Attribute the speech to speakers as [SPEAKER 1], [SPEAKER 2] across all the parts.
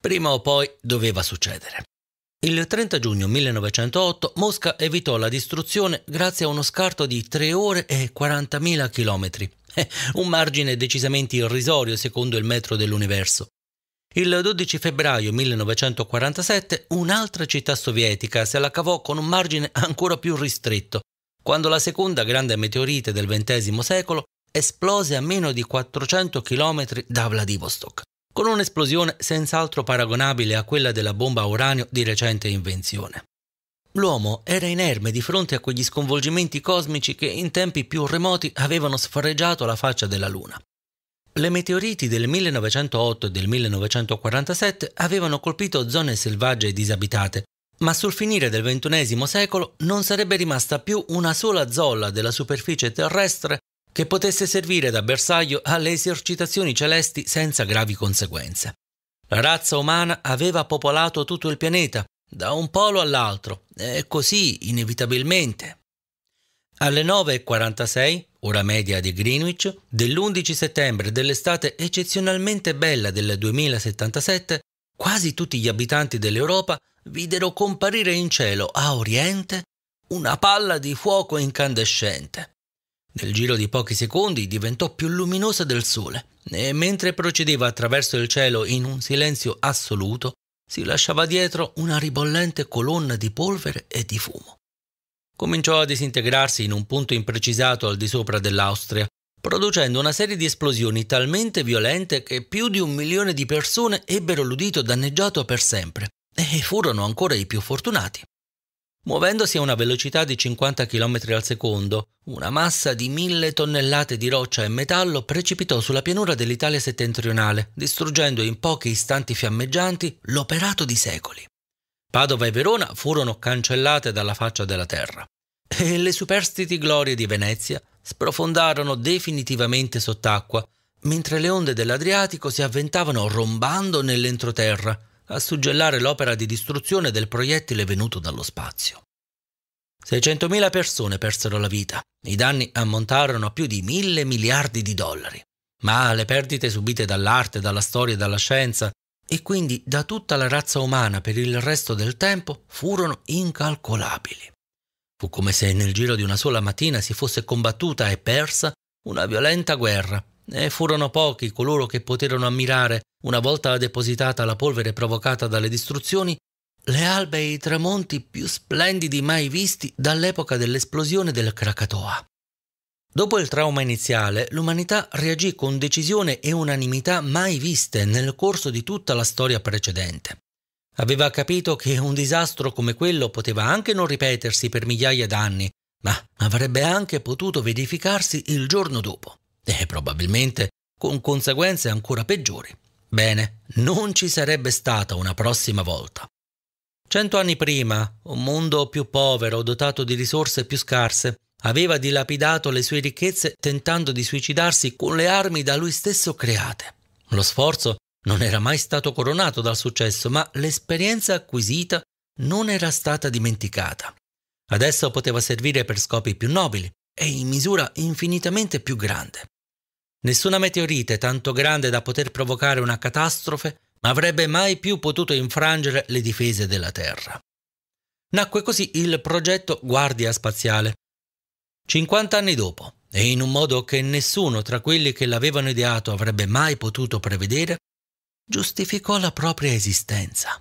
[SPEAKER 1] Prima o poi doveva succedere. Il 30 giugno 1908 Mosca evitò la distruzione grazie a uno scarto di 3 ore e 40.000 km, un margine decisamente irrisorio secondo il metro dell'universo. Il 12 febbraio 1947 un'altra città sovietica se la cavò con un margine ancora più ristretto, quando la seconda grande meteorite del XX secolo esplose a meno di 400 km da Vladivostok con un'esplosione senz'altro paragonabile a quella della bomba a uranio di recente invenzione. L'uomo era inerme di fronte a quegli sconvolgimenti cosmici che in tempi più remoti avevano sfareggiato la faccia della Luna. Le meteoriti del 1908 e del 1947 avevano colpito zone selvagge e disabitate, ma sul finire del XXI secolo non sarebbe rimasta più una sola zolla della superficie terrestre che potesse servire da bersaglio alle esercitazioni celesti senza gravi conseguenze. La razza umana aveva popolato tutto il pianeta, da un polo all'altro, e così inevitabilmente. Alle 9.46, ora media di Greenwich, dell'11 settembre dell'estate eccezionalmente bella del 2077, quasi tutti gli abitanti dell'Europa videro comparire in cielo a oriente una palla di fuoco incandescente. Nel giro di pochi secondi diventò più luminosa del sole e mentre procedeva attraverso il cielo in un silenzio assoluto, si lasciava dietro una ribollente colonna di polvere e di fumo. Cominciò a disintegrarsi in un punto imprecisato al di sopra dell'Austria, producendo una serie di esplosioni talmente violente che più di un milione di persone ebbero l'udito danneggiato per sempre, e furono ancora i più fortunati muovendosi a una velocità di 50 km al secondo, una massa di mille tonnellate di roccia e metallo precipitò sulla pianura dell'Italia settentrionale, distruggendo in pochi istanti fiammeggianti l'operato di secoli. Padova e Verona furono cancellate dalla faccia della terra e le superstiti glorie di Venezia sprofondarono definitivamente sott'acqua, mentre le onde dell'Adriatico si avventavano rombando nell'entroterra, a suggellare l'opera di distruzione del proiettile venuto dallo spazio. 600.000 persone persero la vita, i danni ammontarono a più di mille miliardi di dollari, ma le perdite subite dall'arte, dalla storia e dalla scienza, e quindi da tutta la razza umana per il resto del tempo, furono incalcolabili. Fu come se nel giro di una sola mattina si fosse combattuta e persa una violenta guerra e furono pochi coloro che poterono ammirare, una volta depositata la polvere provocata dalle distruzioni, le albe e i tramonti più splendidi mai visti dall'epoca dell'esplosione del Krakatoa. Dopo il trauma iniziale, l'umanità reagì con decisione e unanimità mai viste nel corso di tutta la storia precedente. Aveva capito che un disastro come quello poteva anche non ripetersi per migliaia d'anni, ma avrebbe anche potuto verificarsi il giorno dopo e eh, probabilmente con conseguenze ancora peggiori. Bene, non ci sarebbe stata una prossima volta. Cento anni prima, un mondo più povero, dotato di risorse più scarse, aveva dilapidato le sue ricchezze tentando di suicidarsi con le armi da lui stesso create. Lo sforzo non era mai stato coronato dal successo, ma l'esperienza acquisita non era stata dimenticata. Adesso poteva servire per scopi più nobili e in misura infinitamente più grande. Nessuna meteorite tanto grande da poter provocare una catastrofe, avrebbe mai più potuto infrangere le difese della Terra. Nacque così il progetto Guardia Spaziale. 50 anni dopo, e in un modo che nessuno tra quelli che l'avevano ideato avrebbe mai potuto prevedere, giustificò la propria esistenza.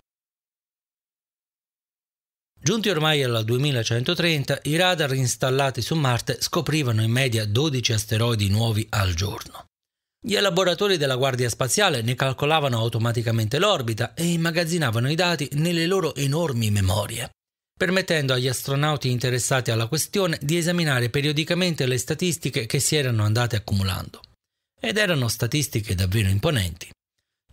[SPEAKER 1] Giunti ormai alla 2130, i radar installati su Marte scoprivano in media 12 asteroidi nuovi al giorno. Gli elaboratori della Guardia Spaziale ne calcolavano automaticamente l'orbita e immagazzinavano i dati nelle loro enormi memorie, permettendo agli astronauti interessati alla questione di esaminare periodicamente le statistiche che si erano andate accumulando. Ed erano statistiche davvero imponenti.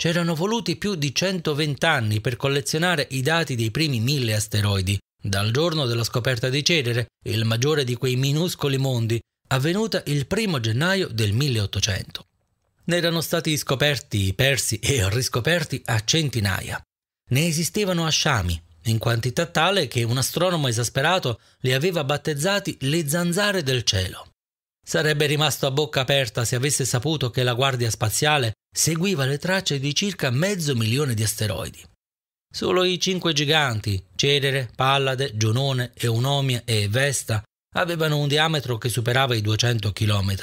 [SPEAKER 1] C'erano voluti più di 120 anni per collezionare i dati dei primi mille asteroidi, dal giorno della scoperta di Cerere, il maggiore di quei minuscoli mondi, avvenuta il 1 gennaio del 1800. Ne erano stati scoperti, persi e riscoperti a centinaia. Ne esistevano a sciami, in quantità tale che un astronomo esasperato li aveva battezzati le zanzare del cielo. Sarebbe rimasto a bocca aperta se avesse saputo che la Guardia Spaziale seguiva le tracce di circa mezzo milione di asteroidi. Solo i cinque giganti, Cerere, Pallade, Giunone, Eunomia e Vesta, avevano un diametro che superava i 200 km.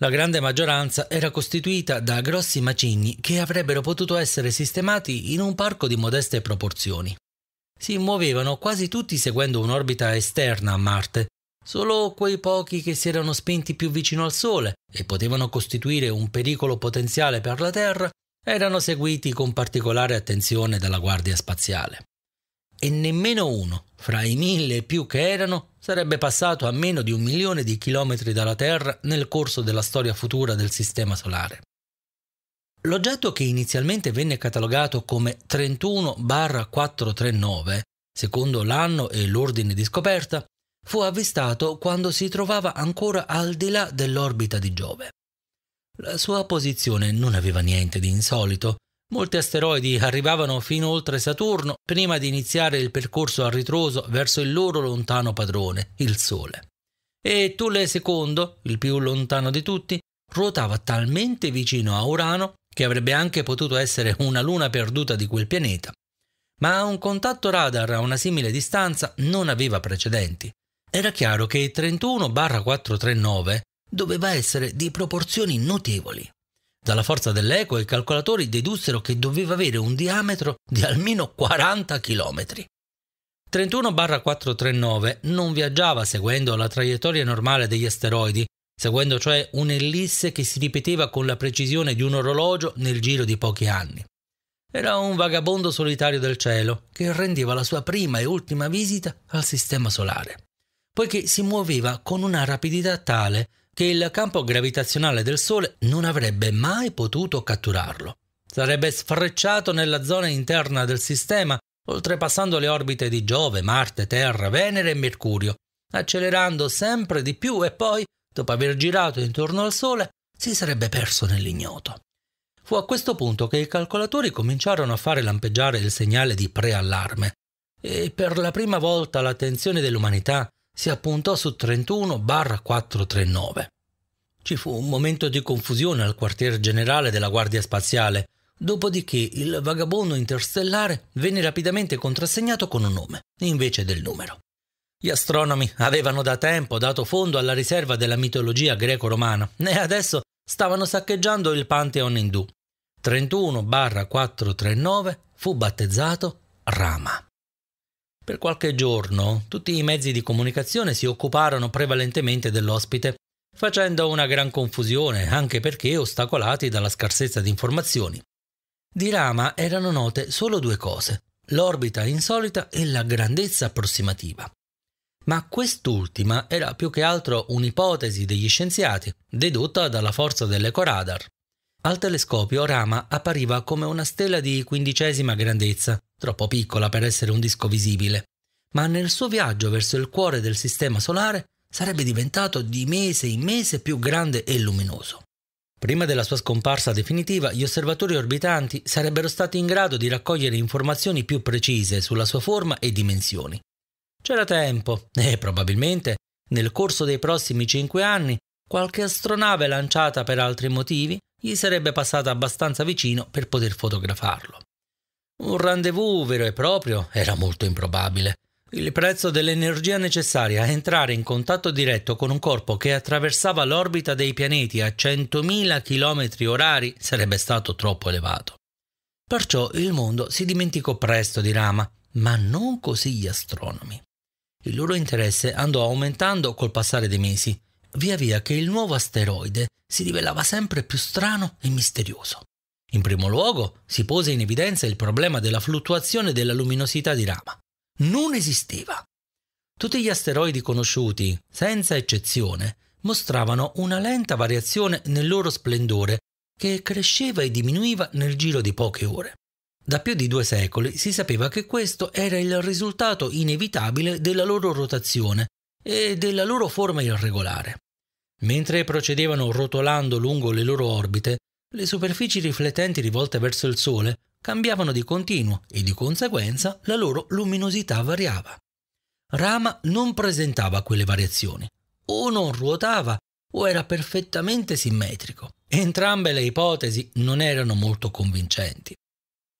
[SPEAKER 1] La grande maggioranza era costituita da grossi macigni che avrebbero potuto essere sistemati in un parco di modeste proporzioni. Si muovevano quasi tutti seguendo un'orbita esterna a Marte, Solo quei pochi che si erano spinti più vicino al Sole e potevano costituire un pericolo potenziale per la Terra erano seguiti con particolare attenzione dalla Guardia Spaziale. E nemmeno uno, fra i mille e più che erano, sarebbe passato a meno di un milione di chilometri dalla Terra nel corso della storia futura del Sistema Solare. L'oggetto che inizialmente venne catalogato come 31-439, secondo l'anno e l'ordine di scoperta, fu avvistato quando si trovava ancora al di là dell'orbita di Giove. La sua posizione non aveva niente di insolito. Molti asteroidi arrivavano fino oltre Saturno prima di iniziare il percorso a ritroso verso il loro lontano padrone, il Sole. E Thule II, il più lontano di tutti, ruotava talmente vicino a Urano che avrebbe anche potuto essere una luna perduta di quel pianeta. Ma un contatto radar a una simile distanza non aveva precedenti. Era chiaro che il 31-439 doveva essere di proporzioni notevoli. Dalla forza dell'eco i calcolatori dedussero che doveva avere un diametro di almeno 40 km. 31-439 non viaggiava seguendo la traiettoria normale degli asteroidi, seguendo cioè un'ellisse che si ripeteva con la precisione di un orologio nel giro di pochi anni. Era un vagabondo solitario del cielo che rendeva la sua prima e ultima visita al Sistema Solare poiché si muoveva con una rapidità tale che il campo gravitazionale del Sole non avrebbe mai potuto catturarlo. Sarebbe sfrecciato nella zona interna del sistema, oltrepassando le orbite di Giove, Marte, Terra, Venere e Mercurio, accelerando sempre di più e poi, dopo aver girato intorno al Sole, si sarebbe perso nell'ignoto. Fu a questo punto che i calcolatori cominciarono a fare lampeggiare il segnale di preallarme e per la prima volta l'attenzione dell'umanità si appuntò su 31 439. Ci fu un momento di confusione al quartier generale della Guardia Spaziale, dopodiché il vagabondo interstellare venne rapidamente contrassegnato con un nome, invece del numero. Gli astronomi avevano da tempo dato fondo alla riserva della mitologia greco-romana e adesso stavano saccheggiando il Pantheon indù. 31-439 fu battezzato Rama. Per qualche giorno tutti i mezzi di comunicazione si occuparono prevalentemente dell'ospite, facendo una gran confusione anche perché ostacolati dalla scarsezza di informazioni. Di Rama erano note solo due cose, l'orbita insolita e la grandezza approssimativa. Ma quest'ultima era più che altro un'ipotesi degli scienziati, dedotta dalla forza dell'ecoradar. Al telescopio Rama appariva come una stella di quindicesima grandezza, troppo piccola per essere un disco visibile, ma nel suo viaggio verso il cuore del sistema solare sarebbe diventato di mese in mese più grande e luminoso. Prima della sua scomparsa definitiva, gli osservatori orbitanti sarebbero stati in grado di raccogliere informazioni più precise sulla sua forma e dimensioni. C'era tempo e probabilmente nel corso dei prossimi cinque anni qualche astronave lanciata per altri motivi gli sarebbe passata abbastanza vicino per poter fotografarlo. Un rendezvous vero e proprio era molto improbabile. Il prezzo dell'energia necessaria a entrare in contatto diretto con un corpo che attraversava l'orbita dei pianeti a 100.000 km orari sarebbe stato troppo elevato. Perciò il mondo si dimenticò presto di Rama, ma non così gli astronomi. Il loro interesse andò aumentando col passare dei mesi, via via che il nuovo asteroide si rivelava sempre più strano e misterioso. In primo luogo si pose in evidenza il problema della fluttuazione della luminosità di Rama. Non esisteva. Tutti gli asteroidi conosciuti, senza eccezione, mostravano una lenta variazione nel loro splendore che cresceva e diminuiva nel giro di poche ore. Da più di due secoli si sapeva che questo era il risultato inevitabile della loro rotazione e della loro forma irregolare. Mentre procedevano rotolando lungo le loro orbite, le superfici riflettenti rivolte verso il Sole cambiavano di continuo e di conseguenza la loro luminosità variava. Rama non presentava quelle variazioni, o non ruotava o era perfettamente simmetrico. Entrambe le ipotesi non erano molto convincenti.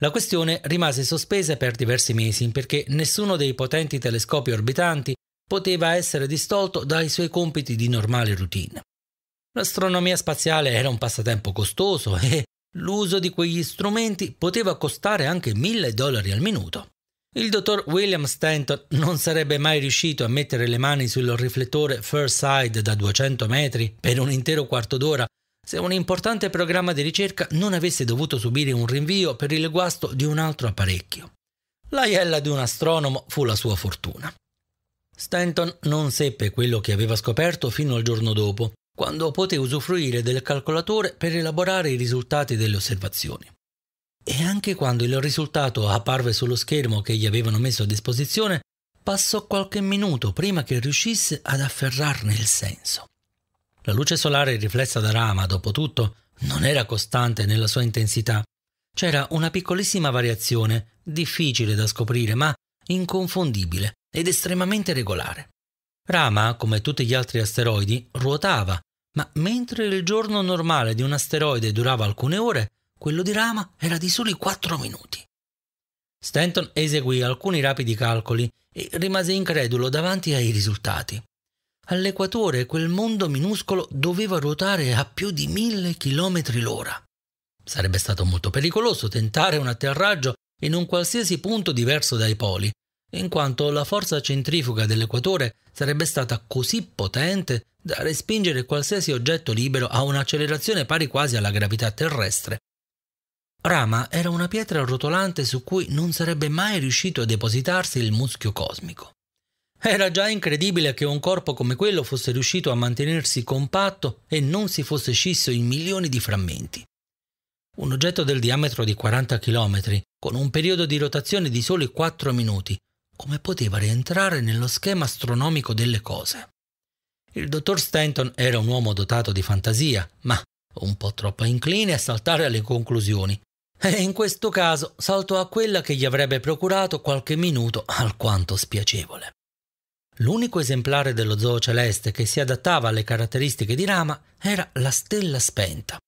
[SPEAKER 1] La questione rimase sospesa per diversi mesi perché nessuno dei potenti telescopi orbitanti poteva essere distolto dai suoi compiti di normale routine. L'astronomia spaziale era un passatempo costoso e l'uso di quegli strumenti poteva costare anche mille dollari al minuto. Il dottor William Stanton non sarebbe mai riuscito a mettere le mani sul riflettore Firside da 200 metri per un intero quarto d'ora se un importante programma di ricerca non avesse dovuto subire un rinvio per il guasto di un altro apparecchio. L'aiella di un astronomo fu la sua fortuna. Stanton non seppe quello che aveva scoperto fino al giorno dopo, quando poté usufruire del calcolatore per elaborare i risultati delle osservazioni. E anche quando il risultato apparve sullo schermo che gli avevano messo a disposizione, passò qualche minuto prima che riuscisse ad afferrarne il senso. La luce solare riflessa da Rama, dopo tutto, non era costante nella sua intensità. C'era una piccolissima variazione, difficile da scoprire, ma inconfondibile ed estremamente regolare. Rama, come tutti gli altri asteroidi, ruotava ma mentre il giorno normale di un asteroide durava alcune ore, quello di Rama era di soli 4 minuti. Stanton eseguì alcuni rapidi calcoli e rimase incredulo davanti ai risultati. All'equatore quel mondo minuscolo doveva ruotare a più di mille chilometri l'ora. Sarebbe stato molto pericoloso tentare un atterraggio in un qualsiasi punto diverso dai poli, in quanto la forza centrifuga dell'equatore sarebbe stata così potente da respingere qualsiasi oggetto libero a un'accelerazione pari quasi alla gravità terrestre. Rama era una pietra rotolante su cui non sarebbe mai riuscito a depositarsi il muschio cosmico. Era già incredibile che un corpo come quello fosse riuscito a mantenersi compatto e non si fosse scisso in milioni di frammenti. Un oggetto del diametro di 40 km, con un periodo di rotazione di soli 4 minuti, come poteva rientrare nello schema astronomico delle cose. Il dottor Stanton era un uomo dotato di fantasia, ma un po' troppo incline a saltare alle conclusioni, e in questo caso saltò a quella che gli avrebbe procurato qualche minuto alquanto spiacevole. L'unico esemplare dello zoo celeste che si adattava alle caratteristiche di Rama era la stella spenta.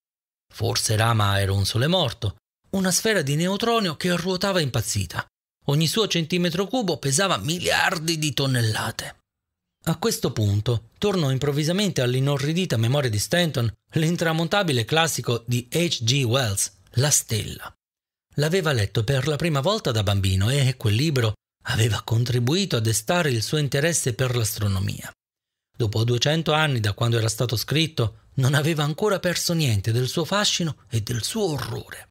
[SPEAKER 1] Forse Rama era un sole morto, una sfera di neutronio che ruotava impazzita. Ogni suo centimetro cubo pesava miliardi di tonnellate. A questo punto tornò improvvisamente all'inorridita memoria di Stanton l'intramontabile classico di H.G. Wells, La stella. L'aveva letto per la prima volta da bambino e quel libro aveva contribuito a destare il suo interesse per l'astronomia. Dopo 200 anni da quando era stato scritto, non aveva ancora perso niente del suo fascino e del suo orrore.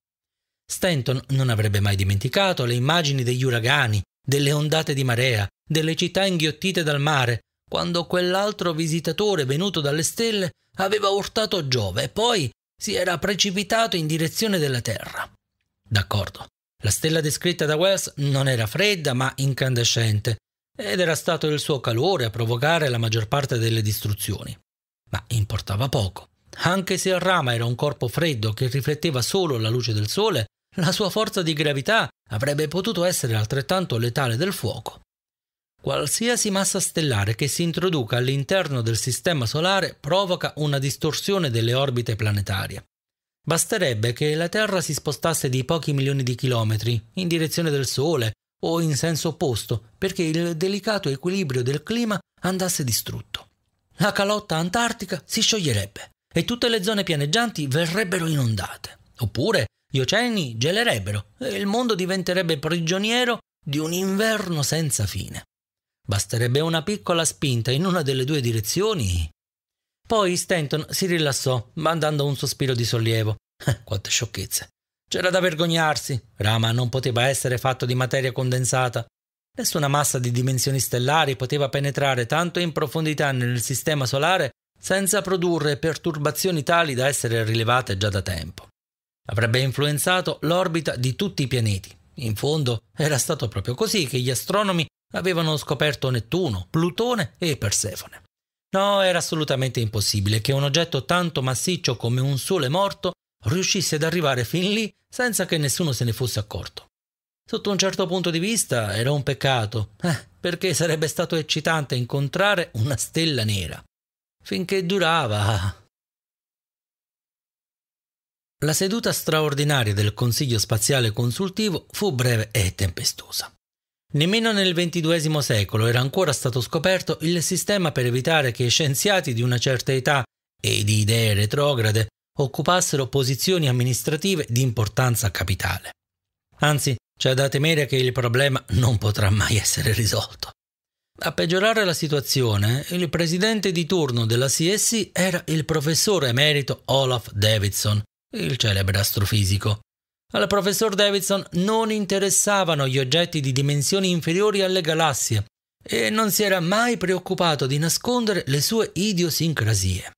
[SPEAKER 1] Stanton non avrebbe mai dimenticato le immagini degli uragani, delle ondate di marea, delle città inghiottite dal mare, quando quell'altro visitatore venuto dalle stelle aveva urtato Giove e poi si era precipitato in direzione della Terra. D'accordo, la stella descritta da Wells non era fredda ma incandescente, ed era stato il suo calore a provocare la maggior parte delle distruzioni. Ma importava poco. Anche se il rama era un corpo freddo che rifletteva solo la luce del sole, la sua forza di gravità avrebbe potuto essere altrettanto letale del fuoco. Qualsiasi massa stellare che si introduca all'interno del Sistema Solare provoca una distorsione delle orbite planetarie. Basterebbe che la Terra si spostasse di pochi milioni di chilometri in direzione del Sole o in senso opposto perché il delicato equilibrio del clima andasse distrutto. La calotta antartica si scioglierebbe e tutte le zone pianeggianti verrebbero inondate. Oppure gli oceani gelerebbero e il mondo diventerebbe prigioniero di un inverno senza fine. Basterebbe una piccola spinta in una delle due direzioni. Poi Stanton si rilassò, mandando un sospiro di sollievo. Eh, quante sciocchezze. C'era da vergognarsi. Rama non poteva essere fatto di materia condensata. Nessuna massa di dimensioni stellari poteva penetrare tanto in profondità nel sistema solare senza produrre perturbazioni tali da essere rilevate già da tempo. Avrebbe influenzato l'orbita di tutti i pianeti. In fondo era stato proprio così che gli astronomi avevano scoperto Nettuno, Plutone e Persefone. No, era assolutamente impossibile che un oggetto tanto massiccio come un sole morto riuscisse ad arrivare fin lì senza che nessuno se ne fosse accorto. Sotto un certo punto di vista era un peccato, eh, perché sarebbe stato eccitante incontrare una stella nera. Finché durava, la seduta straordinaria del Consiglio spaziale consultivo fu breve e tempestosa. Nemmeno nel XXI secolo era ancora stato scoperto il sistema per evitare che scienziati di una certa età e di idee retrograde occupassero posizioni amministrative di importanza capitale. Anzi, c'è da temere che il problema non potrà mai essere risolto. A peggiorare la situazione, il presidente di turno della CSI era il professore emerito Olaf Davidson, il celebre astrofisico. Al professor Davidson non interessavano gli oggetti di dimensioni inferiori alle galassie e non si era mai preoccupato di nascondere le sue idiosincrasie.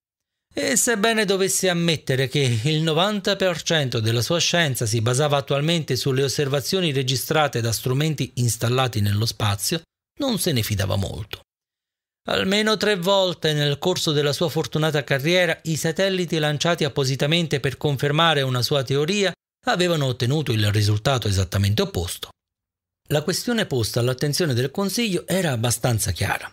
[SPEAKER 1] E sebbene dovesse ammettere che il 90% della sua scienza si basava attualmente sulle osservazioni registrate da strumenti installati nello spazio, non se ne fidava molto. Almeno tre volte nel corso della sua fortunata carriera i satelliti lanciati appositamente per confermare una sua teoria avevano ottenuto il risultato esattamente opposto. La questione posta all'attenzione del Consiglio era abbastanza chiara.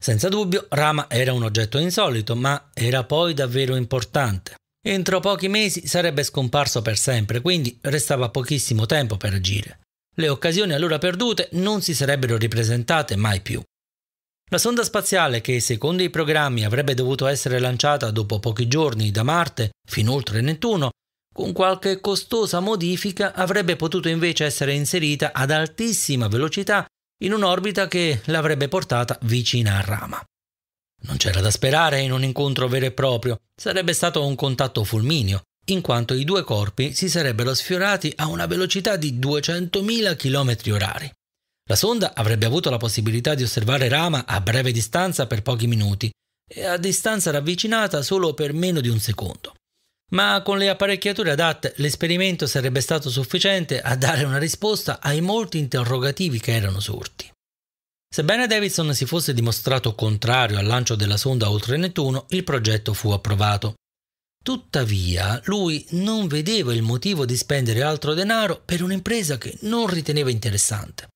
[SPEAKER 1] Senza dubbio Rama era un oggetto insolito, ma era poi davvero importante. Entro pochi mesi sarebbe scomparso per sempre, quindi restava pochissimo tempo per agire. Le occasioni allora perdute non si sarebbero ripresentate mai più. La sonda spaziale, che secondo i programmi avrebbe dovuto essere lanciata dopo pochi giorni da Marte fin oltre Nettuno, con qualche costosa modifica avrebbe potuto invece essere inserita ad altissima velocità in un'orbita che l'avrebbe portata vicina a Rama. Non c'era da sperare in un incontro vero e proprio, sarebbe stato un contatto fulmineo, in quanto i due corpi si sarebbero sfiorati a una velocità di 200.000 km orari. La sonda avrebbe avuto la possibilità di osservare Rama a breve distanza per pochi minuti e a distanza ravvicinata solo per meno di un secondo. Ma con le apparecchiature adatte l'esperimento sarebbe stato sufficiente a dare una risposta ai molti interrogativi che erano sorti. Sebbene Davidson si fosse dimostrato contrario al lancio della sonda oltre Nettuno, il progetto fu approvato. Tuttavia, lui non vedeva il motivo di spendere altro denaro per un'impresa che non riteneva interessante.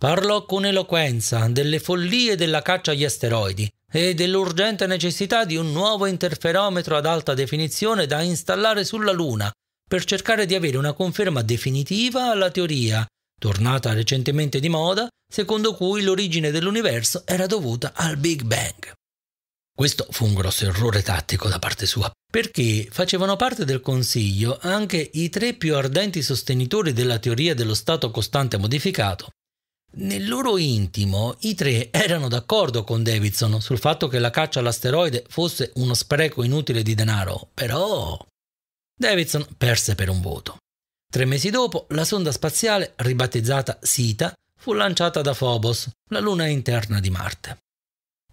[SPEAKER 1] Parlò con eloquenza delle follie della caccia agli asteroidi e dell'urgente necessità di un nuovo interferometro ad alta definizione da installare sulla Luna per cercare di avere una conferma definitiva alla teoria, tornata recentemente di moda, secondo cui l'origine dell'universo era dovuta al Big Bang. Questo fu un grosso errore tattico da parte sua, perché facevano parte del Consiglio anche i tre più ardenti sostenitori della teoria dello stato costante modificato, nel loro intimo i tre erano d'accordo con Davidson sul fatto che la caccia all'asteroide fosse uno spreco inutile di denaro, però Davidson perse per un voto. Tre mesi dopo, la sonda spaziale, ribattezzata Sita, fu lanciata da Phobos, la luna interna di Marte.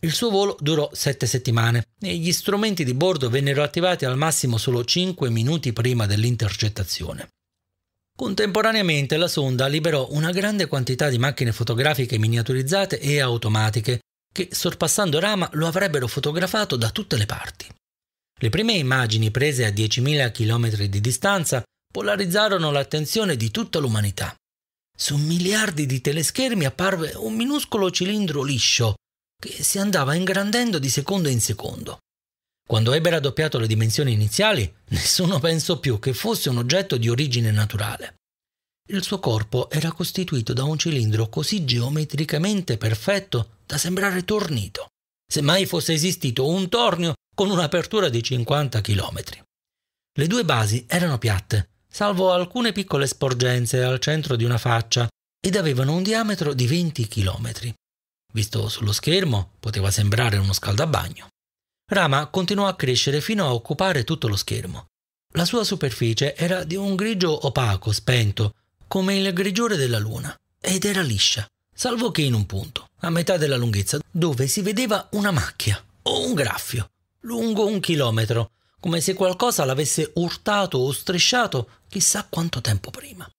[SPEAKER 1] Il suo volo durò sette settimane e gli strumenti di bordo vennero attivati al massimo solo cinque minuti prima dell'intercettazione. Contemporaneamente la sonda liberò una grande quantità di macchine fotografiche miniaturizzate e automatiche che, sorpassando Rama, lo avrebbero fotografato da tutte le parti. Le prime immagini prese a 10.000 km di distanza polarizzarono l'attenzione di tutta l'umanità. Su miliardi di teleschermi apparve un minuscolo cilindro liscio che si andava ingrandendo di secondo in secondo. Quando ebbe raddoppiato le dimensioni iniziali, nessuno pensò più che fosse un oggetto di origine naturale. Il suo corpo era costituito da un cilindro così geometricamente perfetto da sembrare tornito, se mai fosse esistito un tornio con un'apertura di 50 km. Le due basi erano piatte, salvo alcune piccole sporgenze al centro di una faccia, ed avevano un diametro di 20 km. Visto sullo schermo, poteva sembrare uno scaldabagno. Rama continuò a crescere fino a occupare tutto lo schermo. La sua superficie era di un grigio opaco, spento, come il grigiore della luna, ed era liscia, salvo che in un punto, a metà della lunghezza, dove si vedeva una macchia o un graffio, lungo un chilometro, come se qualcosa l'avesse urtato o strisciato chissà quanto tempo prima.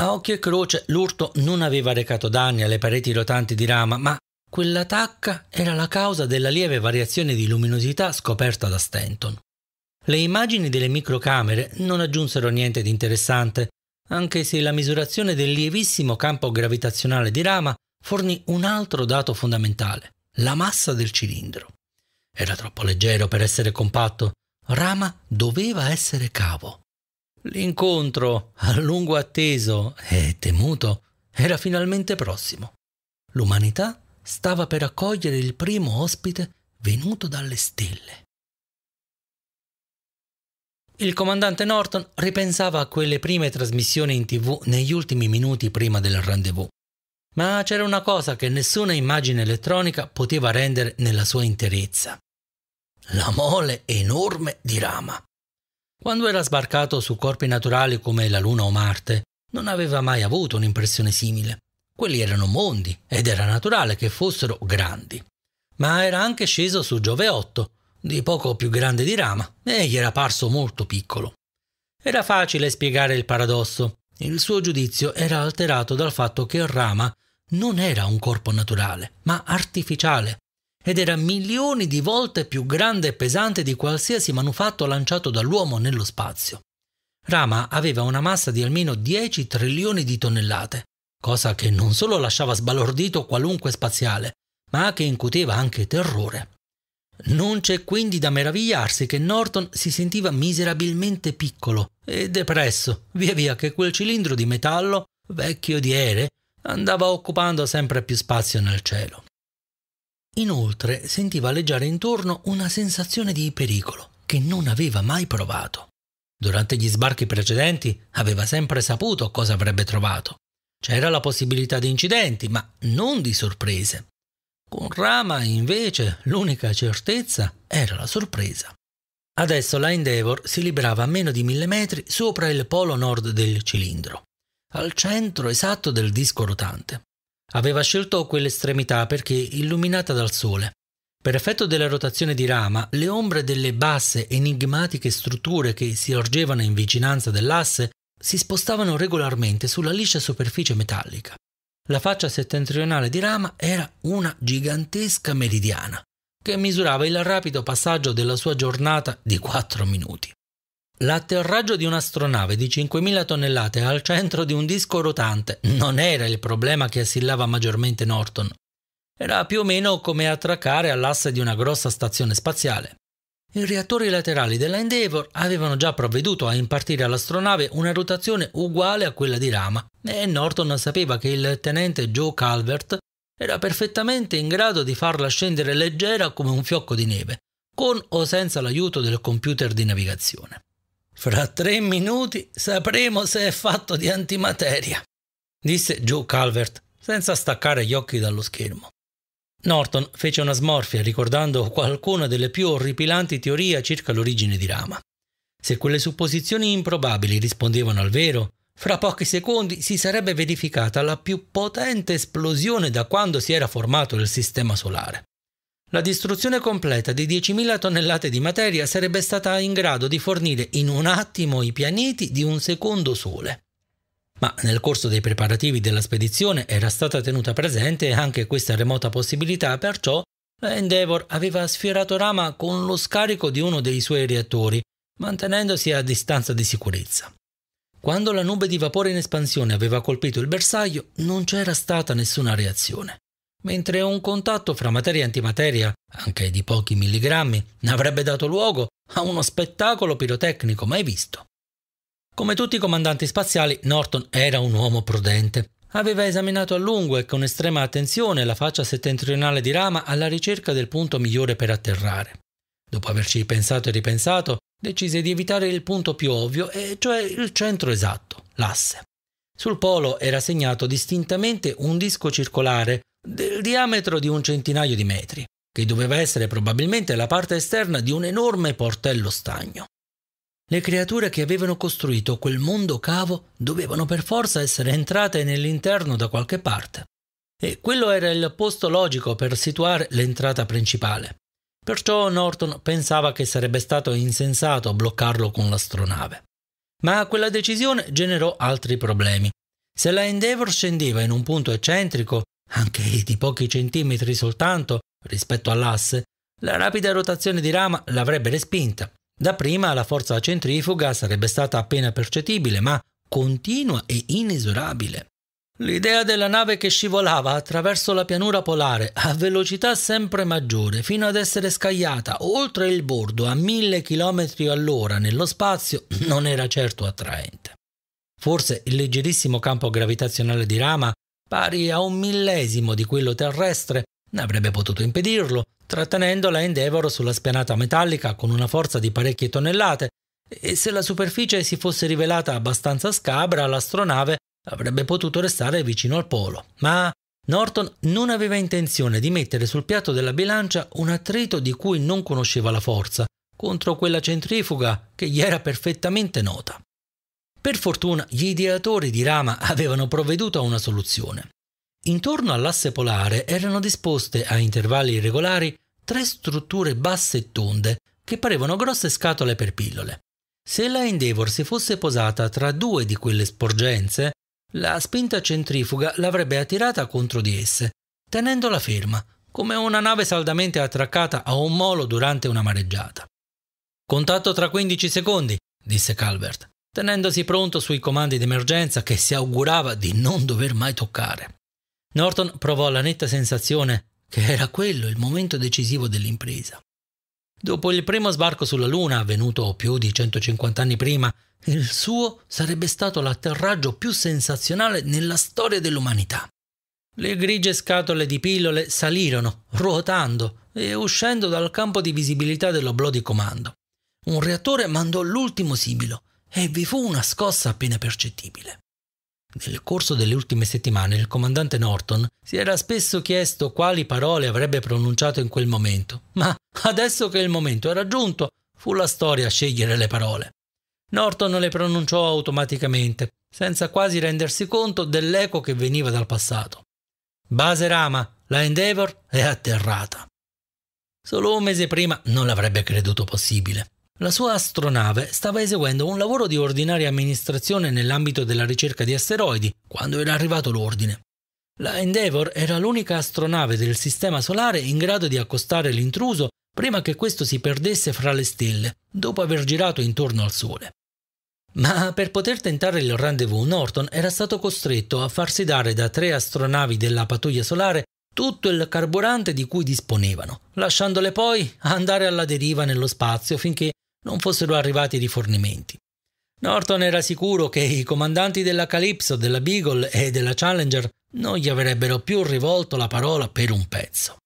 [SPEAKER 1] A occhio e croce l'urto non aveva recato danni alle pareti rotanti di rama, ma quella tacca era la causa della lieve variazione di luminosità scoperta da Stanton. Le immagini delle microcamere non aggiunsero niente di interessante, anche se la misurazione del lievissimo campo gravitazionale di Rama fornì un altro dato fondamentale, la massa del cilindro. Era troppo leggero per essere compatto, Rama doveva essere cavo. L'incontro, a lungo atteso e temuto, era finalmente prossimo. L'umanità stava per accogliere il primo ospite venuto dalle stelle. Il comandante Norton ripensava a quelle prime trasmissioni in tv negli ultimi minuti prima del rendezvous. Ma c'era una cosa che nessuna immagine elettronica poteva rendere nella sua interezza. La mole enorme di Rama. Quando era sbarcato su corpi naturali come la Luna o Marte, non aveva mai avuto un'impressione simile. Quelli erano mondi ed era naturale che fossero grandi. Ma era anche sceso su Gioveotto, di poco più grande di Rama, e gli era parso molto piccolo. Era facile spiegare il paradosso. Il suo giudizio era alterato dal fatto che Rama non era un corpo naturale, ma artificiale, ed era milioni di volte più grande e pesante di qualsiasi manufatto lanciato dall'uomo nello spazio. Rama aveva una massa di almeno 10 trilioni di tonnellate cosa che non solo lasciava sbalordito qualunque spaziale, ma che incuteva anche terrore. Non c'è quindi da meravigliarsi che Norton si sentiva miserabilmente piccolo e depresso, via via che quel cilindro di metallo, vecchio di ere, andava occupando sempre più spazio nel cielo. Inoltre sentiva alleggiare intorno una sensazione di pericolo che non aveva mai provato. Durante gli sbarchi precedenti aveva sempre saputo cosa avrebbe trovato, c'era la possibilità di incidenti, ma non di sorprese. Con Rama, invece, l'unica certezza era la sorpresa. Adesso la Endeavour si liberava a meno di mille metri sopra il polo nord del cilindro, al centro esatto del disco rotante. Aveva scelto quell'estremità perché illuminata dal sole. Per effetto della rotazione di rama, le ombre delle basse, enigmatiche strutture che si ergevano in vicinanza dell'asse si spostavano regolarmente sulla liscia superficie metallica. La faccia settentrionale di Rama era una gigantesca meridiana, che misurava il rapido passaggio della sua giornata di 4 minuti. L'atterraggio di un'astronave di 5.000 tonnellate al centro di un disco rotante non era il problema che assillava maggiormente Norton. Era più o meno come attraccare all'asse di una grossa stazione spaziale. I reattori laterali della Endeavour avevano già provveduto a impartire all'astronave una rotazione uguale a quella di Rama e Norton sapeva che il tenente Joe Calvert era perfettamente in grado di farla scendere leggera come un fiocco di neve, con o senza l'aiuto del computer di navigazione. Fra tre minuti sapremo se è fatto di antimateria, disse Joe Calvert senza staccare gli occhi dallo schermo. Norton fece una smorfia ricordando qualcuna delle più orripilanti teorie circa l'origine di Rama. Se quelle supposizioni improbabili rispondevano al vero, fra pochi secondi si sarebbe verificata la più potente esplosione da quando si era formato il Sistema Solare. La distruzione completa di 10.000 tonnellate di materia sarebbe stata in grado di fornire in un attimo i pianeti di un secondo Sole. Ma nel corso dei preparativi della spedizione era stata tenuta presente anche questa remota possibilità, perciò Endeavour aveva sfierato Rama con lo scarico di uno dei suoi reattori, mantenendosi a distanza di sicurezza. Quando la nube di vapore in espansione aveva colpito il bersaglio, non c'era stata nessuna reazione, mentre un contatto fra materia e antimateria, anche di pochi milligrammi, avrebbe dato luogo a uno spettacolo pirotecnico mai visto. Come tutti i comandanti spaziali, Norton era un uomo prudente. Aveva esaminato a lungo e con estrema attenzione la faccia settentrionale di Rama alla ricerca del punto migliore per atterrare. Dopo averci pensato e ripensato, decise di evitare il punto più ovvio, e cioè il centro esatto, l'asse. Sul polo era segnato distintamente un disco circolare del diametro di un centinaio di metri, che doveva essere probabilmente la parte esterna di un enorme portello stagno. Le creature che avevano costruito quel mondo cavo dovevano per forza essere entrate nell'interno da qualche parte. E quello era il posto logico per situare l'entrata principale. Perciò Norton pensava che sarebbe stato insensato bloccarlo con l'astronave. Ma quella decisione generò altri problemi. Se la Endeavour scendeva in un punto eccentrico, anche di pochi centimetri soltanto rispetto all'asse, la rapida rotazione di rama l'avrebbe respinta da prima la forza centrifuga sarebbe stata appena percettibile, ma continua e inesorabile. L'idea della nave che scivolava attraverso la pianura polare a velocità sempre maggiore fino ad essere scagliata oltre il bordo a mille chilometri all'ora nello spazio non era certo attraente. Forse il leggerissimo campo gravitazionale di Rama, pari a un millesimo di quello terrestre, Avrebbe potuto impedirlo, trattenendo la Endeavour sulla spianata metallica con una forza di parecchie tonnellate, e se la superficie si fosse rivelata abbastanza scabra, l'astronave avrebbe potuto restare vicino al polo. Ma Norton non aveva intenzione di mettere sul piatto della bilancia un attrito di cui non conosceva la forza, contro quella centrifuga che gli era perfettamente nota. Per fortuna gli ideatori di Rama avevano provveduto a una soluzione. Intorno all'asse polare erano disposte a intervalli irregolari tre strutture basse e tonde che parevano grosse scatole per pillole. Se la Endeavour si fosse posata tra due di quelle sporgenze, la spinta centrifuga l'avrebbe attirata contro di esse, tenendola ferma, come una nave saldamente attraccata a un molo durante una mareggiata. Contatto tra 15 secondi, disse Calvert, tenendosi pronto sui comandi d'emergenza che si augurava di non dover mai toccare. Norton provò la netta sensazione che era quello il momento decisivo dell'impresa. Dopo il primo sbarco sulla Luna, avvenuto più di 150 anni prima, il suo sarebbe stato l'atterraggio più sensazionale nella storia dell'umanità. Le grigie scatole di pillole salirono, ruotando e uscendo dal campo di visibilità dell'oblò di comando. Un reattore mandò l'ultimo sibilo e vi fu una scossa appena percettibile. Nel corso delle ultime settimane il comandante Norton si era spesso chiesto quali parole avrebbe pronunciato in quel momento, ma adesso che il momento era giunto, fu la storia a scegliere le parole. Norton le pronunciò automaticamente, senza quasi rendersi conto dell'eco che veniva dal passato. Base Rama, la Endeavour è atterrata. Solo un mese prima non l'avrebbe creduto possibile. La sua astronave stava eseguendo un lavoro di ordinaria amministrazione nell'ambito della ricerca di asteroidi quando era arrivato l'ordine. La Endeavour era l'unica astronave del Sistema Solare in grado di accostare l'intruso prima che questo si perdesse fra le stelle, dopo aver girato intorno al Sole. Ma per poter tentare il rendezvous Norton era stato costretto a farsi dare da tre astronavi della pattuglia solare tutto il carburante di cui disponevano, lasciandole poi andare alla deriva nello spazio finché non fossero arrivati rifornimenti. Norton era sicuro che i comandanti della Calypso, della Beagle e della Challenger non gli avrebbero più rivolto la parola per un pezzo.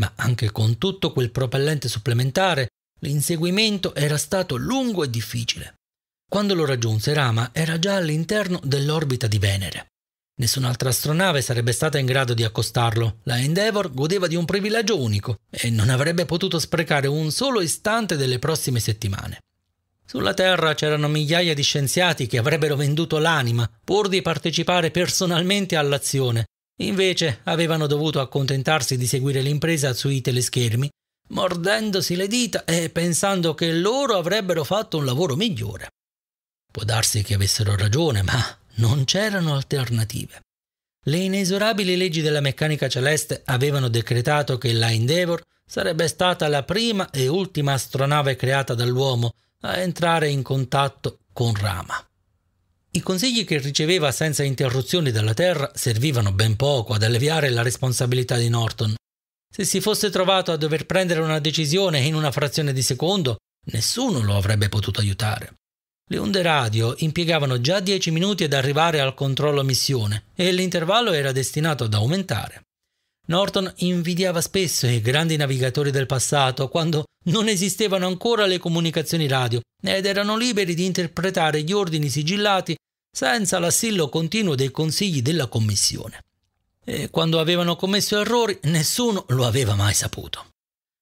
[SPEAKER 1] Ma anche con tutto quel propellente supplementare, l'inseguimento era stato lungo e difficile. Quando lo raggiunse, Rama era già all'interno dell'orbita di Venere. Nessun'altra astronave sarebbe stata in grado di accostarlo. La Endeavour godeva di un privilegio unico e non avrebbe potuto sprecare un solo istante delle prossime settimane. Sulla Terra c'erano migliaia di scienziati che avrebbero venduto l'anima pur di partecipare personalmente all'azione. Invece avevano dovuto accontentarsi di seguire l'impresa sui teleschermi, mordendosi le dita e pensando che loro avrebbero fatto un lavoro migliore. Può darsi che avessero ragione, ma non c'erano alternative. Le inesorabili leggi della meccanica celeste avevano decretato che la Endeavour sarebbe stata la prima e ultima astronave creata dall'uomo a entrare in contatto con Rama. I consigli che riceveva senza interruzioni dalla Terra servivano ben poco ad alleviare la responsabilità di Norton. Se si fosse trovato a dover prendere una decisione in una frazione di secondo, nessuno lo avrebbe potuto aiutare. Le onde radio impiegavano già 10 minuti ad arrivare al controllo missione e l'intervallo era destinato ad aumentare. Norton invidiava spesso i grandi navigatori del passato quando non esistevano ancora le comunicazioni radio ed erano liberi di interpretare gli ordini sigillati senza l'assillo continuo dei consigli della Commissione. E quando avevano commesso errori nessuno lo aveva mai saputo.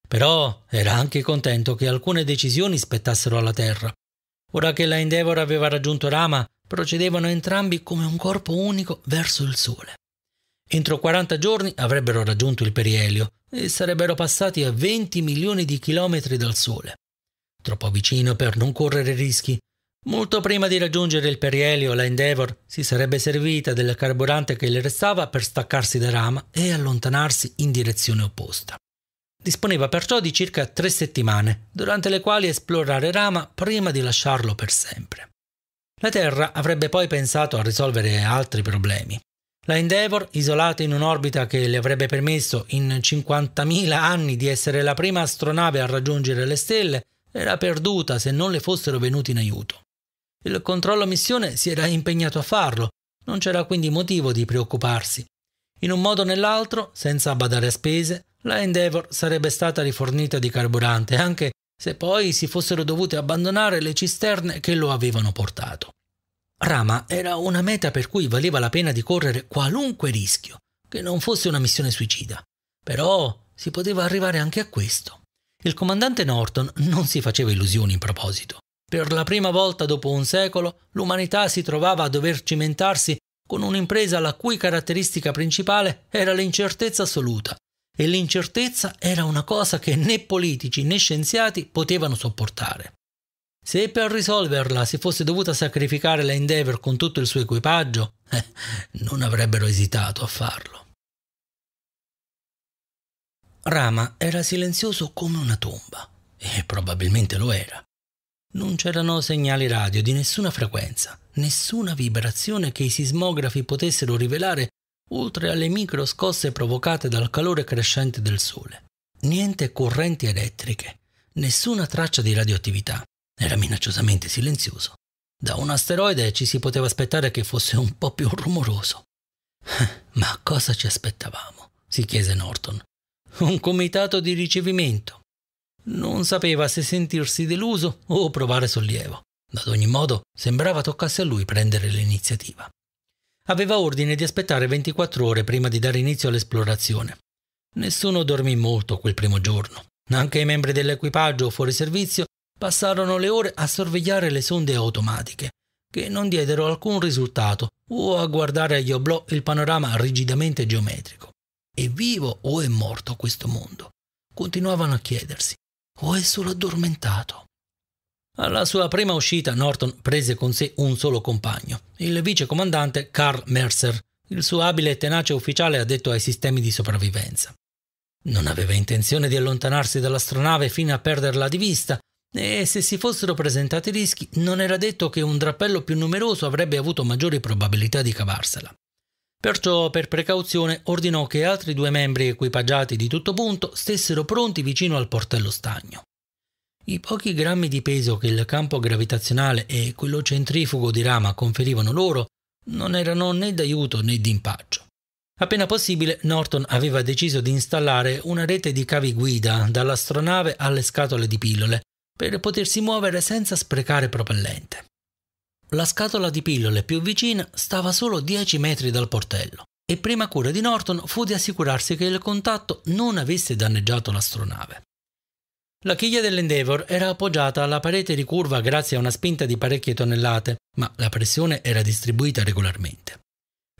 [SPEAKER 1] Però era anche contento che alcune decisioni spettassero alla Terra Ora che la Endeavor aveva raggiunto Rama, procedevano entrambi come un corpo unico verso il Sole. Entro 40 giorni avrebbero raggiunto il perielio e sarebbero passati a 20 milioni di chilometri dal Sole. Troppo vicino per non correre rischi. Molto prima di raggiungere il perielio, la Endeavor si sarebbe servita del carburante che le restava per staccarsi da Rama e allontanarsi in direzione opposta. Disponeva perciò di circa tre settimane, durante le quali esplorare Rama prima di lasciarlo per sempre. La Terra avrebbe poi pensato a risolvere altri problemi. La Endeavour, isolata in un'orbita che le avrebbe permesso in 50.000 anni di essere la prima astronave a raggiungere le stelle, era perduta se non le fossero venuti in aiuto. Il controllo missione si era impegnato a farlo, non c'era quindi motivo di preoccuparsi. In un modo o nell'altro, senza badare a spese, la Endeavour sarebbe stata rifornita di carburante, anche se poi si fossero dovute abbandonare le cisterne che lo avevano portato. Rama era una meta per cui valeva la pena di correre qualunque rischio, che non fosse una missione suicida. Però si poteva arrivare anche a questo. Il comandante Norton non si faceva illusioni in proposito. Per la prima volta dopo un secolo l'umanità si trovava a dover cimentarsi con un'impresa la cui caratteristica principale era l'incertezza assoluta e l'incertezza era una cosa che né politici né scienziati potevano sopportare. Se per risolverla si fosse dovuta sacrificare la Endeavour con tutto il suo equipaggio, eh, non avrebbero esitato a farlo. Rama era silenzioso come una tomba, e probabilmente lo era. Non c'erano segnali radio di nessuna frequenza, nessuna vibrazione che i sismografi potessero rivelare oltre alle micro scosse provocate dal calore crescente del sole. Niente correnti elettriche, nessuna traccia di radioattività. Era minacciosamente silenzioso. Da un asteroide ci si poteva aspettare che fosse un po' più rumoroso. Ma cosa ci aspettavamo? si chiese Norton. Un comitato di ricevimento. Non sapeva se sentirsi deluso o provare sollievo. Ad ogni modo, sembrava toccasse a lui prendere l'iniziativa aveva ordine di aspettare 24 ore prima di dare inizio all'esplorazione. Nessuno dormì molto quel primo giorno. Anche i membri dell'equipaggio fuori servizio passarono le ore a sorvegliare le sonde automatiche, che non diedero alcun risultato, o a guardare agli oblò il panorama rigidamente geometrico. È vivo o è morto questo mondo? Continuavano a chiedersi. O è solo addormentato? Alla sua prima uscita Norton prese con sé un solo compagno, il vicecomandante Carl Mercer, il suo abile e tenace ufficiale addetto ai sistemi di sopravvivenza. Non aveva intenzione di allontanarsi dall'astronave fino a perderla di vista, e se si fossero presentati rischi, non era detto che un drappello più numeroso avrebbe avuto maggiori probabilità di cavarsela. Perciò, per precauzione, ordinò che altri due membri equipaggiati di tutto punto stessero pronti vicino al portello stagno. I pochi grammi di peso che il campo gravitazionale e quello centrifugo di rama conferivano loro non erano né d'aiuto né d'impaccio. Appena possibile, Norton aveva deciso di installare una rete di cavi guida dall'astronave alle scatole di pillole per potersi muovere senza sprecare propellente. La scatola di pillole più vicina stava solo 10 metri dal portello e prima cura di Norton fu di assicurarsi che il contatto non avesse danneggiato l'astronave. La chiglia dell'Endeavour era appoggiata alla parete di curva grazie a una spinta di parecchie tonnellate, ma la pressione era distribuita regolarmente.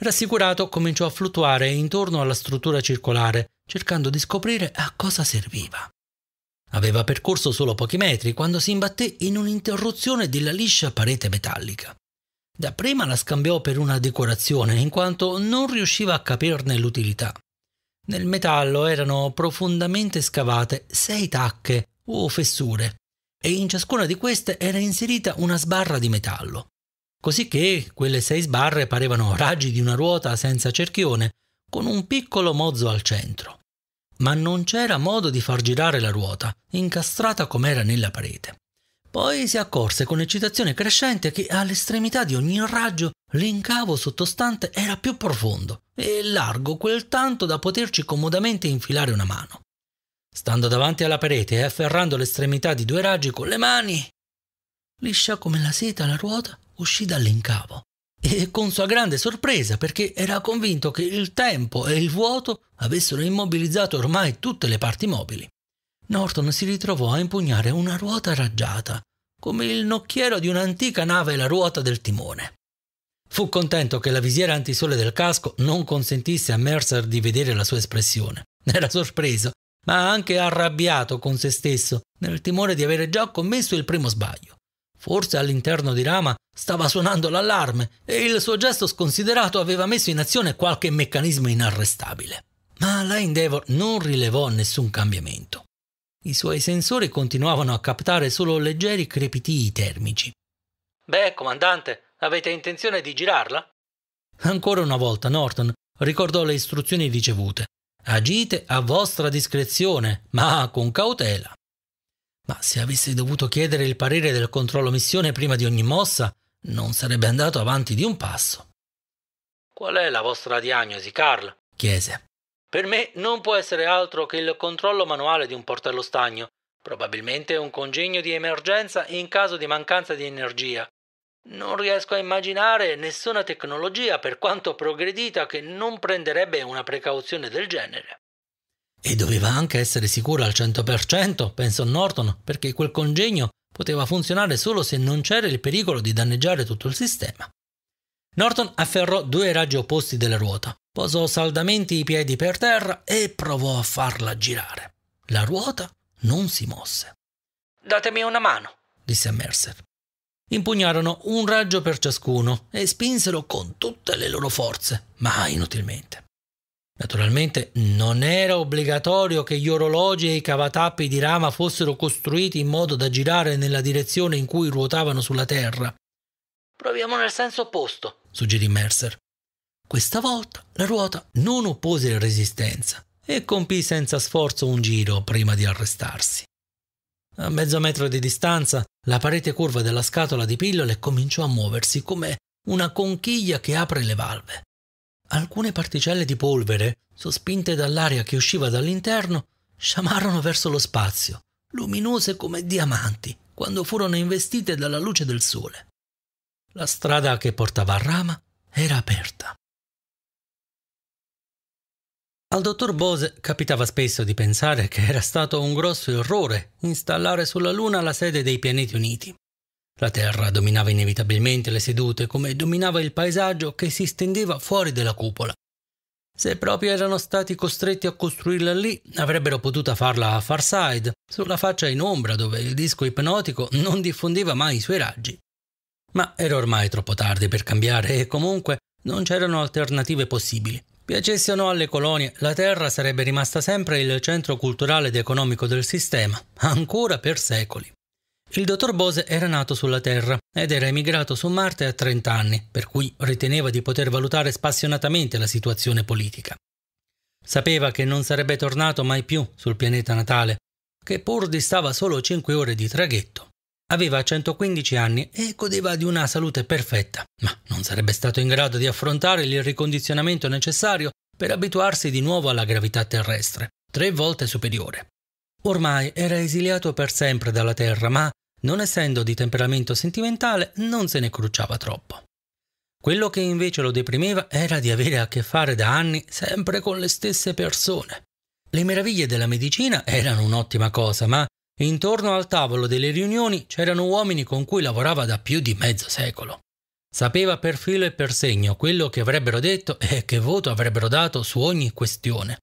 [SPEAKER 1] Rassicurato, cominciò a fluttuare intorno alla struttura circolare, cercando di scoprire a cosa serviva. Aveva percorso solo pochi metri quando si imbatté in un'interruzione della liscia parete metallica. Dapprima la scambiò per una decorazione, in quanto non riusciva a capirne l'utilità. Nel metallo erano profondamente scavate sei tacche o fessure, e in ciascuna di queste era inserita una sbarra di metallo, Cosicché quelle sei sbarre parevano raggi di una ruota senza cerchione, con un piccolo mozzo al centro. Ma non c'era modo di far girare la ruota, incastrata com'era nella parete. Poi si accorse con eccitazione crescente che all'estremità di ogni raggio l'incavo sottostante era più profondo e largo quel tanto da poterci comodamente infilare una mano. Stando davanti alla parete e afferrando l'estremità di due raggi con le mani, liscia come la seta la ruota uscì dall'incavo e con sua grande sorpresa perché era convinto che il tempo e il vuoto avessero immobilizzato ormai tutte le parti mobili. Norton si ritrovò a impugnare una ruota raggiata, come il nocchiero di un'antica nave la ruota del timone. Fu contento che la visiera antisole del casco non consentisse a Mercer di vedere la sua espressione. Era sorpreso ma anche arrabbiato con se stesso nel timore di avere già commesso il primo sbaglio. Forse all'interno di Rama stava suonando l'allarme e il suo gesto sconsiderato aveva messo in azione qualche meccanismo inarrestabile. Ma la Endeavor non rilevò nessun cambiamento. I suoi sensori continuavano a captare solo leggeri crepitii termici. Beh, comandante, avete intenzione di girarla? Ancora una volta Norton ricordò le istruzioni ricevute Agite a vostra discrezione, ma con cautela. Ma se avessi dovuto chiedere il parere del controllo missione prima di ogni mossa, non sarebbe andato avanti di un passo. Qual è la vostra diagnosi, Carl? chiese. Per me non può essere altro che il controllo manuale di un portello stagno, probabilmente un congegno di emergenza in caso di mancanza di energia, non riesco a immaginare nessuna tecnologia, per quanto progredita, che non prenderebbe una precauzione del genere. E doveva anche essere sicura al 100%, pensò Norton, perché quel congegno poteva funzionare solo se non c'era il pericolo di danneggiare tutto il sistema. Norton afferrò due raggi opposti della ruota, posò saldamente i piedi per terra e provò a farla girare. La ruota non si mosse. Datemi una mano, disse a Mercer. Impugnarono un raggio per ciascuno e spinsero con tutte le loro forze, ma inutilmente. Naturalmente non era obbligatorio che gli orologi e i cavatappi di rama fossero costruiti in modo da girare nella direzione in cui ruotavano sulla Terra. Proviamo nel senso opposto, suggerì Mercer. Questa volta la ruota non oppose resistenza e compì senza sforzo un giro prima di arrestarsi. A mezzo metro di distanza la parete curva della scatola di pillole cominciò a muoversi come una conchiglia che apre le valve. Alcune particelle di polvere, sospinte dall'aria che usciva dall'interno, sciamarono verso lo spazio, luminose come diamanti, quando furono investite dalla luce del sole. La strada che portava a Rama era aperta. Al dottor Bose capitava spesso di pensare che era stato un grosso errore installare sulla Luna la sede dei pianeti uniti. La Terra dominava inevitabilmente le sedute come dominava il paesaggio che si stendeva fuori della cupola. Se proprio erano stati costretti a costruirla lì, avrebbero potuto farla a Farside, sulla faccia in ombra dove il disco ipnotico non diffondeva mai i suoi raggi. Ma era ormai troppo tardi per cambiare e comunque non c'erano alternative possibili. Piacesse o no alle colonie, la terra sarebbe rimasta sempre il centro culturale ed economico del sistema, ancora per secoli. Il dottor Bose era nato sulla Terra ed era emigrato su Marte a 30 anni, per cui riteneva di poter valutare spassionatamente la situazione politica. Sapeva che non sarebbe tornato mai più sul pianeta natale, che pur distava solo 5 ore di traghetto. Aveva 115 anni e godeva di una salute perfetta, ma non sarebbe stato in grado di affrontare il ricondizionamento necessario per abituarsi di nuovo alla gravità terrestre, tre volte superiore. Ormai era esiliato per sempre dalla Terra, ma, non essendo di temperamento sentimentale, non se ne crucciava troppo. Quello che invece lo deprimeva era di avere a che fare da anni sempre con le stesse persone. Le meraviglie della medicina erano un'ottima cosa, ma Intorno al tavolo delle riunioni c'erano uomini con cui lavorava da più di mezzo secolo. Sapeva per filo e per segno quello che avrebbero detto e che voto avrebbero dato su ogni questione,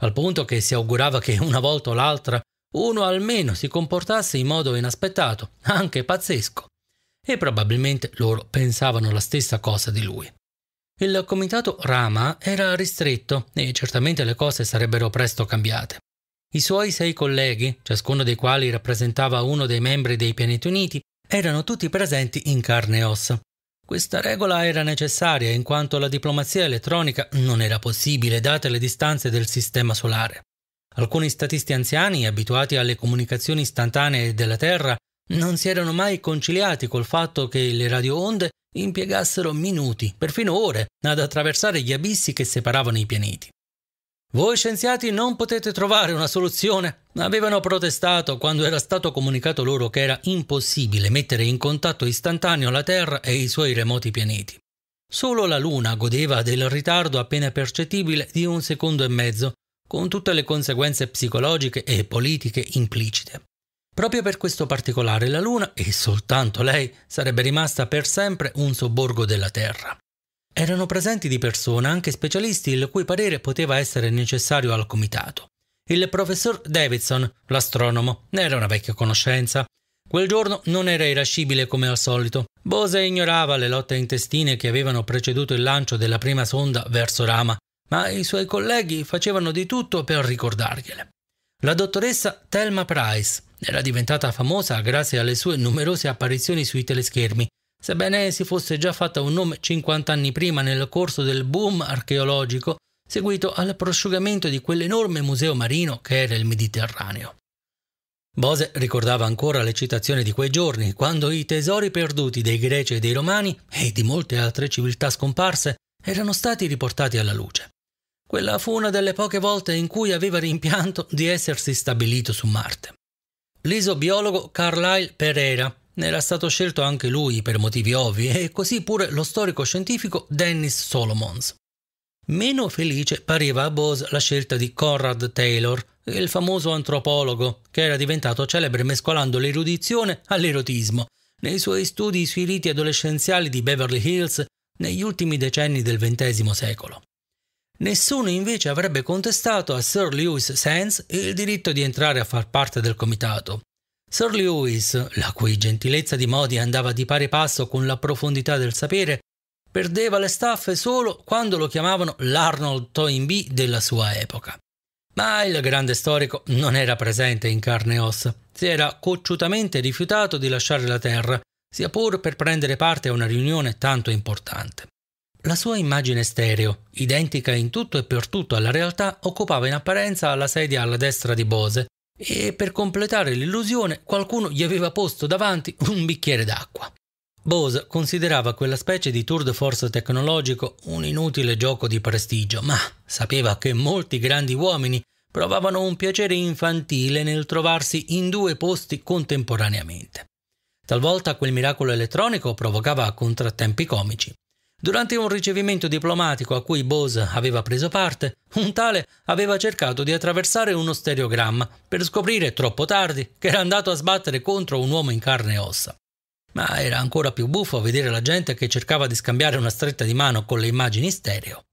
[SPEAKER 1] al punto che si augurava che una volta o l'altra uno almeno si comportasse in modo inaspettato, anche pazzesco. E probabilmente loro pensavano la stessa cosa di lui. Il comitato Rama era ristretto e certamente le cose sarebbero presto cambiate. I suoi sei colleghi, ciascuno dei quali rappresentava uno dei membri dei pianeti uniti, erano tutti presenti in carne e ossa. Questa regola era necessaria in quanto la diplomazia elettronica non era possibile date le distanze del sistema solare. Alcuni statisti anziani, abituati alle comunicazioni istantanee della Terra, non si erano mai conciliati col fatto che le radioonde impiegassero minuti, perfino ore, ad attraversare gli abissi che separavano i pianeti. Voi scienziati non potete trovare una soluzione. Avevano protestato quando era stato comunicato loro che era impossibile mettere in contatto istantaneo la Terra e i suoi remoti pianeti. Solo la Luna godeva del ritardo appena percettibile di un secondo e mezzo, con tutte le conseguenze psicologiche e politiche implicite. Proprio per questo particolare la Luna, e soltanto lei, sarebbe rimasta per sempre un sobborgo della Terra. Erano presenti di persona anche specialisti il cui parere poteva essere necessario al comitato. Il professor Davidson, l'astronomo, era una vecchia conoscenza. Quel giorno non era irascibile come al solito. Bose ignorava le lotte intestine che avevano preceduto il lancio della prima sonda verso Rama, ma i suoi colleghi facevano di tutto per ricordargliele. La dottoressa Thelma Price era diventata famosa grazie alle sue numerose apparizioni sui teleschermi Sebbene si fosse già fatta un nome 50 anni prima nel corso del boom archeologico seguito al prosciugamento di quell'enorme museo marino che era il Mediterraneo. Bose ricordava ancora le citazioni di quei giorni, quando i tesori perduti dei greci e dei romani e di molte altre civiltà scomparse erano stati riportati alla luce. Quella fu una delle poche volte in cui aveva rimpianto di essersi stabilito su Marte. L'isobiologo Carlyle Pereira ne Era stato scelto anche lui per motivi ovvi e così pure lo storico scientifico Dennis Solomons. Meno felice pareva a Bose la scelta di Conrad Taylor, il famoso antropologo che era diventato celebre mescolando l'erudizione all'erotismo nei suoi studi sui riti adolescenziali di Beverly Hills negli ultimi decenni del XX secolo. Nessuno invece avrebbe contestato a Sir Lewis Sands il diritto di entrare a far parte del comitato, Sir Lewis, la cui gentilezza di modi andava di pari passo con la profondità del sapere, perdeva le staffe solo quando lo chiamavano l'Arnold Toynbee della sua epoca. Ma il grande storico non era presente in carne e ossa, si era cocciutamente rifiutato di lasciare la Terra, sia pur per prendere parte a una riunione tanto importante. La sua immagine stereo, identica in tutto e per tutto alla realtà, occupava in apparenza la sedia alla destra di Bose, e per completare l'illusione qualcuno gli aveva posto davanti un bicchiere d'acqua. Bose considerava quella specie di tour de force tecnologico un inutile gioco di prestigio, ma sapeva che molti grandi uomini provavano un piacere infantile nel trovarsi in due posti contemporaneamente. Talvolta quel miracolo elettronico provocava contrattempi comici. Durante un ricevimento diplomatico a cui Bose aveva preso parte, un tale aveva cercato di attraversare uno stereogramma per scoprire troppo tardi che era andato a sbattere contro un uomo in carne e ossa. Ma era ancora più buffo vedere la gente che cercava di scambiare una stretta di mano con le immagini stereo.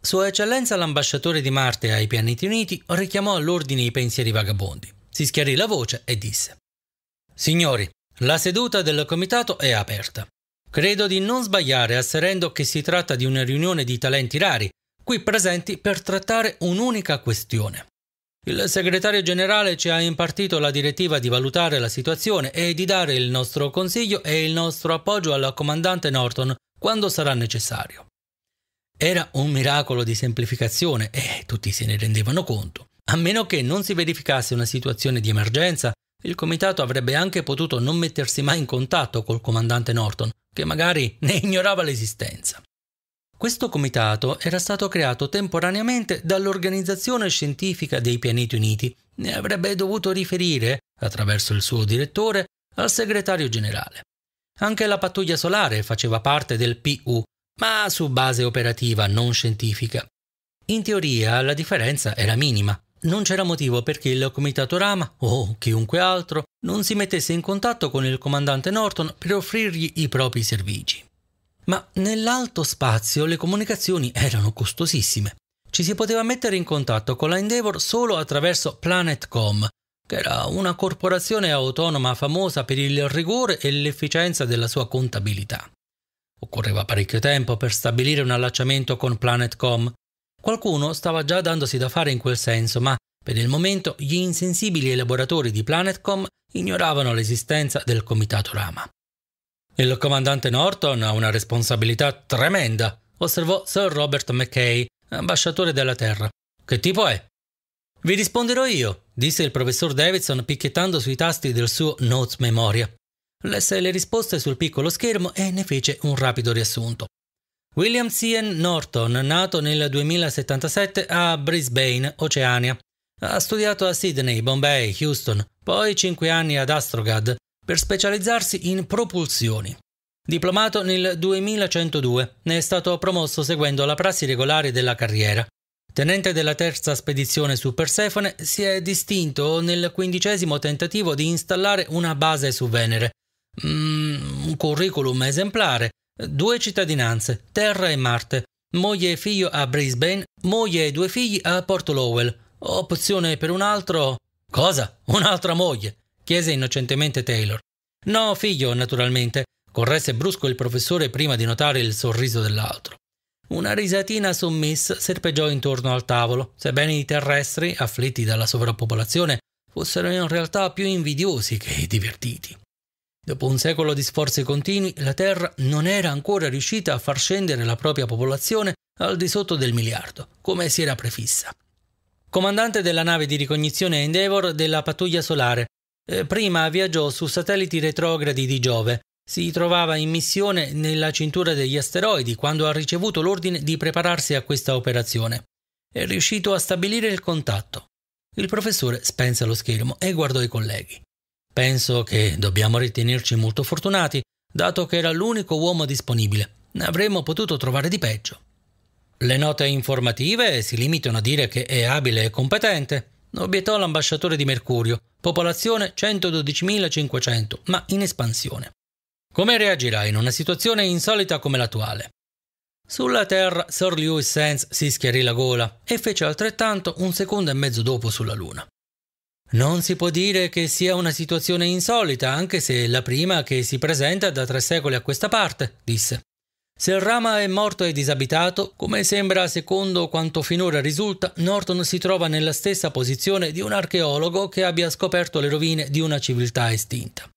[SPEAKER 1] Sua Eccellenza l'ambasciatore di Marte ai pianeti uniti richiamò all'ordine i pensieri vagabondi. Si schiarì la voce e disse: Signori, la seduta del comitato è aperta. Credo di non sbagliare asserendo che si tratta di una riunione di talenti rari, qui presenti per trattare un'unica questione. Il segretario generale ci ha impartito la direttiva di valutare la situazione e di dare il nostro consiglio e il nostro appoggio al comandante Norton quando sarà necessario. Era un miracolo di semplificazione e tutti se ne rendevano conto. A meno che non si verificasse una situazione di emergenza, il comitato avrebbe anche potuto non mettersi mai in contatto col comandante Norton, che magari ne ignorava l'esistenza. Questo comitato era stato creato temporaneamente dall'Organizzazione Scientifica dei Pianeti Uniti e avrebbe dovuto riferire, attraverso il suo direttore, al segretario generale. Anche la pattuglia solare faceva parte del PU, ma su base operativa non scientifica. In teoria la differenza era minima, non c'era motivo perché il comitato Rama o chiunque altro non si mettesse in contatto con il comandante Norton per offrirgli i propri servigi. Ma nell'alto spazio le comunicazioni erano costosissime. Ci si poteva mettere in contatto con la Endeavor solo attraverso Planetcom, che era una corporazione autonoma famosa per il rigore e l'efficienza della sua contabilità. Occorreva parecchio tempo per stabilire un allacciamento con Planetcom. Qualcuno stava già dandosi da fare in quel senso, ma per il momento gli insensibili elaboratori di Planetcom ignoravano l'esistenza del comitato Rama. Il comandante Norton ha una responsabilità tremenda, osservò Sir Robert McKay, ambasciatore della Terra. Che tipo è? Vi risponderò io, disse il professor Davidson picchiettando sui tasti del suo Notes Memoria. Lesse le risposte sul piccolo schermo e ne fece un rapido riassunto. William C. Norton, nato nel 2077 a Brisbane, Oceania. Ha studiato a Sydney, Bombay, Houston, poi 5 anni ad Astrogad per specializzarsi in propulsioni. Diplomato nel 2102, ne è stato promosso seguendo la prassi regolare della carriera. Tenente della terza spedizione su Persefone, si è distinto nel quindicesimo tentativo di installare una base su Venere. Mm, un curriculum esemplare, due cittadinanze, Terra e Marte, moglie e figlio a Brisbane, moglie e due figli a Port Lowell. Ho pozione per un altro. Cosa? Un'altra moglie? chiese innocentemente Taylor. No, figlio, naturalmente, corresse brusco il professore prima di notare il sorriso dell'altro. Una risatina sommessa serpeggiò intorno al tavolo, sebbene i terrestri, afflitti dalla sovrappopolazione, fossero in realtà più invidiosi che divertiti. Dopo un secolo di sforzi continui, la Terra non era ancora riuscita a far scendere la propria popolazione al di sotto del miliardo, come si era prefissa comandante della nave di ricognizione Endeavour della pattuglia solare. Eh, prima viaggiò su satelliti retrogradi di Giove. Si trovava in missione nella cintura degli asteroidi quando ha ricevuto l'ordine di prepararsi a questa operazione. È riuscito a stabilire il contatto. Il professore spense lo schermo e guardò i colleghi. Penso che dobbiamo ritenerci molto fortunati, dato che era l'unico uomo disponibile. Avremmo potuto trovare di peggio. Le note informative si limitano a dire che è abile e competente, obiettò l'ambasciatore di Mercurio, popolazione 112.500, ma in espansione. Come reagirai in una situazione insolita come l'attuale? Sulla Terra Sir Lewis Sands si schiarì la gola e fece altrettanto un secondo e mezzo dopo sulla Luna. Non si può dire che sia una situazione insolita, anche se è la prima che si presenta da tre secoli a questa parte, disse. Se il Rama è morto e disabitato, come sembra secondo quanto finora risulta, Norton si trova nella stessa posizione di un archeologo che abbia scoperto le rovine di una civiltà estinta.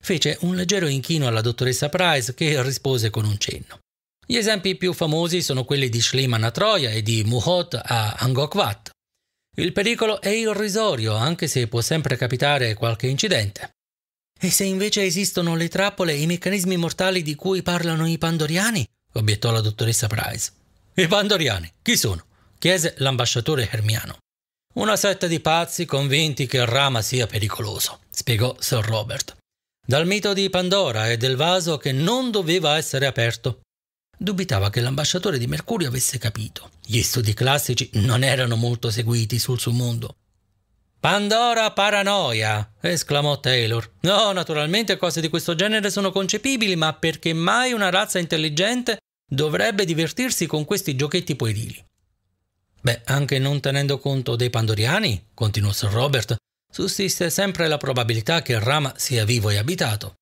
[SPEAKER 1] Fece un leggero inchino alla dottoressa Price che rispose con un cenno. Gli esempi più famosi sono quelli di Schliemann a Troia e di Muhot a Angkor Wat. Il pericolo è irrisorio, anche se può sempre capitare qualche incidente. E se invece esistono le trappole e i meccanismi mortali di cui parlano i Pandoriani? obiettò la dottoressa Price. I Pandoriani, chi sono? chiese l'ambasciatore Hermiano. Una setta di pazzi convinti che il rama sia pericoloso, spiegò Sir Robert. Dal mito di Pandora e del vaso che non doveva essere aperto. Dubitava che l'ambasciatore di Mercurio avesse capito. Gli studi classici non erano molto seguiti sul suo mondo. Pandora paranoia! esclamò Taylor. No, naturalmente cose di questo genere sono concepibili, ma perché mai una razza intelligente dovrebbe divertirsi con questi giochetti puerili? Beh, anche non tenendo conto dei pandoriani, continuò Sir Robert, sussiste sempre la probabilità che il Rama sia vivo e abitato.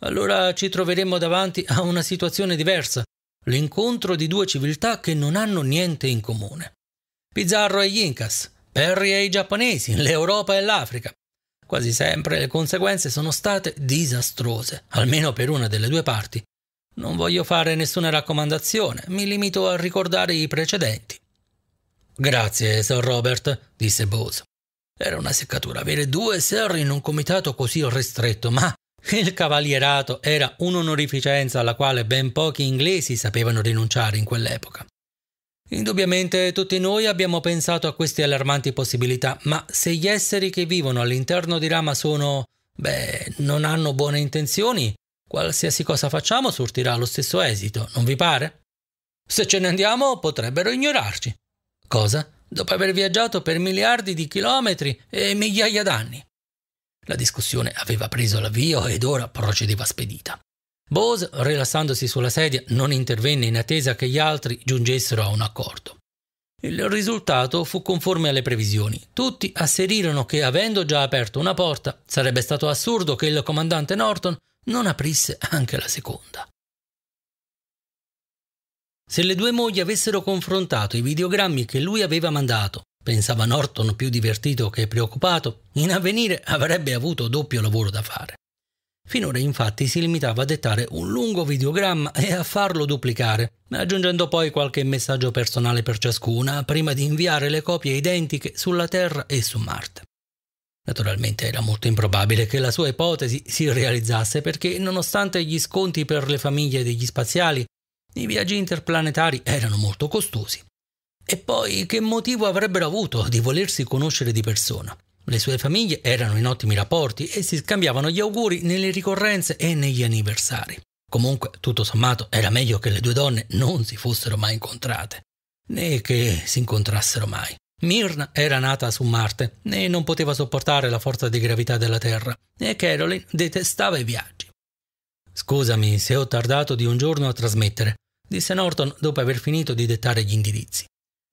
[SPEAKER 1] Allora ci troveremmo davanti a una situazione diversa, l'incontro di due civiltà che non hanno niente in comune. Pizarro e gli Incas, Perry e i giapponesi, l'Europa e l'Africa. Quasi sempre le conseguenze sono state disastrose, almeno per una delle due parti. Non voglio fare nessuna raccomandazione, mi limito a ricordare i precedenti. Grazie, Sir Robert, disse Bose. Era una seccatura avere due Sir in un comitato così ristretto, ma il cavalierato era un'onorificenza alla quale ben pochi inglesi sapevano rinunciare in quell'epoca. Indubbiamente tutti noi abbiamo pensato a queste allarmanti possibilità, ma se gli esseri che vivono all'interno di Rama sono, beh, non hanno buone intenzioni, qualsiasi cosa facciamo sortirà lo stesso esito, non vi pare? Se ce ne andiamo potrebbero ignorarci. Cosa? Dopo aver viaggiato per miliardi di chilometri e migliaia d'anni. La discussione aveva preso l'avvio ed ora procedeva spedita. Bose, rilassandosi sulla sedia, non intervenne in attesa che gli altri giungessero a un accordo. Il risultato fu conforme alle previsioni. Tutti asserirono che, avendo già aperto una porta, sarebbe stato assurdo che il comandante Norton non aprisse anche la seconda. Se le due mogli avessero confrontato i videogrammi che lui aveva mandato, pensava Norton più divertito che preoccupato, in avvenire avrebbe avuto doppio lavoro da fare. Finora infatti si limitava a dettare un lungo videogramma e a farlo duplicare, aggiungendo poi qualche messaggio personale per ciascuna prima di inviare le copie identiche sulla Terra e su Marte. Naturalmente era molto improbabile che la sua ipotesi si realizzasse perché nonostante gli sconti per le famiglie degli spaziali, i viaggi interplanetari erano molto costosi. E poi che motivo avrebbero avuto di volersi conoscere di persona? Le sue famiglie erano in ottimi rapporti e si scambiavano gli auguri nelle ricorrenze e negli anniversari. Comunque, tutto sommato, era meglio che le due donne non si fossero mai incontrate, né che si incontrassero mai. Mirna era nata su Marte e non poteva sopportare la forza di gravità della Terra, e Caroline detestava i viaggi. Scusami se ho tardato di un giorno a trasmettere, disse Norton dopo aver finito di dettare gli indirizzi.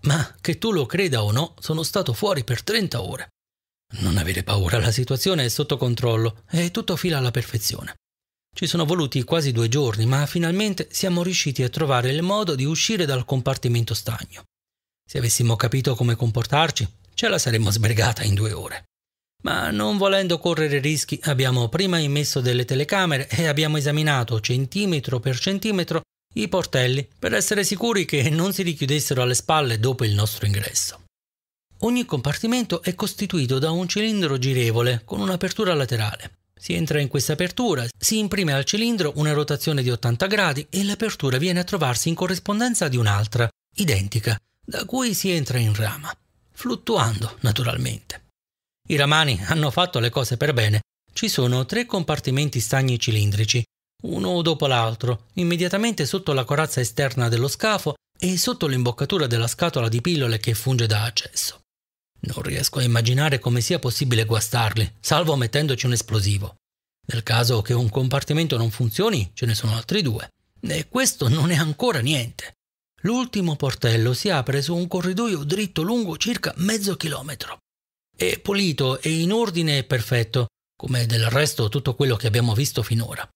[SPEAKER 1] Ma che tu lo creda o no, sono stato fuori per 30 ore. Non avere paura, la situazione è sotto controllo e tutto fila alla perfezione. Ci sono voluti quasi due giorni, ma finalmente siamo riusciti a trovare il modo di uscire dal compartimento stagno. Se avessimo capito come comportarci, ce la saremmo sbrigata in due ore. Ma non volendo correre rischi, abbiamo prima immesso delle telecamere e abbiamo esaminato centimetro per centimetro i portelli per essere sicuri che non si richiudessero alle spalle dopo il nostro ingresso. Ogni compartimento è costituito da un cilindro girevole con un'apertura laterale. Si entra in questa apertura, si imprime al cilindro una rotazione di 80 gradi e l'apertura viene a trovarsi in corrispondenza di un'altra, identica, da cui si entra in rama, fluttuando naturalmente. I ramani hanno fatto le cose per bene. Ci sono tre compartimenti stagni cilindrici, uno dopo l'altro, immediatamente sotto la corazza esterna dello scafo e sotto l'imboccatura della scatola di pillole che funge da accesso. Non riesco a immaginare come sia possibile guastarli, salvo mettendoci un esplosivo. Nel caso che un compartimento non funzioni, ce ne sono altri due. E questo non è ancora niente. L'ultimo portello si apre su un corridoio dritto lungo circa mezzo chilometro. È pulito e in ordine e perfetto, come del resto tutto quello che abbiamo visto finora.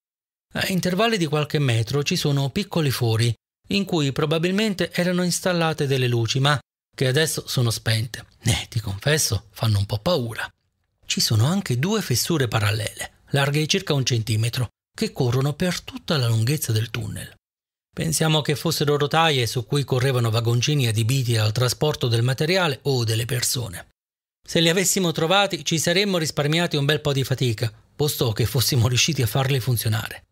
[SPEAKER 1] A intervalli di qualche metro ci sono piccoli fori, in cui probabilmente erano installate delle luci, ma che adesso sono spente eh, ti confesso, fanno un po' paura. Ci sono anche due fessure parallele, larghe circa un centimetro, che corrono per tutta la lunghezza del tunnel. Pensiamo che fossero rotaie su cui correvano vagoncini adibiti al trasporto del materiale o delle persone. Se li avessimo trovati ci saremmo risparmiati un bel po' di fatica, posto che fossimo riusciti a farli funzionare.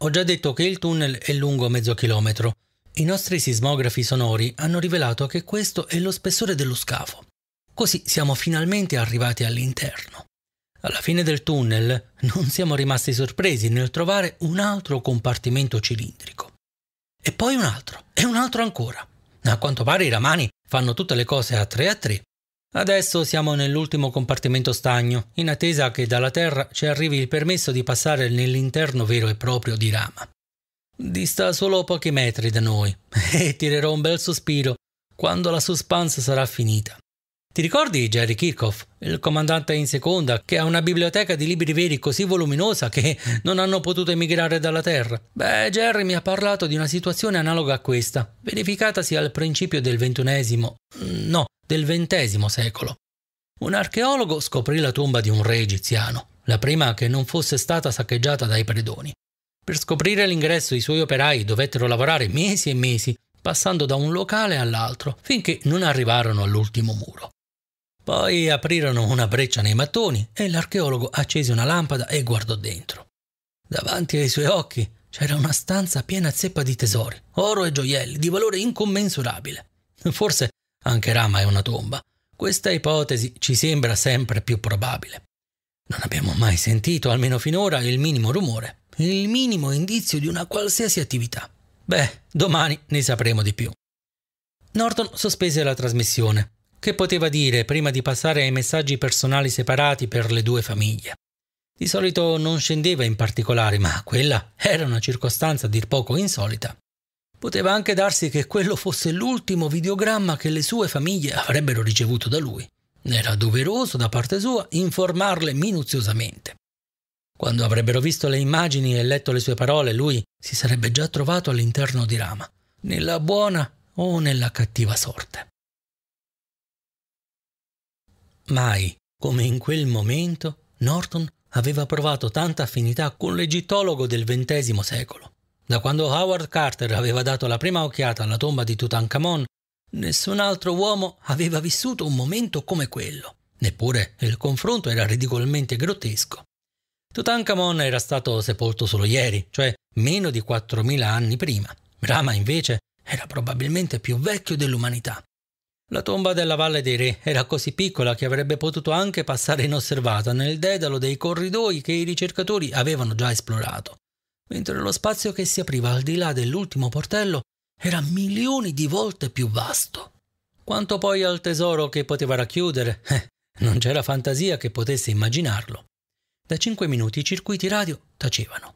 [SPEAKER 1] Ho già detto che il tunnel è lungo mezzo chilometro. I nostri sismografi sonori hanno rivelato che questo è lo spessore dello scafo. Così siamo finalmente arrivati all'interno. Alla fine del tunnel non siamo rimasti sorpresi nel trovare un altro compartimento cilindrico. E poi un altro, e un altro ancora. A quanto pare i ramani fanno tutte le cose a tre a tre. Adesso siamo nell'ultimo compartimento stagno, in attesa che dalla Terra ci arrivi il permesso di passare nell'interno vero e proprio di Rama. Dista solo pochi metri da noi e tirerò un bel sospiro quando la suspense sarà finita. Ti ricordi Jerry Kirchhoff, il comandante in seconda, che ha una biblioteca di libri veri così voluminosa che non hanno potuto emigrare dalla Terra? Beh, Jerry mi ha parlato di una situazione analoga a questa, verificatasi al principio del XXI, no, del ventesimo secolo. Un archeologo scoprì la tomba di un re egiziano, la prima che non fosse stata saccheggiata dai predoni. Per scoprire l'ingresso i suoi operai dovettero lavorare mesi e mesi, passando da un locale all'altro, finché non arrivarono all'ultimo muro. Poi aprirono una breccia nei mattoni e l'archeologo accese una lampada e guardò dentro. Davanti ai suoi occhi c'era una stanza piena zeppa di tesori, oro e gioielli di valore incommensurabile. Forse anche Rama è una tomba. Questa ipotesi ci sembra sempre più probabile. Non abbiamo mai sentito, almeno finora, il minimo rumore, il minimo indizio di una qualsiasi attività. Beh, domani ne sapremo di più. Norton sospese la trasmissione. Che poteva dire prima di passare ai messaggi personali separati per le due famiglie? Di solito non scendeva in particolare, ma quella era una circostanza a dir poco insolita. Poteva anche darsi che quello fosse l'ultimo videogramma che le sue famiglie avrebbero ricevuto da lui. Era doveroso da parte sua informarle minuziosamente. Quando avrebbero visto le immagini e letto le sue parole, lui si sarebbe già trovato all'interno di Rama, nella buona o nella cattiva sorte. Mai, come in quel momento, Norton aveva provato tanta affinità con l'egittologo del XX secolo. Da quando Howard Carter aveva dato la prima occhiata alla tomba di Tutankhamon, nessun altro uomo aveva vissuto un momento come quello. Neppure il confronto era ridicolmente grottesco. Tutankhamon era stato sepolto solo ieri, cioè meno di 4.000 anni prima. Rama invece era probabilmente più vecchio dell'umanità. La tomba della Valle dei Re era così piccola che avrebbe potuto anche passare inosservata nel dedalo dei corridoi che i ricercatori avevano già esplorato, mentre lo spazio che si apriva al di là dell'ultimo portello era milioni di volte più vasto. Quanto poi al tesoro che poteva racchiudere, eh, non c'era fantasia che potesse immaginarlo. Da cinque minuti i circuiti radio tacevano.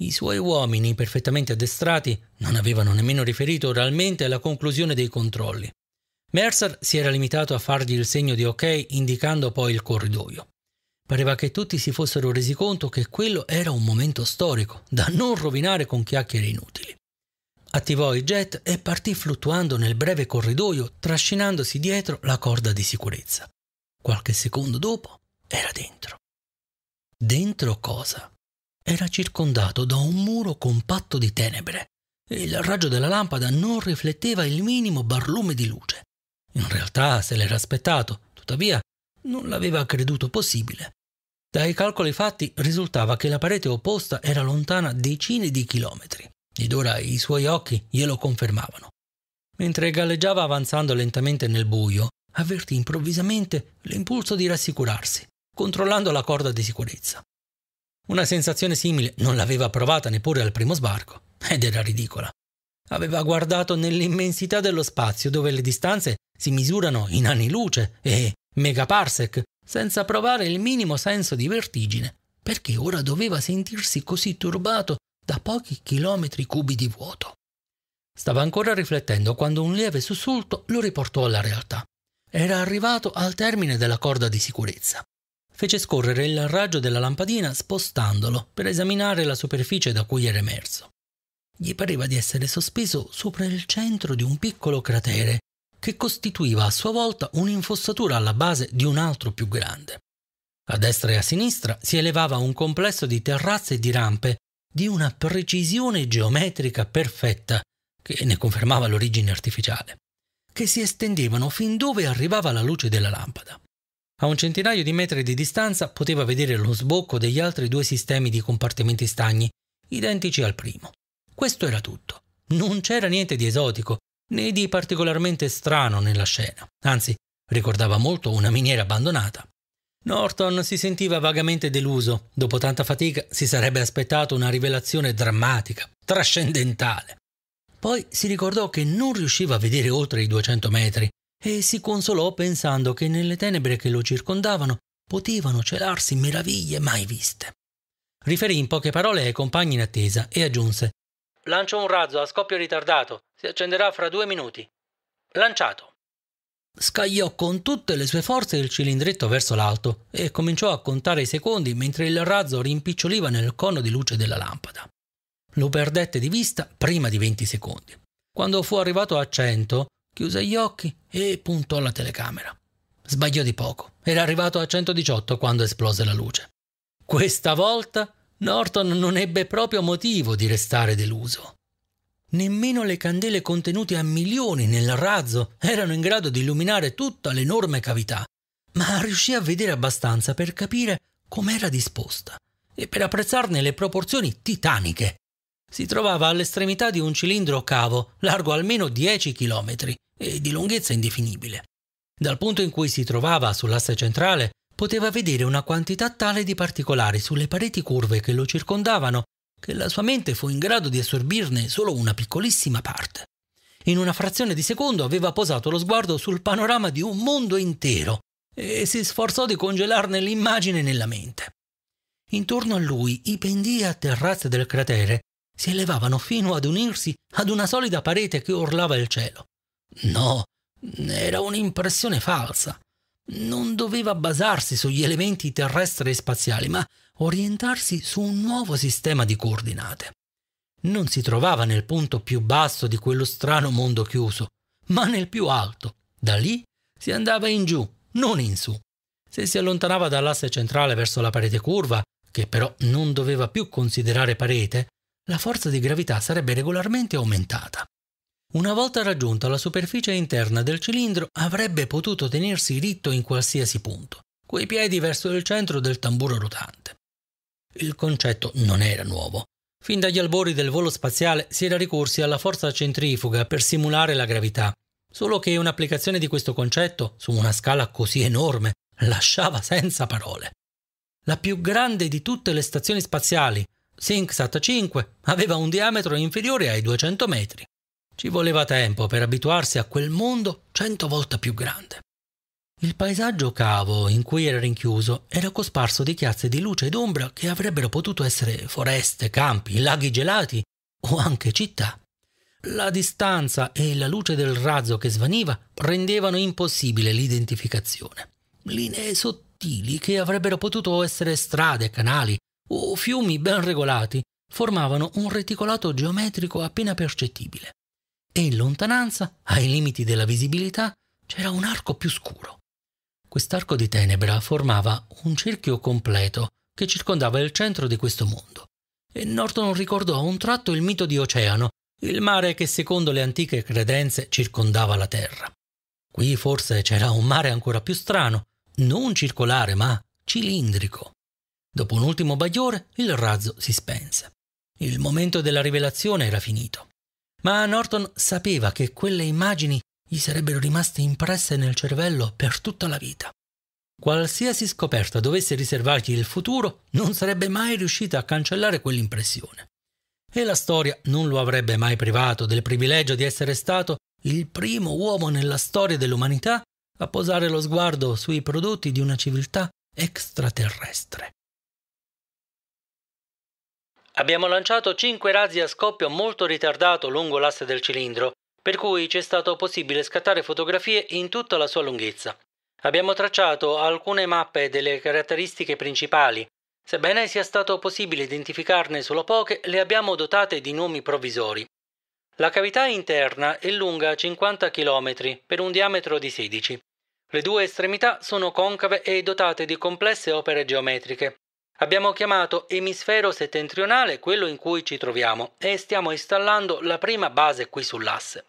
[SPEAKER 1] I suoi uomini, perfettamente addestrati, non avevano nemmeno riferito oralmente alla conclusione dei controlli. Mercer si era limitato a fargli il segno di ok indicando poi il corridoio. Pareva che tutti si fossero resi conto che quello era un momento storico, da non rovinare con chiacchiere inutili. Attivò i jet e partì fluttuando nel breve corridoio, trascinandosi dietro la corda di sicurezza. Qualche secondo dopo era dentro. Dentro cosa? Era circondato da un muro compatto di tenebre. Il raggio della lampada non rifletteva il minimo barlume di luce. In realtà se l'era aspettato, tuttavia non l'aveva creduto possibile. Dai calcoli fatti risultava che la parete opposta era lontana decine di chilometri, ed ora i suoi occhi glielo confermavano. Mentre galleggiava avanzando lentamente nel buio, avvertì improvvisamente l'impulso di rassicurarsi, controllando la corda di sicurezza. Una sensazione simile non l'aveva provata neppure al primo sbarco, ed era ridicola. Aveva guardato nell'immensità dello spazio dove le distanze si misurano in anni luce e megaparsec, senza provare il minimo senso di vertigine, perché ora doveva sentirsi così turbato da pochi chilometri cubi di vuoto. Stava ancora riflettendo quando un lieve sussulto lo riportò alla realtà. Era arrivato al termine della corda di sicurezza. Fece scorrere il raggio della lampadina spostandolo per esaminare la superficie da cui era emerso. Gli pareva di essere sospeso sopra il centro di un piccolo cratere che costituiva a sua volta un'infossatura alla base di un altro più grande. A destra e a sinistra si elevava un complesso di terrazze e di rampe di una precisione geometrica perfetta che ne confermava l'origine artificiale, che si estendevano fin dove arrivava la luce della lampada. A un centinaio di metri di distanza poteva vedere lo sbocco degli altri due sistemi di compartimenti stagni, identici al primo. Questo era tutto. Non c'era niente di esotico, né di particolarmente strano nella scena, anzi ricordava molto una miniera abbandonata. Norton si sentiva vagamente deluso, dopo tanta fatica si sarebbe aspettato una rivelazione drammatica, trascendentale. Poi si ricordò che non riusciva a vedere oltre i 200 metri e si consolò pensando che nelle tenebre che lo circondavano potevano celarsi meraviglie mai viste. Riferì in poche parole ai compagni in attesa e aggiunse Lancio un razzo a scoppio ritardato. Si accenderà fra due minuti. Lanciato. Scagliò con tutte le sue forze il cilindretto verso l'alto e cominciò a contare i secondi mentre il razzo rimpiccioliva nel cono di luce della lampada. Lo perdette di vista prima di 20 secondi. Quando fu arrivato a 100, chiuse gli occhi e puntò alla telecamera. Sbagliò di poco. Era arrivato a 118 quando esplose la luce. Questa volta Norton non ebbe proprio motivo di restare deluso. Nemmeno le candele contenute a milioni nel razzo erano in grado di illuminare tutta l'enorme cavità, ma riuscì a vedere abbastanza per capire com'era disposta e per apprezzarne le proporzioni titaniche. Si trovava all'estremità di un cilindro cavo, largo almeno 10 chilometri e di lunghezza indefinibile. Dal punto in cui si trovava sull'asse centrale Poteva vedere una quantità tale di particolari sulle pareti curve che lo circondavano che la sua mente fu in grado di assorbirne solo una piccolissima parte. In una frazione di secondo aveva posato lo sguardo sul panorama di un mondo intero e si sforzò di congelarne l'immagine nella mente. Intorno a lui i pendii a terrazze del cratere si elevavano fino ad unirsi ad una solida parete che urlava il cielo. No, era un'impressione falsa non doveva basarsi sugli elementi terrestri e spaziali, ma orientarsi su un nuovo sistema di coordinate. Non si trovava nel punto più basso di quello strano mondo chiuso, ma nel più alto. Da lì si andava in giù, non in su. Se si allontanava dall'asse centrale verso la parete curva, che però non doveva più considerare parete, la forza di gravità sarebbe regolarmente aumentata. Una volta raggiunta la superficie interna del cilindro avrebbe potuto tenersi ritto in qualsiasi punto, coi piedi verso il centro del tamburo rotante. Il concetto non era nuovo. Fin dagli albori del volo spaziale si era ricorsi alla forza centrifuga per simulare la gravità, solo che un'applicazione di questo concetto su una scala così enorme lasciava senza parole. La più grande di tutte le stazioni spaziali, SyncSat 5, aveva un diametro inferiore ai 200 metri. Ci voleva tempo per abituarsi a quel mondo cento volte più grande. Il paesaggio cavo in cui era rinchiuso era cosparso di chiazze di luce ed ombra che avrebbero potuto essere foreste, campi, laghi gelati o anche città. La distanza e la luce del razzo che svaniva rendevano impossibile l'identificazione. Linee sottili che avrebbero potuto essere strade, canali o fiumi ben regolati formavano un reticolato geometrico appena percettibile e in lontananza, ai limiti della visibilità, c'era un arco più scuro. Quest'arco di tenebra formava un cerchio completo che circondava il centro di questo mondo. E Norton ricordò a un tratto il mito di Oceano, il mare che secondo le antiche credenze circondava la Terra. Qui forse c'era un mare ancora più strano, non circolare ma cilindrico. Dopo un ultimo bagliore il razzo si spense. Il momento della rivelazione era finito. Ma Norton sapeva che quelle immagini gli sarebbero rimaste impresse nel cervello per tutta la vita. Qualsiasi scoperta dovesse riservargli il futuro, non sarebbe mai riuscita a cancellare quell'impressione. E la storia non lo avrebbe mai privato del privilegio di essere stato il primo uomo nella storia dell'umanità a posare lo sguardo sui prodotti di una civiltà extraterrestre. Abbiamo lanciato 5 razzi a scoppio molto ritardato lungo l'asse del cilindro, per cui ci è stato possibile scattare fotografie in tutta la sua lunghezza. Abbiamo tracciato alcune mappe delle caratteristiche principali. Sebbene sia stato possibile identificarne solo poche, le abbiamo dotate di nomi provvisori. La cavità interna è lunga 50 km per un diametro di 16. Le due estremità sono concave e dotate di complesse opere geometriche. Abbiamo chiamato emisfero settentrionale quello in cui ci troviamo e stiamo installando la prima base qui sull'asse.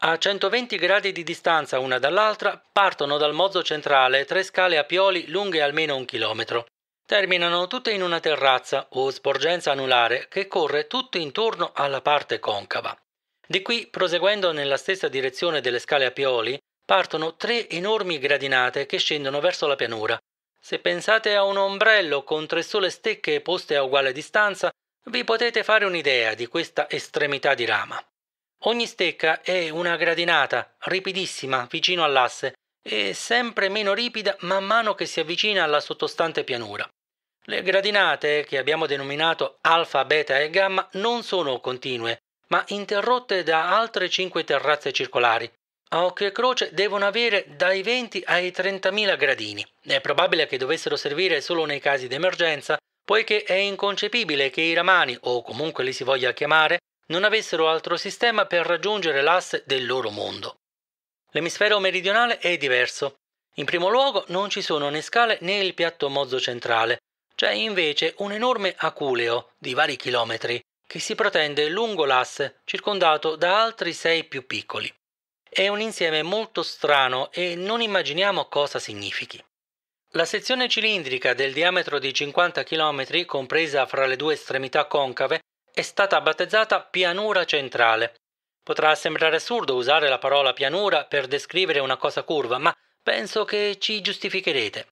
[SPEAKER 1] A 120 gradi di distanza una dall'altra partono dal mozzo centrale tre scale a pioli lunghe almeno un chilometro. Terminano tutte in una terrazza o sporgenza anulare che corre tutto intorno alla parte concava. Di qui, proseguendo nella stessa direzione delle scale a pioli, partono tre enormi gradinate che scendono verso la pianura, se pensate a un ombrello con tre sole stecche poste a uguale distanza, vi potete fare un'idea di questa estremità di rama. Ogni stecca è una gradinata, ripidissima, vicino all'asse, e sempre meno ripida man mano che si avvicina alla sottostante pianura. Le gradinate, che abbiamo denominato alfa, beta e gamma, non sono continue, ma interrotte da altre cinque terrazze circolari, a occhio e croce devono avere dai 20 ai 30.000 gradini. È probabile che dovessero servire solo nei casi d'emergenza, poiché è inconcepibile che i ramani, o comunque li si voglia chiamare, non avessero altro sistema per raggiungere l'asse del loro mondo. L'emisfero meridionale è diverso. In primo luogo non ci sono né scale né il piatto mozzo centrale, c'è invece un enorme aculeo di vari chilometri che si protende lungo l'asse, circondato da altri sei più piccoli. È un insieme molto strano e non immaginiamo cosa significhi. La sezione cilindrica del diametro di 50 km compresa fra le due estremità concave è stata battezzata pianura centrale. Potrà sembrare assurdo usare la parola pianura per descrivere una cosa curva, ma penso che ci giustificherete.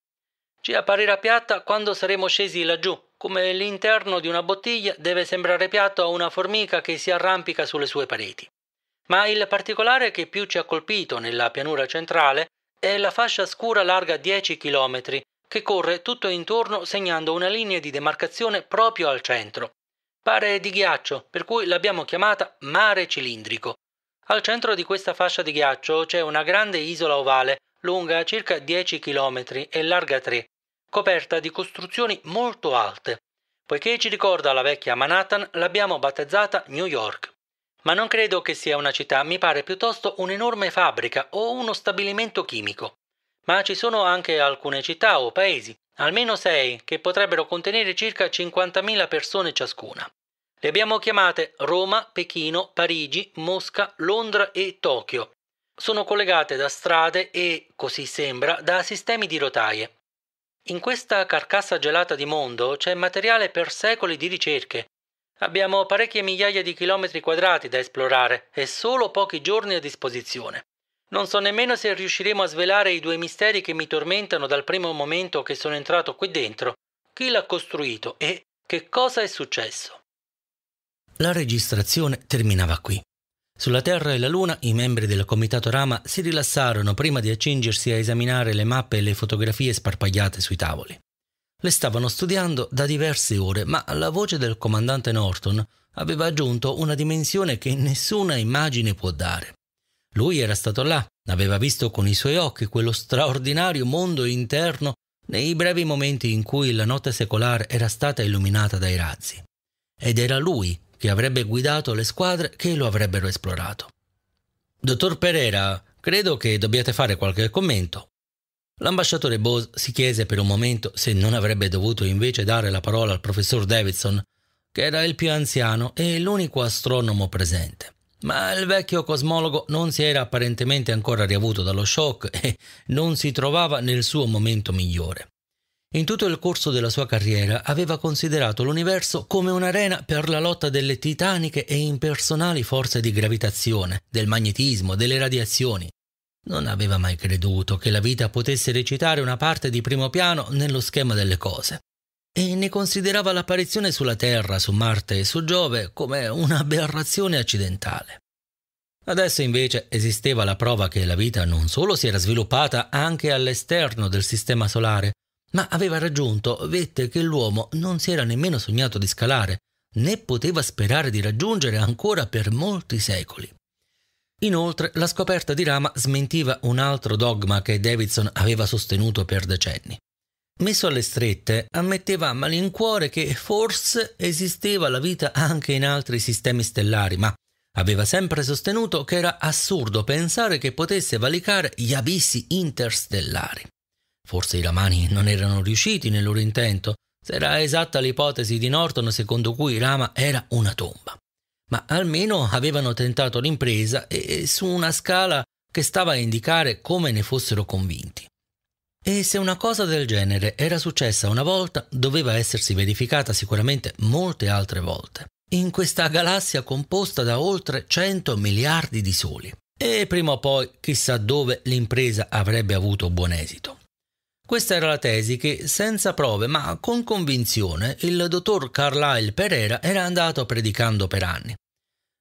[SPEAKER 1] Ci apparirà piatta quando saremo scesi laggiù, come l'interno di una bottiglia deve sembrare piatto a una formica che si arrampica sulle sue pareti. Ma il particolare che più ci ha colpito nella pianura centrale è la fascia scura larga 10 km, che corre tutto intorno segnando una linea di demarcazione proprio al centro. Pare di ghiaccio, per cui l'abbiamo chiamata mare cilindrico. Al centro di questa fascia di ghiaccio c'è una grande isola ovale, lunga circa 10 km e larga 3, coperta di costruzioni molto alte. Poiché ci ricorda la vecchia Manhattan, l'abbiamo battezzata New York ma non credo che sia una città, mi pare piuttosto un'enorme fabbrica o uno stabilimento chimico. Ma ci sono anche alcune città o paesi, almeno sei, che potrebbero contenere circa 50.000 persone ciascuna. Le abbiamo chiamate Roma, Pechino, Parigi, Mosca, Londra e Tokyo. Sono collegate da strade e, così sembra, da sistemi di rotaie. In questa carcassa gelata di mondo c'è materiale per secoli di ricerche, Abbiamo parecchie migliaia di chilometri quadrati da esplorare e solo pochi giorni a disposizione. Non so nemmeno se riusciremo a svelare i due misteri che mi tormentano dal primo momento che sono entrato qui dentro, chi l'ha costruito e che cosa è successo. La registrazione terminava qui. Sulla Terra e la Luna i membri del comitato Rama si rilassarono prima di accingersi a esaminare le mappe e le fotografie sparpagliate sui tavoli. Le stavano studiando da diverse ore, ma la voce del comandante Norton aveva aggiunto una dimensione che nessuna immagine può dare. Lui era stato là, aveva visto con i suoi occhi quello straordinario mondo interno nei brevi momenti in cui la notte secolare era stata illuminata dai razzi. Ed era lui che avrebbe guidato le squadre che lo avrebbero esplorato. Dottor Pereira, credo che dobbiate fare qualche commento, L'ambasciatore Bose si chiese per un momento se non avrebbe dovuto invece dare la parola al professor Davidson, che era il più anziano e l'unico astronomo presente. Ma il vecchio cosmologo non si era apparentemente ancora riavuto dallo shock e non si trovava nel suo momento migliore. In tutto il corso della sua carriera aveva considerato l'universo come un'arena per la lotta delle titaniche e impersonali forze di gravitazione, del magnetismo, delle radiazioni, non aveva mai creduto che la vita potesse recitare una parte di primo piano nello schema delle cose e ne considerava l'apparizione sulla Terra, su Marte e su Giove come un'aberrazione accidentale. Adesso invece esisteva la prova che la vita non solo si era sviluppata anche all'esterno del Sistema Solare, ma aveva raggiunto vette che l'uomo non si era nemmeno sognato di scalare, né poteva sperare di raggiungere ancora per molti secoli. Inoltre, la scoperta di Rama smentiva un altro dogma che Davidson aveva sostenuto per decenni. Messo alle strette, ammetteva a malincuore che forse esisteva la vita anche in altri sistemi stellari, ma aveva sempre sostenuto che era assurdo pensare che potesse valicare gli abissi interstellari. Forse i Ramani non erano riusciti nel loro intento, se era esatta l'ipotesi di Norton secondo cui Rama era una tomba ma almeno avevano tentato l'impresa e su una scala che stava a indicare come ne fossero convinti. E se una cosa del genere era successa una volta, doveva essersi verificata sicuramente molte altre volte, in questa galassia composta da oltre 100 miliardi di soli. E prima o poi chissà dove l'impresa avrebbe avuto buon esito. Questa era la tesi che, senza prove ma con convinzione, il dottor Carlyle Pereira era andato predicando per anni.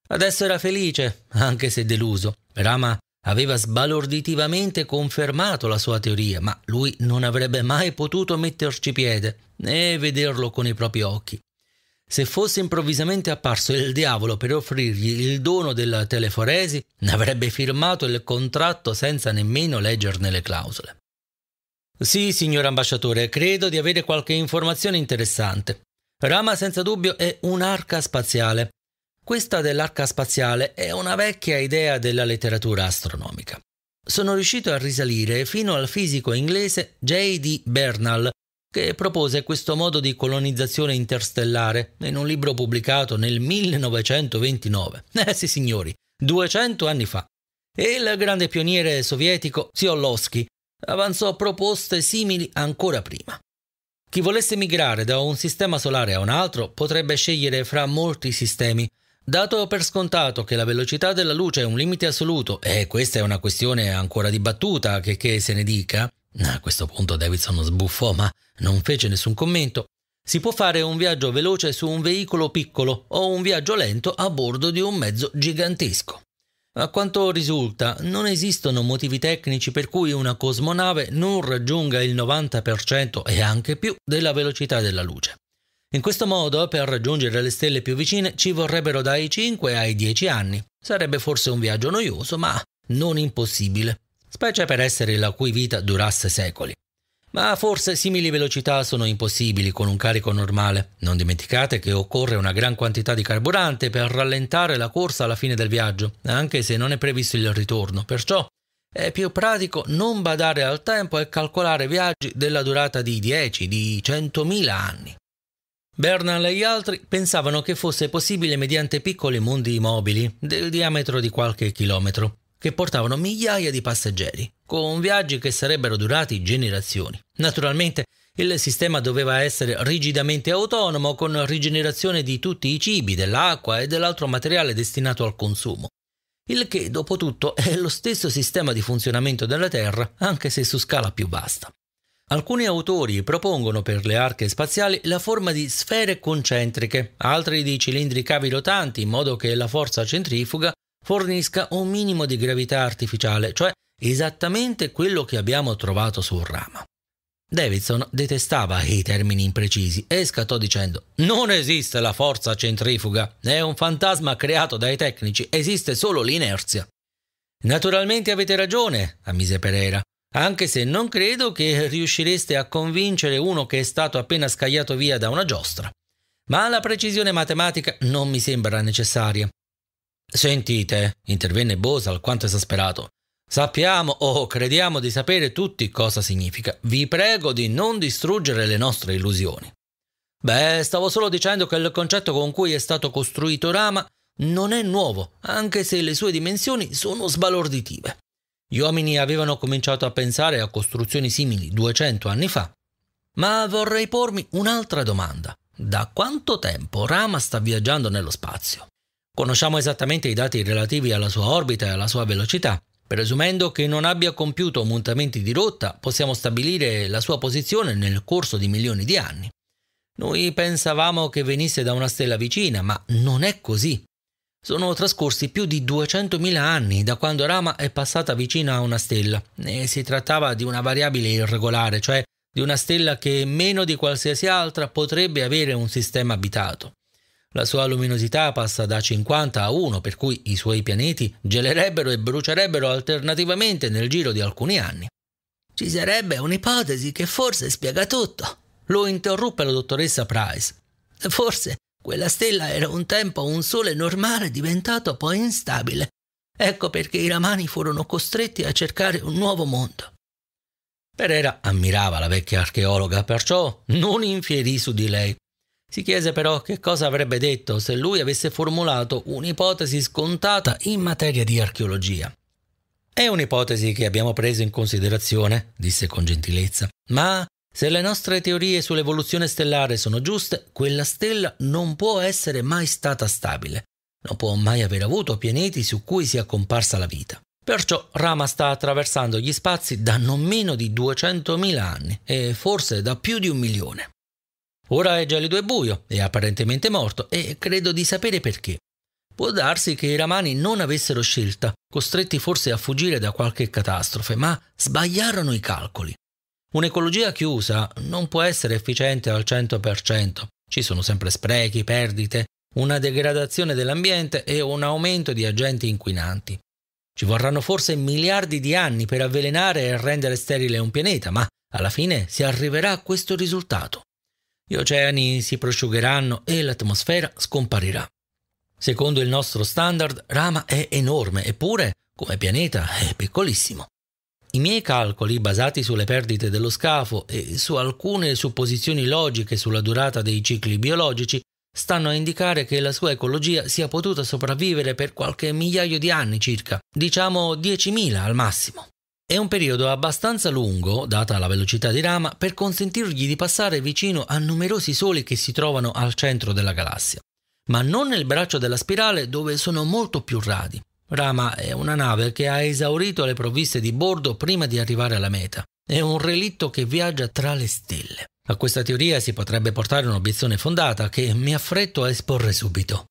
[SPEAKER 1] Adesso era felice, anche se deluso. Rama aveva sbalorditivamente confermato la sua teoria, ma lui non avrebbe mai potuto metterci piede né vederlo con i propri occhi. Se fosse improvvisamente apparso il diavolo per offrirgli il dono della teleforesi, ne avrebbe firmato il contratto senza nemmeno leggerne le clausole. Sì, signor ambasciatore, credo di avere qualche informazione interessante. Rama senza dubbio è un'arca spaziale. Questa dell'arca spaziale è una vecchia idea della letteratura astronomica. Sono riuscito a risalire fino al fisico inglese J.D. Bernal, che propose questo modo di colonizzazione interstellare in un libro pubblicato nel 1929. Eh sì, signori, 200 anni fa. E il grande pioniere sovietico Tsiolkovsky avanzò proposte simili ancora prima. Chi volesse migrare da un sistema solare a un altro potrebbe scegliere fra molti sistemi, Dato per scontato che la velocità della luce è un limite assoluto, e questa è una questione ancora dibattuta, che, che se ne dica, a questo punto Davidson sbuffò ma non fece nessun commento, si può fare un viaggio veloce su un veicolo piccolo o un viaggio lento a bordo di un mezzo gigantesco. A quanto risulta, non esistono motivi tecnici per cui una cosmonave non raggiunga il 90% e anche più della velocità della luce. In questo modo, per raggiungere le stelle più vicine ci vorrebbero dai 5 ai 10 anni. Sarebbe forse un viaggio noioso, ma non impossibile, specie per essere la cui vita durasse secoli. Ma forse simili velocità sono impossibili con un carico normale. Non dimenticate che occorre una gran quantità di carburante per rallentare la corsa alla fine del viaggio, anche se non è previsto il ritorno. Perciò è più pratico non badare al tempo e calcolare viaggi della durata di 10, di 100.000 anni. Bernal e gli altri pensavano che fosse possibile mediante piccoli mondi mobili del diametro di qualche chilometro che portavano migliaia di passeggeri, con viaggi che sarebbero durati generazioni. Naturalmente il sistema doveva essere rigidamente autonomo con rigenerazione di tutti i cibi, dell'acqua e dell'altro materiale destinato al consumo. Il che, dopo tutto, è lo stesso sistema di funzionamento della Terra, anche se su scala più vasta. Alcuni autori propongono per le arche spaziali la forma di sfere concentriche, altri di cilindri cavi rotanti in modo che la forza centrifuga fornisca un minimo di gravità artificiale, cioè esattamente quello che abbiamo trovato sul rama. Davidson detestava i termini imprecisi e scattò dicendo Non esiste la forza centrifuga, è un fantasma creato dai tecnici, esiste solo l'inerzia. Naturalmente avete ragione, ammise Pereira, anche se non credo che riuscireste a convincere uno che è stato appena scagliato via da una giostra. Ma la precisione matematica non mi sembra necessaria. Sentite, intervenne Bose alquanto esasperato. Sappiamo o oh, crediamo di sapere tutti cosa significa. Vi prego di non distruggere le nostre illusioni. Beh, stavo solo dicendo che il concetto con cui è stato costruito Rama non è nuovo, anche se le sue dimensioni sono sbalorditive. Gli uomini avevano cominciato a pensare a costruzioni simili 200 anni fa. Ma vorrei pormi un'altra domanda. Da quanto tempo Rama sta viaggiando nello spazio? Conosciamo esattamente i dati relativi alla sua orbita e alla sua velocità. Presumendo che non abbia compiuto mutamenti di rotta, possiamo stabilire la sua posizione nel corso di milioni di anni. Noi pensavamo che venisse da una stella vicina, ma non è così. Sono trascorsi più di 200.000 anni da quando Rama è passata vicino a una stella e si trattava di una variabile irregolare, cioè di una stella che meno di qualsiasi altra potrebbe avere un sistema abitato. La sua luminosità passa da 50 a 1, per cui i suoi pianeti gelerebbero e brucierebbero alternativamente nel giro di alcuni anni. Ci sarebbe un'ipotesi che forse spiega tutto, lo interruppe la dottoressa Price. Forse quella stella era un tempo un sole normale diventato poi instabile. Ecco perché i romani furono costretti a cercare un nuovo mondo. Perera ammirava la vecchia archeologa, perciò non infierì su di lei. Si chiese però che cosa avrebbe detto se lui avesse formulato un'ipotesi scontata in materia di archeologia. È un'ipotesi che abbiamo preso in considerazione, disse con gentilezza, ma se le nostre teorie sull'evoluzione stellare sono giuste, quella stella non può essere mai stata stabile, non può mai aver avuto pianeti su cui sia comparsa la vita. Perciò Rama sta attraversando gli spazi da non meno di 200.000 anni e forse da più di un milione. Ora è gelido e buio, è apparentemente morto e credo di sapere perché. Può darsi che i ramani non avessero scelta, costretti forse a fuggire da qualche catastrofe, ma sbagliarono i calcoli. Un'ecologia chiusa non può essere efficiente al 100%, ci sono sempre sprechi, perdite, una degradazione dell'ambiente e un aumento di agenti inquinanti. Ci vorranno forse miliardi di anni per avvelenare e rendere sterile un pianeta, ma alla fine si arriverà a questo risultato. Gli oceani si prosciugheranno e l'atmosfera scomparirà. Secondo il nostro standard, Rama è enorme, eppure, come pianeta, è piccolissimo. I miei calcoli, basati sulle perdite dello scafo e su alcune supposizioni logiche sulla durata dei cicli biologici, stanno a indicare che la sua ecologia sia potuta sopravvivere per qualche migliaio di anni circa, diciamo 10.000 al massimo. È un periodo abbastanza lungo, data la velocità di rama, per consentirgli di passare vicino a numerosi soli che si trovano al centro della galassia, ma non nel braccio della spirale dove sono molto più radi. Rama è una nave che ha esaurito le provviste di bordo prima di arrivare alla meta. È un relitto che viaggia tra le stelle. A questa teoria si potrebbe portare un'obiezione fondata che mi affretto a esporre subito.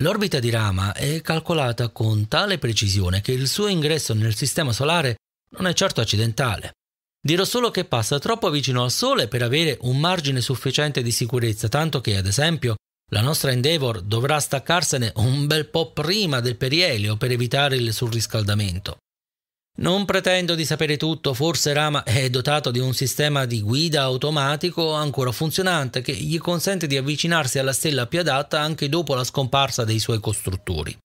[SPEAKER 1] L'orbita di Rama è calcolata con tale precisione che il suo ingresso nel Sistema Solare non è certo accidentale. Dirò solo che passa troppo vicino al Sole per avere un margine sufficiente di sicurezza, tanto che, ad esempio, la nostra Endeavour dovrà staccarsene un bel po' prima del perielio per evitare il surriscaldamento. Non pretendo di sapere tutto, forse Rama è dotato di un sistema di guida automatico ancora funzionante che gli consente di avvicinarsi alla stella più adatta anche dopo la scomparsa dei suoi costruttori.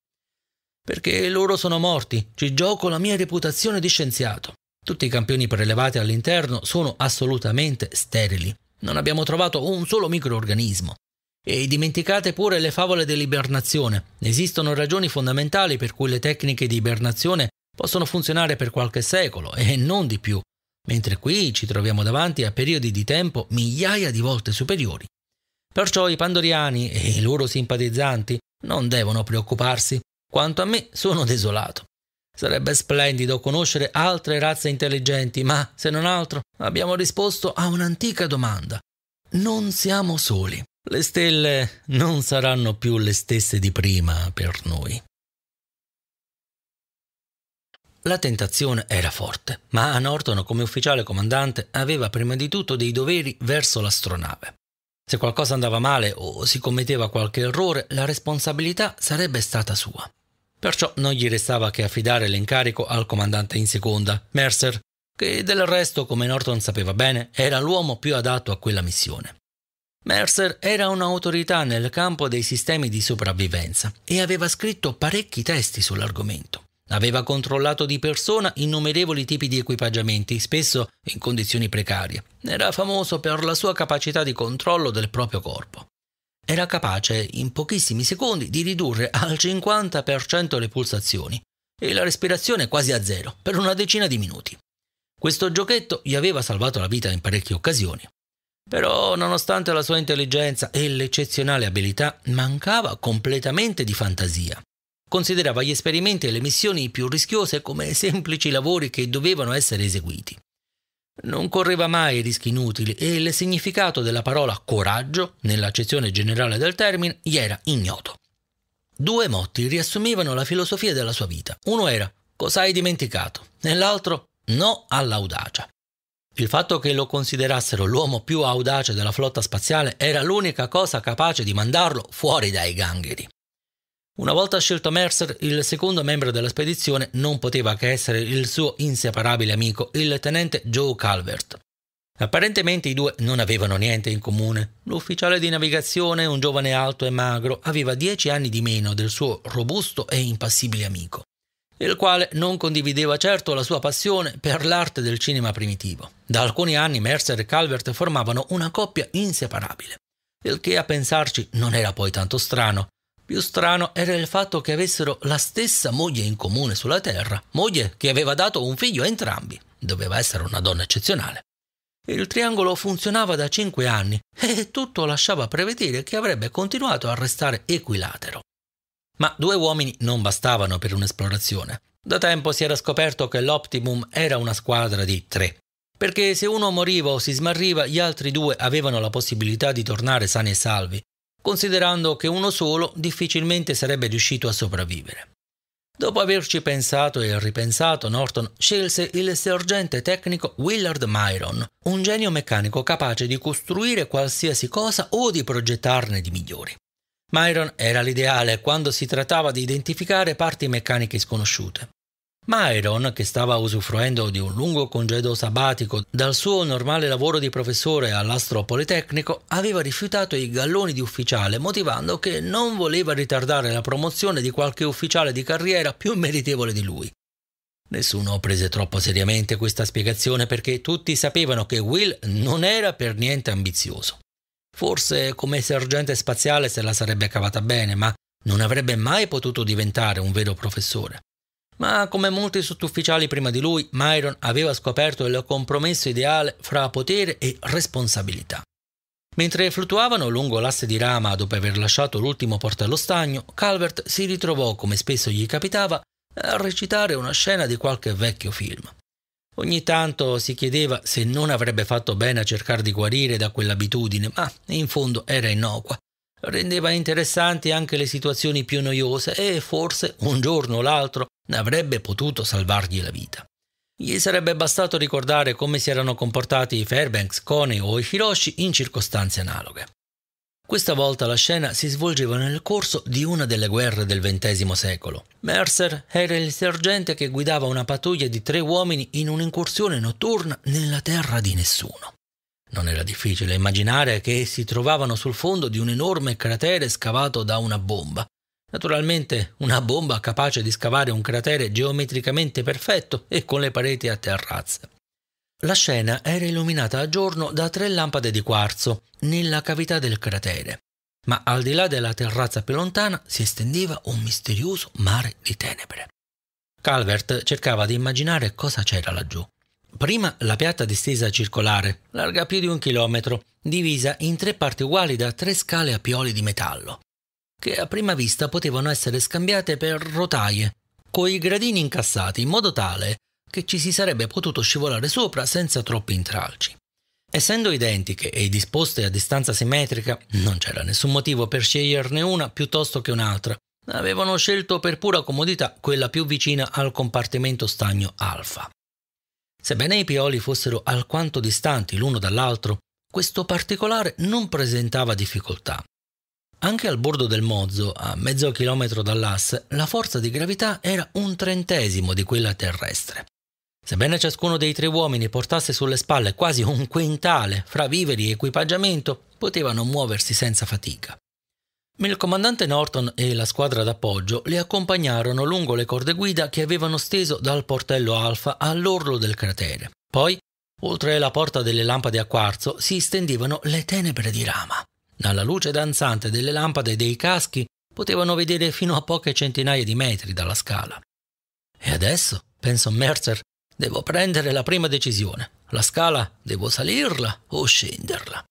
[SPEAKER 1] Perché loro sono morti, ci gioco la mia reputazione di scienziato. Tutti i campioni prelevati all'interno sono assolutamente sterili. Non abbiamo trovato un solo microorganismo. E dimenticate pure le favole dell'ibernazione. Esistono ragioni fondamentali per cui le tecniche di ibernazione possono funzionare per qualche secolo e non di più, mentre qui ci troviamo davanti a periodi di tempo migliaia di volte superiori. Perciò i pandoriani e i loro simpatizzanti non devono preoccuparsi, quanto a me, sono desolato. Sarebbe splendido conoscere altre razze intelligenti, ma se non altro abbiamo risposto a un'antica domanda. Non siamo soli. Le stelle non saranno più le stesse di prima per noi. La tentazione era forte, ma Norton come ufficiale comandante aveva prima di tutto dei doveri verso l'astronave. Se qualcosa andava male o si commetteva qualche errore, la responsabilità sarebbe stata sua. Perciò non gli restava che affidare l'incarico al comandante in seconda, Mercer, che del resto, come Norton sapeva bene, era l'uomo più adatto a quella missione. Mercer era un'autorità nel campo dei sistemi di sopravvivenza e aveva scritto parecchi testi sull'argomento. Aveva controllato di persona innumerevoli tipi di equipaggiamenti, spesso in condizioni precarie. Era famoso per la sua capacità di controllo del proprio corpo era capace in pochissimi secondi di ridurre al 50% le pulsazioni e la respirazione quasi a zero per una decina di minuti. Questo giochetto gli aveva salvato la vita in parecchie occasioni. Però, nonostante la sua intelligenza e l'eccezionale abilità, mancava completamente di fantasia. Considerava gli esperimenti e le missioni più rischiose come semplici lavori che dovevano essere eseguiti non correva mai rischi inutili e il significato della parola coraggio, nell'accezione generale del termine, gli era ignoto. Due motti riassumivano la filosofia della sua vita. Uno era cos'hai dimenticato Nell'altro no all'audacia. Il fatto che lo considerassero l'uomo più audace della flotta spaziale era l'unica cosa capace di mandarlo fuori dai gangheri. Una volta scelto Mercer, il secondo membro della spedizione non poteva che essere il suo inseparabile amico, il tenente Joe Calvert. Apparentemente i due non avevano niente in comune. L'ufficiale di navigazione, un giovane alto e magro, aveva dieci anni di meno del suo robusto e impassibile amico, il quale non condivideva certo la sua passione per l'arte del cinema primitivo. Da alcuni anni Mercer e Calvert formavano una coppia inseparabile, il che a pensarci non era poi tanto strano, più strano era il fatto che avessero la stessa moglie in comune sulla Terra, moglie che aveva dato un figlio a entrambi. Doveva essere una donna eccezionale. Il triangolo funzionava da cinque anni e tutto lasciava prevedere che avrebbe continuato a restare equilatero. Ma due uomini non bastavano per un'esplorazione. Da tempo si era scoperto che l'Optimum era una squadra di tre, perché se uno moriva o si smarriva, gli altri due avevano la possibilità di tornare sani e salvi, considerando che uno solo difficilmente sarebbe riuscito a sopravvivere. Dopo averci pensato e ripensato, Norton scelse il sergente tecnico Willard Myron, un genio meccanico capace di costruire qualsiasi cosa o di progettarne di migliori. Myron era l'ideale quando si trattava di identificare parti meccaniche sconosciute. Myron, che stava usufruendo di un lungo congedo sabbatico dal suo normale lavoro di professore all'Astro Politecnico, aveva rifiutato i galloni di ufficiale motivando che non voleva ritardare la promozione di qualche ufficiale di carriera più meritevole di lui. Nessuno prese troppo seriamente questa spiegazione perché tutti sapevano che Will non era per niente ambizioso. Forse come sergente spaziale se la sarebbe cavata bene, ma non avrebbe mai potuto diventare un vero professore. Ma come molti sottufficiali prima di lui, Myron aveva scoperto il compromesso ideale fra potere e responsabilità. Mentre fluttuavano lungo l'asse di rama dopo aver lasciato l'ultimo portello stagno, Calvert si ritrovò, come spesso gli capitava, a recitare una scena di qualche vecchio film. Ogni tanto si chiedeva se non avrebbe fatto bene a cercare di guarire da quell'abitudine, ma in fondo era innocua. Rendeva interessanti anche le situazioni più noiose e forse un giorno o l'altro avrebbe potuto salvargli la vita. Gli sarebbe bastato ricordare come si erano comportati i Fairbanks, Coney o i Hiroshi in circostanze analoghe. Questa volta la scena si svolgeva nel corso di una delle guerre del XX secolo. Mercer era il sergente che guidava una pattuglia di tre uomini in un'incursione notturna nella terra di nessuno. Non era difficile immaginare che si trovavano sul fondo di un enorme cratere scavato da una bomba, Naturalmente una bomba capace di scavare un cratere geometricamente perfetto e con le pareti a terrazze. La scena era illuminata a giorno da tre lampade di quarzo nella cavità del cratere, ma al di là della terrazza più lontana si estendeva un misterioso mare di tenebre. Calvert cercava di immaginare cosa c'era laggiù. Prima la piatta distesa circolare, larga più di un chilometro, divisa in tre parti uguali da tre scale a pioli di metallo, che a prima vista potevano essere scambiate per rotaie, coi gradini incassati in modo tale che ci si sarebbe potuto scivolare sopra senza troppi intralci. Essendo identiche e disposte a distanza simmetrica, non c'era nessun motivo per sceglierne una piuttosto che un'altra. Avevano scelto per pura comodità quella più vicina al compartimento stagno alfa. Sebbene i pioli fossero alquanto distanti l'uno dall'altro, questo particolare non presentava difficoltà. Anche al bordo del Mozzo, a mezzo chilometro dall'asse, la forza di gravità era un trentesimo di quella terrestre. Sebbene ciascuno dei tre uomini portasse sulle spalle quasi un quintale fra viveri e equipaggiamento, potevano muoversi senza fatica. Il comandante Norton e la squadra d'appoggio li accompagnarono lungo le corde guida che avevano steso dal portello Alfa all'orlo del cratere. Poi, oltre la porta delle lampade a quarzo, si stendevano le tenebre di rama. Dalla luce danzante delle lampade e dei caschi potevano vedere fino a poche centinaia di metri dalla scala. E adesso, pensò Mercer, devo prendere la prima decisione. La scala devo salirla o scenderla?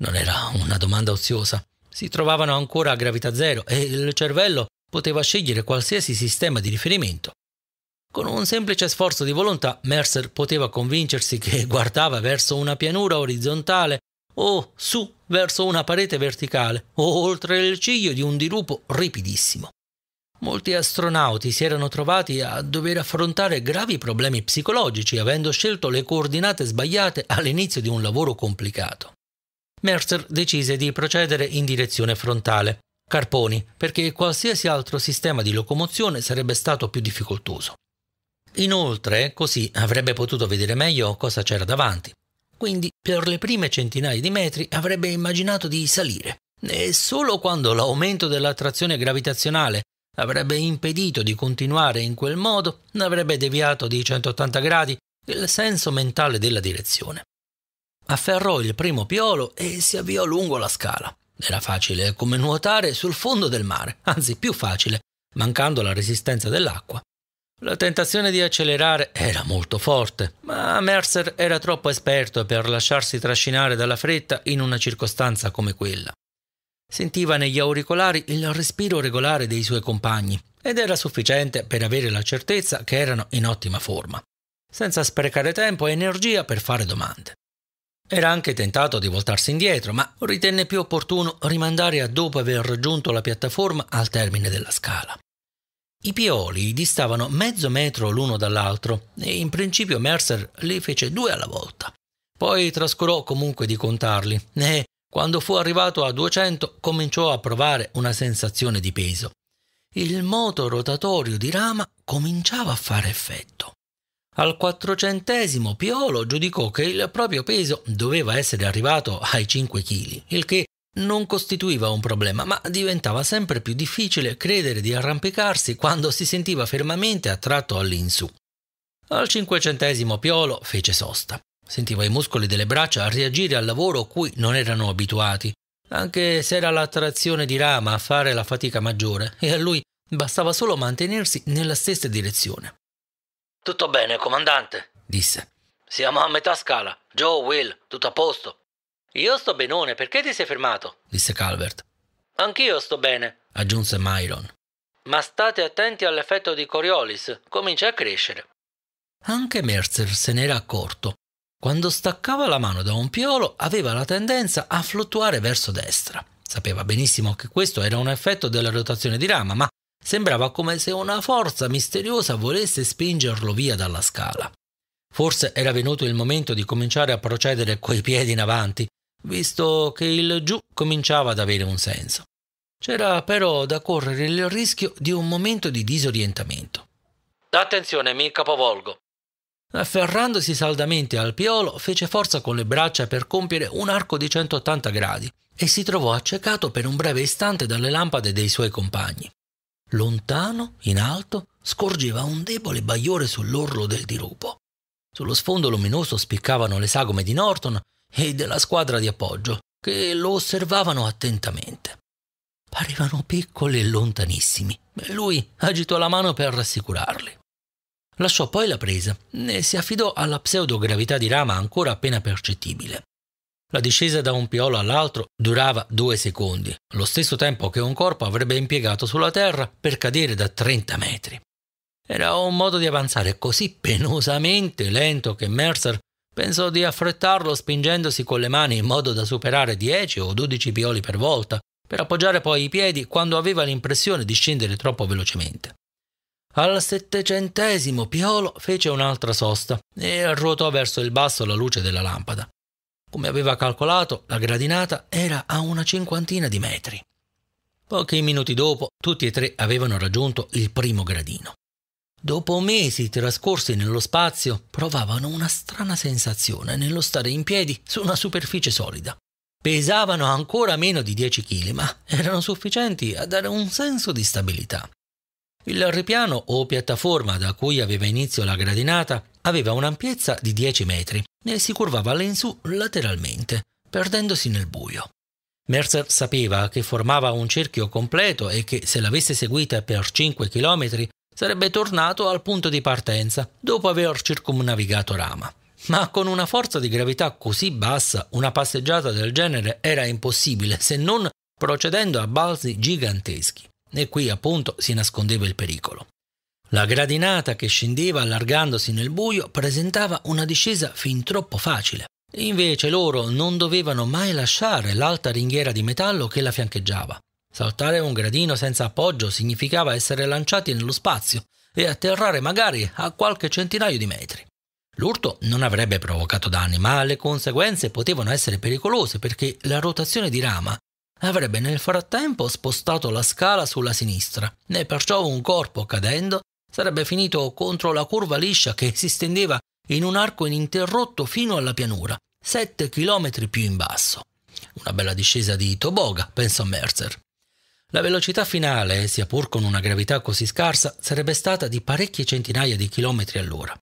[SPEAKER 1] Non era una domanda oziosa. Si trovavano ancora a gravità zero e il cervello poteva scegliere qualsiasi sistema di riferimento. Con un semplice sforzo di volontà, Mercer poteva convincersi che guardava verso una pianura orizzontale o oh, su verso una parete verticale o oltre il ciglio di un dirupo ripidissimo. Molti astronauti si erano trovati a dover affrontare gravi problemi psicologici avendo scelto le coordinate sbagliate all'inizio di un lavoro complicato. Mercer decise di procedere in direzione frontale, carponi, perché qualsiasi altro sistema di locomozione sarebbe stato più difficoltoso. Inoltre, così avrebbe potuto vedere meglio cosa c'era davanti, quindi per le prime centinaia di metri avrebbe immaginato di salire. E solo quando l'aumento dell'attrazione gravitazionale avrebbe impedito di continuare in quel modo, avrebbe deviato di 180 gradi il senso mentale della direzione. Afferrò il primo piolo e si avviò lungo la scala. Era facile come nuotare sul fondo del mare, anzi più facile, mancando la resistenza dell'acqua. La tentazione di accelerare era molto forte, ma Mercer era troppo esperto per lasciarsi trascinare dalla fretta in una circostanza come quella. Sentiva negli auricolari il respiro regolare dei suoi compagni ed era sufficiente per avere la certezza che erano in ottima forma, senza sprecare tempo e energia per fare domande. Era anche tentato di voltarsi indietro, ma ritenne più opportuno rimandare a dopo aver raggiunto la piattaforma al termine della scala. I pioli distavano mezzo metro l'uno dall'altro e in principio Mercer li fece due alla volta. Poi trascurò comunque di contarli e, quando fu arrivato a 200, cominciò a provare una sensazione di peso. Il moto rotatorio di rama cominciava a fare effetto. Al quattrocentesimo Piolo giudicò che il proprio peso doveva essere arrivato ai 5 kg, il che non costituiva un problema, ma diventava sempre più difficile credere di arrampicarsi quando si sentiva fermamente attratto all'insù. Al cinquecentesimo piolo fece sosta. Sentiva i muscoli delle braccia reagire al lavoro cui non erano abituati, anche se era l'attrazione di rama a fare la fatica maggiore, e a lui bastava solo mantenersi nella stessa direzione. Tutto bene, comandante, disse. Siamo a metà scala. Joe, Will, tutto a posto. Io sto benone, perché ti sei fermato? disse Calvert. Anch'io sto bene, aggiunse Myron. Ma state attenti all'effetto di Coriolis, comincia a crescere. Anche Mercer se n'era accorto. Quando staccava la mano da un piolo aveva la tendenza a fluttuare verso destra. Sapeva benissimo che questo era un effetto della rotazione di rama, ma sembrava come se una forza misteriosa volesse spingerlo via dalla scala. Forse era venuto il momento di cominciare a procedere coi piedi in avanti, visto che il giù cominciava ad avere un senso. C'era però da correre il rischio di un momento di disorientamento. Attenzione, mi capovolgo. Afferrandosi saldamente al piolo, fece forza con le braccia per compiere un arco di 180 gradi e si trovò accecato per un breve istante dalle lampade dei suoi compagni. Lontano, in alto, scorgeva un debole bagliore sull'orlo del dirupo. Sullo sfondo luminoso spiccavano le sagome di Norton e della squadra di appoggio, che lo osservavano attentamente. Parevano piccoli e lontanissimi, e lui agitò la mano per rassicurarli. Lasciò poi la presa e si affidò alla pseudogravità di rama ancora appena percettibile. La discesa da un piolo all'altro durava due secondi, lo stesso tempo che un corpo avrebbe impiegato sulla terra per cadere da 30 metri. Era un modo di avanzare così penosamente lento che Mercer Pensò di affrettarlo spingendosi con le mani in modo da superare 10 o 12 pioli per volta, per appoggiare poi i piedi quando aveva l'impressione di scendere troppo velocemente. Al settecentesimo piolo fece un'altra sosta e ruotò verso il basso la luce della lampada. Come aveva calcolato, la gradinata era a una cinquantina di metri. Pochi minuti dopo, tutti e tre avevano raggiunto il primo gradino. Dopo mesi trascorsi nello spazio, provavano una strana sensazione nello stare in piedi su una superficie solida. Pesavano ancora meno di 10 kg, ma erano sufficienti a dare un senso di stabilità. Il ripiano o piattaforma da cui aveva inizio la gradinata aveva un'ampiezza di 10 metri e si curvava all'insù lateralmente, perdendosi nel buio. Mercer sapeva che formava un cerchio completo e che se l'avesse seguita per 5 km sarebbe tornato al punto di partenza dopo aver circumnavigato Rama. Ma con una forza di gravità così bassa una passeggiata del genere era impossibile se non procedendo a balzi giganteschi. E qui appunto si nascondeva il pericolo. La gradinata che scendeva allargandosi nel buio presentava una discesa fin troppo facile. Invece loro non dovevano mai lasciare l'alta ringhiera di metallo che la fiancheggiava. Saltare un gradino senza appoggio significava essere lanciati nello spazio e atterrare magari a qualche centinaio di metri. L'urto non avrebbe provocato danni, ma le conseguenze potevano essere pericolose perché la rotazione di rama avrebbe nel frattempo spostato la scala sulla sinistra e perciò un corpo cadendo sarebbe finito contro la curva liscia che si stendeva in un arco ininterrotto fino alla pianura, 7 km più in basso. Una bella discesa di toboga, pensò Mercer. La velocità finale, sia pur con una gravità così scarsa, sarebbe stata di parecchie centinaia di chilometri all'ora.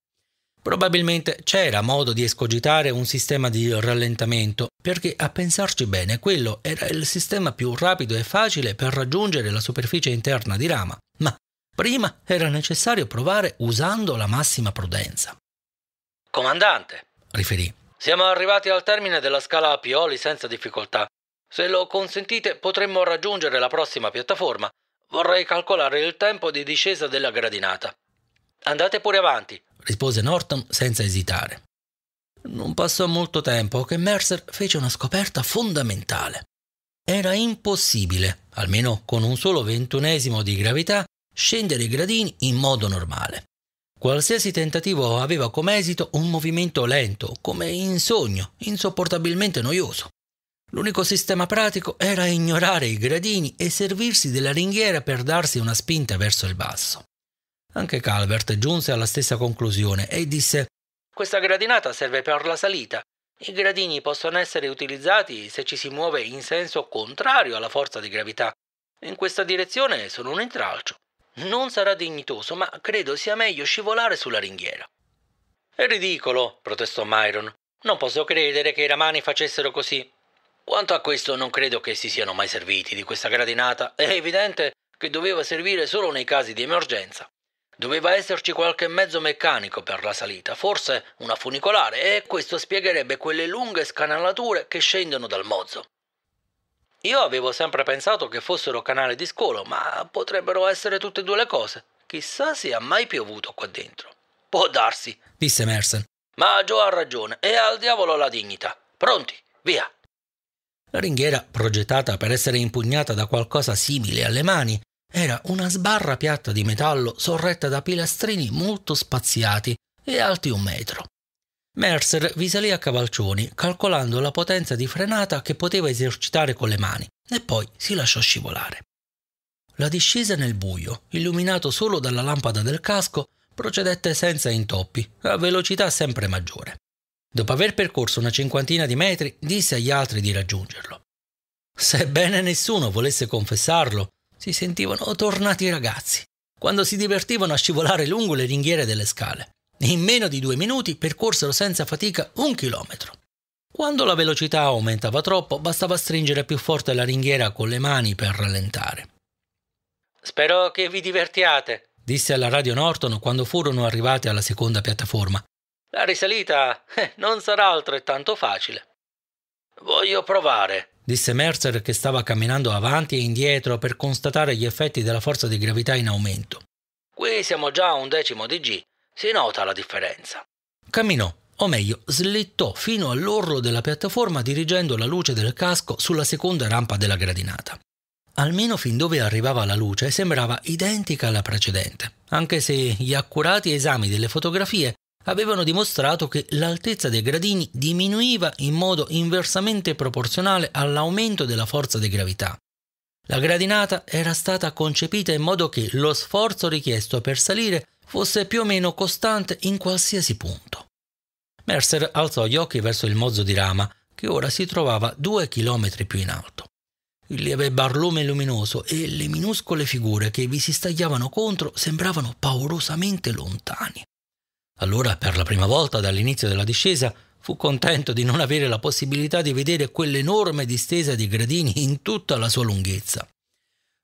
[SPEAKER 1] Probabilmente c'era modo di escogitare un sistema di rallentamento, perché a pensarci bene quello era il sistema più rapido e facile per raggiungere la superficie interna di Rama, ma prima era necessario provare usando la massima prudenza. Comandante, riferì, siamo arrivati al termine della scala a Pioli senza difficoltà. Se lo consentite potremmo raggiungere la prossima piattaforma. Vorrei calcolare il tempo di discesa della gradinata. Andate pure avanti, rispose Norton senza esitare. Non passò molto tempo che Mercer fece una scoperta fondamentale. Era impossibile, almeno con un solo ventunesimo di gravità, scendere i gradini in modo normale. Qualsiasi tentativo aveva come esito un movimento lento, come in sogno, insopportabilmente noioso. L'unico sistema pratico era ignorare i gradini e servirsi della ringhiera per darsi una spinta verso il basso. Anche Calvert giunse alla stessa conclusione e disse Questa gradinata serve per la salita. I gradini possono essere utilizzati se ci si muove in senso contrario alla forza di gravità. In questa direzione sono un intralcio. Non sarà dignitoso, ma credo sia meglio scivolare sulla ringhiera. È ridicolo, protestò Myron. Non posso credere che i ramani facessero così. Quanto a questo non credo che si siano mai serviti di questa gradinata, è evidente che doveva servire solo nei casi di emergenza. Doveva esserci qualche mezzo meccanico per la salita, forse una funicolare, e questo spiegherebbe quelle lunghe scanalature che scendono dal mozzo. Io avevo sempre pensato che fossero canali di scolo, ma potrebbero essere tutte e due le cose. Chissà se ha mai piovuto qua dentro. Può darsi, disse Mersen. Ma Joe ha ragione, e al diavolo la dignità. Pronti, via! La ringhiera, progettata per essere impugnata da qualcosa simile alle mani, era una sbarra piatta di metallo sorretta da pilastrini molto spaziati e alti un metro. Mercer vi salì a cavalcioni, calcolando la potenza di frenata che poteva esercitare con le mani, e poi si lasciò scivolare. La discesa nel buio, illuminato solo dalla lampada del casco, procedette senza intoppi, a velocità sempre maggiore. Dopo aver percorso una cinquantina di metri, disse agli altri di raggiungerlo. Sebbene nessuno volesse confessarlo, si sentivano tornati i ragazzi, quando si divertivano a scivolare lungo le ringhiere delle scale. In meno di due minuti percorsero senza fatica un chilometro. Quando la velocità aumentava troppo, bastava stringere più forte la ringhiera con le mani per rallentare. Spero che vi divertiate, disse alla radio Norton quando furono arrivati alla seconda piattaforma, la risalita eh, non sarà altrettanto facile. Voglio provare, disse Mercer che stava camminando avanti e indietro per constatare gli effetti della forza di gravità in aumento. Qui siamo già a un decimo di G, si nota la differenza. Camminò, o meglio, slittò fino all'orlo della piattaforma dirigendo la luce del casco sulla seconda rampa della gradinata. Almeno fin dove arrivava la luce sembrava identica alla precedente, anche se gli accurati esami delle fotografie avevano dimostrato che l'altezza dei gradini diminuiva in modo inversamente proporzionale all'aumento della forza di gravità. La gradinata era stata concepita in modo che lo sforzo richiesto per salire fosse più o meno costante in qualsiasi punto. Mercer alzò gli occhi verso il mozzo di rama, che ora si trovava due chilometri più in alto. Il lieve barlume luminoso e le minuscole figure che vi si stagliavano contro sembravano paurosamente lontani. Allora, per la prima volta dall'inizio della discesa, fu contento di non avere la possibilità di vedere quell'enorme distesa di gradini in tutta la sua lunghezza.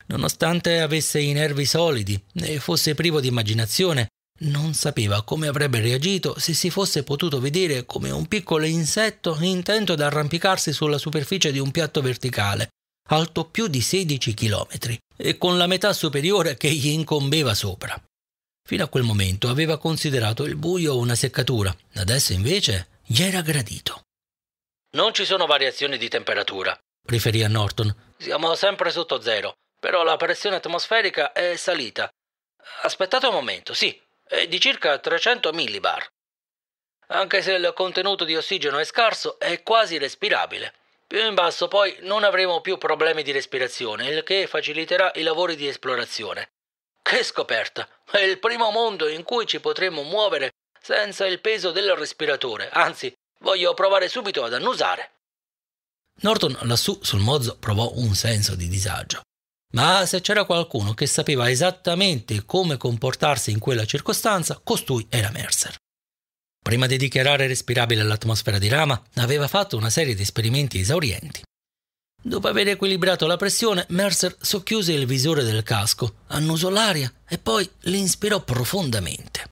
[SPEAKER 1] Nonostante avesse i nervi solidi e fosse privo di immaginazione, non sapeva come avrebbe reagito se si fosse potuto vedere come un piccolo insetto intento ad arrampicarsi sulla superficie di un piatto verticale, alto più di 16 chilometri, e con la metà superiore che gli incombeva sopra. Fino a quel momento aveva considerato il buio una seccatura, adesso invece gli era gradito. Non ci sono variazioni di temperatura, riferì a Norton. Siamo sempre sotto zero, però la pressione atmosferica è salita. Aspettate un momento, sì, è di circa 300 millibar. Anche se il contenuto di ossigeno è scarso, è quasi respirabile. Più in basso poi non avremo più problemi di respirazione, il che faciliterà i lavori di esplorazione. Che scoperta! È il primo mondo in cui ci potremmo muovere senza il peso del respiratore. Anzi, voglio provare subito ad annusare. Norton lassù sul mozzo provò un senso di disagio. Ma se c'era qualcuno che sapeva esattamente come comportarsi in quella circostanza, costui era Mercer. Prima di dichiarare respirabile l'atmosfera di Rama, aveva fatto una serie di esperimenti esaurienti. Dopo aver equilibrato la pressione, Mercer socchiuse il visore del casco, annusò l'aria e poi l'inspirò profondamente.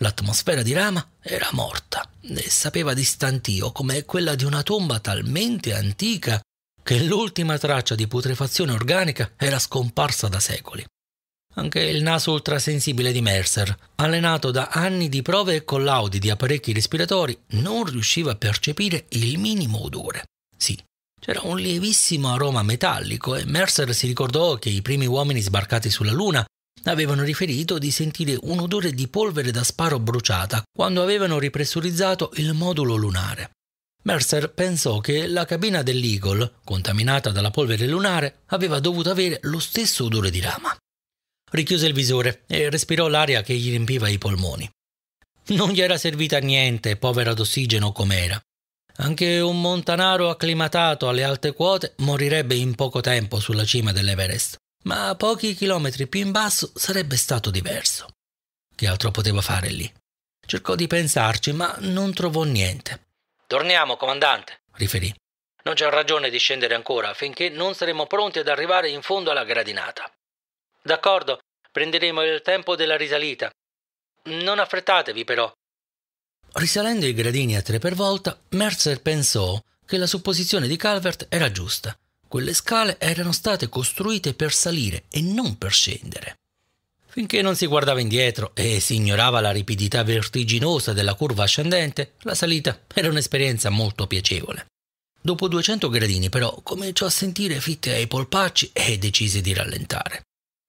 [SPEAKER 1] L'atmosfera di Rama era morta e sapeva di stantio come quella di una tomba talmente antica che l'ultima traccia di putrefazione organica era scomparsa da secoli. Anche il naso ultrasensibile di Mercer, allenato da anni di prove e collaudi di apparecchi respiratori, non riusciva a percepire il minimo odore. Sì, c'era un lievissimo aroma metallico e Mercer si ricordò che i primi uomini sbarcati sulla Luna avevano riferito di sentire un odore di polvere da sparo bruciata quando avevano ripressurizzato il modulo lunare. Mercer pensò che la cabina dell'Eagle, contaminata dalla polvere lunare, aveva dovuto avere lo stesso odore di lama. Richiuse il visore e respirò l'aria che gli riempiva i polmoni. Non gli era servita a niente, povera d'ossigeno com'era. Anche un montanaro acclimatato alle alte quote morirebbe in poco tempo sulla cima dell'Everest, ma a pochi chilometri più in basso sarebbe stato diverso. Che altro poteva fare lì? Cercò di pensarci, ma non trovò niente. Torniamo, comandante, riferì. Non c'è ragione di scendere ancora finché non saremo pronti ad arrivare in fondo alla gradinata. D'accordo, prenderemo il tempo della risalita. Non affrettatevi però, Risalendo i gradini a tre per volta, Mercer pensò che la supposizione di Calvert era giusta. Quelle scale erano state costruite per salire e non per scendere. Finché non si guardava indietro e si ignorava la ripidità vertiginosa della curva ascendente, la salita era un'esperienza molto piacevole. Dopo 200 gradini però cominciò a sentire fitte ai polpacci e decise di rallentare.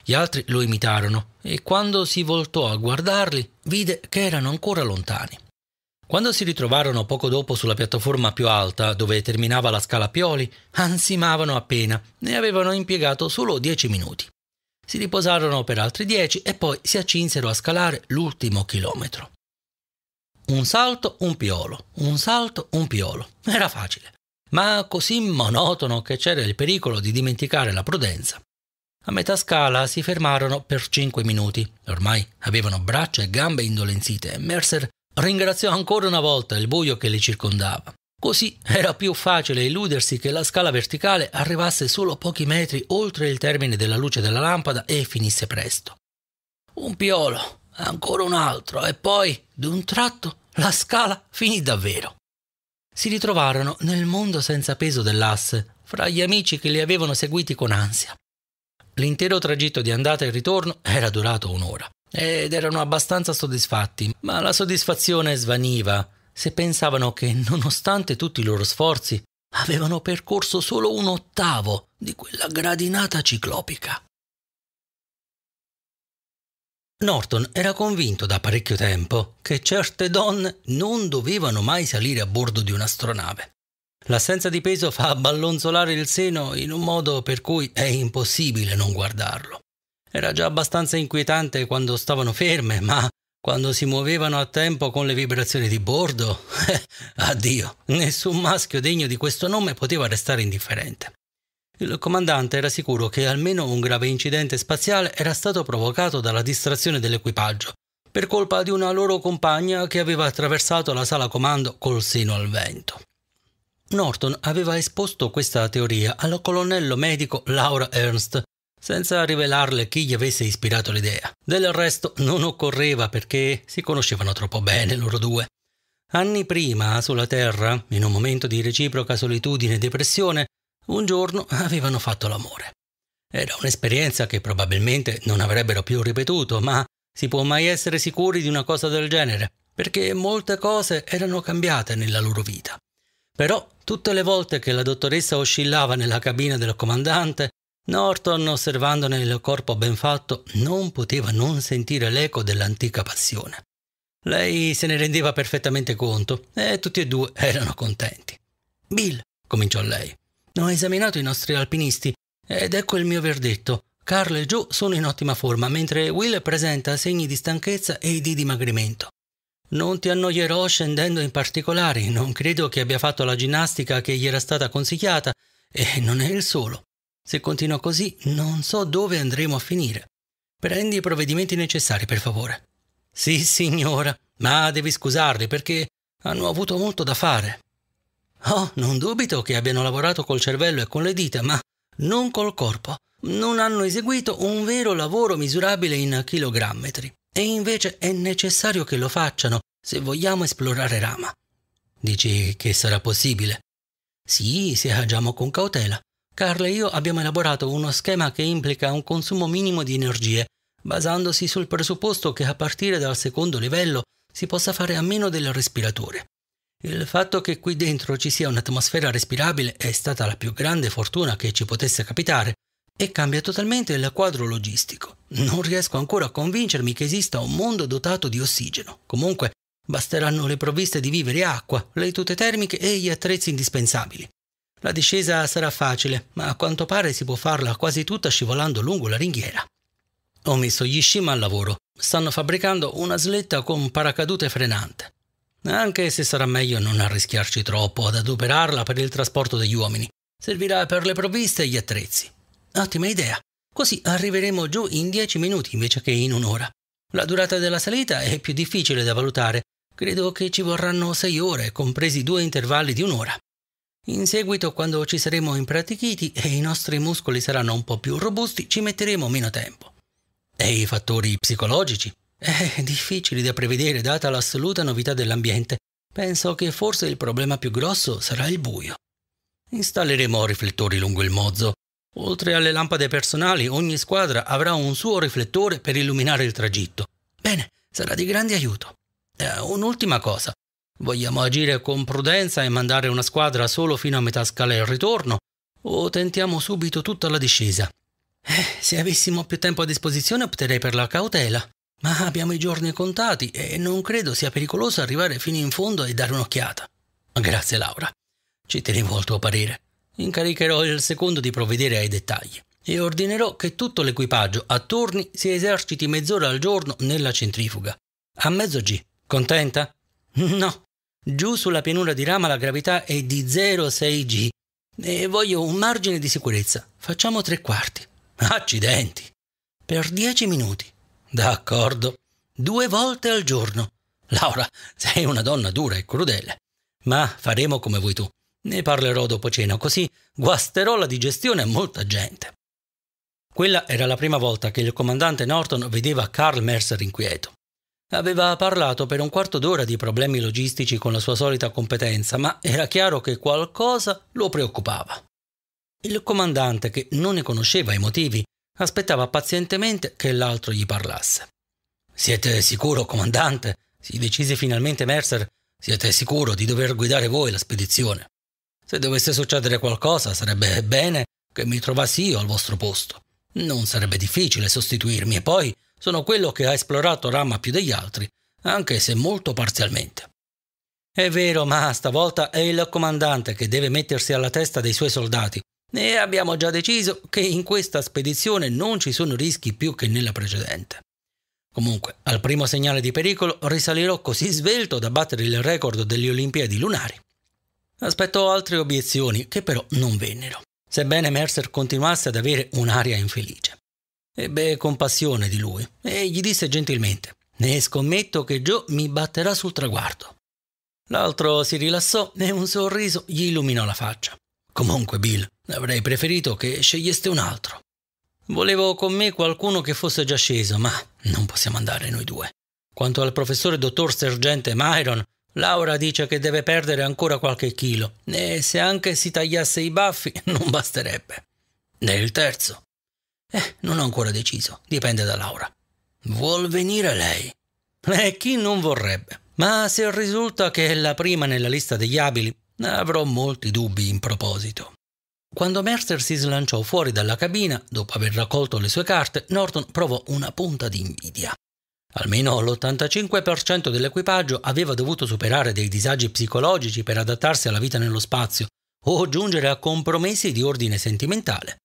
[SPEAKER 1] Gli altri lo imitarono e quando si voltò a guardarli vide che erano ancora lontani. Quando si ritrovarono poco dopo sulla piattaforma più alta, dove terminava la scala Pioli, ansimavano appena, ne avevano impiegato solo dieci minuti. Si riposarono per altri dieci e poi si accinsero a scalare l'ultimo chilometro. Un salto, un piolo, un salto, un piolo. Era facile, ma così monotono che c'era il pericolo di dimenticare la prudenza. A metà scala si fermarono per cinque minuti. Ormai avevano braccia e gambe indolenzite e Mercer ringraziò ancora una volta il buio che li circondava. Così era più facile illudersi che la scala verticale arrivasse solo pochi metri oltre il termine della luce della lampada e finisse presto. Un piolo, ancora un altro e poi, d'un tratto, la scala finì davvero. Si ritrovarono nel mondo senza peso dell'asse, fra gli amici che li avevano seguiti con ansia. L'intero tragitto di andata e ritorno era durato un'ora ed erano abbastanza soddisfatti, ma la soddisfazione svaniva se pensavano che, nonostante tutti i loro sforzi, avevano percorso solo un ottavo di quella gradinata ciclopica. Norton era convinto da parecchio tempo che certe donne non dovevano mai salire a bordo di un'astronave. L'assenza di peso fa ballonzolare il seno in un modo per cui è impossibile non guardarlo. Era già abbastanza inquietante quando stavano ferme, ma quando si muovevano a tempo con le vibrazioni di bordo, addio, nessun maschio degno di questo nome poteva restare indifferente. Il comandante era sicuro che almeno un grave incidente spaziale era stato provocato dalla distrazione dell'equipaggio, per colpa di una loro compagna che aveva attraversato la sala comando col seno al vento. Norton aveva esposto questa teoria al colonnello medico Laura Ernst, senza rivelarle chi gli avesse ispirato l'idea. Del resto non occorreva perché si conoscevano troppo bene loro due. Anni prima, sulla Terra, in un momento di reciproca solitudine e depressione, un giorno avevano fatto l'amore. Era un'esperienza che probabilmente non avrebbero più ripetuto, ma si può mai essere sicuri di una cosa del genere, perché molte cose erano cambiate nella loro vita. Però tutte le volte che la dottoressa oscillava nella cabina del comandante, Norton, osservandone il corpo ben fatto, non poteva non sentire l'eco dell'antica passione. Lei se ne rendeva perfettamente conto e tutti e due erano contenti. Bill, cominciò lei, ho esaminato i nostri alpinisti ed ecco il mio verdetto. Carl e Joe sono in ottima forma, mentre Will presenta segni di stanchezza e di dimagrimento. Non ti annoierò scendendo in particolari, non credo che abbia fatto la ginnastica che gli era stata consigliata, e non è il solo. Se continua così, non so dove andremo a finire. Prendi i provvedimenti necessari, per favore. Sì, signora, ma devi scusarli perché hanno avuto molto da fare. Oh, non dubito che abbiano lavorato col cervello e con le dita, ma non col corpo. Non hanno eseguito un vero lavoro misurabile in chilogrammetri. E invece è necessario che lo facciano se vogliamo esplorare Rama. Dici che sarà possibile? Sì, se agiamo con cautela. Carla e io abbiamo elaborato uno schema che implica un consumo minimo di energie, basandosi sul presupposto che a partire dal secondo livello si possa fare a meno del respiratore. Il fatto che qui dentro ci sia un'atmosfera respirabile è stata la più grande fortuna che ci potesse capitare e cambia totalmente il quadro logistico. Non riesco ancora a convincermi che esista un mondo dotato di ossigeno. Comunque, basteranno le provviste di vivere acqua, le tute termiche e gli attrezzi indispensabili. La discesa sarà facile, ma a quanto pare si può farla quasi tutta scivolando lungo la ringhiera. Ho messo gli scima al lavoro. Stanno fabbricando una sletta con paracadute frenante. Anche se sarà meglio non arrischiarci troppo ad adoperarla per il trasporto degli uomini. Servirà per le provviste e gli attrezzi. Ottima idea. Così arriveremo giù in dieci minuti invece che in un'ora. La durata della salita è più difficile da valutare. Credo che ci vorranno sei ore, compresi due intervalli di un'ora. In seguito, quando ci saremo impratichiti e i nostri muscoli saranno un po' più robusti, ci metteremo meno tempo. E i fattori psicologici? Eh, difficili da prevedere data l'assoluta novità dell'ambiente. Penso che forse il problema più grosso sarà il buio. Installeremo riflettori lungo il mozzo. Oltre alle lampade personali, ogni squadra avrà un suo riflettore per illuminare il tragitto. Bene, sarà di grande aiuto. Eh, un'ultima cosa. Vogliamo agire con prudenza e mandare una squadra solo fino a metà scala e al ritorno? O tentiamo subito tutta la discesa? Eh, se avessimo più tempo a disposizione opterei per la cautela, ma abbiamo i giorni contati e non credo sia pericoloso arrivare fino in fondo e dare un'occhiata. Grazie Laura. Ci tenevo al tuo parere. Incaricherò il secondo di provvedere ai dettagli e ordinerò che tutto l'equipaggio a turni si eserciti mezz'ora al giorno nella centrifuga. A mezzoggì. Contenta? No, Giù sulla pianura di Rama la gravità è di 0,6 G e voglio un margine di sicurezza. Facciamo tre quarti. Accidenti! Per dieci minuti. D'accordo. Due volte al giorno. Laura, sei una donna dura e crudele. Ma faremo come vuoi tu. Ne parlerò dopo cena, così guasterò la digestione a molta gente. Quella era la prima volta che il comandante Norton vedeva Carl Mercer inquieto. Aveva parlato per un quarto d'ora di problemi logistici con la sua solita competenza, ma era chiaro che qualcosa lo preoccupava. Il comandante, che non ne conosceva i motivi, aspettava pazientemente che l'altro gli parlasse. Siete sicuro, comandante? si decise finalmente Mercer. Siete sicuro di dover guidare voi la spedizione? Se dovesse succedere qualcosa, sarebbe bene che mi trovassi io al vostro posto. Non sarebbe difficile sostituirmi e poi sono quello che ha esplorato Rama più degli altri, anche se molto parzialmente. È vero, ma stavolta è il comandante che deve mettersi alla testa dei suoi soldati e abbiamo già deciso che in questa spedizione non ci sono rischi più che nella precedente. Comunque, al primo segnale di pericolo risalirò così svelto da battere il record delle Olimpiadi lunari. Aspettò altre obiezioni che però non vennero, sebbene Mercer continuasse ad avere un'aria infelice. Ebbe compassione di lui e gli disse gentilmente Ne scommetto che Joe mi batterà sul traguardo. L'altro si rilassò e un sorriso gli illuminò la faccia. Comunque, Bill, avrei preferito che sceglieste un altro. Volevo con me qualcuno che fosse già sceso, ma non possiamo andare noi due. Quanto al professore dottor sergente Myron, Laura dice che deve perdere ancora qualche chilo e se anche si tagliasse i baffi non basterebbe. Né il terzo? Eh, non ho ancora deciso, dipende da Laura. Vuol venire lei? Eh, chi non vorrebbe? Ma se risulta che è la prima nella lista degli abili, avrò molti dubbi in proposito. Quando Mercer si slanciò fuori dalla cabina, dopo aver raccolto le sue carte, Norton provò una punta di invidia. Almeno l'85% dell'equipaggio aveva dovuto superare dei disagi psicologici per adattarsi alla vita nello spazio o giungere a compromessi di ordine sentimentale.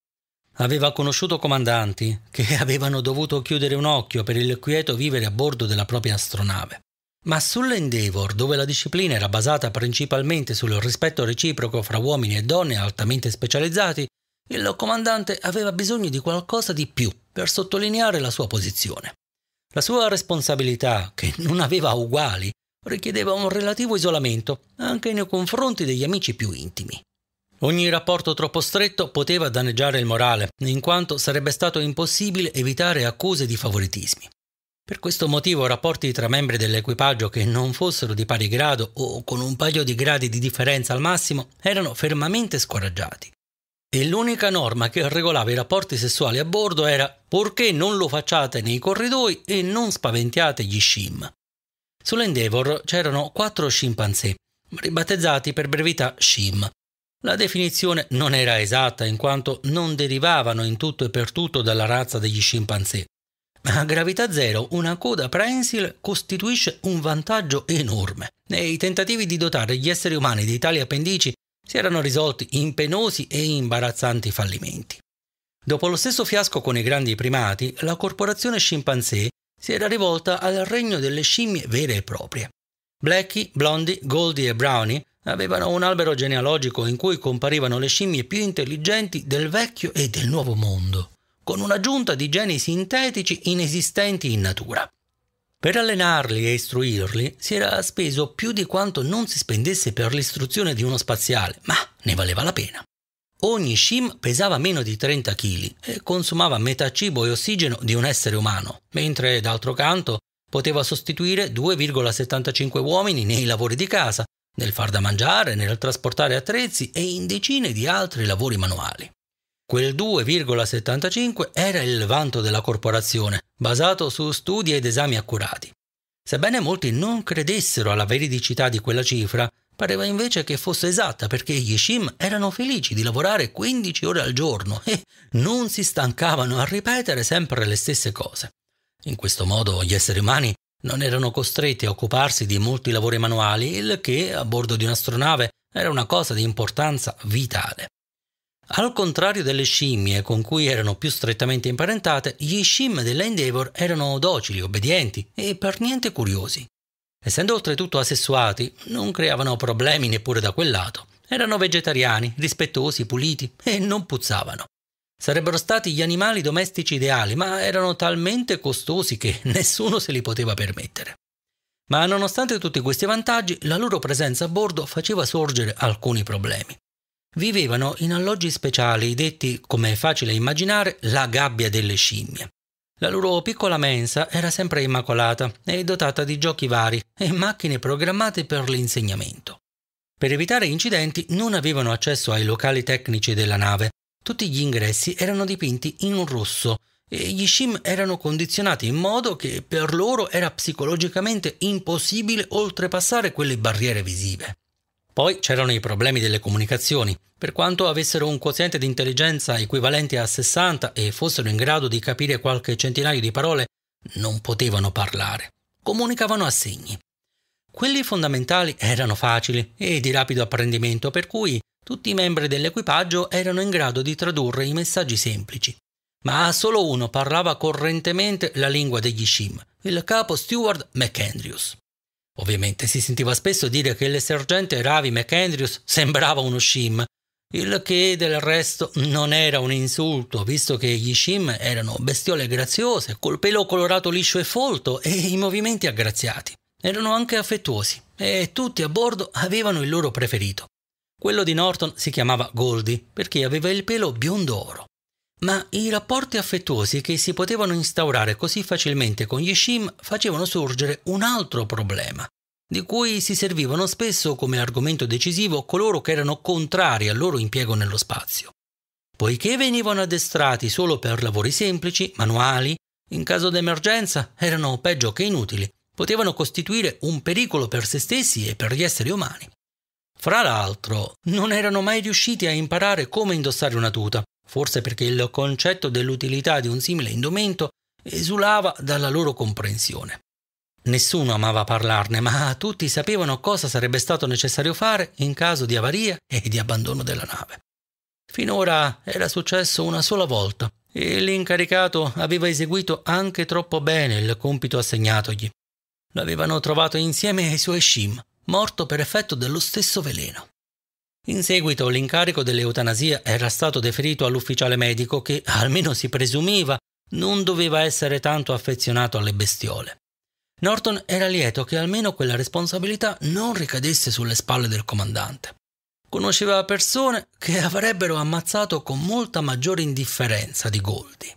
[SPEAKER 1] Aveva conosciuto comandanti che avevano dovuto chiudere un occhio per il quieto vivere a bordo della propria astronave. Ma sull'Endeavour, dove la disciplina era basata principalmente sul rispetto reciproco fra uomini e donne altamente specializzati, il comandante aveva bisogno di qualcosa di più per sottolineare la sua posizione. La sua responsabilità, che non aveva uguali, richiedeva un relativo isolamento anche nei confronti degli amici più intimi. Ogni rapporto troppo stretto poteva danneggiare il morale, in quanto sarebbe stato impossibile evitare accuse di favoritismi. Per questo motivo rapporti tra membri dell'equipaggio che non fossero di pari grado o con un paio di gradi di differenza al massimo erano fermamente scoraggiati. E l'unica norma che regolava i rapporti sessuali a bordo era purché non lo facciate nei corridoi e non spaventiate gli scim. Sull'Endeavor c'erano quattro scimpanzé, ribattezzati per brevità scim, la definizione non era esatta in quanto non derivavano in tutto e per tutto dalla razza degli scimpanzé. Ma a gravità zero una coda prensile costituisce un vantaggio enorme e i tentativi di dotare gli esseri umani di tali appendici si erano risolti in penosi e imbarazzanti fallimenti. Dopo lo stesso fiasco con i grandi primati, la corporazione scimpanzé si era rivolta al regno delle scimmie vere e proprie. Blackie, Blondie, Goldie e Brownie avevano un albero genealogico in cui comparivano le scimmie più intelligenti del vecchio e del nuovo mondo, con un'aggiunta di geni sintetici inesistenti in natura. Per allenarli e istruirli si era speso più di quanto non si spendesse per l'istruzione di uno spaziale, ma ne valeva la pena. Ogni scim pesava meno di 30 kg e consumava metà cibo e ossigeno di un essere umano, mentre d'altro canto poteva sostituire 2,75 uomini nei lavori di casa nel far da mangiare, nel trasportare attrezzi e in decine di altri lavori manuali. Quel 2,75 era il vanto della corporazione, basato su studi ed esami accurati. Sebbene molti non credessero alla veridicità di quella cifra, pareva invece che fosse esatta perché gli Shim erano felici di lavorare 15 ore al giorno e non si stancavano a ripetere sempre le stesse cose. In questo modo gli esseri umani non erano costretti a occuparsi di molti lavori manuali, il che a bordo di un'astronave era una cosa di importanza vitale. Al contrario delle scimmie con cui erano più strettamente imparentate, gli scimmie dell'Endeavour erano docili, obbedienti e per niente curiosi. Essendo oltretutto asessuati, non creavano problemi neppure da quel lato. Erano vegetariani, rispettosi, puliti e non puzzavano. Sarebbero stati gli animali domestici ideali, ma erano talmente costosi che nessuno se li poteva permettere. Ma nonostante tutti questi vantaggi, la loro presenza a bordo faceva sorgere alcuni problemi. Vivevano in alloggi speciali, detti, come è facile immaginare, la gabbia delle scimmie. La loro piccola mensa era sempre immacolata e dotata di giochi vari e macchine programmate per l'insegnamento. Per evitare incidenti non avevano accesso ai locali tecnici della nave tutti gli ingressi erano dipinti in rosso e gli Shim erano condizionati in modo che per loro era psicologicamente impossibile oltrepassare quelle barriere visive. Poi c'erano i problemi delle comunicazioni. Per quanto avessero un quoziente di intelligenza equivalente a 60 e fossero in grado di capire qualche centinaio di parole, non potevano parlare. Comunicavano a segni. Quelli fondamentali erano facili e di rapido apprendimento, per cui tutti i membri dell'equipaggio erano in grado di tradurre i messaggi semplici. Ma solo uno parlava correntemente la lingua degli Shim, il capo steward McAndrews. Ovviamente si sentiva spesso dire che il sergente Ravi McAndrews sembrava uno Shim, il che del resto non era un insulto, visto che gli Shim erano bestiole graziose, col pelo colorato liscio e folto e i movimenti aggraziati. Erano anche affettuosi e tutti a bordo avevano il loro preferito. Quello di Norton si chiamava Goldie perché aveva il pelo biondo oro. Ma i rapporti affettuosi che si potevano instaurare così facilmente con gli Shim facevano sorgere un altro problema, di cui si servivano spesso come argomento decisivo coloro che erano contrari al loro impiego nello spazio. Poiché venivano addestrati solo per lavori semplici, manuali, in caso d'emergenza erano peggio che inutili potevano costituire un pericolo per se stessi e per gli esseri umani. Fra l'altro, non erano mai riusciti a imparare come indossare una tuta, forse perché il concetto dell'utilità di un simile indumento esulava dalla loro comprensione. Nessuno amava parlarne, ma tutti sapevano cosa sarebbe stato necessario fare in caso di avaria e di abbandono della nave. Finora era successo una sola volta e l'incaricato aveva eseguito anche troppo bene il compito assegnatogli. L'avevano trovato insieme ai suoi Shim, morto per effetto dello stesso veleno. In seguito l'incarico dell'eutanasia era stato deferito all'ufficiale medico che, almeno si presumeva, non doveva essere tanto affezionato alle bestiole. Norton era lieto che almeno quella responsabilità non ricadesse sulle spalle del comandante. Conosceva persone che avrebbero ammazzato con molta maggiore indifferenza di Goldie.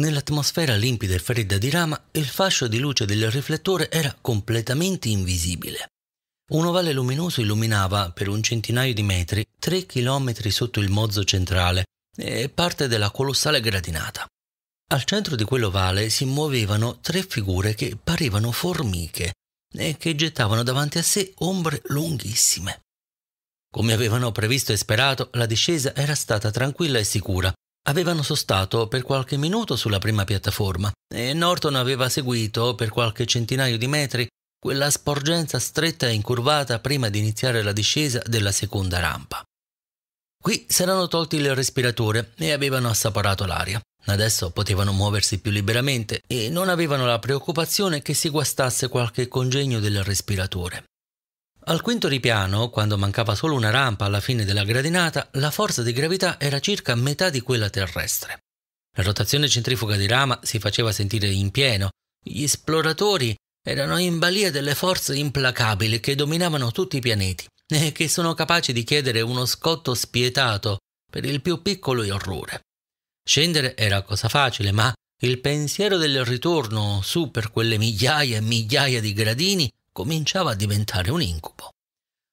[SPEAKER 1] Nell'atmosfera limpida e fredda di Rama, il fascio di luce del riflettore era completamente invisibile. Un ovale luminoso illuminava, per un centinaio di metri, tre chilometri sotto il mozzo centrale e parte della colossale gradinata. Al centro di quell'ovale si muovevano tre figure che parevano formiche e che gettavano davanti a sé ombre lunghissime. Come avevano previsto e sperato, la discesa era stata tranquilla e sicura, Avevano sostato per qualche minuto sulla prima piattaforma e Norton aveva seguito per qualche centinaio di metri quella sporgenza stretta e incurvata prima di iniziare la discesa della seconda rampa. Qui si erano tolti il respiratore e avevano assaporato l'aria. Adesso potevano muoversi più liberamente e non avevano la preoccupazione che si guastasse qualche congegno del respiratore. Al quinto ripiano, quando mancava solo una rampa alla fine della gradinata, la forza di gravità era circa metà di quella terrestre. La rotazione centrifuga di Rama si faceva sentire in pieno. Gli esploratori erano in balia delle forze implacabili che dominavano tutti i pianeti e che sono capaci di chiedere uno scotto spietato per il più piccolo orrore. Scendere era cosa facile, ma il pensiero del ritorno su per quelle migliaia e migliaia di gradini cominciava a diventare un incubo.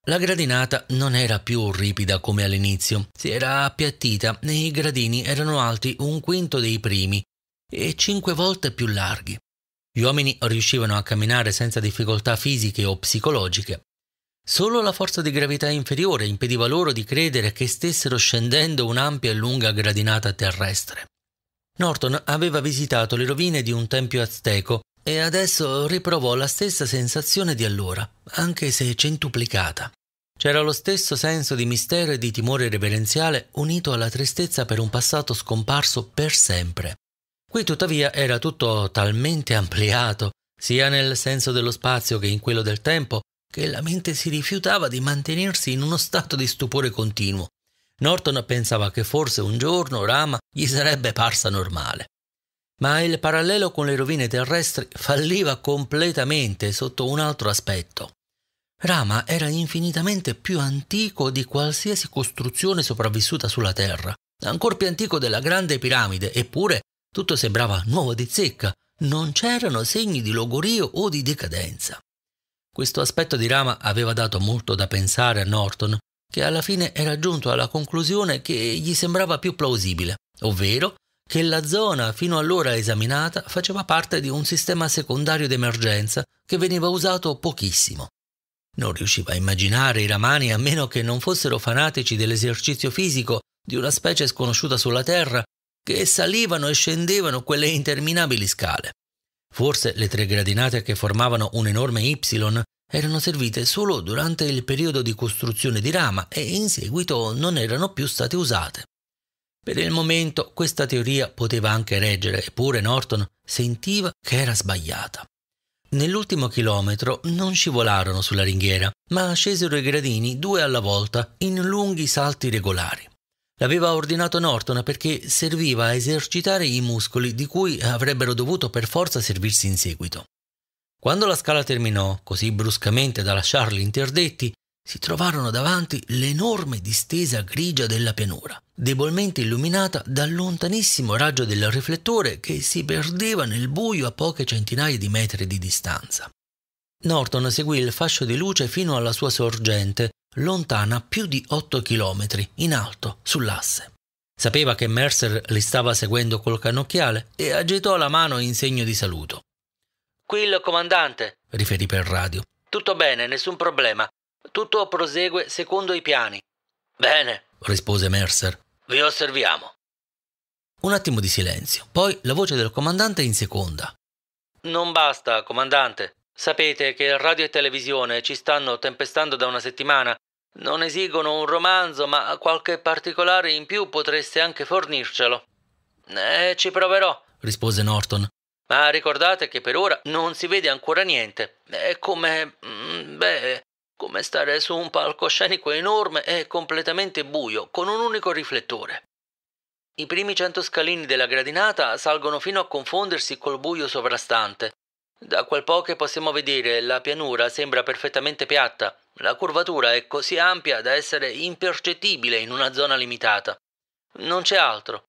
[SPEAKER 1] La gradinata non era più ripida come all'inizio, si era appiattita e i gradini erano alti un quinto dei primi e cinque volte più larghi. Gli uomini riuscivano a camminare senza difficoltà fisiche o psicologiche. Solo la forza di gravità inferiore impediva loro di credere che stessero scendendo un'ampia e lunga gradinata terrestre. Norton aveva visitato le rovine di un tempio azteco e adesso riprovò la stessa sensazione di allora, anche se centuplicata. C'era lo stesso senso di mistero e di timore reverenziale unito alla tristezza per un passato scomparso per sempre. Qui tuttavia era tutto talmente ampliato, sia nel senso dello spazio che in quello del tempo, che la mente si rifiutava di mantenersi in uno stato di stupore continuo. Norton pensava che forse un giorno Rama gli sarebbe parsa normale. Ma il parallelo con le rovine terrestri falliva completamente sotto un altro aspetto. Rama era infinitamente più antico di qualsiasi costruzione sopravvissuta sulla Terra, ancor più antico della grande piramide, eppure tutto sembrava nuovo di zecca, non c'erano segni di logorio o di decadenza. Questo aspetto di Rama aveva dato molto da pensare a Norton, che alla fine era giunto alla conclusione che gli sembrava più plausibile, ovvero che la zona fino allora esaminata faceva parte di un sistema secondario d'emergenza che veniva usato pochissimo. Non riusciva a immaginare i ramani a meno che non fossero fanatici dell'esercizio fisico di una specie sconosciuta sulla Terra che salivano e scendevano quelle interminabili scale. Forse le tre gradinate che formavano un enorme Y erano servite solo durante il periodo di costruzione di Rama e in seguito non erano più state usate. Per il momento questa teoria poteva anche reggere, eppure Norton sentiva che era sbagliata. Nell'ultimo chilometro non scivolarono sulla ringhiera, ma scesero i gradini due alla volta in lunghi salti regolari. L'aveva ordinato Norton perché serviva a esercitare i muscoli di cui avrebbero dovuto per forza servirsi in seguito. Quando la scala terminò, così bruscamente da lasciarli interdetti, si trovarono davanti l'enorme distesa grigia della pianura debolmente illuminata dal lontanissimo raggio del riflettore che si perdeva nel buio a poche centinaia di metri di distanza. Norton seguì il fascio di luce fino alla sua sorgente, lontana più di 8 chilometri, in alto, sull'asse. Sapeva che Mercer li stava seguendo col cannocchiale e agitò la mano in segno di saluto. Qui il comandante, riferì per radio. Tutto bene, nessun problema. Tutto prosegue secondo i piani. Bene, rispose Mercer. Vi osserviamo. Un attimo di silenzio, poi la voce del comandante in seconda. Non basta, comandante. Sapete che radio e televisione ci stanno tempestando da una settimana. Non esigono un romanzo, ma qualche particolare in più potreste anche fornircelo. Eh, ci proverò, rispose Norton. Ma ricordate che per ora non si vede ancora niente. È come. Mm, beh come stare su un palcoscenico enorme e completamente buio, con un unico riflettore. I primi cento scalini della gradinata salgono fino a confondersi col buio sovrastante. Da quel po' che possiamo vedere, la pianura sembra perfettamente piatta, la curvatura è così ampia da essere impercettibile in una zona limitata. Non c'è altro.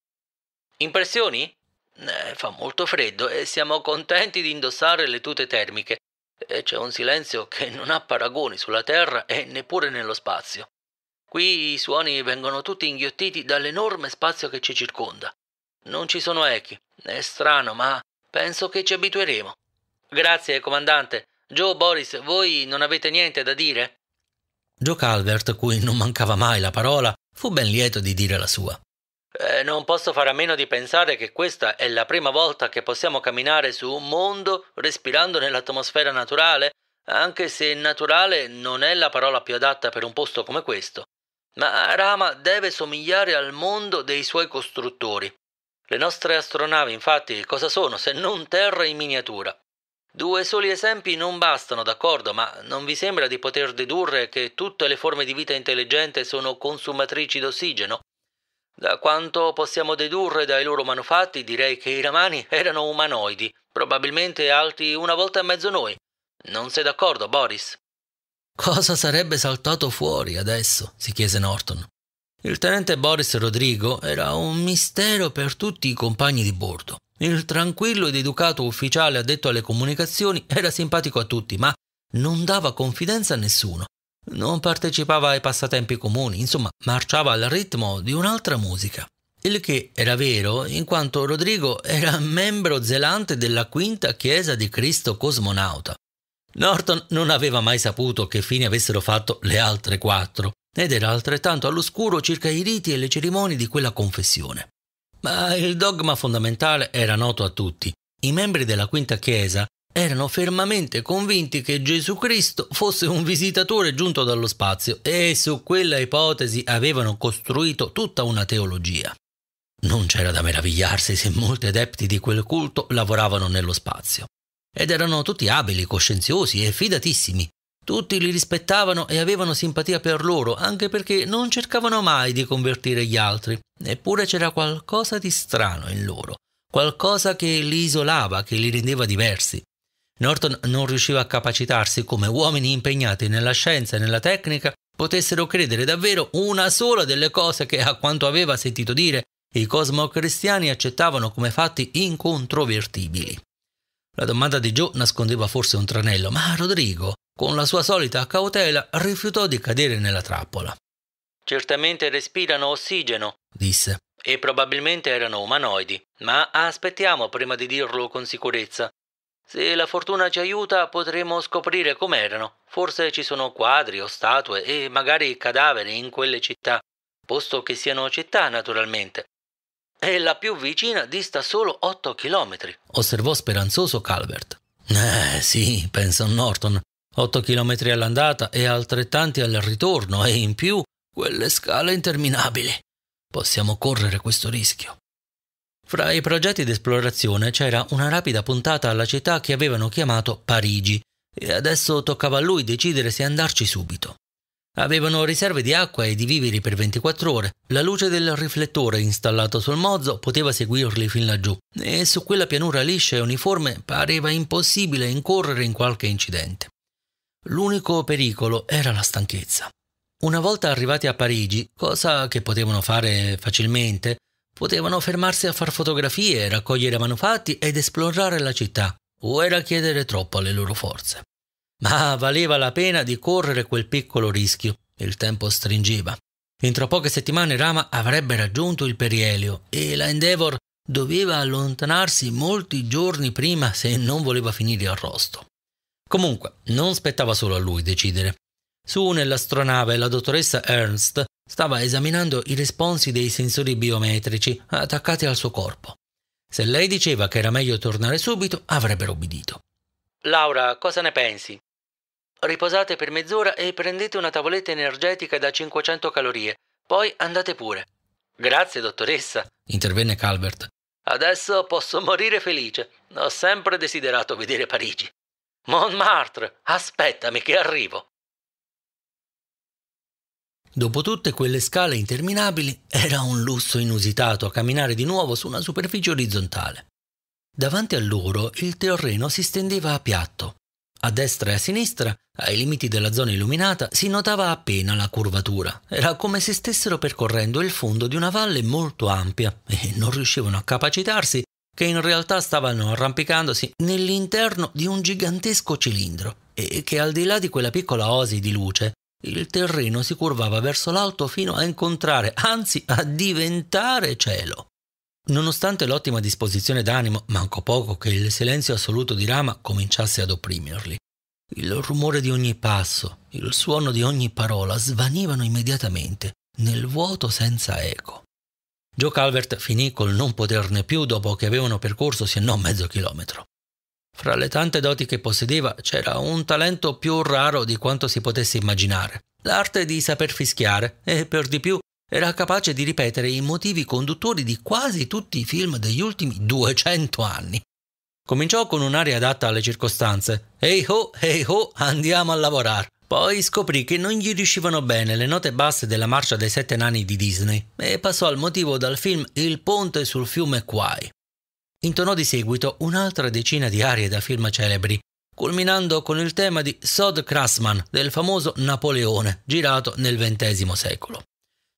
[SPEAKER 1] Impressioni? Eh, fa molto freddo e siamo contenti di indossare le tute termiche e c'è un silenzio che non ha paragoni sulla Terra e neppure nello spazio. Qui i suoni vengono tutti inghiottiti dall'enorme spazio che ci circonda. Non ci sono echi. È strano, ma penso che ci abitueremo. Grazie, comandante. Joe, Boris, voi non avete niente da dire? Joe Calvert, cui non mancava mai la parola, fu ben lieto di dire la sua. Eh, non posso fare a meno di pensare che questa è la prima volta che possiamo camminare su un mondo respirando nell'atmosfera naturale, anche se naturale non è la parola più adatta per un posto come questo. Ma Rama deve somigliare al mondo dei suoi costruttori. Le nostre astronavi, infatti, cosa sono se non terra in miniatura? Due soli esempi non bastano, d'accordo, ma non vi sembra di poter dedurre che tutte le forme di vita intelligente sono consumatrici d'ossigeno? Da quanto possiamo dedurre dai loro manufatti, direi che i ramani erano umanoidi, probabilmente alti una volta e mezzo noi. Non sei d'accordo, Boris? Cosa sarebbe saltato fuori adesso? si chiese Norton. Il tenente Boris Rodrigo era un mistero per tutti i compagni di bordo. Il tranquillo ed educato ufficiale addetto alle comunicazioni era simpatico a tutti, ma non dava confidenza a nessuno. Non partecipava ai passatempi comuni, insomma, marciava al ritmo di un'altra musica. Il che era vero in quanto Rodrigo era membro zelante della quinta chiesa di Cristo cosmonauta. Norton non aveva mai saputo che fine avessero fatto le altre quattro ed era altrettanto all'oscuro circa i riti e le cerimonie di quella confessione. Ma il dogma fondamentale era noto a tutti. I membri della quinta chiesa erano fermamente convinti che Gesù Cristo fosse un visitatore giunto dallo spazio e su quella ipotesi avevano costruito tutta una teologia. Non c'era da meravigliarsi se molti adepti di quel culto lavoravano nello spazio. Ed erano tutti abili, coscienziosi e fidatissimi. Tutti li rispettavano e avevano simpatia per loro, anche perché non cercavano mai di convertire gli altri. Eppure c'era qualcosa di strano in loro, qualcosa che li isolava, che li rendeva diversi. Norton non riusciva a capacitarsi come uomini impegnati nella scienza e nella tecnica potessero credere davvero una sola delle cose che, a quanto aveva sentito dire, i cosmocristiani accettavano come fatti incontrovertibili. La domanda di Joe nascondeva forse un tranello, ma Rodrigo, con la sua solita cautela, rifiutò di cadere nella trappola. Certamente respirano ossigeno, disse, e probabilmente erano umanoidi, ma aspettiamo prima di dirlo con sicurezza. Se la fortuna ci aiuta potremo scoprire com'erano. Forse ci sono quadri o statue e magari cadaveri in quelle città, posto che siano città naturalmente. E la più vicina dista solo 8 chilometri, osservò speranzoso Calvert. Eh sì, pensò Norton. 8 chilometri all'andata e altrettanti al ritorno e in più quelle scale interminabili. Possiamo correre questo rischio. Fra i progetti di esplorazione c'era una rapida puntata alla città che avevano chiamato Parigi e adesso toccava a lui decidere se andarci subito. Avevano riserve di acqua e di viveri per 24 ore, la luce del riflettore installato sul mozzo poteva seguirli fin laggiù e su quella pianura liscia e uniforme pareva impossibile incorrere in qualche incidente. L'unico pericolo era la stanchezza. Una volta arrivati a Parigi, cosa che potevano fare facilmente, Potevano fermarsi a far fotografie, raccogliere manufatti ed esplorare la città, o era chiedere troppo alle loro forze. Ma valeva la pena di correre quel piccolo rischio, il tempo stringeva. Entro poche settimane Rama avrebbe raggiunto il perielio e la Endeavor doveva allontanarsi molti giorni prima se non voleva finire arrosto. Comunque, non spettava solo a lui decidere. Su nell'astronave la dottoressa Ernst Stava esaminando i responsi dei sensori biometrici attaccati al suo corpo. Se lei diceva che era meglio tornare subito, avrebbero obbedito. Laura, cosa ne pensi? Riposate per mezz'ora e prendete una tavoletta energetica da 500 calorie, poi andate pure. Grazie, dottoressa, intervenne Calvert. Adesso posso morire felice. Ho sempre desiderato vedere Parigi. Montmartre, aspettami che arrivo. Dopo tutte quelle scale interminabili, era un lusso inusitato a camminare di nuovo su una superficie orizzontale. Davanti a loro il terreno si stendeva a piatto. A destra e a sinistra, ai limiti della zona illuminata, si notava appena la curvatura. Era come se stessero percorrendo il fondo di una valle molto ampia e non riuscivano a capacitarsi che in realtà stavano arrampicandosi nell'interno di un gigantesco cilindro e che al di là di quella piccola osi di luce il terreno si curvava verso l'alto fino a incontrare, anzi a diventare cielo. Nonostante l'ottima disposizione d'animo, manco poco che il silenzio assoluto di Rama cominciasse ad opprimerli. Il rumore di ogni passo, il suono di ogni parola svanivano immediatamente, nel vuoto senza eco. Joe Calvert finì col non poterne più dopo che avevano percorso se non mezzo chilometro. Fra le tante doti che possedeva c'era un talento più raro di quanto si potesse immaginare, l'arte di saper fischiare e per di più era capace di ripetere i motivi conduttori di quasi tutti i film degli ultimi 200 anni. Cominciò con un'aria adatta alle circostanze. Ehi ho, ehi ho, andiamo a lavorare. Poi scoprì che non gli riuscivano bene le note basse della marcia dei sette nani di Disney e passò al motivo dal film Il ponte sul fiume Kwai intonò di seguito un'altra decina di arie da film celebri, culminando con il tema di Sod Krasman del famoso Napoleone, girato nel XX secolo.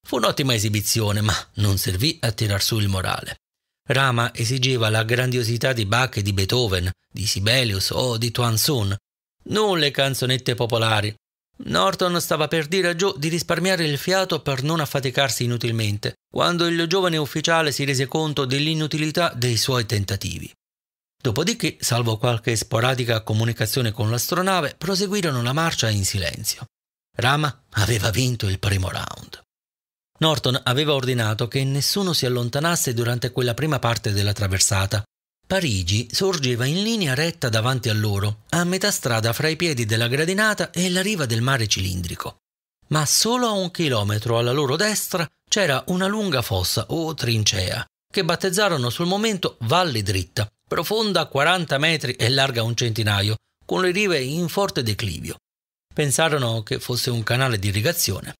[SPEAKER 1] Fu un'ottima esibizione, ma non servì a tirar su il morale. Rama esigeva la grandiosità di Bach e di Beethoven, di Sibelius o di Tuan Sun, non le canzonette popolari, Norton stava per dire a Joe di risparmiare il fiato per non affaticarsi inutilmente, quando il giovane ufficiale si rese conto dell'inutilità dei suoi tentativi. Dopodiché, salvo qualche sporadica comunicazione con l'astronave, proseguirono la marcia in silenzio. Rama aveva vinto il primo round. Norton aveva ordinato che nessuno si allontanasse durante quella prima parte della traversata Parigi sorgeva in linea retta davanti a loro, a metà strada fra i piedi della gradinata e la riva del mare cilindrico. Ma solo a un chilometro alla loro destra c'era una lunga fossa o trincea, che battezzarono sul momento Valle Dritta, profonda 40 metri e larga un centinaio, con le rive in forte declivio. Pensarono che fosse un canale di irrigazione.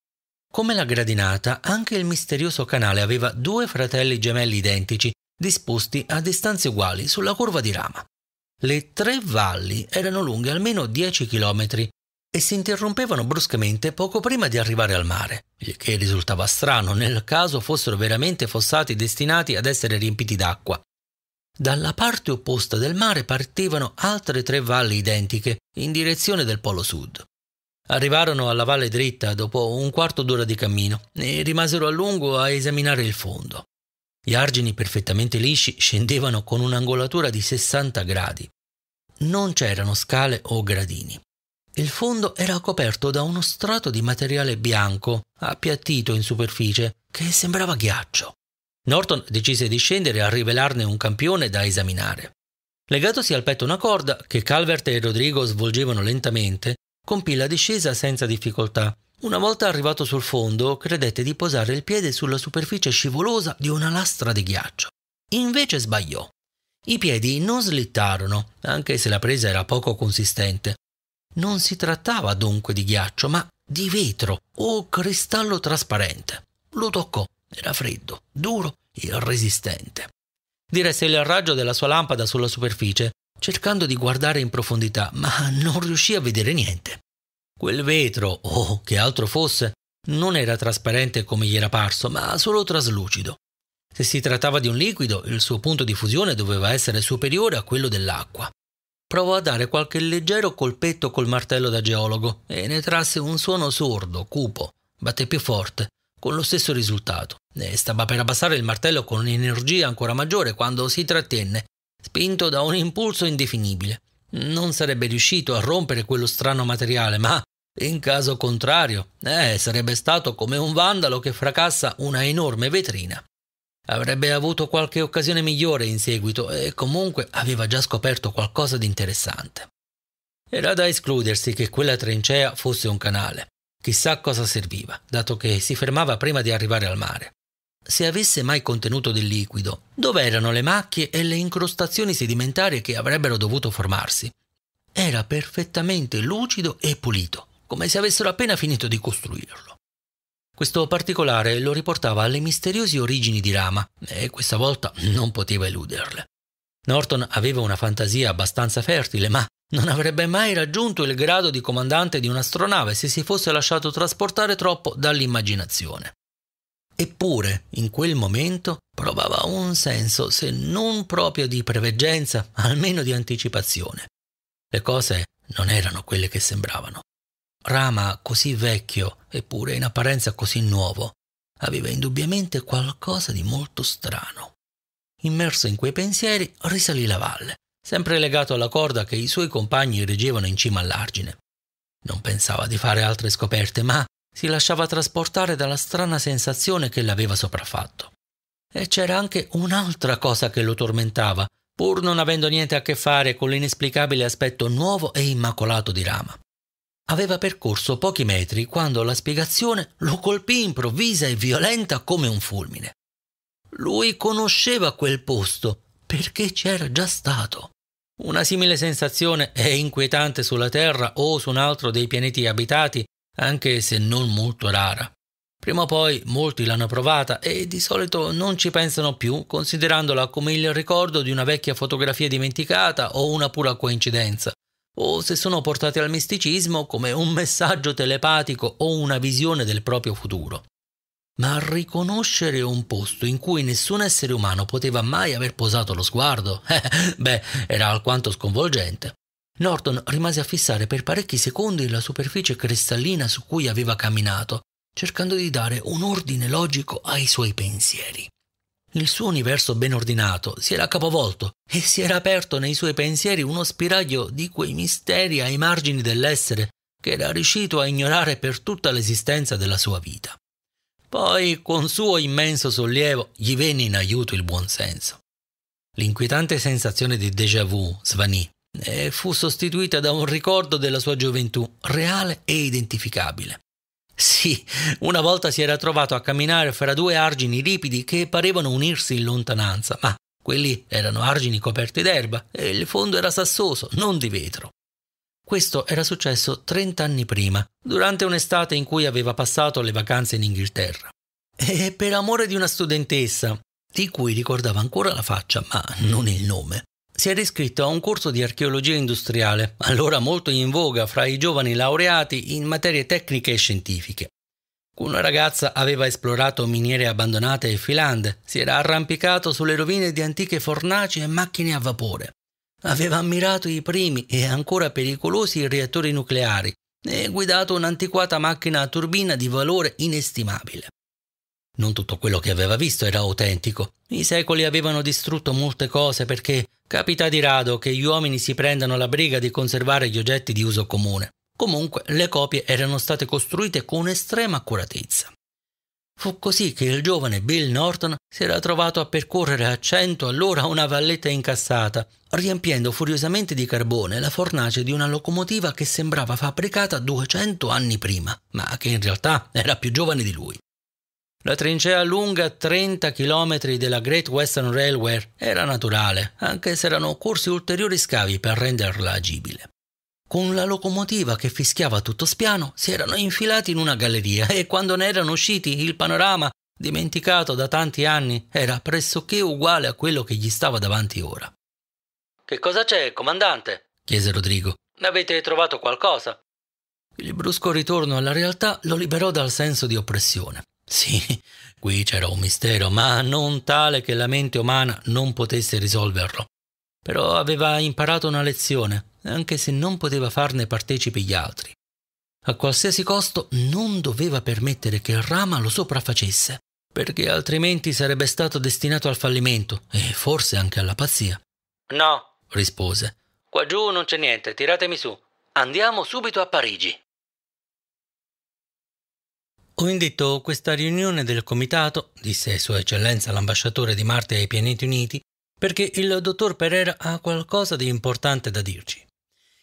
[SPEAKER 1] Come la gradinata, anche il misterioso canale aveva due fratelli gemelli identici disposti a distanze uguali sulla curva di rama. Le tre valli erano lunghe almeno 10 km e si interrompevano bruscamente poco prima di arrivare al mare, il che risultava strano nel caso fossero veramente fossati destinati ad essere riempiti d'acqua. Dalla parte opposta del mare partivano altre tre valli identiche in direzione del polo sud. Arrivarono alla valle dritta dopo un quarto d'ora di cammino e rimasero a lungo a esaminare il fondo. Gli argini perfettamente lisci scendevano con un'angolatura di 60 gradi. Non c'erano scale o gradini. Il fondo era coperto da uno strato di materiale bianco, appiattito in superficie, che sembrava ghiaccio. Norton decise di scendere a rivelarne un campione da esaminare. Legatosi al petto una corda, che Calvert e Rodrigo svolgevano lentamente, compì la discesa senza difficoltà, una volta arrivato sul fondo, credette di posare il piede sulla superficie scivolosa di una lastra di ghiaccio. Invece sbagliò. I piedi non slittarono, anche se la presa era poco consistente. Non si trattava dunque di ghiaccio, ma di vetro o cristallo trasparente. Lo toccò, era freddo, duro e resistente. Diresse il raggio della sua lampada sulla superficie, cercando di guardare in profondità, ma non riuscì a vedere niente. Quel vetro, o oh, che altro fosse, non era trasparente come gli era parso, ma solo traslucido. Se si trattava di un liquido, il suo punto di fusione doveva essere superiore a quello dell'acqua. Provò a dare qualche leggero colpetto col martello da geologo e ne trasse un suono sordo, cupo. Batté più forte, con lo stesso risultato. E stava per abbassare il martello con un'energia ancora maggiore quando si trattenne, spinto da un impulso indefinibile. Non sarebbe riuscito a rompere quello strano materiale, ma in caso contrario, eh, sarebbe stato come un vandalo che fracassa una enorme vetrina. Avrebbe avuto qualche occasione migliore in seguito e comunque aveva già scoperto qualcosa di interessante. Era da escludersi che quella trincea fosse un canale. Chissà cosa serviva, dato che si fermava prima di arrivare al mare. Se avesse mai contenuto del liquido, dove erano le macchie e le incrostazioni sedimentarie che avrebbero dovuto formarsi? Era perfettamente lucido e pulito, come se avessero appena finito di costruirlo. Questo particolare lo riportava alle misteriose origini di Rama e questa volta non poteva eluderle. Norton aveva una fantasia abbastanza fertile, ma non avrebbe mai raggiunto il grado di comandante di un'astronave se si fosse lasciato trasportare troppo dall'immaginazione. Eppure, in quel momento, provava un senso, se non proprio di preveggenza, almeno di anticipazione. Le cose non erano quelle che sembravano. Rama così vecchio, eppure in apparenza così nuovo, aveva indubbiamente qualcosa di molto strano. Immerso in quei pensieri, risalì la valle, sempre legato alla corda che i suoi compagni reggevano in cima all'argine. Non pensava di fare altre scoperte, ma si lasciava trasportare dalla strana sensazione che l'aveva sopraffatto. E c'era anche un'altra cosa che lo tormentava, pur non avendo niente a che fare con l'inesplicabile aspetto nuovo e immacolato di Rama. Aveva percorso pochi metri quando la spiegazione lo colpì improvvisa e violenta come un fulmine. Lui conosceva quel posto perché c'era già stato. Una simile sensazione è inquietante sulla Terra o su un altro dei pianeti abitati, anche se non molto rara. Prima o poi molti l'hanno provata e di solito non ci pensano più, considerandola come il ricordo di una vecchia fotografia dimenticata o una pura coincidenza, o se sono portati al misticismo come un messaggio telepatico o una visione del proprio futuro. Ma riconoscere un posto in cui nessun essere umano poteva mai aver posato lo sguardo, eh, beh, era alquanto sconvolgente. Norton rimase a fissare per parecchi secondi la superficie cristallina su cui aveva camminato, cercando di dare un ordine logico ai suoi pensieri. Il suo universo ben ordinato si era capovolto e si era aperto nei suoi pensieri uno spiraglio di quei misteri ai margini dell'essere che era riuscito a ignorare per tutta l'esistenza della sua vita. Poi, con suo immenso sollievo, gli venne in aiuto il buon senso. L'inquietante sensazione di déjà vu svanì e fu sostituita da un ricordo della sua gioventù, reale e identificabile. Sì, una volta si era trovato a camminare fra due argini ripidi che parevano unirsi in lontananza, ma quelli erano argini coperti d'erba e il fondo era sassoso, non di vetro. Questo era successo trent'anni prima, durante un'estate in cui aveva passato le vacanze in Inghilterra. E per amore di una studentessa, di cui ricordava ancora la faccia, ma non il nome, si era iscritto a un corso di archeologia industriale, allora molto in voga fra i giovani laureati in materie tecniche e scientifiche. Una ragazza aveva esplorato miniere abbandonate e filande, si era arrampicato sulle rovine di antiche fornaci e macchine a vapore. Aveva ammirato i primi e ancora pericolosi reattori nucleari e guidato un'antiquata macchina a turbina di valore inestimabile. Non tutto quello che aveva visto era autentico. I secoli avevano distrutto molte cose perché Capita di rado che gli uomini si prendano la briga di conservare gli oggetti di uso comune. Comunque le copie erano state costruite con estrema accuratezza. Fu così che il giovane Bill Norton si era trovato a percorrere a cento all'ora una valletta incassata, riempiendo furiosamente di carbone la fornace di una locomotiva che sembrava fabbricata 200 anni prima, ma che in realtà era più giovane di lui. La trincea lunga 30 km della Great Western Railway era naturale, anche se erano corsi ulteriori scavi per renderla agibile. Con la locomotiva che fischiava tutto spiano si erano infilati in una galleria e quando ne erano usciti il panorama, dimenticato da tanti anni, era pressoché uguale a quello che gli stava davanti ora. Che cosa c'è, comandante? chiese Rodrigo. Avete trovato qualcosa? Il brusco ritorno alla realtà lo liberò dal senso di oppressione. Sì, qui c'era un mistero, ma non tale che la mente umana non potesse risolverlo. Però aveva imparato una lezione, anche se non poteva farne partecipi gli altri. A qualsiasi costo non doveva permettere che Rama lo sopraffacesse, perché altrimenti sarebbe stato destinato al fallimento e forse anche alla pazzia. No, rispose. Qua giù non c'è niente, tiratemi su. Andiamo subito a Parigi. Ho indetto questa riunione del comitato, disse Sua Eccellenza l'ambasciatore di Marte ai pianeti uniti, perché il dottor Pereira ha qualcosa di importante da dirci.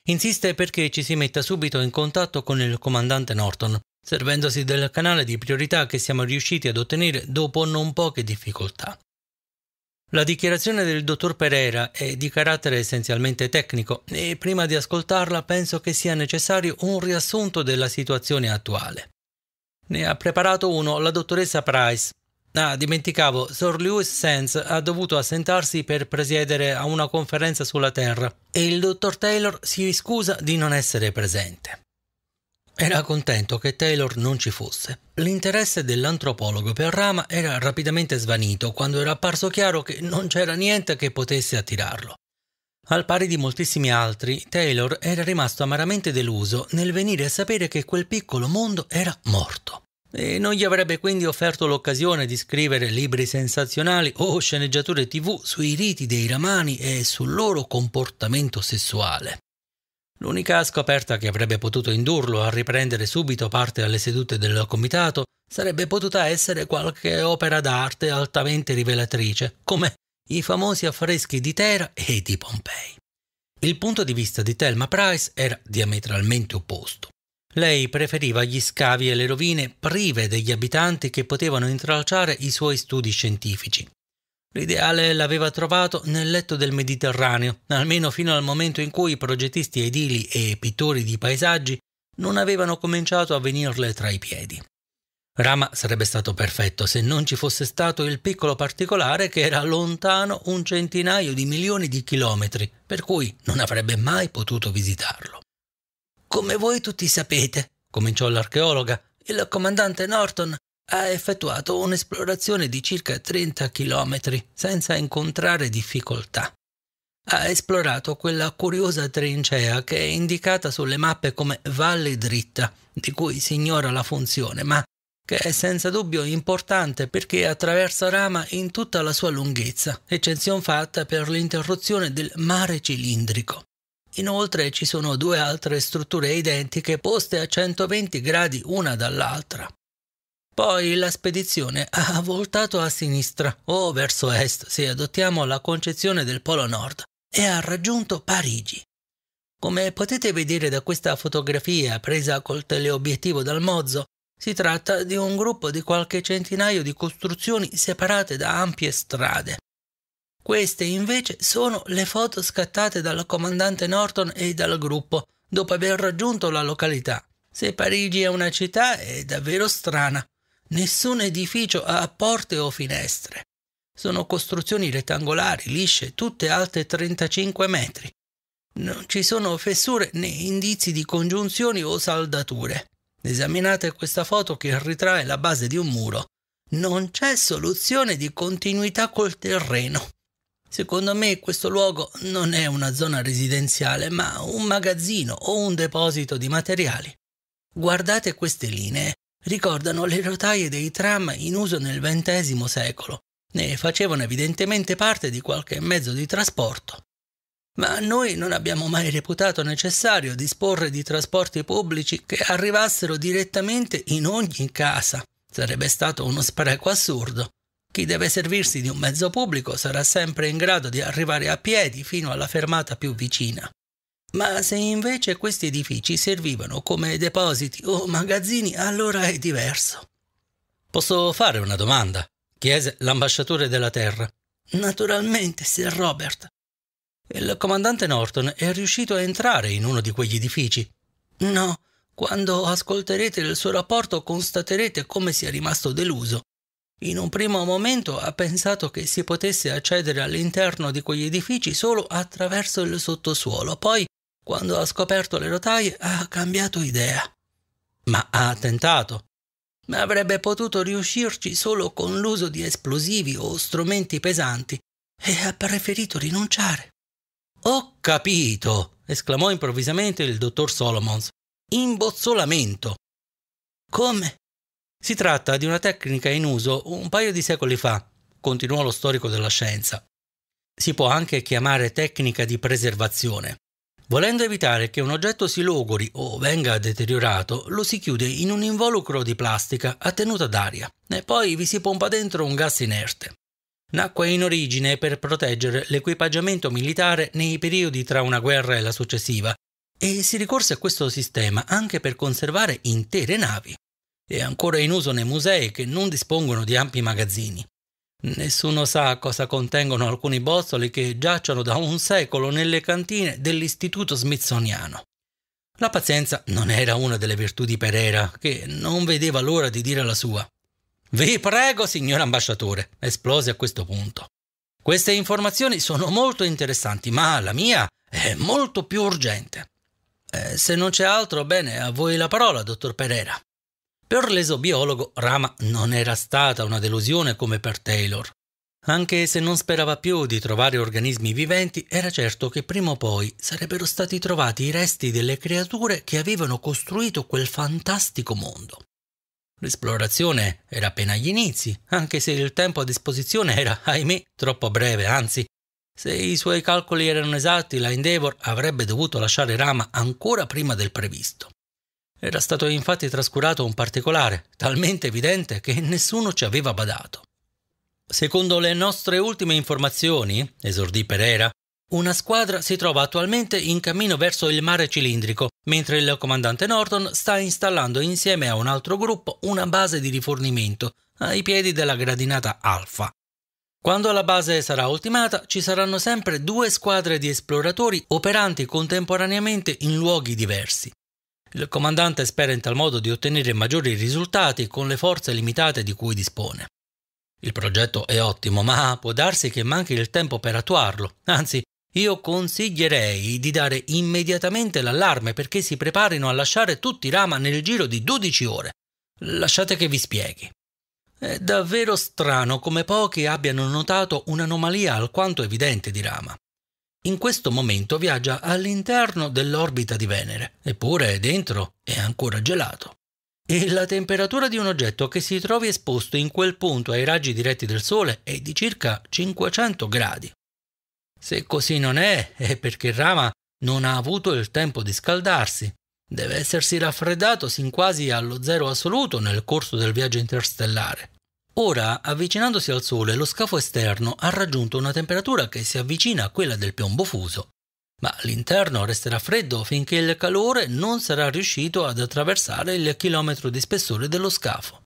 [SPEAKER 1] Insiste perché ci si metta subito in contatto con il comandante Norton, servendosi del canale di priorità che siamo riusciti ad ottenere dopo non poche difficoltà. La dichiarazione del dottor Pereira è di carattere essenzialmente tecnico e prima di ascoltarla penso che sia necessario un riassunto della situazione attuale. Ne ha preparato uno la dottoressa Price. Ah, dimenticavo, Sir Lewis Sands ha dovuto assentarsi per presiedere a una conferenza sulla Terra e il dottor Taylor si scusa di non essere presente. Era contento che Taylor non ci fosse. L'interesse dell'antropologo per Rama era rapidamente svanito quando era apparso chiaro che non c'era niente che potesse attirarlo. Al pari di moltissimi altri, Taylor era rimasto amaramente deluso nel venire a sapere che quel piccolo mondo era morto. E non gli avrebbe quindi offerto l'occasione di scrivere libri sensazionali o sceneggiature tv sui riti dei ramani e sul loro comportamento sessuale. L'unica scoperta che avrebbe potuto indurlo a riprendere subito parte alle sedute del comitato sarebbe potuta essere qualche opera d'arte altamente rivelatrice, come i famosi affreschi di Terra e di Pompei. Il punto di vista di Thelma Price era diametralmente opposto. Lei preferiva gli scavi e le rovine prive degli abitanti che potevano intralciare i suoi studi scientifici. L'ideale l'aveva trovato nel letto del Mediterraneo, almeno fino al momento in cui i progettisti edili e pittori di paesaggi non avevano cominciato a venirle tra i piedi. Rama sarebbe stato perfetto se non ci fosse stato il piccolo particolare che era lontano un centinaio di milioni di chilometri, per cui non avrebbe mai potuto visitarlo. Come voi tutti sapete, cominciò l'archeologa, il comandante Norton ha effettuato un'esplorazione di circa 30 chilometri senza incontrare difficoltà. Ha esplorato quella curiosa trincea che è indicata sulle mappe come Valle Dritta, di cui si ignora la funzione, ma che è senza dubbio importante perché attraversa Rama in tutta la sua lunghezza, eccezione fatta per l'interruzione del mare cilindrico. Inoltre ci sono due altre strutture identiche poste a 120 gradi una dall'altra. Poi la spedizione ha voltato a sinistra o verso est se adottiamo la concezione del Polo Nord e ha raggiunto Parigi. Come potete vedere da questa fotografia presa col teleobiettivo dal Mozzo, si tratta di un gruppo di qualche centinaio di costruzioni separate da ampie strade. Queste invece sono le foto scattate dal comandante Norton e dal gruppo dopo aver raggiunto la località. Se Parigi è una città è davvero strana. Nessun edificio ha porte o finestre. Sono costruzioni rettangolari, lisce, tutte alte 35 metri. Non ci sono fessure né indizi di congiunzioni o saldature. Esaminate questa foto che ritrae la base di un muro. Non c'è soluzione di continuità col terreno. Secondo me questo luogo non è una zona residenziale, ma un magazzino o un deposito di materiali. Guardate queste linee, ricordano le rotaie dei tram in uso nel XX secolo, ne facevano evidentemente parte di qualche mezzo di trasporto ma noi non abbiamo mai reputato necessario disporre di trasporti pubblici che arrivassero direttamente in ogni casa. Sarebbe stato uno spreco assurdo. Chi deve servirsi di un mezzo pubblico sarà sempre in grado di arrivare a piedi fino alla fermata più vicina. Ma se invece questi edifici servivano come depositi o magazzini, allora è diverso. Posso fare una domanda? chiese l'ambasciatore della Terra. Naturalmente, Sir Robert. Il comandante Norton è riuscito a entrare in uno di quegli edifici. No, quando ascolterete il suo rapporto constaterete come sia rimasto deluso. In un primo momento ha pensato che si potesse accedere all'interno di quegli edifici solo attraverso il sottosuolo, poi, quando ha scoperto le rotaie, ha cambiato idea. Ma ha tentato. Ma avrebbe potuto riuscirci solo con l'uso di esplosivi o strumenti pesanti e ha preferito rinunciare. Ho capito! esclamò improvvisamente il dottor Solomons. Imbozzolamento! Come? Si tratta di una tecnica in uso un paio di secoli fa, continuò lo storico della scienza. Si può anche chiamare tecnica di preservazione. Volendo evitare che un oggetto si logori o venga deteriorato, lo si chiude in un involucro di plastica a tenuta d'aria e poi vi si pompa dentro un gas inerte. Nacque in origine per proteggere l'equipaggiamento militare nei periodi tra una guerra e la successiva e si ricorse a questo sistema anche per conservare intere navi. È ancora in uso nei musei che non dispongono di ampi magazzini. Nessuno sa cosa contengono alcuni bozzoli che giacciono da un secolo nelle cantine dell'Istituto Smithsoniano. La pazienza non era una delle virtù di Perera, che non vedeva l'ora di dire la sua. Vi prego, signor ambasciatore, esplose a questo punto. Queste informazioni sono molto interessanti, ma la mia è molto più urgente. Eh, se non c'è altro, bene, a voi la parola, dottor Pereira. Per l'esobiologo Rama non era stata una delusione come per Taylor. Anche se non sperava più di trovare organismi viventi, era certo che prima o poi sarebbero stati trovati i resti delle creature che avevano costruito quel fantastico mondo. L'esplorazione era appena agli inizi, anche se il tempo a disposizione era, ahimè, troppo breve, anzi, se i suoi calcoli erano esatti, la Endeavour avrebbe dovuto lasciare Rama ancora prima del previsto. Era stato infatti trascurato un particolare, talmente evidente che nessuno ci aveva badato. Secondo le nostre ultime informazioni, esordì Pereira, una squadra si trova attualmente in cammino verso il mare cilindrico, mentre il comandante Norton sta installando insieme a un altro gruppo una base di rifornimento ai piedi della gradinata Alfa. Quando la base sarà ultimata, ci saranno sempre due squadre di esploratori operanti contemporaneamente in luoghi diversi. Il comandante spera in tal modo di ottenere maggiori risultati con le forze limitate di cui dispone. Il progetto è ottimo, ma può darsi che manchi il tempo per attuarlo, anzi io consiglierei di dare immediatamente l'allarme perché si preparino a lasciare tutti i rama nel giro di 12 ore. Lasciate che vi spieghi. È davvero strano come pochi abbiano notato un'anomalia alquanto evidente di Rama. In questo momento viaggia all'interno dell'orbita di Venere, eppure dentro è ancora gelato. E la temperatura di un oggetto che si trovi esposto in quel punto ai raggi diretti del Sole è di circa 500 gradi. Se così non è, è perché Rama non ha avuto il tempo di scaldarsi. Deve essersi raffreddato sin quasi allo zero assoluto nel corso del viaggio interstellare. Ora, avvicinandosi al Sole, lo scafo esterno ha raggiunto una temperatura che si avvicina a quella del piombo fuso, ma l'interno resterà freddo finché il calore non sarà riuscito ad attraversare il chilometro di spessore dello scafo.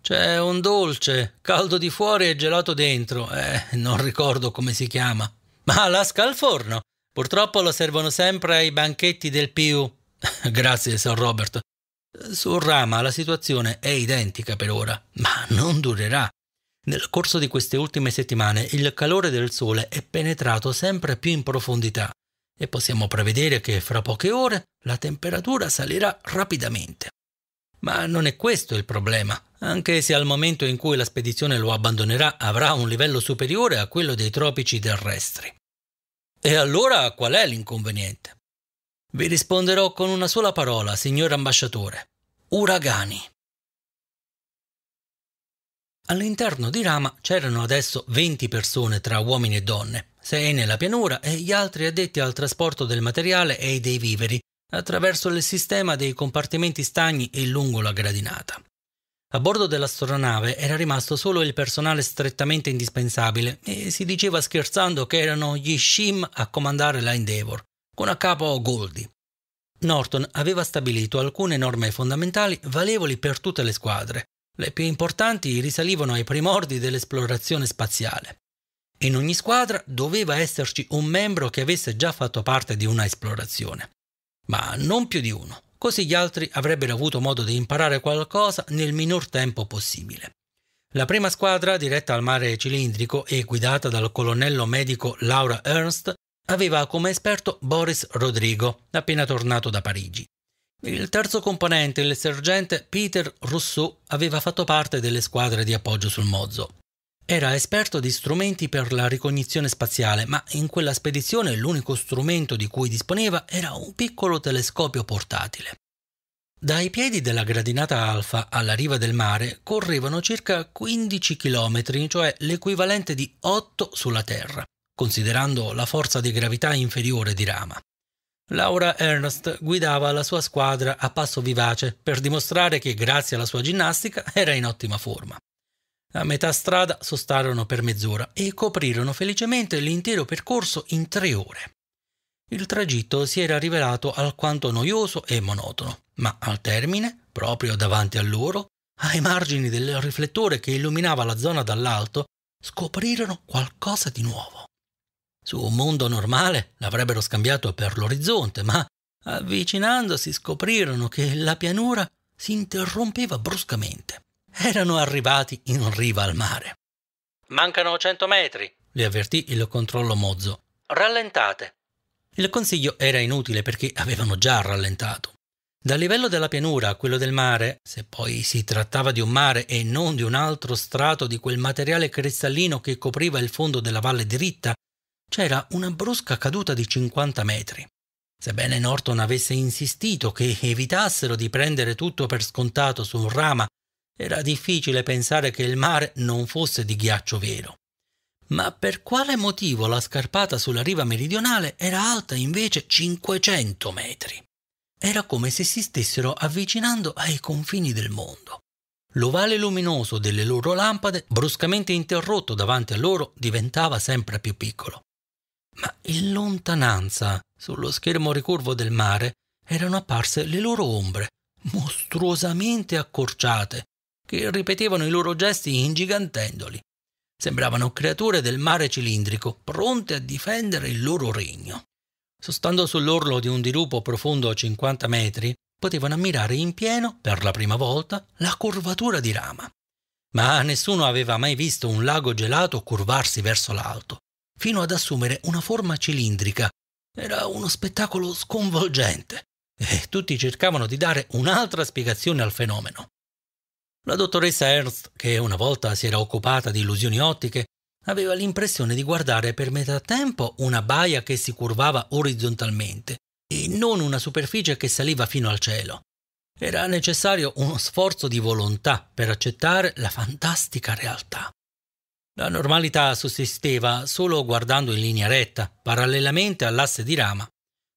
[SPEAKER 1] C'è un dolce, caldo di fuori e gelato dentro, eh, non ricordo come si chiama. Ma lasca al forno. Purtroppo lo servono sempre ai banchetti del PU. Grazie, Sir Robert. Su Rama la situazione è identica per ora, ma non durerà. Nel corso di queste ultime settimane il calore del sole è penetrato sempre più in profondità e possiamo prevedere che fra poche ore la temperatura salirà rapidamente. Ma non è questo il problema. Anche se al momento in cui la spedizione lo abbandonerà avrà un livello superiore a quello dei tropici terrestri. E allora qual è l'inconveniente? Vi risponderò con una sola parola, signor ambasciatore. Uragani. All'interno di Rama c'erano adesso 20 persone tra uomini e donne, sei nella pianura e gli altri addetti al trasporto del materiale e dei viveri, attraverso il sistema dei compartimenti stagni e lungo la gradinata. A bordo dell'astronave era rimasto solo il personale strettamente indispensabile e si diceva scherzando che erano gli Shim a comandare la Endeavour, con a capo Goldie. Norton aveva stabilito alcune norme fondamentali valevoli per tutte le squadre. Le più importanti risalivano ai primordi dell'esplorazione spaziale. In ogni squadra doveva esserci un membro che avesse già fatto parte di una esplorazione ma non più di uno, così gli altri avrebbero avuto modo di imparare qualcosa nel minor tempo possibile. La prima squadra, diretta al mare cilindrico e guidata dal colonnello medico Laura Ernst, aveva come esperto Boris Rodrigo, appena tornato da Parigi. Il terzo componente, il sergente Peter Rousseau, aveva fatto parte delle squadre di appoggio sul Mozzo. Era esperto di strumenti per la ricognizione spaziale, ma in quella spedizione l'unico strumento di cui disponeva era un piccolo telescopio portatile. Dai piedi della gradinata alfa alla riva del mare correvano circa 15 km, cioè l'equivalente di 8 sulla Terra, considerando la forza di gravità inferiore di Rama. Laura Ernst guidava la sua squadra a passo vivace per dimostrare che grazie alla sua ginnastica era in ottima forma. A metà strada sostarono per mezz'ora e coprirono felicemente l'intero percorso in tre ore. Il tragitto si era rivelato alquanto noioso e monotono, ma al termine, proprio davanti a loro, ai margini del riflettore che illuminava la zona dall'alto, scoprirono qualcosa di nuovo. Su un mondo normale l'avrebbero scambiato per l'orizzonte, ma avvicinandosi scoprirono che la pianura si interrompeva bruscamente. Erano arrivati in riva al mare. Mancano 100 metri, li avvertì il controllo mozzo. Rallentate. Il consiglio era inutile perché avevano già rallentato. Dal livello della pianura a quello del mare, se poi si trattava di un mare e non di un altro strato di quel materiale cristallino che copriva il fondo della valle diritta, c'era una brusca caduta di 50 metri. Sebbene Norton avesse insistito che evitassero di prendere tutto per scontato su un rama era difficile pensare che il mare non fosse di ghiaccio vero. Ma per quale motivo la scarpata sulla riva meridionale era alta invece 500 metri? Era come se si stessero avvicinando ai confini del mondo. L'ovale luminoso delle loro lampade, bruscamente interrotto davanti a loro, diventava sempre più piccolo. Ma in lontananza, sullo schermo ricurvo del mare, erano apparse le loro ombre, mostruosamente accorciate, che ripetevano i loro gesti ingigantendoli. Sembravano creature del mare cilindrico, pronte a difendere il loro regno. Sostando sull'orlo di un dirupo profondo a 50 metri, potevano ammirare in pieno, per la prima volta, la curvatura di Rama. Ma nessuno aveva mai visto un lago gelato curvarsi verso l'alto, fino ad assumere una forma cilindrica. Era uno spettacolo sconvolgente e tutti cercavano di dare un'altra spiegazione al fenomeno. La dottoressa Ernst, che una volta si era occupata di illusioni ottiche, aveva l'impressione di guardare per metà tempo una baia che si curvava orizzontalmente e non una superficie che saliva fino al cielo. Era necessario uno sforzo di volontà per accettare la fantastica realtà. La normalità sussisteva solo guardando in linea retta, parallelamente all'asse di rama,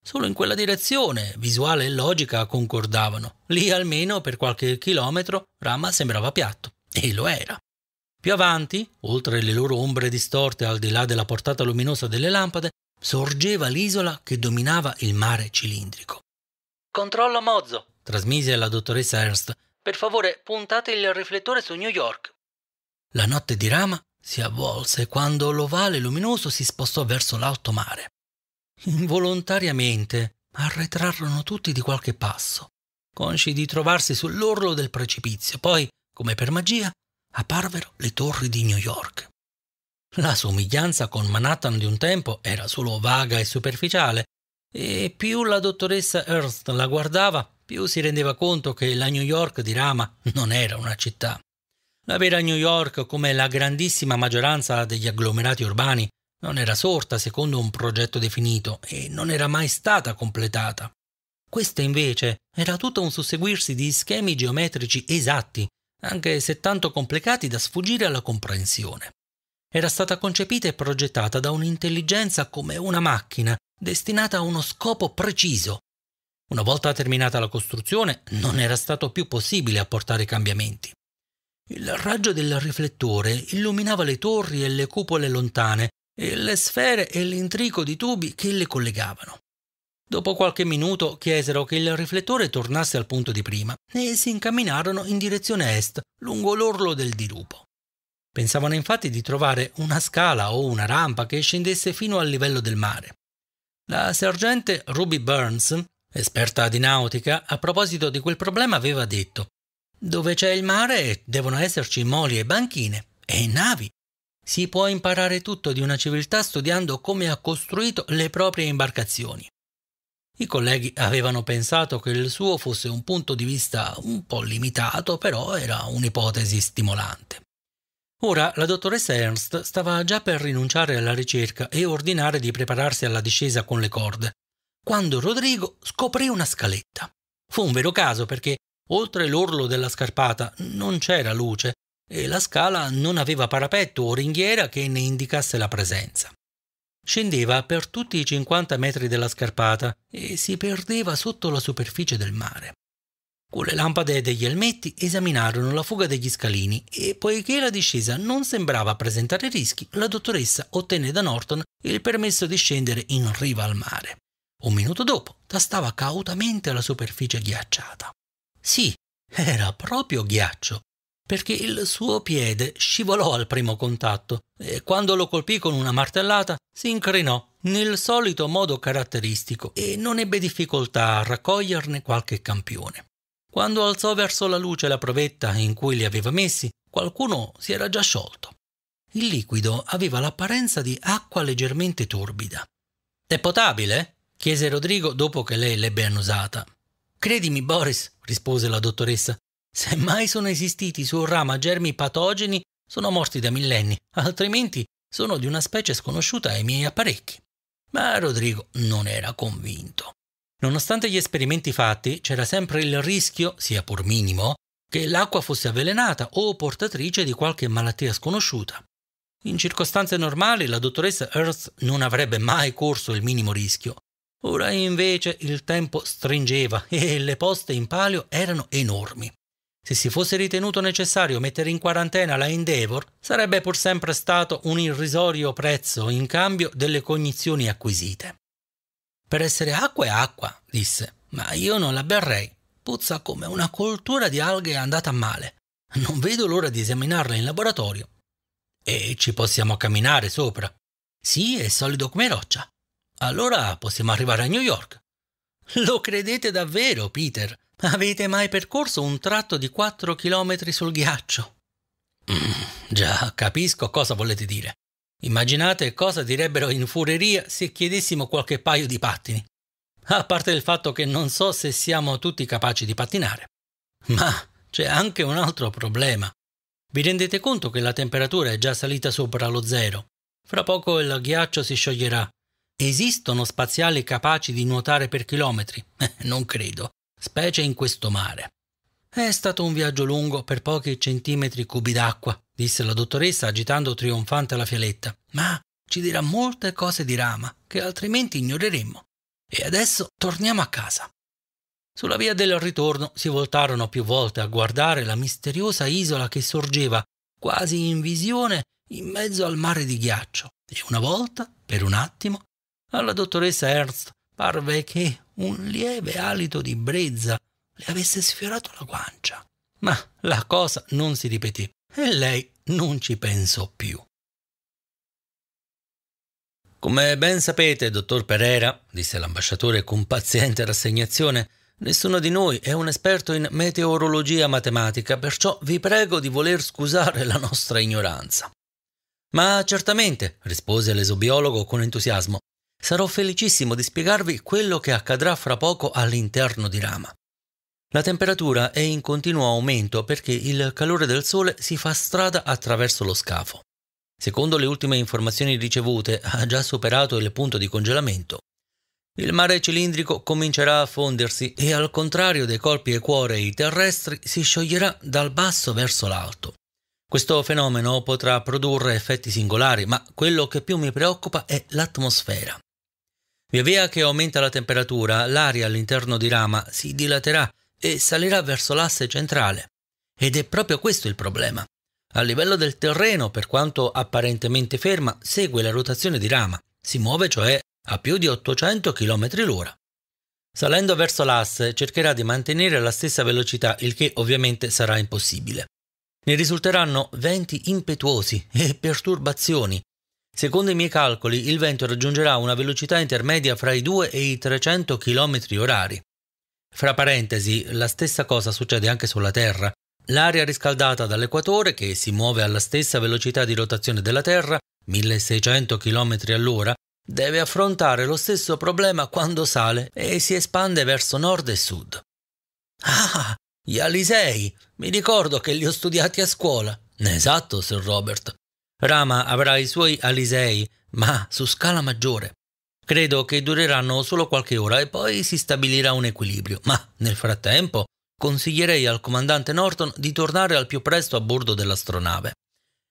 [SPEAKER 1] Solo in quella direzione, visuale e logica, concordavano. Lì almeno per qualche chilometro Rama sembrava piatto. E lo era. Più avanti, oltre le loro ombre distorte al di là della portata luminosa delle lampade, sorgeva l'isola che dominava il mare cilindrico. Controllo Mozzo, trasmise la dottoressa Ernst. Per favore, puntate il riflettore su New York. La notte di Rama si avvolse quando l'ovale luminoso si spostò verso l'alto mare. Involontariamente arretrarono tutti di qualche passo, consci di trovarsi sull'orlo del precipizio. Poi, come per magia, apparvero le torri di New York. La somiglianza con Manhattan di un tempo era solo vaga e superficiale, e più la dottoressa Ernst la guardava, più si rendeva conto che la New York di Rama non era una città. La vera New York, come la grandissima maggioranza degli agglomerati urbani, non era sorta secondo un progetto definito e non era mai stata completata. Questa invece era tutto un susseguirsi di schemi geometrici esatti, anche se tanto complicati da sfuggire alla comprensione. Era stata concepita e progettata da un'intelligenza come una macchina destinata a uno scopo preciso. Una volta terminata la costruzione non era stato più possibile apportare cambiamenti. Il raggio del riflettore illuminava le torri e le cupole lontane e le sfere e l'intrico di tubi che le collegavano. Dopo qualche minuto chiesero che il riflettore tornasse al punto di prima e si incamminarono in direzione est, lungo l'orlo del dirupo. Pensavano infatti di trovare una scala o una rampa che scendesse fino al livello del mare. La sergente Ruby Burns, esperta di nautica, a proposito di quel problema aveva detto: Dove c'è il mare devono esserci moli e banchine e navi si può imparare tutto di una civiltà studiando come ha costruito le proprie imbarcazioni. I colleghi avevano pensato che il suo fosse un punto di vista un po' limitato, però era un'ipotesi stimolante. Ora la dottoressa Ernst stava già per rinunciare alla ricerca e ordinare di prepararsi alla discesa con le corde, quando Rodrigo scoprì una scaletta. Fu un vero caso perché, oltre l'orlo della scarpata, non c'era luce e la scala non aveva parapetto o ringhiera che ne indicasse la presenza. Scendeva per tutti i 50 metri della scarpata e si perdeva sotto la superficie del mare. Con le lampade degli elmetti esaminarono la fuga degli scalini e poiché la discesa non sembrava presentare rischi, la dottoressa ottenne da Norton il permesso di scendere in riva al mare. Un minuto dopo tastava cautamente la superficie ghiacciata. Sì, era proprio ghiaccio, perché il suo piede scivolò al primo contatto e quando lo colpì con una martellata si incrinò nel solito modo caratteristico e non ebbe difficoltà a raccoglierne qualche campione. Quando alzò verso la luce la provetta in cui li aveva messi, qualcuno si era già sciolto. Il liquido aveva l'apparenza di acqua leggermente torbida. È potabile? chiese Rodrigo dopo che lei l'ebbe annusata. Credimi, Boris, rispose la dottoressa, se mai sono esistiti su rama germi patogeni, sono morti da millenni, altrimenti sono di una specie sconosciuta ai miei apparecchi. Ma Rodrigo non era convinto. Nonostante gli esperimenti fatti, c'era sempre il rischio, sia pur minimo, che l'acqua fosse avvelenata o portatrice di qualche malattia sconosciuta. In circostanze normali la dottoressa Earth non avrebbe mai corso il minimo rischio. Ora invece il tempo stringeva e le poste in palio erano enormi. Se si fosse ritenuto necessario mettere in quarantena la Endeavor, sarebbe pur sempre stato un irrisorio prezzo in cambio delle cognizioni acquisite. Per essere acqua è acqua, disse, ma io non la berrei. Puzza come una coltura di alghe andata a male. Non vedo l'ora di esaminarla in laboratorio. E ci possiamo camminare sopra. Sì, è solido come roccia. Allora possiamo arrivare a New York. Lo credete davvero, Peter? Avete mai percorso un tratto di 4 km sul ghiaccio? Mm, già, capisco cosa volete dire. Immaginate cosa direbbero in fureria se chiedessimo qualche paio di pattini. A parte il fatto che non so se siamo tutti capaci di pattinare. Ma c'è anche un altro problema. Vi rendete conto che la temperatura è già salita sopra lo zero? Fra poco il ghiaccio si scioglierà. Esistono spaziali capaci di nuotare per chilometri? non credo specie in questo mare. È stato un viaggio lungo per pochi centimetri cubi d'acqua, disse la dottoressa agitando trionfante la fialetta, ma ci dirà molte cose di rama che altrimenti ignoreremmo. E adesso torniamo a casa. Sulla via del ritorno si voltarono più volte a guardare la misteriosa isola che sorgeva quasi in visione in mezzo al mare di ghiaccio e una volta, per un attimo, alla dottoressa Ernst parve che un lieve alito di brezza le avesse sfiorato la guancia. Ma la cosa non si ripeté e lei non ci pensò più. Come ben sapete, dottor Pereira, disse l'ambasciatore con paziente rassegnazione, nessuno di noi è un esperto in meteorologia matematica, perciò vi prego di voler scusare la nostra ignoranza. Ma certamente, rispose l'esobiologo con entusiasmo, sarò felicissimo di spiegarvi quello che accadrà fra poco all'interno di Rama. La temperatura è in continuo aumento perché il calore del Sole si fa strada attraverso lo scafo. Secondo le ultime informazioni ricevute, ha già superato il punto di congelamento. Il mare cilindrico comincerà a fondersi e al contrario dei corpi equorei terrestri si scioglierà dal basso verso l'alto. Questo fenomeno potrà produrre effetti singolari, ma quello che più mi preoccupa è l'atmosfera. Via via che aumenta la temperatura, l'aria all'interno di Rama si dilaterà e salirà verso l'asse centrale. Ed è proprio questo il problema. A livello del terreno, per quanto apparentemente ferma, segue la rotazione di Rama, si muove cioè a più di 800 km l'ora. Salendo verso l'asse cercherà di mantenere la stessa velocità, il che ovviamente sarà impossibile. Ne risulteranno venti impetuosi e perturbazioni Secondo i miei calcoli, il vento raggiungerà una velocità intermedia fra i 2 e i 300 km h Fra parentesi, la stessa cosa succede anche sulla Terra. L'aria riscaldata dall'equatore, che si muove alla stessa velocità di rotazione della Terra, 1600 km all'ora, deve affrontare lo stesso problema quando sale e si espande verso nord e sud. Ah, gli Alisei! Mi ricordo che li ho studiati a scuola. Esatto, Sir Robert. Rama avrà i suoi alisei, ma su scala maggiore. Credo che dureranno solo qualche ora e poi si stabilirà un equilibrio, ma nel frattempo consiglierei al comandante Norton di tornare al più presto a bordo dell'astronave.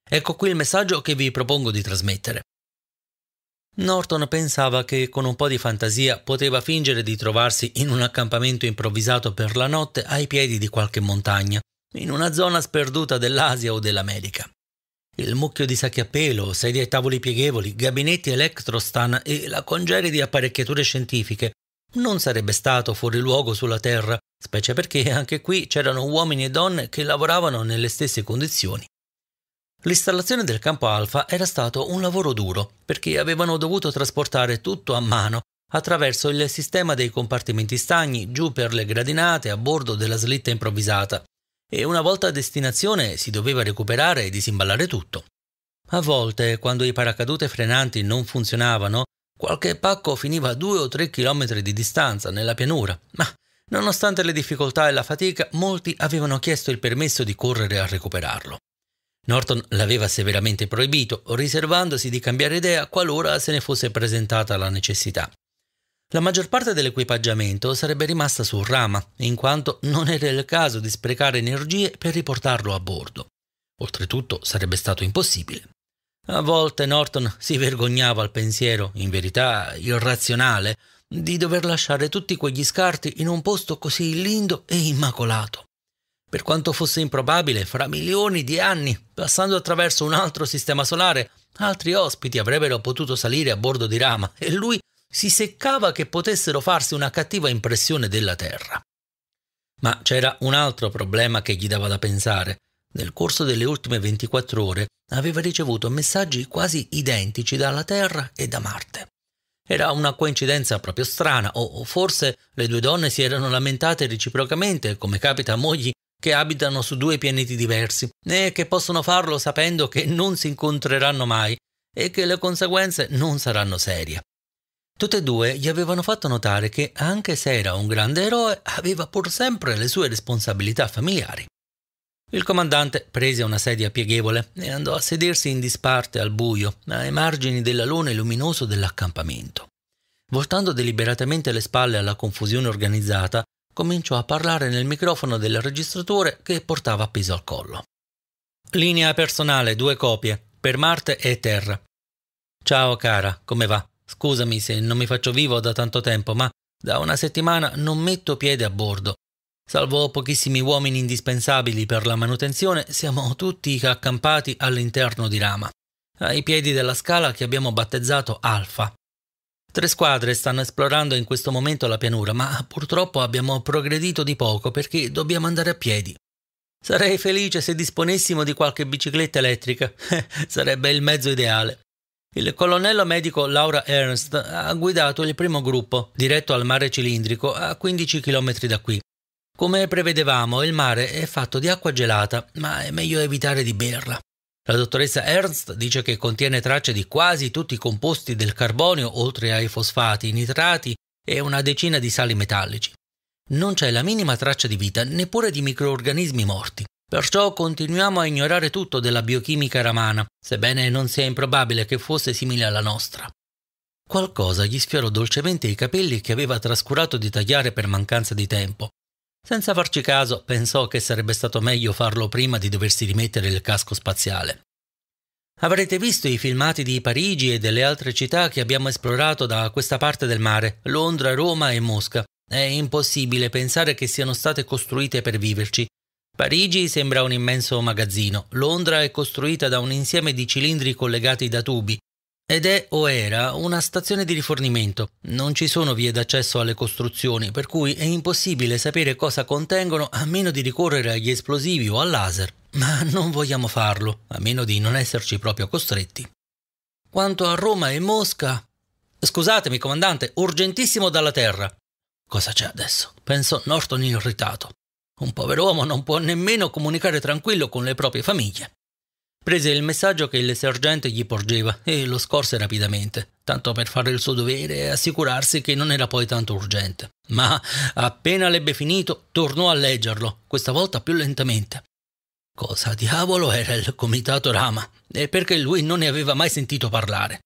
[SPEAKER 1] Ecco qui il messaggio che vi propongo di trasmettere. Norton pensava che con un po' di fantasia poteva fingere di trovarsi in un accampamento improvvisato per la notte ai piedi di qualche montagna, in una zona sperduta dell'Asia o dell'America il mucchio di sacchi a pelo, sedie e tavoli pieghevoli, gabinetti electrostan e la congerie di apparecchiature scientifiche non sarebbe stato fuori luogo sulla Terra, specie perché anche qui c'erano uomini e donne che lavoravano nelle stesse condizioni. L'installazione del campo alfa era stato un lavoro duro, perché avevano dovuto trasportare tutto a mano attraverso il sistema dei compartimenti stagni giù per le gradinate a bordo della slitta improvvisata, e una volta a destinazione si doveva recuperare e disimballare tutto. A volte, quando i paracadute frenanti non funzionavano, qualche pacco finiva a due o tre chilometri di distanza nella pianura, ma nonostante le difficoltà e la fatica, molti avevano chiesto il permesso di correre a recuperarlo. Norton l'aveva severamente proibito, riservandosi di cambiare idea qualora se ne fosse presentata la necessità. La maggior parte dell'equipaggiamento sarebbe rimasta su rama, in quanto non era il caso di sprecare energie per riportarlo a bordo. Oltretutto sarebbe stato impossibile. A volte Norton si vergognava al pensiero, in verità irrazionale, di dover lasciare tutti quegli scarti in un posto così lindo e immacolato. Per quanto fosse improbabile, fra milioni di anni, passando attraverso un altro sistema solare, altri ospiti avrebbero potuto salire a bordo di Rama e lui si seccava che potessero farsi una cattiva impressione della terra. Ma c'era un altro problema che gli dava da pensare. Nel corso delle ultime 24 ore aveva ricevuto messaggi quasi identici dalla Terra e da Marte. Era una coincidenza proprio strana, o forse le due donne si erano lamentate reciprocamente, come capita a mogli che abitano su due pianeti diversi, e che possono farlo sapendo che non si incontreranno mai e che le conseguenze non saranno serie. Tutte e due gli avevano fatto notare che, anche se era un grande eroe, aveva pur sempre le sue responsabilità familiari. Il comandante prese una sedia pieghevole e andò a sedersi in disparte al buio, ai margini dell'alone luminoso dell'accampamento. Voltando deliberatamente le spalle alla confusione organizzata, cominciò a parlare nel microfono del registratore che portava appeso al collo. Linea personale, due copie, per Marte e Terra. Ciao cara, come va? Scusami se non mi faccio vivo da tanto tempo, ma da una settimana non metto piede a bordo. Salvo pochissimi uomini indispensabili per la manutenzione, siamo tutti accampati all'interno di Rama, ai piedi della scala che abbiamo battezzato Alfa. Tre squadre stanno esplorando in questo momento la pianura, ma purtroppo abbiamo progredito di poco perché dobbiamo andare a piedi. Sarei felice se disponessimo di qualche bicicletta elettrica, sarebbe il mezzo ideale. Il colonnello medico Laura Ernst ha guidato il primo gruppo, diretto al mare cilindrico a 15 km da qui. Come prevedevamo, il mare è fatto di acqua gelata, ma è meglio evitare di berla. La dottoressa Ernst dice che contiene tracce di quasi tutti i composti del carbonio, oltre ai fosfati, i nitrati e una decina di sali metallici. Non c'è la minima traccia di vita, neppure di microorganismi morti. Perciò continuiamo a ignorare tutto della biochimica ramana, sebbene non sia improbabile che fosse simile alla nostra. Qualcosa gli sfiorò dolcemente i capelli che aveva trascurato di tagliare per mancanza di tempo. Senza farci caso, pensò che sarebbe stato meglio farlo prima di doversi rimettere il casco spaziale. Avrete visto i filmati di Parigi e delle altre città che abbiamo esplorato da questa parte del mare, Londra, Roma e Mosca. È impossibile pensare che siano state costruite per viverci, Parigi sembra un immenso magazzino, Londra è costruita da un insieme di cilindri collegati da tubi ed è o era una stazione di rifornimento. Non ci sono vie d'accesso alle costruzioni, per cui è impossibile sapere cosa contengono a meno di ricorrere agli esplosivi o al laser. Ma non vogliamo farlo, a meno di non esserci proprio costretti. Quanto a Roma e Mosca... Scusatemi, comandante, urgentissimo dalla Terra. Cosa c'è adesso? Penso Norton irritato. Un pover'uomo non può nemmeno comunicare tranquillo con le proprie famiglie. Prese il messaggio che il sergente gli porgeva e lo scorse rapidamente, tanto per fare il suo dovere e assicurarsi che non era poi tanto urgente. Ma appena l'ebbe finito, tornò a leggerlo, questa volta più lentamente. Cosa diavolo era il comitato Rama? E perché lui non ne aveva mai sentito parlare?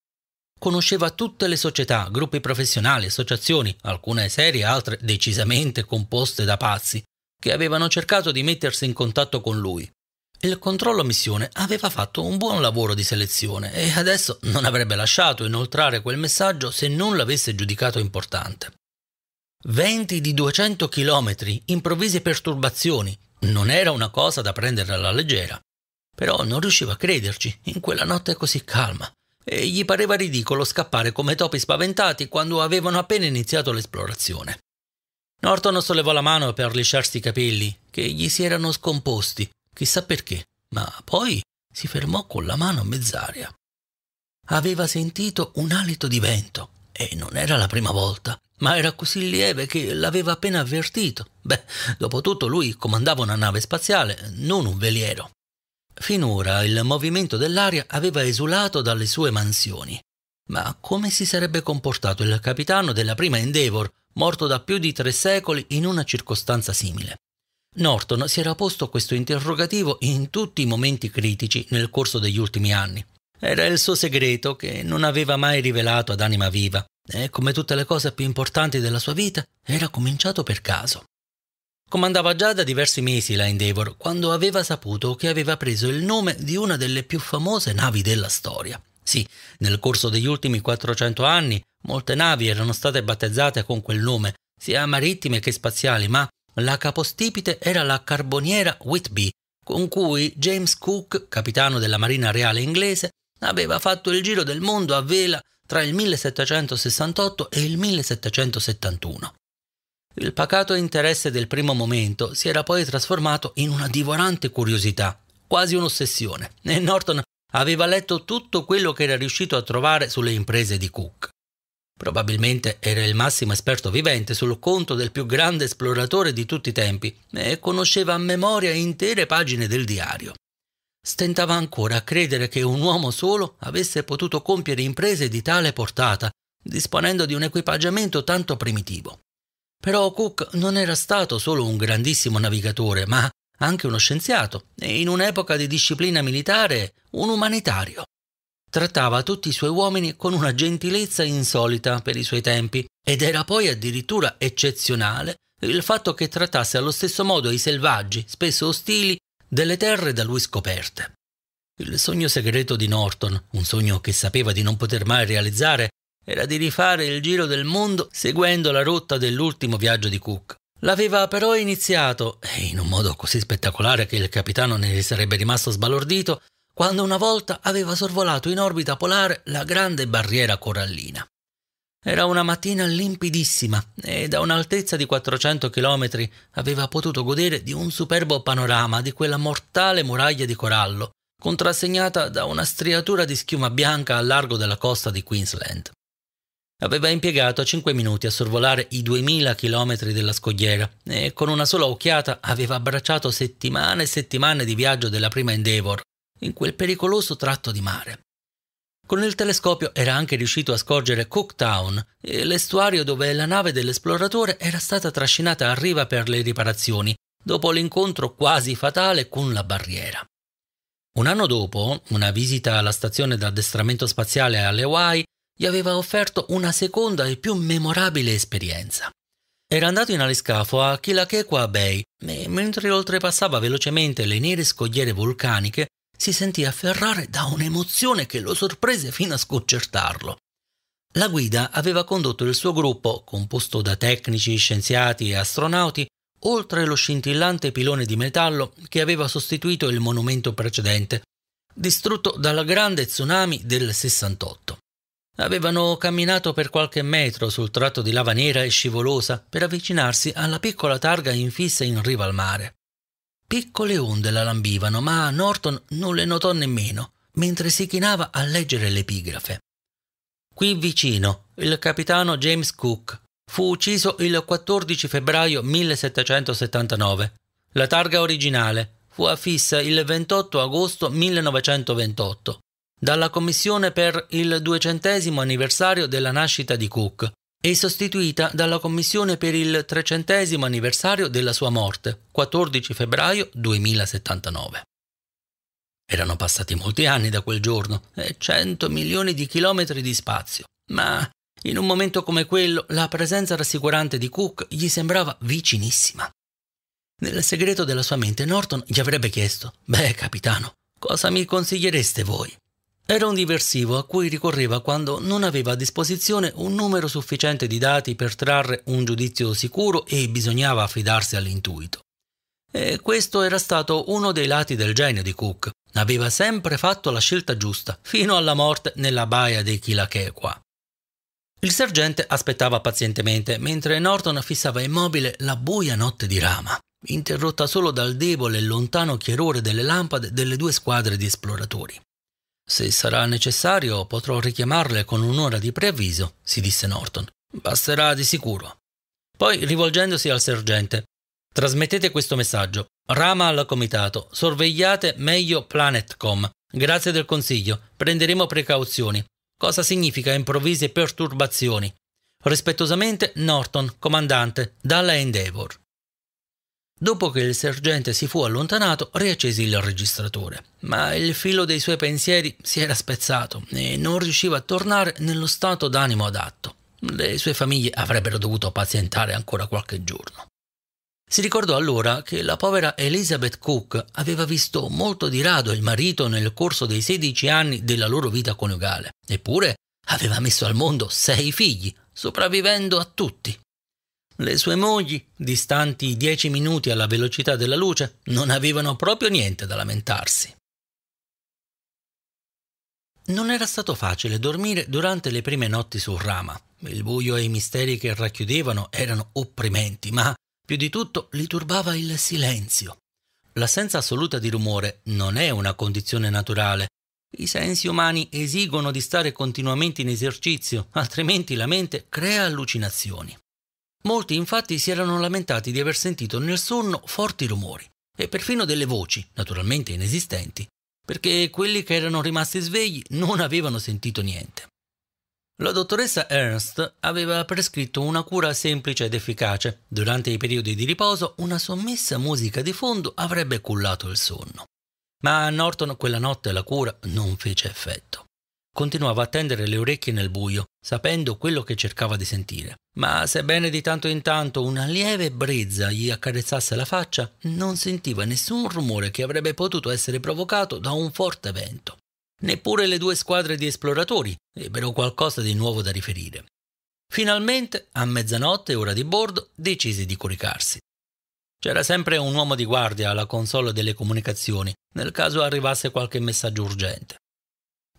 [SPEAKER 1] Conosceva tutte le società, gruppi professionali, associazioni, alcune serie, altre decisamente composte da pazzi, che avevano cercato di mettersi in contatto con lui. Il controllo missione aveva fatto un buon lavoro di selezione e adesso non avrebbe lasciato inoltrare quel messaggio se non l'avesse giudicato importante. Venti di 200 chilometri, improvvise perturbazioni, non era una cosa da prendere alla leggera. Però non riusciva a crederci in quella notte così calma e gli pareva ridicolo scappare come topi spaventati quando avevano appena iniziato l'esplorazione. Norton sollevò la mano per lisciarsi i capelli, che gli si erano scomposti, chissà perché, ma poi si fermò con la mano a mezz'aria. Aveva sentito un alito di vento, e non era la prima volta, ma era così lieve che l'aveva appena avvertito. Beh, dopo tutto lui comandava una nave spaziale, non un veliero. Finora il movimento dell'aria aveva esulato dalle sue mansioni, ma come si sarebbe comportato il capitano della prima Endeavour, morto da più di tre secoli in una circostanza simile? Norton si era posto questo interrogativo in tutti i momenti critici nel corso degli ultimi anni. Era il suo segreto che non aveva mai rivelato ad anima viva e, come tutte le cose più importanti della sua vita, era cominciato per caso. Comandava già da diversi mesi la Endeavour quando aveva saputo che aveva preso il nome di una delle più famose navi della storia, sì, nel corso degli ultimi 400 anni molte navi erano state battezzate con quel nome, sia marittime che spaziali, ma la capostipite era la carboniera Whitby, con cui James Cook, capitano della Marina Reale inglese, aveva fatto il giro del mondo a vela tra il 1768 e il 1771. Il pacato interesse del primo momento si era poi trasformato in una divorante curiosità, quasi un'ossessione, e Norton aveva letto tutto quello che era riuscito a trovare sulle imprese di Cook. Probabilmente era il massimo esperto vivente sul conto del più grande esploratore di tutti i tempi e conosceva a memoria intere pagine del diario. Stentava ancora a credere che un uomo solo avesse potuto compiere imprese di tale portata, disponendo di un equipaggiamento tanto primitivo. Però Cook non era stato solo un grandissimo navigatore, ma anche uno scienziato e in un'epoca di disciplina militare un umanitario. Trattava tutti i suoi uomini con una gentilezza insolita per i suoi tempi ed era poi addirittura eccezionale il fatto che trattasse allo stesso modo i selvaggi, spesso ostili, delle terre da lui scoperte. Il sogno segreto di Norton, un sogno che sapeva di non poter mai realizzare, era di rifare il giro del mondo seguendo la rotta dell'ultimo viaggio di Cook. L'aveva però iniziato, e in un modo così spettacolare che il capitano ne sarebbe rimasto sbalordito, quando una volta aveva sorvolato in orbita polare la grande barriera corallina. Era una mattina limpidissima e da un'altezza di 400 km aveva potuto godere di un superbo panorama di quella mortale muraglia di corallo, contrassegnata da una striatura di schiuma bianca al largo della costa di Queensland. Aveva impiegato 5 minuti a sorvolare i 2000 km della scogliera e con una sola occhiata aveva abbracciato settimane e settimane di viaggio della prima Endeavour in quel pericoloso tratto di mare. Con il telescopio era anche riuscito a scorgere Cooktown, l'estuario dove la nave dell'esploratore era stata trascinata a riva per le riparazioni, dopo l'incontro quasi fatale con la barriera. Un anno dopo, una visita alla stazione d'addestramento spaziale alle Hawaii gli aveva offerto una seconda e più memorabile esperienza. Era andato in aliscafo a Kilakequa Bay e mentre oltrepassava velocemente le nere scogliere vulcaniche si sentì afferrare da un'emozione che lo sorprese fino a sconcertarlo. La guida aveva condotto il suo gruppo, composto da tecnici, scienziati e astronauti, oltre lo scintillante pilone di metallo che aveva sostituito il monumento precedente, distrutto dalla grande tsunami del 68. Avevano camminato per qualche metro sul tratto di lava nera e scivolosa per avvicinarsi alla piccola targa infissa in riva al mare. Piccole onde la lambivano, ma Norton non le notò nemmeno, mentre si chinava a leggere l'epigrafe. Qui vicino, il capitano James Cook fu ucciso il 14 febbraio 1779. La targa originale fu affissa il 28 agosto 1928 dalla Commissione per il duecentesimo anniversario della nascita di Cook e sostituita dalla Commissione per il trecentesimo anniversario della sua morte, 14 febbraio 2079. Erano passati molti anni da quel giorno e 100 milioni di chilometri di spazio, ma in un momento come quello la presenza rassicurante di Cook gli sembrava vicinissima. Nel segreto della sua mente Norton gli avrebbe chiesto, Beh, capitano, cosa mi consigliereste voi? Era un diversivo a cui ricorreva quando non aveva a disposizione un numero sufficiente di dati per trarre un giudizio sicuro e bisognava affidarsi all'intuito. E questo era stato uno dei lati del genio di Cook. Aveva sempre fatto la scelta giusta, fino alla morte nella baia dei Kilakekwa. Il sergente aspettava pazientemente mentre Norton fissava immobile la buia notte di rama, interrotta solo dal debole e lontano chiarore delle lampade delle due squadre di esploratori. Se sarà necessario potrò richiamarle con un'ora di preavviso, si disse Norton. Basterà di sicuro. Poi, rivolgendosi al sergente, trasmettete questo messaggio. Rama al comitato, sorvegliate meglio Planetcom. Grazie del consiglio, prenderemo precauzioni. Cosa significa improvvise perturbazioni? Rispettosamente Norton, comandante, dalla Endeavor. Dopo che il sergente si fu allontanato, riaccesi il registratore, ma il filo dei suoi pensieri si era spezzato e non riusciva a tornare nello stato d'animo adatto. Le sue famiglie avrebbero dovuto pazientare ancora qualche giorno. Si ricordò allora che la povera Elizabeth Cook aveva visto molto di rado il marito nel corso dei 16 anni della loro vita coniugale, eppure aveva messo al mondo sei figli, sopravvivendo a tutti. Le sue mogli, distanti dieci minuti alla velocità della luce, non avevano proprio niente da lamentarsi. Non era stato facile dormire durante le prime notti sul rama. Il buio e i misteri che racchiudevano erano opprimenti, ma più di tutto li turbava il silenzio. L'assenza assoluta di rumore non è una condizione naturale. I sensi umani esigono di stare continuamente in esercizio, altrimenti la mente crea allucinazioni. Molti infatti si erano lamentati di aver sentito nel sonno forti rumori e perfino delle voci, naturalmente inesistenti, perché quelli che erano rimasti svegli non avevano sentito niente. La dottoressa Ernst aveva prescritto una cura semplice ed efficace. Durante i periodi di riposo una sommessa musica di fondo avrebbe cullato il sonno. Ma a Norton quella notte la cura non fece effetto. Continuava a tendere le orecchie nel buio, sapendo quello che cercava di sentire. Ma sebbene di tanto in tanto una lieve brezza gli accarezzasse la faccia, non sentiva nessun rumore che avrebbe potuto essere provocato da un forte vento. Neppure le due squadre di esploratori ebbero qualcosa di nuovo da riferire. Finalmente, a mezzanotte, ora di bordo, decise di coricarsi. C'era sempre un uomo di guardia alla console delle comunicazioni, nel caso arrivasse qualche messaggio urgente.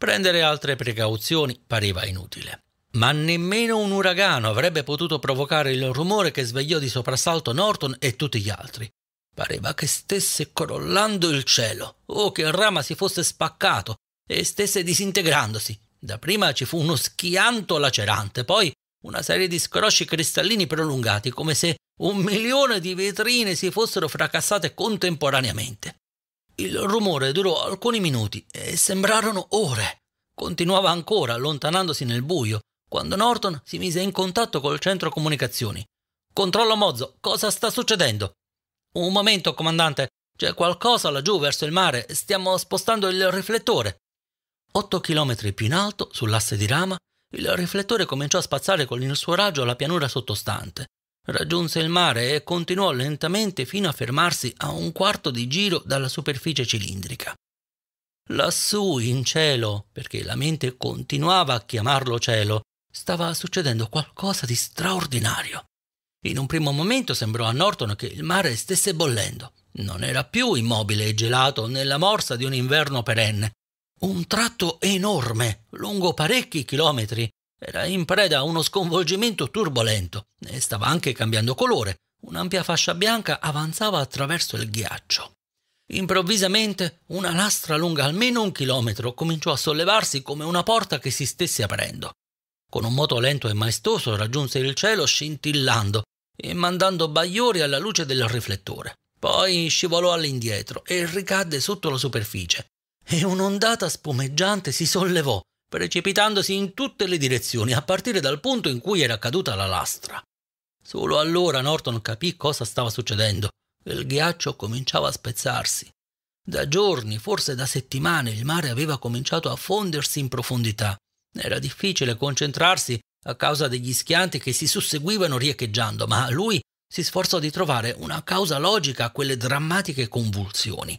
[SPEAKER 1] Prendere altre precauzioni pareva inutile. Ma nemmeno un uragano avrebbe potuto provocare il rumore che svegliò di soprassalto Norton e tutti gli altri. Pareva che stesse crollando il cielo, o che il rama si fosse spaccato e stesse disintegrandosi. Dapprima ci fu uno schianto lacerante, poi una serie di scrosci cristallini prolungati, come se un milione di vetrine si fossero fracassate contemporaneamente. Il rumore durò alcuni minuti e sembrarono ore. Continuava ancora, allontanandosi nel buio, quando Norton si mise in contatto col centro comunicazioni. Controllo Mozzo, cosa sta succedendo? Un momento, comandante, c'è qualcosa laggiù verso il mare, stiamo spostando il riflettore. Otto chilometri più in alto, sull'asse di rama, il riflettore cominciò a spazzare con il suo raggio la pianura sottostante, Raggiunse il mare e continuò lentamente fino a fermarsi a un quarto di giro dalla superficie cilindrica. Lassù in cielo, perché la mente continuava a chiamarlo cielo, stava succedendo qualcosa di straordinario. In un primo momento sembrò a Norton che il mare stesse bollendo. Non era più immobile e gelato nella morsa di un inverno perenne. Un tratto enorme, lungo parecchi chilometri, era in preda a uno sconvolgimento turbolento e stava anche cambiando colore. Un'ampia fascia bianca avanzava attraverso il ghiaccio. Improvvisamente una lastra lunga almeno un chilometro cominciò a sollevarsi come una porta che si stesse aprendo. Con un moto lento e maestoso raggiunse il cielo scintillando e mandando bagliori alla luce del riflettore. Poi scivolò all'indietro e ricadde sotto la superficie. E un'ondata spumeggiante si sollevò, precipitandosi in tutte le direzioni, a partire dal punto in cui era caduta la lastra. Solo allora Norton capì cosa stava succedendo. Il ghiaccio cominciava a spezzarsi. Da giorni, forse da settimane, il mare aveva cominciato a fondersi in profondità. Era difficile concentrarsi a causa degli schianti che si susseguivano riecheggiando, ma lui si sforzò di trovare una causa logica a quelle drammatiche convulsioni.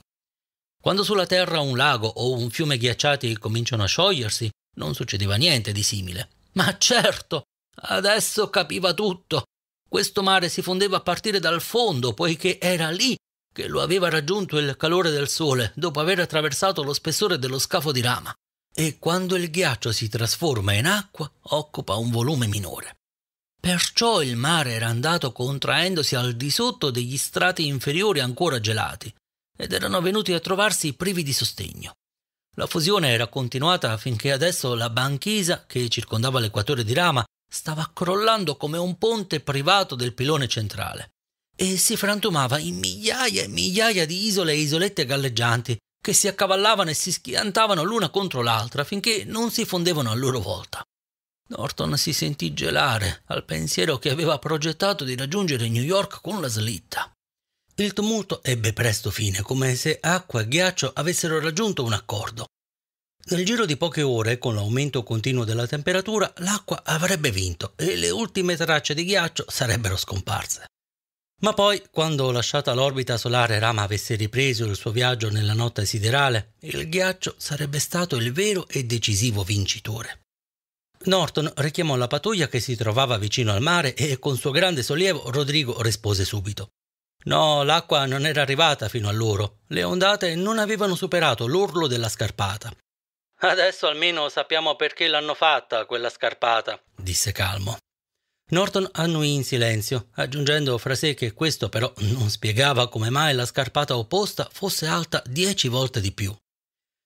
[SPEAKER 1] Quando sulla Terra un lago o un fiume ghiacciati cominciano a sciogliersi, non succedeva niente di simile. Ma certo, adesso capiva tutto. Questo mare si fondeva a partire dal fondo, poiché era lì che lo aveva raggiunto il calore del sole dopo aver attraversato lo spessore dello scafo di rama. E quando il ghiaccio si trasforma in acqua, occupa un volume minore. Perciò il mare era andato contraendosi al di sotto degli strati inferiori ancora gelati ed erano venuti a trovarsi privi di sostegno. La fusione era continuata finché adesso la banchisa che circondava l'equatore di Rama stava crollando come un ponte privato del pilone centrale e si frantumava in migliaia e migliaia di isole e isolette galleggianti che si accavallavano e si schiantavano l'una contro l'altra finché non si fondevano a loro volta. Norton si sentì gelare al pensiero che aveva progettato di raggiungere New York con la slitta. Il tumulto ebbe presto fine, come se acqua e ghiaccio avessero raggiunto un accordo. Nel giro di poche ore, con l'aumento continuo della temperatura, l'acqua avrebbe vinto e le ultime tracce di ghiaccio sarebbero scomparse. Ma poi, quando lasciata l'orbita solare Rama avesse ripreso il suo viaggio nella notte siderale, il ghiaccio sarebbe stato il vero e decisivo vincitore. Norton richiamò la pattuglia che si trovava vicino al mare e con suo grande sollievo Rodrigo rispose subito. No, l'acqua non era arrivata fino a loro. Le ondate non avevano superato l'orlo della scarpata. Adesso almeno sappiamo perché l'hanno fatta quella scarpata, disse calmo. Norton annuì in silenzio, aggiungendo fra sé che questo però non spiegava come mai la scarpata opposta fosse alta dieci volte di più.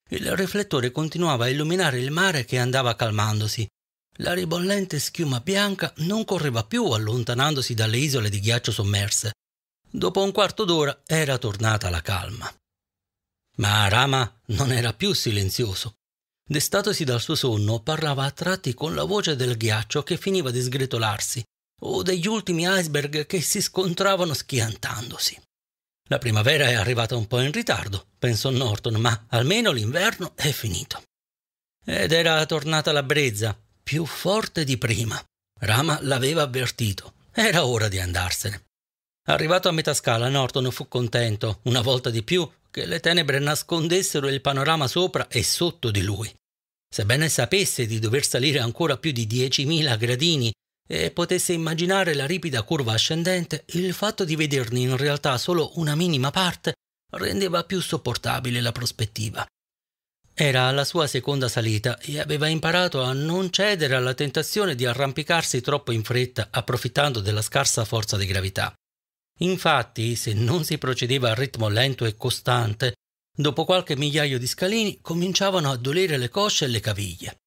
[SPEAKER 1] Il riflettore continuava a illuminare il mare che andava calmandosi. La ribollente schiuma bianca non correva più allontanandosi dalle isole di ghiaccio sommerse, Dopo un quarto d'ora era tornata la calma. Ma Rama non era più silenzioso. Destatosi dal suo sonno, parlava a tratti con la voce del ghiaccio che finiva di sgretolarsi o degli ultimi iceberg che si scontravano schiantandosi. La primavera è arrivata un po' in ritardo, pensò Norton, ma almeno l'inverno è finito. Ed era tornata la brezza, più forte di prima. Rama l'aveva avvertito. Era ora di andarsene. Arrivato a metà scala, Norton fu contento, una volta di più, che le tenebre nascondessero il panorama sopra e sotto di lui. Sebbene sapesse di dover salire ancora più di 10.000 gradini e potesse immaginare la ripida curva ascendente, il fatto di vederne in realtà solo una minima parte rendeva più sopportabile la prospettiva. Era alla sua seconda salita e aveva imparato a non cedere alla tentazione di arrampicarsi troppo in fretta, approfittando della scarsa forza di gravità. Infatti, se non si procedeva a ritmo lento e costante, dopo qualche migliaio di scalini cominciavano a dolere le cosce e le caviglie.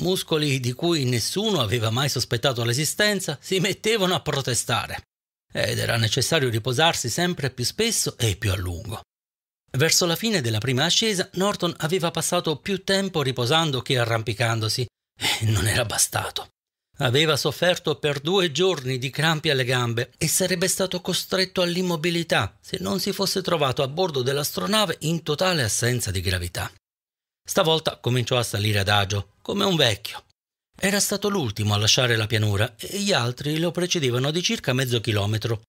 [SPEAKER 1] Muscoli di cui nessuno aveva mai sospettato l'esistenza si mettevano a protestare ed era necessario riposarsi sempre più spesso e più a lungo. Verso la fine della prima ascesa Norton aveva passato più tempo riposando che arrampicandosi e non era bastato. Aveva sofferto per due giorni di crampi alle gambe e sarebbe stato costretto all'immobilità se non si fosse trovato a bordo dell'astronave in totale assenza di gravità. Stavolta cominciò a salire adagio, come un vecchio. Era stato l'ultimo a lasciare la pianura e gli altri lo precedevano di circa mezzo chilometro.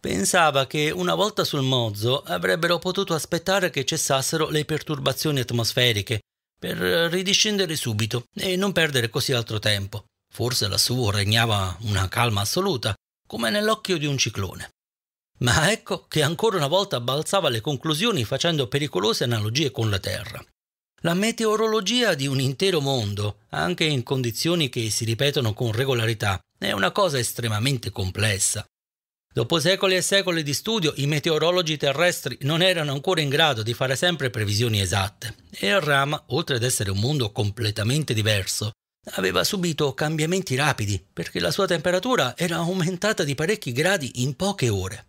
[SPEAKER 1] Pensava che una volta sul mozzo avrebbero potuto aspettare che cessassero le perturbazioni atmosferiche per ridiscendere subito e non perdere così altro tempo. Forse lassù regnava una calma assoluta, come nell'occhio di un ciclone. Ma ecco che ancora una volta balzava alle conclusioni facendo pericolose analogie con la Terra. La meteorologia di un intero mondo, anche in condizioni che si ripetono con regolarità, è una cosa estremamente complessa. Dopo secoli e secoli di studio, i meteorologi terrestri non erano ancora in grado di fare sempre previsioni esatte, e il Rama, oltre ad essere un mondo completamente diverso, aveva subito cambiamenti rapidi perché la sua temperatura era aumentata di parecchi gradi in poche ore.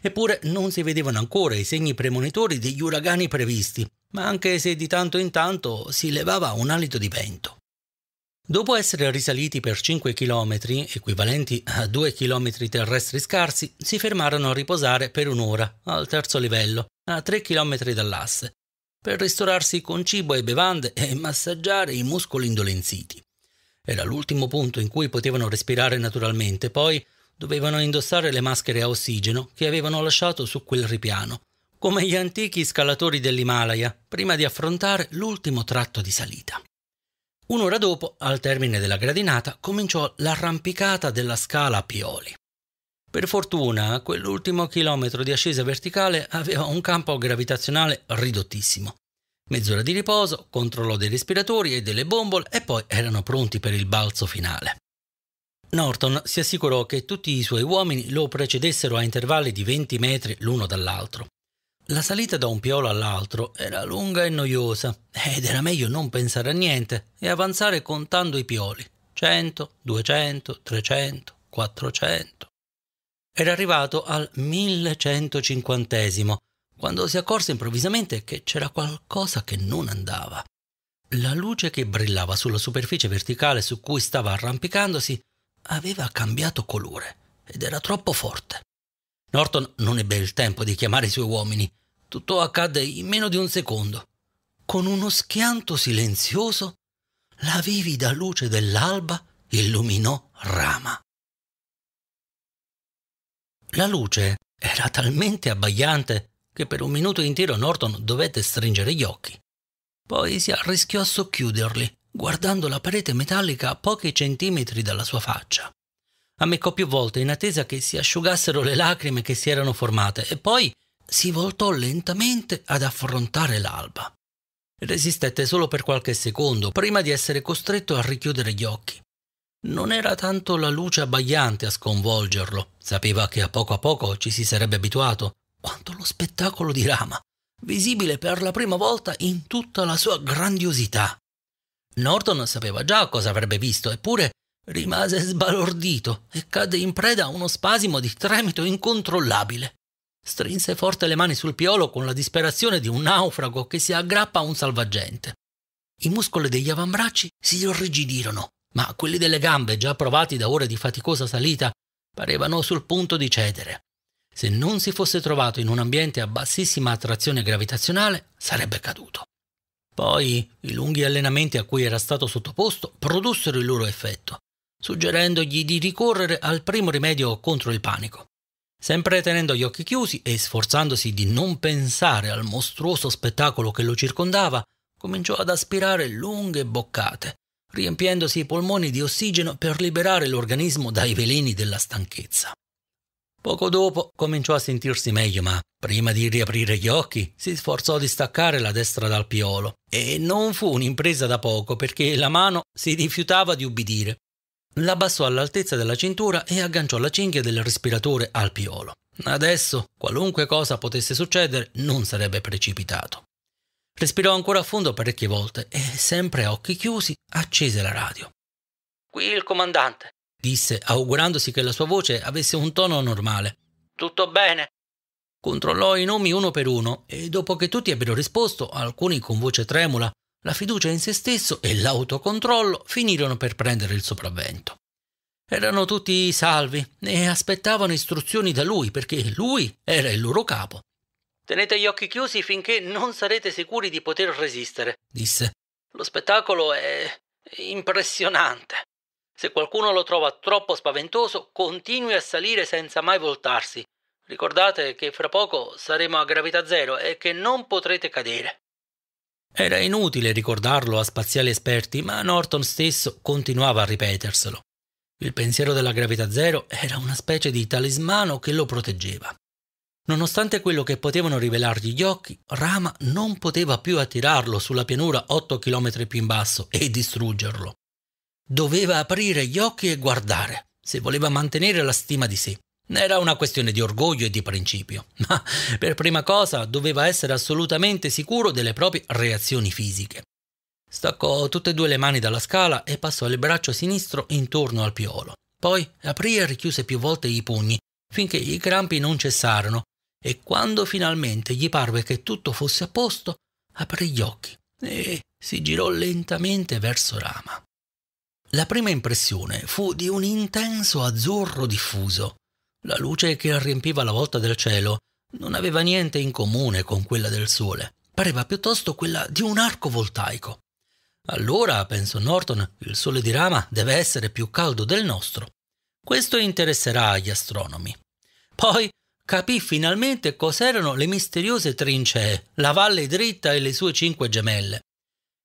[SPEAKER 1] Eppure non si vedevano ancora i segni premonitori degli uragani previsti, ma anche se di tanto in tanto si levava un alito di vento. Dopo essere risaliti per 5 km, equivalenti a 2 km terrestri scarsi, si fermarono a riposare per un'ora al terzo livello, a 3 km dall'asse, per ristorarsi con cibo e bevande e massaggiare i muscoli indolenziti. Era l'ultimo punto in cui potevano respirare naturalmente, poi dovevano indossare le maschere a ossigeno che avevano lasciato su quel ripiano, come gli antichi scalatori dell'Himalaya, prima di affrontare l'ultimo tratto di salita. Un'ora dopo, al termine della gradinata, cominciò l'arrampicata della scala a pioli. Per fortuna, quell'ultimo chilometro di ascesa verticale aveva un campo gravitazionale ridottissimo, Mezz'ora di riposo, controllo dei respiratori e delle bombole e poi erano pronti per il balzo finale. Norton si assicurò che tutti i suoi uomini lo precedessero a intervalli di 20 metri l'uno dall'altro. La salita da un piolo all'altro era lunga e noiosa ed era meglio non pensare a niente e avanzare contando i pioli 100, 200, 300, 400. Era arrivato al 1150 quando si accorse improvvisamente che c'era qualcosa che non andava. La luce che brillava sulla superficie verticale su cui stava arrampicandosi aveva cambiato colore ed era troppo forte. Norton non ebbe il tempo di chiamare i suoi uomini. Tutto accadde in meno di un secondo. Con uno schianto silenzioso, la vivida luce dell'alba illuminò Rama. La luce era talmente abbagliante che per un minuto intero Norton dovette stringere gli occhi. Poi si arrischiò a socchiuderli, guardando la parete metallica a pochi centimetri dalla sua faccia. Ammiccò più volte in attesa che si asciugassero le lacrime che si erano formate e poi si voltò lentamente ad affrontare l'alba. Resistette solo per qualche secondo prima di essere costretto a richiudere gli occhi. Non era tanto la luce abbagliante a sconvolgerlo, sapeva che a poco a poco ci si sarebbe abituato, quanto lo spettacolo di Rama, visibile per la prima volta in tutta la sua grandiosità. Norton sapeva già cosa avrebbe visto, eppure rimase sbalordito e cadde in preda a uno spasimo di tremito incontrollabile. Strinse forte le mani sul piolo con la disperazione di un naufrago che si aggrappa a un salvagente. I muscoli degli avambracci si irrigidirono, ma quelli delle gambe, già provati da ore di faticosa salita, parevano sul punto di cedere. Se non si fosse trovato in un ambiente a bassissima attrazione gravitazionale, sarebbe caduto. Poi i lunghi allenamenti a cui era stato sottoposto produssero il loro effetto, suggerendogli di ricorrere al primo rimedio contro il panico. Sempre tenendo gli occhi chiusi e sforzandosi di non pensare al mostruoso spettacolo che lo circondava, cominciò ad aspirare lunghe boccate, riempiendosi i polmoni di ossigeno per liberare l'organismo dai veleni della stanchezza. Poco dopo cominciò a sentirsi meglio, ma prima di riaprire gli occhi si sforzò di staccare la destra dal piolo. E non fu un'impresa da poco perché la mano si rifiutava di ubbidire. L'abbassò all'altezza della cintura e agganciò la cinghia del respiratore al piolo. Adesso, qualunque cosa potesse succedere, non sarebbe precipitato. Respirò ancora a fondo parecchie volte e, sempre a occhi chiusi, accese la radio. Qui il comandante, disse, augurandosi che la sua voce avesse un tono normale. Tutto bene. Controllò i nomi uno per uno e dopo che tutti ebbero risposto, alcuni con voce tremula, la fiducia in se stesso e l'autocontrollo finirono per prendere il sopravvento. Erano tutti salvi e aspettavano istruzioni da lui perché lui era il loro capo. Tenete gli occhi chiusi finché non sarete sicuri di poter resistere, disse. Lo spettacolo è impressionante. Se qualcuno lo trova troppo spaventoso, continui a salire senza mai voltarsi. Ricordate che fra poco saremo a gravità zero e che non potrete cadere. Era inutile ricordarlo a spaziali esperti, ma Norton stesso continuava a ripeterselo. Il pensiero della gravità zero era una specie di talismano che lo proteggeva. Nonostante quello che potevano rivelargli gli occhi, Rama non poteva più attirarlo sulla pianura 8 km più in basso e distruggerlo. Doveva aprire gli occhi e guardare, se voleva mantenere la stima di sé. Era una questione di orgoglio e di principio, ma per prima cosa doveva essere assolutamente sicuro delle proprie reazioni fisiche. Staccò tutte e due le mani dalla scala e passò il braccio sinistro intorno al piolo. Poi aprì e richiuse più volte i pugni, finché i crampi non cessarono, e quando finalmente gli parve che tutto fosse a posto, aprì gli occhi e si girò lentamente verso Rama. La prima impressione fu di un intenso azzurro diffuso. La luce che riempiva la volta del cielo non aveva niente in comune con quella del sole, pareva piuttosto quella di un arco voltaico. Allora, pensò Norton, il sole di Rama deve essere più caldo del nostro. Questo interesserà gli astronomi. Poi capì finalmente cos'erano le misteriose trincee, la valle dritta e le sue cinque gemelle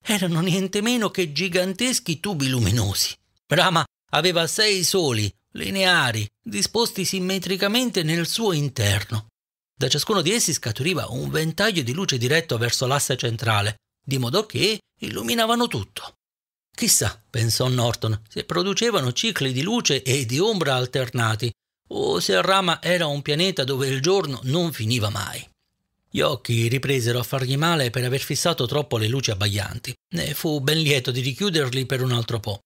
[SPEAKER 1] erano niente meno che giganteschi tubi luminosi. Brahma aveva sei soli, lineari, disposti simmetricamente nel suo interno. Da ciascuno di essi scaturiva un ventaglio di luce diretto verso l'asse centrale, di modo che illuminavano tutto. Chissà, pensò Norton, se producevano cicli di luce e di ombra alternati, o se Rama era un pianeta dove il giorno non finiva mai. Gli occhi ripresero a fargli male per aver fissato troppo le luci abbaglianti e fu ben lieto di richiuderli per un altro po'.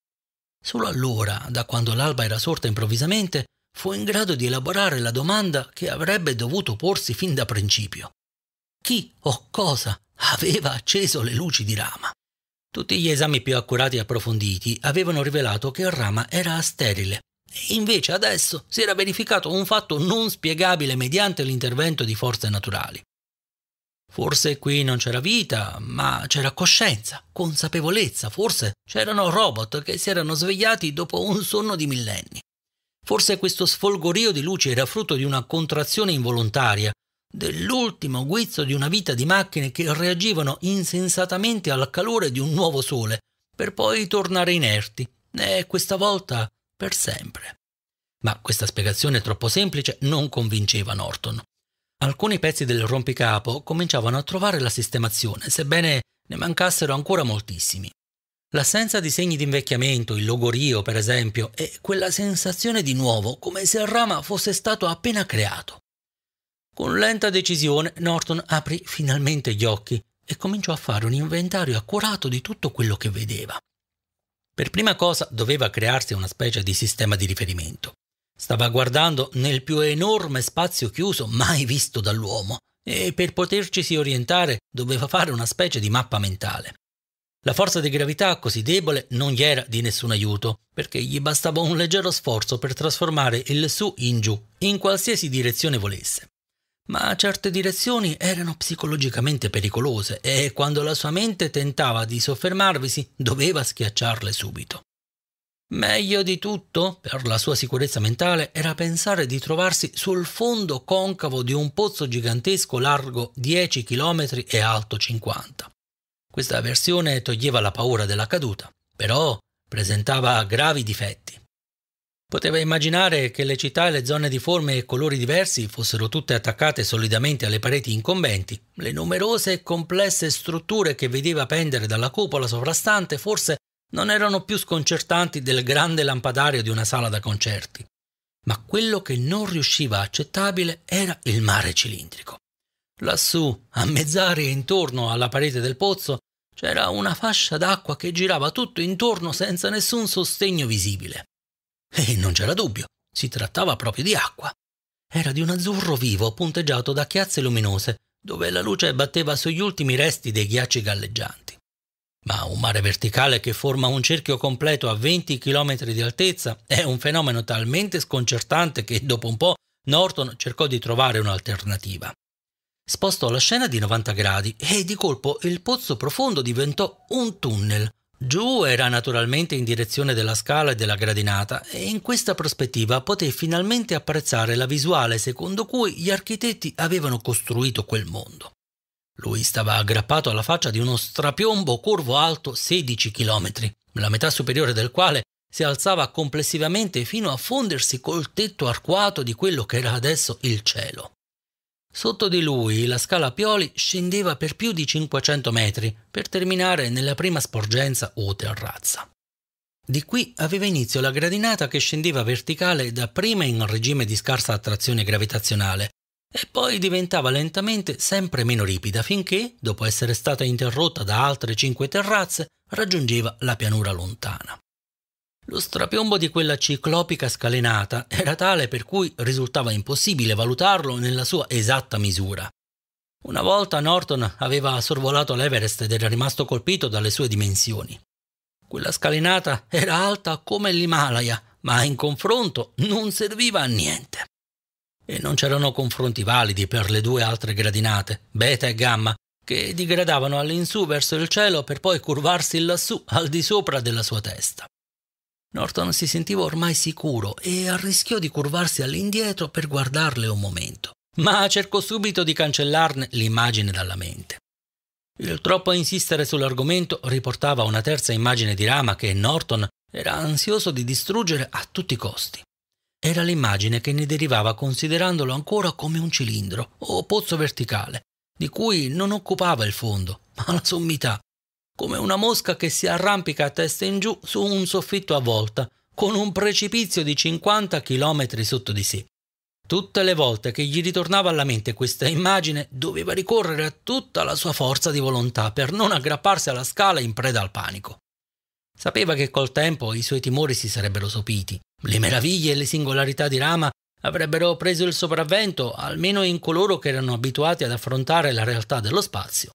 [SPEAKER 1] Solo allora, da quando l'alba era sorta improvvisamente, fu in grado di elaborare la domanda che avrebbe dovuto porsi fin da principio. Chi o cosa aveva acceso le luci di Rama? Tutti gli esami più accurati e approfonditi avevano rivelato che Rama era sterile. E invece adesso si era verificato un fatto non spiegabile mediante l'intervento di forze naturali. Forse qui non c'era vita, ma c'era coscienza, consapevolezza, forse c'erano robot che si erano svegliati dopo un sonno di millenni. Forse questo sfolgorio di luce era frutto di una contrazione involontaria, dell'ultimo guizzo di una vita di macchine che reagivano insensatamente al calore di un nuovo sole, per poi tornare inerti, e questa volta per sempre. Ma questa spiegazione troppo semplice non convinceva Norton. Alcuni pezzi del rompicapo cominciavano a trovare la sistemazione, sebbene ne mancassero ancora moltissimi. L'assenza di segni di invecchiamento, il logorio per esempio, e quella sensazione di nuovo, come se il rama fosse stato appena creato. Con lenta decisione Norton aprì finalmente gli occhi e cominciò a fare un inventario accurato di tutto quello che vedeva. Per prima cosa doveva crearsi una specie di sistema di riferimento. Stava guardando nel più enorme spazio chiuso mai visto dall'uomo e per potercisi orientare doveva fare una specie di mappa mentale. La forza di gravità così debole non gli era di nessun aiuto, perché gli bastava un leggero sforzo per trasformare il su in giù, in qualsiasi direzione volesse. Ma certe direzioni erano psicologicamente pericolose e quando la sua mente tentava di soffermarvisi doveva schiacciarle subito. Meglio di tutto, per la sua sicurezza mentale, era pensare di trovarsi sul fondo concavo di un pozzo gigantesco largo 10 km e alto 50. Questa versione toglieva la paura della caduta, però presentava gravi difetti. Poteva immaginare che le città e le zone di forme e colori diversi fossero tutte attaccate solidamente alle pareti incombenti. Le numerose e complesse strutture che vedeva pendere dalla cupola sovrastante forse non erano più sconcertanti del grande lampadario di una sala da concerti, ma quello che non riusciva accettabile era il mare cilindrico. Lassù, a mezz'aria intorno alla parete del pozzo, c'era una fascia d'acqua che girava tutto intorno senza nessun sostegno visibile. E non c'era dubbio, si trattava proprio di acqua. Era di un azzurro vivo punteggiato da chiazze luminose, dove la luce batteva sugli ultimi resti dei ghiacci galleggianti. Ma un mare verticale che forma un cerchio completo a 20 km di altezza è un fenomeno talmente sconcertante che dopo un po' Norton cercò di trovare un'alternativa. Spostò la scena di 90 gradi e di colpo il pozzo profondo diventò un tunnel. Giù era naturalmente in direzione della scala e della gradinata e in questa prospettiva poté finalmente apprezzare la visuale secondo cui gli architetti avevano costruito quel mondo. Lui stava aggrappato alla faccia di uno strapiombo curvo alto 16 km, la metà superiore del quale si alzava complessivamente fino a fondersi col tetto arcuato di quello che era adesso il cielo. Sotto di lui la scala Pioli scendeva per più di 500 metri per terminare nella prima sporgenza o terrazza. Di qui aveva inizio la gradinata che scendeva verticale dapprima in regime di scarsa attrazione gravitazionale, e poi diventava lentamente sempre meno ripida finché, dopo essere stata interrotta da altre cinque terrazze, raggiungeva la pianura lontana. Lo strapiombo di quella ciclopica scalenata era tale per cui risultava impossibile valutarlo nella sua esatta misura. Una volta Norton aveva sorvolato l'Everest ed era rimasto colpito dalle sue dimensioni. Quella scalinata era alta come l'Himalaya, ma in confronto non serviva a niente e non c'erano confronti validi per le due altre gradinate, beta e gamma, che digradavano all'insù verso il cielo per poi curvarsi lassù al di sopra della sua testa. Norton si sentiva ormai sicuro e arrischiò di curvarsi all'indietro per guardarle un momento, ma cercò subito di cancellarne l'immagine dalla mente. Il troppo insistere sull'argomento riportava una terza immagine di rama che Norton era ansioso di distruggere a tutti i costi. Era l'immagine che ne derivava considerandolo ancora come un cilindro o pozzo verticale, di cui non occupava il fondo, ma la sommità, come una mosca che si arrampica a testa in giù su un soffitto a volta, con un precipizio di 50 km sotto di sé. Tutte le volte che gli ritornava alla mente questa immagine, doveva ricorrere a tutta la sua forza di volontà per non aggrapparsi alla scala in preda al panico. Sapeva che col tempo i suoi timori si sarebbero sopiti le meraviglie e le singolarità di Rama avrebbero preso il sopravvento almeno in coloro che erano abituati ad affrontare la realtà dello spazio.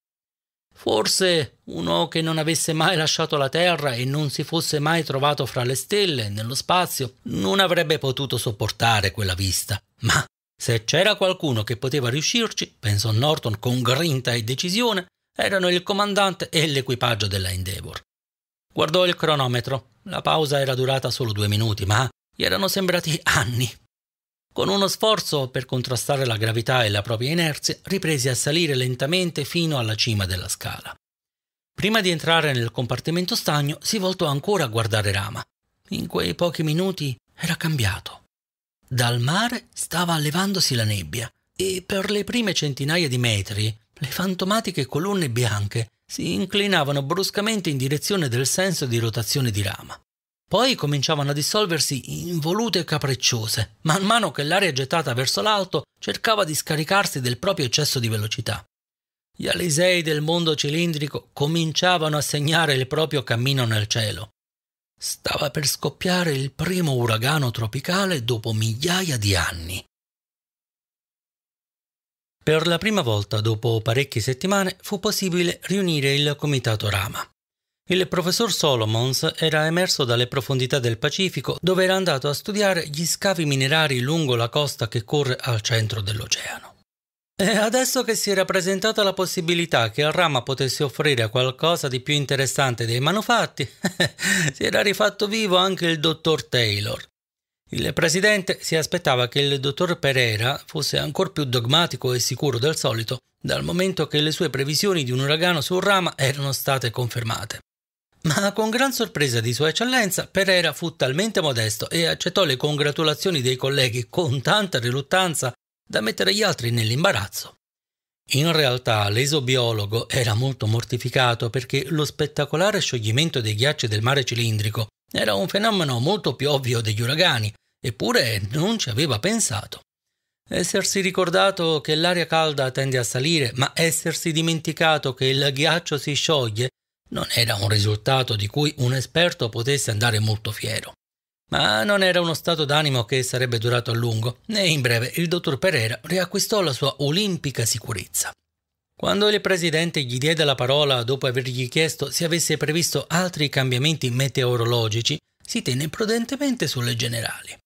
[SPEAKER 1] Forse uno che non avesse mai lasciato la Terra e non si fosse mai trovato fra le stelle, nello spazio, non avrebbe potuto sopportare quella vista. Ma se c'era qualcuno che poteva riuscirci, pensò Norton con grinta e decisione, erano il comandante e l'equipaggio della Endeavour. Guardò il cronometro. La pausa era durata solo due minuti, ma gli erano sembrati anni. Con uno sforzo per contrastare la gravità e la propria inerzia, riprese a salire lentamente fino alla cima della scala. Prima di entrare nel compartimento stagno, si voltò ancora a guardare Rama. In quei pochi minuti era cambiato. Dal mare stava levandosi la nebbia e per le prime centinaia di metri le fantomatiche colonne bianche si inclinavano bruscamente in direzione del senso di rotazione di Rama. Poi cominciavano a dissolversi involute e capricciose, man mano che l'aria gettata verso l'alto cercava di scaricarsi del proprio eccesso di velocità. Gli alisei del mondo cilindrico cominciavano a segnare il proprio cammino nel cielo. Stava per scoppiare il primo uragano tropicale dopo migliaia di anni. Per la prima volta dopo parecchie settimane fu possibile riunire il comitato Rama. Il professor Solomons era emerso dalle profondità del Pacifico dove era andato a studiare gli scavi minerari lungo la costa che corre al centro dell'oceano. E adesso che si era presentata la possibilità che il Rama potesse offrire qualcosa di più interessante dei manufatti, si era rifatto vivo anche il dottor Taylor. Il presidente si aspettava che il dottor Pereira fosse ancora più dogmatico e sicuro del solito, dal momento che le sue previsioni di un uragano sul Rama erano state confermate. Ma con gran sorpresa di Sua Eccellenza, Pereira fu talmente modesto e accettò le congratulazioni dei colleghi con tanta riluttanza da mettere gli altri nell'imbarazzo. In realtà l'esobiologo era molto mortificato perché lo spettacolare scioglimento dei ghiacci del mare cilindrico era un fenomeno molto più ovvio degli uragani, eppure non ci aveva pensato. Essersi ricordato che l'aria calda tende a salire, ma essersi dimenticato che il ghiaccio si scioglie non era un risultato di cui un esperto potesse andare molto fiero. Ma non era uno stato d'animo che sarebbe durato a lungo e in breve il dottor Pereira riacquistò la sua olimpica sicurezza. Quando il presidente gli diede la parola dopo avergli chiesto se avesse previsto altri cambiamenti meteorologici, si tenne prudentemente sulle generali.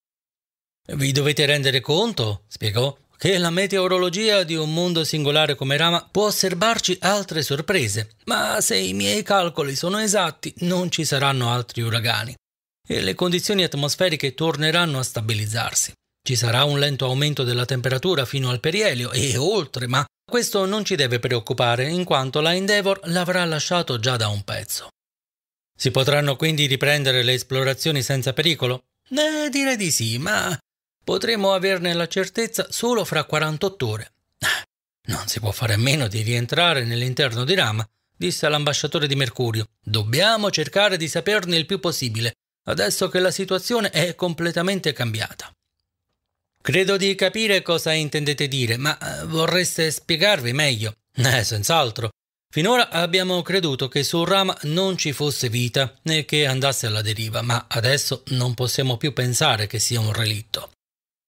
[SPEAKER 1] Vi dovete rendere conto, spiegò, che la meteorologia di un mondo singolare come Rama può osservarci altre sorprese, ma se i miei calcoli sono esatti non ci saranno altri uragani e le condizioni atmosferiche torneranno a stabilizzarsi. Ci sarà un lento aumento della temperatura fino al perielio e oltre, ma questo non ci deve preoccupare in quanto la Endeavour l'avrà lasciato già da un pezzo. Si potranno quindi riprendere le esplorazioni senza pericolo? Eh, direi di sì, ma Potremmo averne la certezza solo fra 48 ore. Non si può fare a meno di rientrare nell'interno di Rama, disse l'ambasciatore di Mercurio. Dobbiamo cercare di saperne il più possibile, adesso che la situazione è completamente cambiata. Credo di capire cosa intendete dire, ma eh, vorreste spiegarvi meglio? Eh, senz'altro. Finora abbiamo creduto che su Rama non ci fosse vita né che andasse alla deriva, ma adesso non possiamo più pensare che sia un relitto.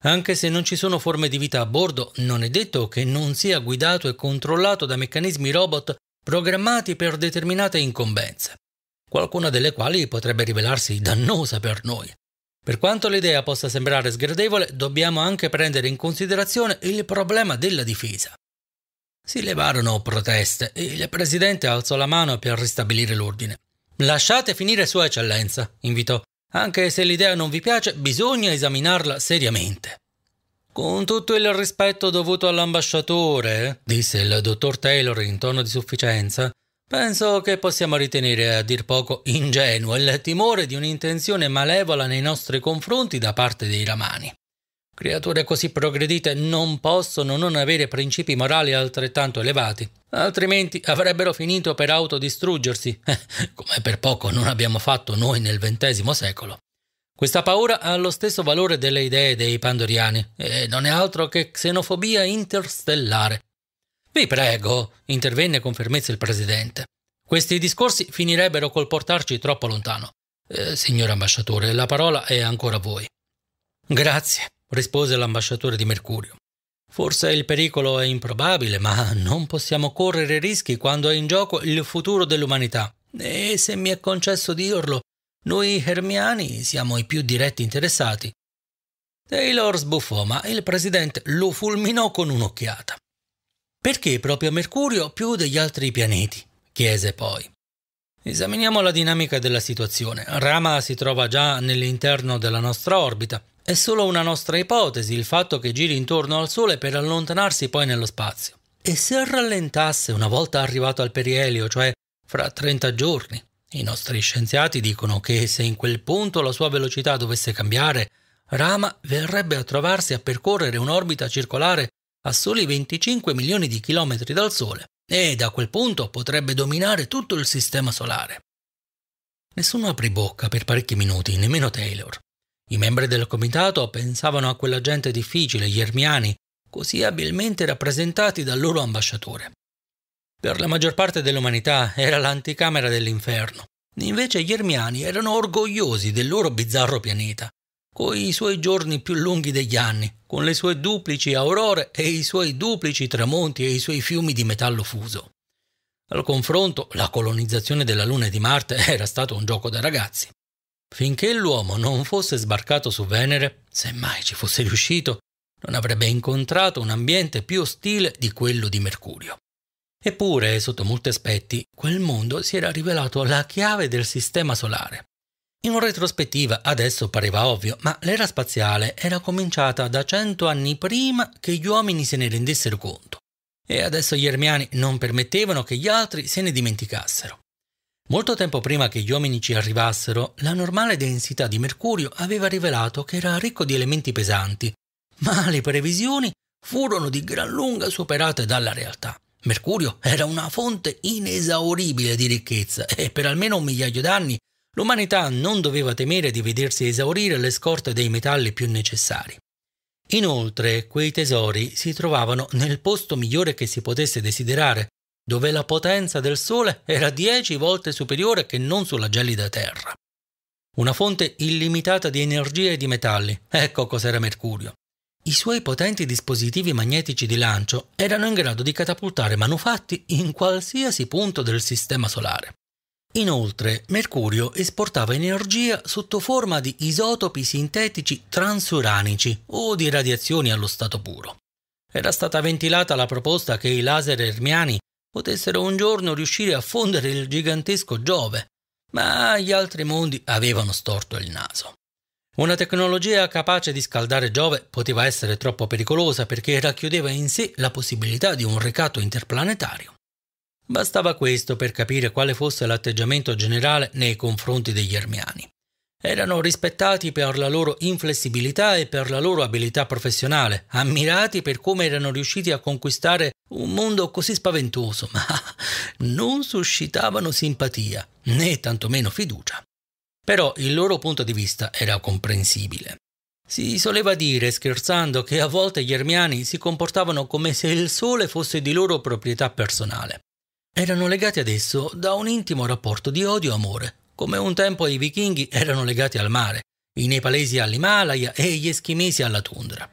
[SPEAKER 1] Anche se non ci sono forme di vita a bordo, non è detto che non sia guidato e controllato da meccanismi robot programmati per determinate incombenze, qualcuna delle quali potrebbe rivelarsi dannosa per noi. Per quanto l'idea possa sembrare sgradevole, dobbiamo anche prendere in considerazione il problema della difesa. Si levarono proteste e il presidente alzò la mano per ristabilire l'ordine. Lasciate finire Sua Eccellenza, invitò. Anche se l'idea non vi piace, bisogna esaminarla seriamente. Con tutto il rispetto dovuto all'ambasciatore, disse il dottor Taylor in tono di sufficienza, penso che possiamo ritenere a dir poco ingenuo il timore di un'intenzione malevola nei nostri confronti da parte dei ramani. Creature così progredite non possono non avere principi morali altrettanto elevati, altrimenti avrebbero finito per autodistruggersi, come per poco non abbiamo fatto noi nel XX secolo. Questa paura ha lo stesso valore delle idee dei pandoriani e non è altro che xenofobia interstellare. Vi prego, intervenne con fermezza il presidente. Questi discorsi finirebbero col portarci troppo lontano. Eh, signor ambasciatore, la parola è ancora a voi. Grazie, rispose l'ambasciatore di Mercurio. Forse il pericolo è improbabile, ma non possiamo correre rischi quando è in gioco il futuro dell'umanità. E se mi è concesso dirlo, noi Hermiani siamo i più diretti interessati. Taylor sbuffò, ma il presidente lo fulminò con un'occhiata. Perché proprio Mercurio più degli altri pianeti? chiese poi. Esaminiamo la dinamica della situazione. Rama si trova già nell'interno della nostra orbita. È solo una nostra ipotesi il fatto che giri intorno al Sole per allontanarsi poi nello spazio. E se rallentasse una volta arrivato al perielio, cioè fra 30 giorni? I nostri scienziati dicono che se in quel punto la sua velocità dovesse cambiare, Rama verrebbe a trovarsi a percorrere un'orbita circolare a soli 25 milioni di chilometri dal Sole e da quel punto potrebbe dominare tutto il sistema solare. Nessuno aprì bocca per parecchi minuti, nemmeno Taylor. I membri del comitato pensavano a quella gente difficile, gli ermiani, così abilmente rappresentati dal loro ambasciatore. Per la maggior parte dell'umanità era l'anticamera dell'inferno. Invece gli ermiani erano orgogliosi del loro bizzarro pianeta, coi suoi giorni più lunghi degli anni, con le sue duplici aurore e i suoi duplici tramonti e i suoi fiumi di metallo fuso. Al confronto, la colonizzazione della Luna e di Marte era stato un gioco da ragazzi. Finché l'uomo non fosse sbarcato su Venere, se mai ci fosse riuscito, non avrebbe incontrato un ambiente più ostile di quello di Mercurio. Eppure, sotto molti aspetti, quel mondo si era rivelato la chiave del sistema solare. In retrospettiva adesso pareva ovvio, ma l'era spaziale era cominciata da cento anni prima che gli uomini se ne rendessero conto. E adesso gli ermiani non permettevano che gli altri se ne dimenticassero. Molto tempo prima che gli uomini ci arrivassero, la normale densità di mercurio aveva rivelato che era ricco di elementi pesanti, ma le previsioni furono di gran lunga superate dalla realtà. Mercurio era una fonte inesauribile di ricchezza e per almeno un migliaio d'anni l'umanità non doveva temere di vedersi esaurire le scorte dei metalli più necessari. Inoltre, quei tesori si trovavano nel posto migliore che si potesse desiderare, dove la potenza del Sole era 10 volte superiore che non sulla gelida Terra. Una fonte illimitata di energia e di metalli, ecco cos'era Mercurio. I suoi potenti dispositivi magnetici di lancio erano in grado di catapultare manufatti in qualsiasi punto del Sistema Solare. Inoltre, Mercurio esportava energia sotto forma di isotopi sintetici transuranici o di radiazioni allo stato puro. Era stata ventilata la proposta che i laser ermiani potessero un giorno riuscire a fondere il gigantesco Giove, ma gli altri mondi avevano storto il naso. Una tecnologia capace di scaldare Giove poteva essere troppo pericolosa perché racchiudeva in sé la possibilità di un ricatto interplanetario. Bastava questo per capire quale fosse l'atteggiamento generale nei confronti degli Ermiani erano rispettati per la loro inflessibilità e per la loro abilità professionale, ammirati per come erano riusciti a conquistare un mondo così spaventoso, ma non suscitavano simpatia, né tantomeno fiducia. Però il loro punto di vista era comprensibile. Si soleva dire, scherzando, che a volte gli ermiani si comportavano come se il sole fosse di loro proprietà personale. Erano legati ad esso da un intimo rapporto di odio-amore, come un tempo i vichinghi erano legati al mare, i nepalesi all'Himalaya e gli eschimesi alla tundra.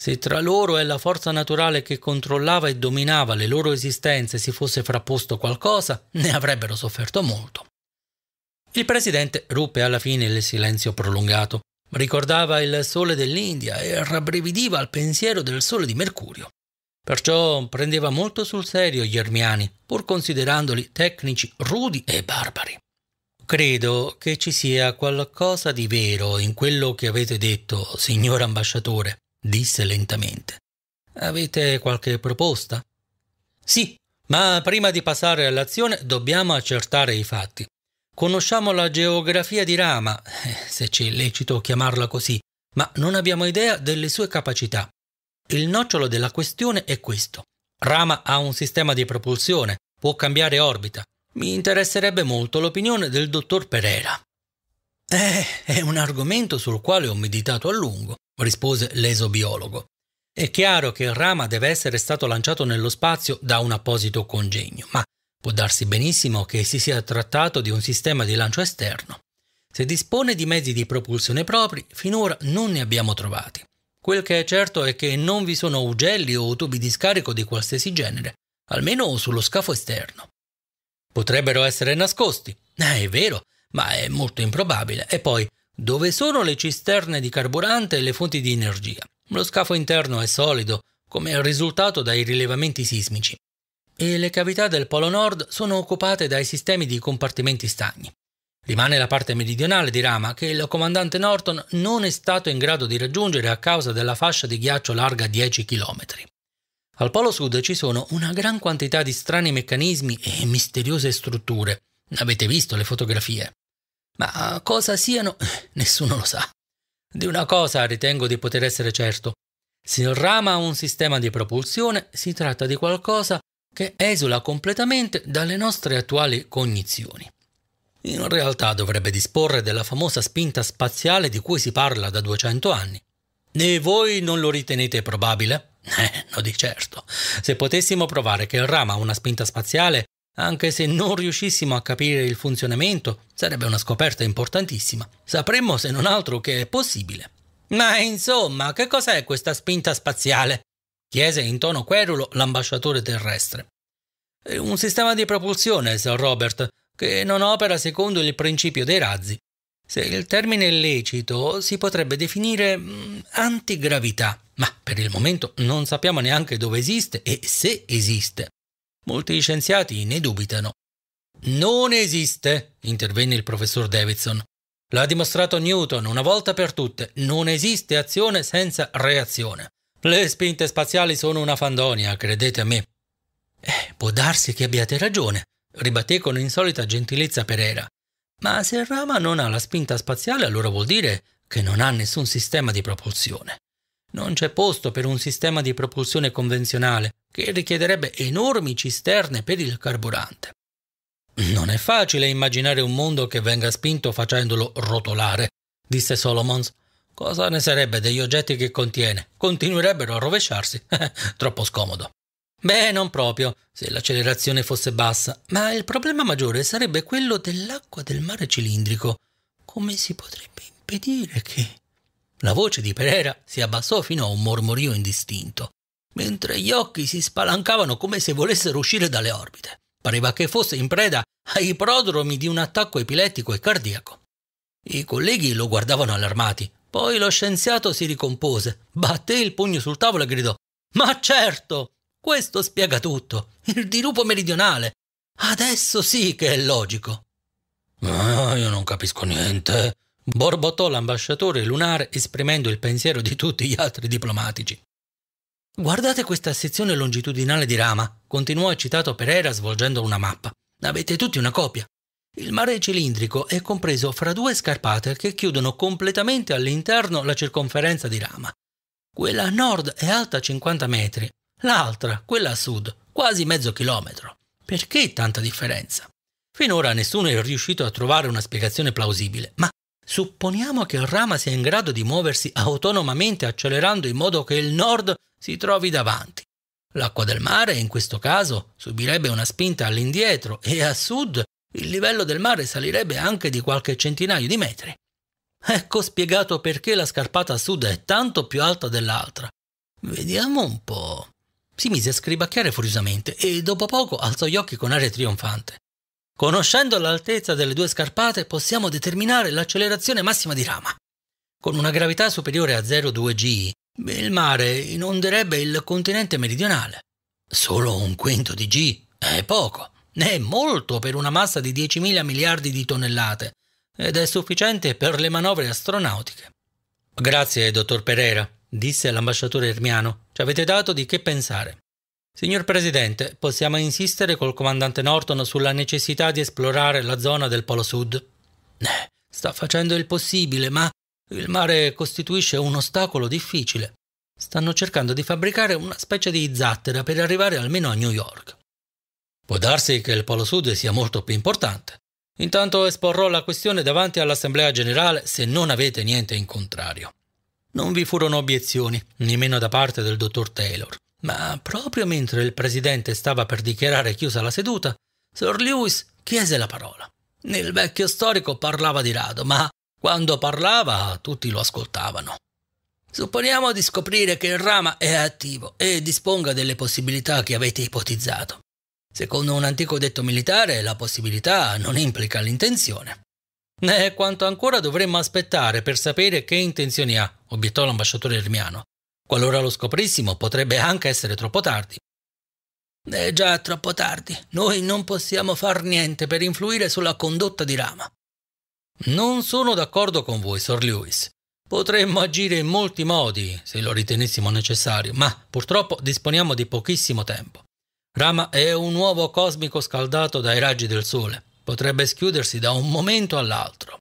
[SPEAKER 1] Se tra loro e la forza naturale che controllava e dominava le loro esistenze si fosse frapposto qualcosa, ne avrebbero sofferto molto. Il presidente ruppe alla fine il silenzio prolungato. Ricordava il sole dell'India e rabbrividiva al pensiero del sole di Mercurio. Perciò prendeva molto sul serio gli ermiani, pur considerandoli tecnici rudi e barbari. Credo che ci sia qualcosa di vero in quello che avete detto, signor ambasciatore, disse lentamente. Avete qualche proposta? Sì, ma prima di passare all'azione dobbiamo accertare i fatti. Conosciamo la geografia di Rama, se c'è lecito chiamarla così, ma non abbiamo idea delle sue capacità. Il nocciolo della questione è questo. Rama ha un sistema di propulsione, può cambiare orbita, mi interesserebbe molto l'opinione del dottor Pereira. Eh, è un argomento sul quale ho meditato a lungo, rispose l'esobiologo. È chiaro che il rama deve essere stato lanciato nello spazio da un apposito congegno, ma può darsi benissimo che si sia trattato di un sistema di lancio esterno. Se dispone di mezzi di propulsione propri, finora non ne abbiamo trovati. Quel che è certo è che non vi sono ugelli o tubi di scarico di qualsiasi genere, almeno sullo scafo esterno. Potrebbero essere nascosti. Eh, è vero, ma è molto improbabile. E poi, dove sono le cisterne di carburante e le fonti di energia? Lo scafo interno è solido, come risultato dai rilevamenti sismici. E le cavità del Polo Nord sono occupate dai sistemi di compartimenti stagni. Rimane la parte meridionale di Rama che il comandante Norton non è stato in grado di raggiungere a causa della fascia di ghiaccio larga 10 km. Al Polo Sud ci sono una gran quantità di strani meccanismi e misteriose strutture. Avete visto le fotografie. Ma cosa siano, nessuno lo sa. Di una cosa ritengo di poter essere certo. Se il rama ha un sistema di propulsione, si tratta di qualcosa che esula completamente dalle nostre attuali cognizioni. In realtà dovrebbe disporre della famosa spinta spaziale di cui si parla da 200 anni. E voi non lo ritenete probabile? Eh, no di certo. Se potessimo provare che il rama ha una spinta spaziale, anche se non riuscissimo a capire il funzionamento, sarebbe una scoperta importantissima. Sapremmo se non altro che è possibile. Ma insomma, che cos'è questa spinta spaziale? chiese in tono querulo l'ambasciatore terrestre. un sistema di propulsione, Sir Robert, che non opera secondo il principio dei razzi. Se il termine è lecito si potrebbe definire mm, antigravità, ma per il momento non sappiamo neanche dove esiste e se esiste. Molti scienziati ne dubitano. Non esiste, intervenne il professor Davidson. L'ha dimostrato Newton una volta per tutte, non esiste azione senza reazione. Le spinte spaziali sono una fandonia, credete a me. Eh, può darsi che abbiate ragione, ribatté con insolita gentilezza Perera. Ma se il Rama non ha la spinta spaziale allora vuol dire che non ha nessun sistema di propulsione. Non c'è posto per un sistema di propulsione convenzionale, che richiederebbe enormi cisterne per il carburante. Non è facile immaginare un mondo che venga spinto facendolo rotolare, disse Solomons. Cosa ne sarebbe degli oggetti che contiene? Continuerebbero a rovesciarsi. Troppo scomodo. Beh, non proprio, se l'accelerazione fosse bassa, ma il problema maggiore sarebbe quello dell'acqua del mare cilindrico. Come si potrebbe impedire che... La voce di Pereira si abbassò fino a un mormorio indistinto, mentre gli occhi si spalancavano come se volessero uscire dalle orbite. Pareva che fosse in preda ai prodromi di un attacco epilettico e cardiaco. I colleghi lo guardavano allarmati. Poi lo scienziato si ricompose, batté il pugno sul tavolo e gridò: Ma certo! Questo spiega tutto. Il dirupo meridionale. Adesso sì che è logico. Ah, io non capisco niente. Borbottò l'ambasciatore lunare esprimendo il pensiero di tutti gli altri diplomatici. Guardate questa sezione longitudinale di rama, continuò eccitato Pereira svolgendo una mappa. Avete tutti una copia. Il mare cilindrico è compreso fra due scarpate che chiudono completamente all'interno la circonferenza di rama. Quella a nord è alta 50 metri l'altra, quella a sud, quasi mezzo chilometro. Perché tanta differenza? Finora nessuno è riuscito a trovare una spiegazione plausibile, ma supponiamo che il rama sia in grado di muoversi autonomamente accelerando in modo che il nord si trovi davanti. L'acqua del mare in questo caso subirebbe una spinta all'indietro e a sud il livello del mare salirebbe anche di qualche centinaio di metri. Ecco spiegato perché la scarpata a sud è tanto più alta dell'altra. Vediamo un po' si mise a scribacchiare furiosamente e dopo poco alzò gli occhi con aria trionfante. Conoscendo l'altezza delle due scarpate possiamo determinare l'accelerazione massima di rama. Con una gravità superiore a 0,2 g, il mare inonderebbe il continente meridionale. Solo un quinto di g è poco, è molto per una massa di 10.000 miliardi di tonnellate ed è sufficiente per le manovre astronautiche. Grazie, dottor Pereira, disse l'ambasciatore Ermiano, ci avete dato di che pensare. Signor Presidente, possiamo insistere col comandante Norton sulla necessità di esplorare la zona del Polo Sud? Eh, sta facendo il possibile, ma il mare costituisce un ostacolo difficile. Stanno cercando di fabbricare una specie di zattera per arrivare almeno a New York. Può darsi che il Polo Sud sia molto più importante. Intanto esporrò la questione davanti all'Assemblea Generale se non avete niente in contrario. Non vi furono obiezioni, nemmeno da parte del dottor Taylor, ma proprio mentre il presidente stava per dichiarare chiusa la seduta, Sir Lewis chiese la parola. Il vecchio storico parlava di rado, ma quando parlava tutti lo ascoltavano. Supponiamo di scoprire che il rama è attivo e disponga delle possibilità che avete ipotizzato. Secondo un antico detto militare, la possibilità non implica l'intenzione. Né quanto ancora dovremmo aspettare per sapere che intenzioni ha, obiettò l'ambasciatore Ermiano. Qualora lo scoprissimo, potrebbe anche essere troppo tardi. È già troppo tardi. Noi non possiamo far niente per influire sulla condotta di Rama. Non sono d'accordo con voi, Sir Lewis. Potremmo agire in molti modi, se lo ritenessimo necessario, ma purtroppo disponiamo di pochissimo tempo. Rama è un uovo cosmico scaldato dai raggi del sole. Potrebbe schiudersi da un momento all'altro.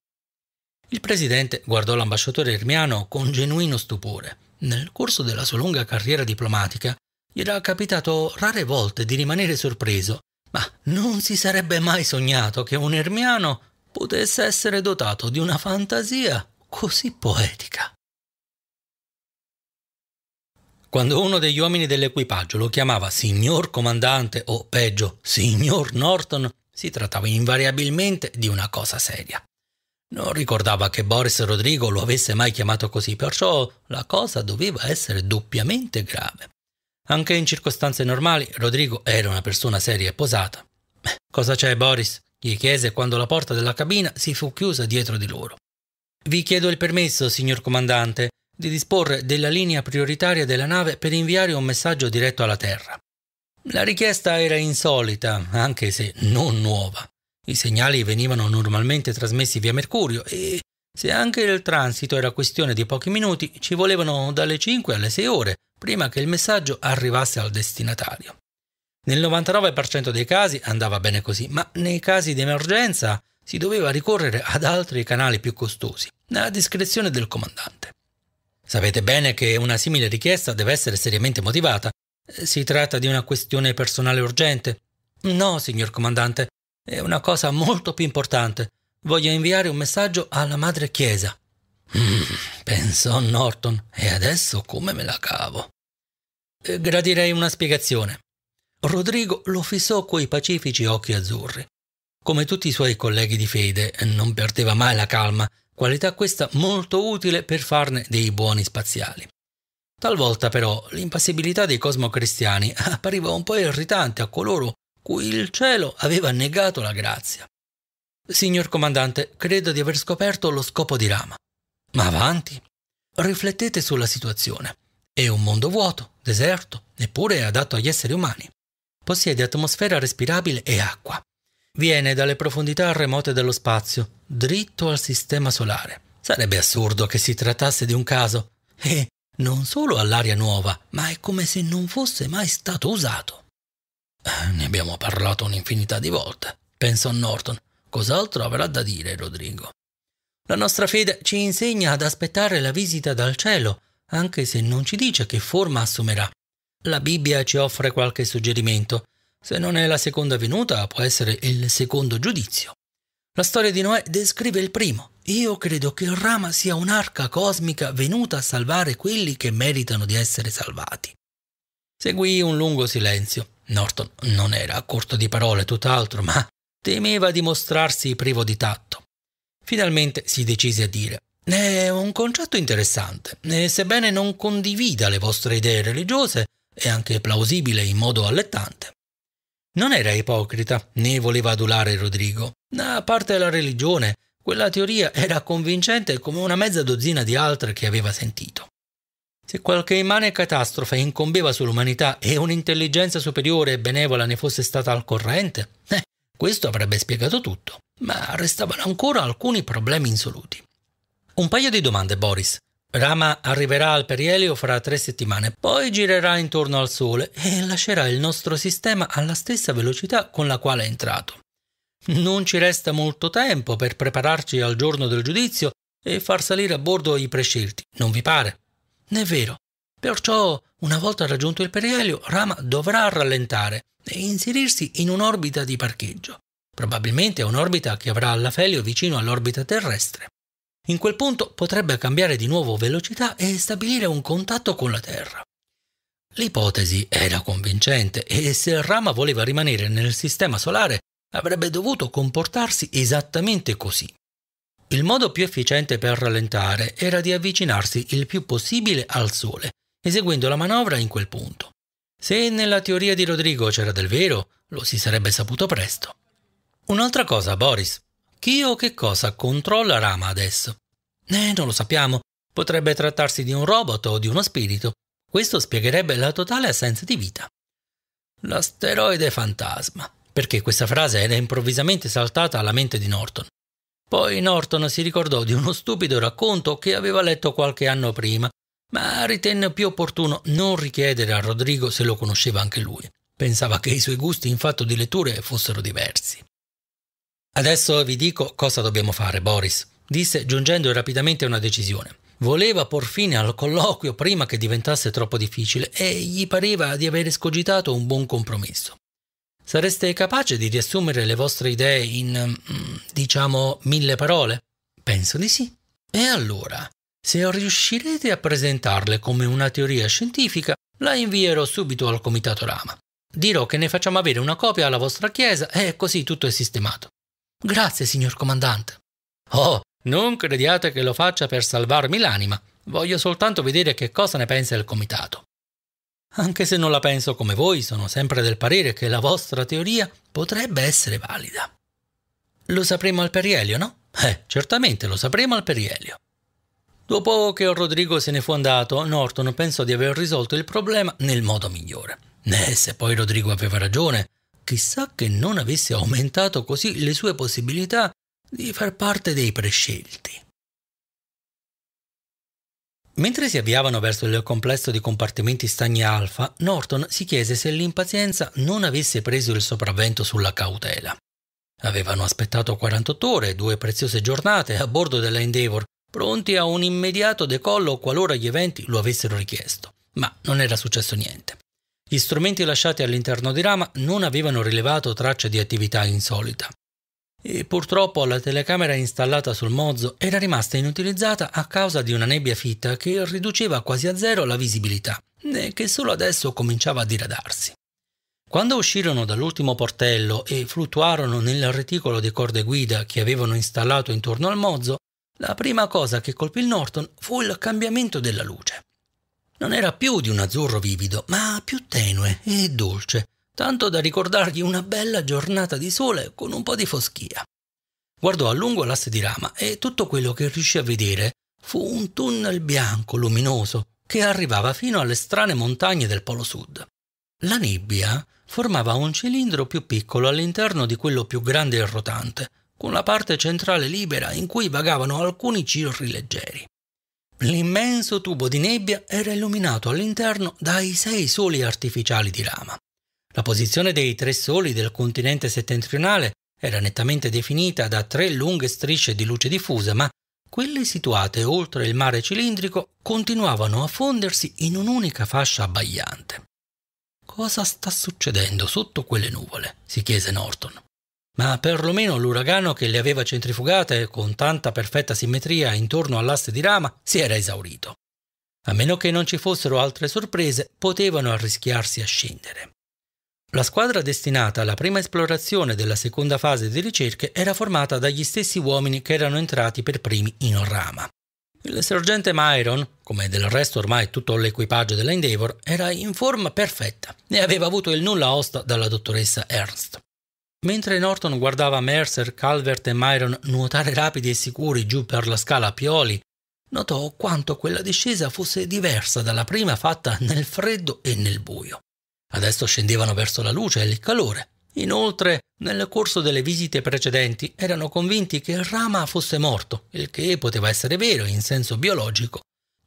[SPEAKER 1] Il presidente guardò l'ambasciatore Ermiano con genuino stupore. Nel corso della sua lunga carriera diplomatica gli era capitato rare volte di rimanere sorpreso, ma non si sarebbe mai sognato che un Ermiano potesse essere dotato di una fantasia così poetica. Quando uno degli uomini dell'equipaggio lo chiamava signor comandante o peggio signor Norton, si trattava invariabilmente di una cosa seria. Non ricordava che Boris Rodrigo lo avesse mai chiamato così, perciò la cosa doveva essere doppiamente grave. Anche in circostanze normali, Rodrigo era una persona seria e posata. Cosa c'è, Boris? gli chiese quando la porta della cabina si fu chiusa dietro di loro. Vi chiedo il permesso, signor comandante, di disporre della linea prioritaria della nave per inviare un messaggio diretto alla Terra. La richiesta era insolita, anche se non nuova. I segnali venivano normalmente trasmessi via mercurio e se anche il transito era questione di pochi minuti, ci volevano dalle 5 alle 6 ore prima che il messaggio arrivasse al destinatario. Nel 99% dei casi andava bene così, ma nei casi di emergenza si doveva ricorrere ad altri canali più costosi, a discrezione del comandante. Sapete bene che una simile richiesta deve essere seriamente motivata. Si tratta di una questione personale urgente? No, signor comandante, e una cosa molto più importante, voglio inviare un messaggio alla madre chiesa. Mm, pensò Norton, e adesso come me la cavo? Eh, gradirei una spiegazione. Rodrigo lo fissò coi pacifici occhi azzurri. Come tutti i suoi colleghi di fede, non perdeva mai la calma, qualità questa molto utile per farne dei buoni spaziali. Talvolta però l'impassibilità dei cosmocristiani appariva un po' irritante a coloro cui il cielo aveva negato la grazia. Signor comandante, credo di aver scoperto lo scopo di Rama. Ma avanti. Riflettete sulla situazione. È un mondo vuoto, deserto, neppure adatto agli esseri umani. Possiede atmosfera respirabile e acqua. Viene dalle profondità remote dello spazio, dritto al sistema solare. Sarebbe assurdo che si trattasse di un caso. E non solo all'aria nuova, ma è come se non fosse mai stato usato. Eh, ne abbiamo parlato un'infinità di volte, pensò Norton. Cos'altro avrà da dire Rodrigo? La nostra fede ci insegna ad aspettare la visita dal cielo, anche se non ci dice che forma assumerà. La Bibbia ci offre qualche suggerimento. Se non è la seconda venuta, può essere il secondo giudizio. La storia di Noè descrive il primo. Io credo che il rama sia un'arca cosmica venuta a salvare quelli che meritano di essere salvati. Seguì un lungo silenzio. Norton non era a corto di parole, tutt'altro, ma temeva di mostrarsi privo di tatto. Finalmente si decise a dire è un concetto interessante e sebbene non condivida le vostre idee religiose, è anche plausibile in modo allettante. Non era ipocrita, né voleva adulare Rodrigo. A parte la religione, quella teoria era convincente come una mezza dozzina di altre che aveva sentito. Se qualche immane catastrofe incombeva sull'umanità e un'intelligenza superiore e benevola ne fosse stata al corrente, eh, questo avrebbe spiegato tutto, ma restavano ancora alcuni problemi insoluti. Un paio di domande, Boris. Rama arriverà al perielio fra tre settimane, poi girerà intorno al Sole e lascerà il nostro sistema alla stessa velocità con la quale è entrato. Non ci resta molto tempo per prepararci al giorno del giudizio e far salire a bordo i prescelti, non vi pare? È vero. Perciò, una volta raggiunto il perielio, Rama dovrà rallentare e inserirsi in un'orbita di parcheggio. Probabilmente un'orbita che avrà l'afelio vicino all'orbita terrestre. In quel punto potrebbe cambiare di nuovo velocità e stabilire un contatto con la Terra. L'ipotesi era convincente e se Rama voleva rimanere nel Sistema Solare avrebbe dovuto comportarsi esattamente così. Il modo più efficiente per rallentare era di avvicinarsi il più possibile al Sole, eseguendo la manovra in quel punto. Se nella teoria di Rodrigo c'era del vero, lo si sarebbe saputo presto. Un'altra cosa, Boris. Chi o che cosa controlla Rama adesso? Eh, non lo sappiamo. Potrebbe trattarsi di un robot o di uno spirito. Questo spiegherebbe la totale assenza di vita. L'asteroide fantasma. Perché questa frase era improvvisamente saltata alla mente di Norton. Poi Norton si ricordò di uno stupido racconto che aveva letto qualche anno prima, ma ritenne più opportuno non richiedere a Rodrigo se lo conosceva anche lui. Pensava che i suoi gusti in fatto di letture fossero diversi. Adesso vi dico cosa dobbiamo fare, Boris, disse giungendo rapidamente a una decisione. Voleva por fine al colloquio prima che diventasse troppo difficile e gli pareva di aver escogitato un buon compromesso. Sareste capace di riassumere le vostre idee in, mm, diciamo, mille parole? Penso di sì. E allora, se riuscirete a presentarle come una teoria scientifica, la invierò subito al Comitato Rama. Dirò che ne facciamo avere una copia alla vostra chiesa e così tutto è sistemato. Grazie, signor comandante. Oh, non crediate che lo faccia per salvarmi l'anima. Voglio soltanto vedere che cosa ne pensa il comitato. Anche se non la penso come voi, sono sempre del parere che la vostra teoria potrebbe essere valida. Lo sapremo al perielio, no? Eh, certamente lo sapremo al perielio. Dopo che Rodrigo se ne fu andato, Norton pensò di aver risolto il problema nel modo migliore. Eh, se poi Rodrigo aveva ragione, chissà che non avesse aumentato così le sue possibilità di far parte dei prescelti. Mentre si avviavano verso il complesso di compartimenti stagni alfa, Norton si chiese se l'impazienza non avesse preso il sopravvento sulla cautela. Avevano aspettato 48 ore, due preziose giornate, a bordo della Endeavour, pronti a un immediato decollo qualora gli eventi lo avessero richiesto. Ma non era successo niente. Gli strumenti lasciati all'interno di Rama non avevano rilevato tracce di attività insolita. E purtroppo la telecamera installata sul mozzo era rimasta inutilizzata a causa di una nebbia fitta che riduceva quasi a zero la visibilità e che solo adesso cominciava a diradarsi. Quando uscirono dall'ultimo portello e fluttuarono nel reticolo di corde guida che avevano installato intorno al mozzo, la prima cosa che colpì il Norton fu il cambiamento della luce. Non era più di un azzurro vivido, ma più tenue e dolce, tanto da ricordargli una bella giornata di sole con un po' di foschia. Guardò a lungo l'asse di rama e tutto quello che riuscì a vedere fu un tunnel bianco luminoso che arrivava fino alle strane montagne del Polo Sud. La nebbia formava un cilindro più piccolo all'interno di quello più grande e rotante, con la parte centrale libera in cui vagavano alcuni cirri leggeri. L'immenso tubo di nebbia era illuminato all'interno dai sei soli artificiali di rama. La posizione dei tre soli del continente settentrionale era nettamente definita da tre lunghe strisce di luce diffusa, ma quelle situate oltre il mare cilindrico continuavano a fondersi in un'unica fascia abbagliante. Cosa sta succedendo sotto quelle nuvole? si chiese Norton. Ma perlomeno l'uragano che le aveva centrifugate con tanta perfetta simmetria intorno all'asse di rama si era esaurito. A meno che non ci fossero altre sorprese, potevano arrischiarsi a scendere. La squadra destinata alla prima esplorazione della seconda fase di ricerche era formata dagli stessi uomini che erano entrati per primi in Orrama. Il sergente Myron, come del resto ormai tutto l'equipaggio della Endeavour, era in forma perfetta e aveva avuto il nulla osta dalla dottoressa Ernst. Mentre Norton guardava Mercer, Calvert e Myron nuotare rapidi e sicuri giù per la scala a pioli, notò quanto quella discesa fosse diversa dalla prima fatta nel freddo e nel buio. Adesso scendevano verso la luce e il calore. Inoltre, nel corso delle visite precedenti erano convinti che Rama fosse morto, il che poteva essere vero in senso biologico,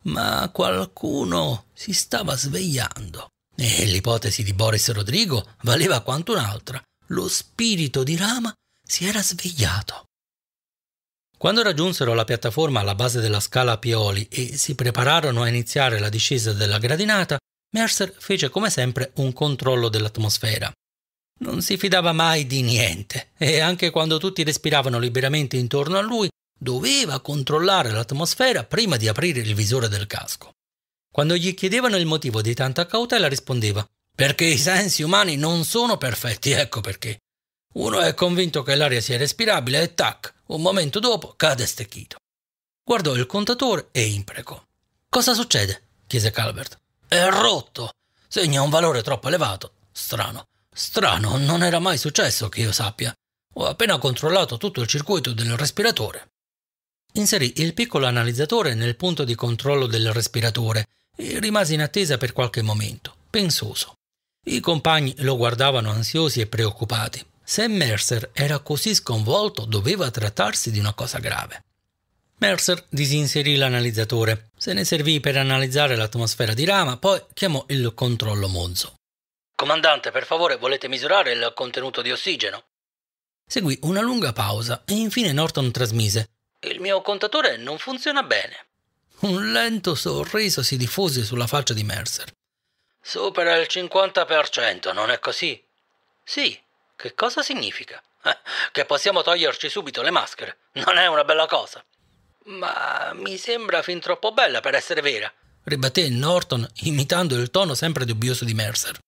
[SPEAKER 1] ma qualcuno si stava svegliando. E l'ipotesi di Boris Rodrigo valeva quanto un'altra. Lo spirito di Rama si era svegliato. Quando raggiunsero la piattaforma alla base della scala a Pioli e si prepararono a iniziare la discesa della gradinata, Mercer fece come sempre un controllo dell'atmosfera. Non si fidava mai di niente e anche quando tutti respiravano liberamente intorno a lui, doveva controllare l'atmosfera prima di aprire il visore del casco. Quando gli chiedevano il motivo di tanta cautela rispondeva perché i sensi umani non sono perfetti, ecco perché. Uno è convinto che l'aria sia respirabile e tac, un momento dopo cade stecchito. Guardò il contatore e imprecò. Cosa succede? chiese Calvert è rotto. Segna un valore troppo elevato. Strano. Strano, non era mai successo che io sappia. Ho appena controllato tutto il circuito del respiratore. Inserì il piccolo analizzatore nel punto di controllo del respiratore e rimasi in attesa per qualche momento, pensoso. I compagni lo guardavano ansiosi e preoccupati. Se Mercer era così sconvolto doveva trattarsi di una cosa grave. Mercer disinserì l'analizzatore, se ne servì per analizzare l'atmosfera di rama, poi chiamò il controllo Monzo. Comandante, per favore, volete misurare il contenuto di ossigeno? Seguì una lunga pausa e infine Norton trasmise. Il mio contatore non funziona bene. Un lento sorriso si diffuse sulla faccia di Mercer. Supera il 50%, non è così? Sì. Che cosa significa? Eh, che possiamo toglierci subito le maschere. Non è una bella cosa. Ma mi sembra fin troppo bella per essere vera, ribatté Norton, imitando il tono sempre dubbioso di Mercer.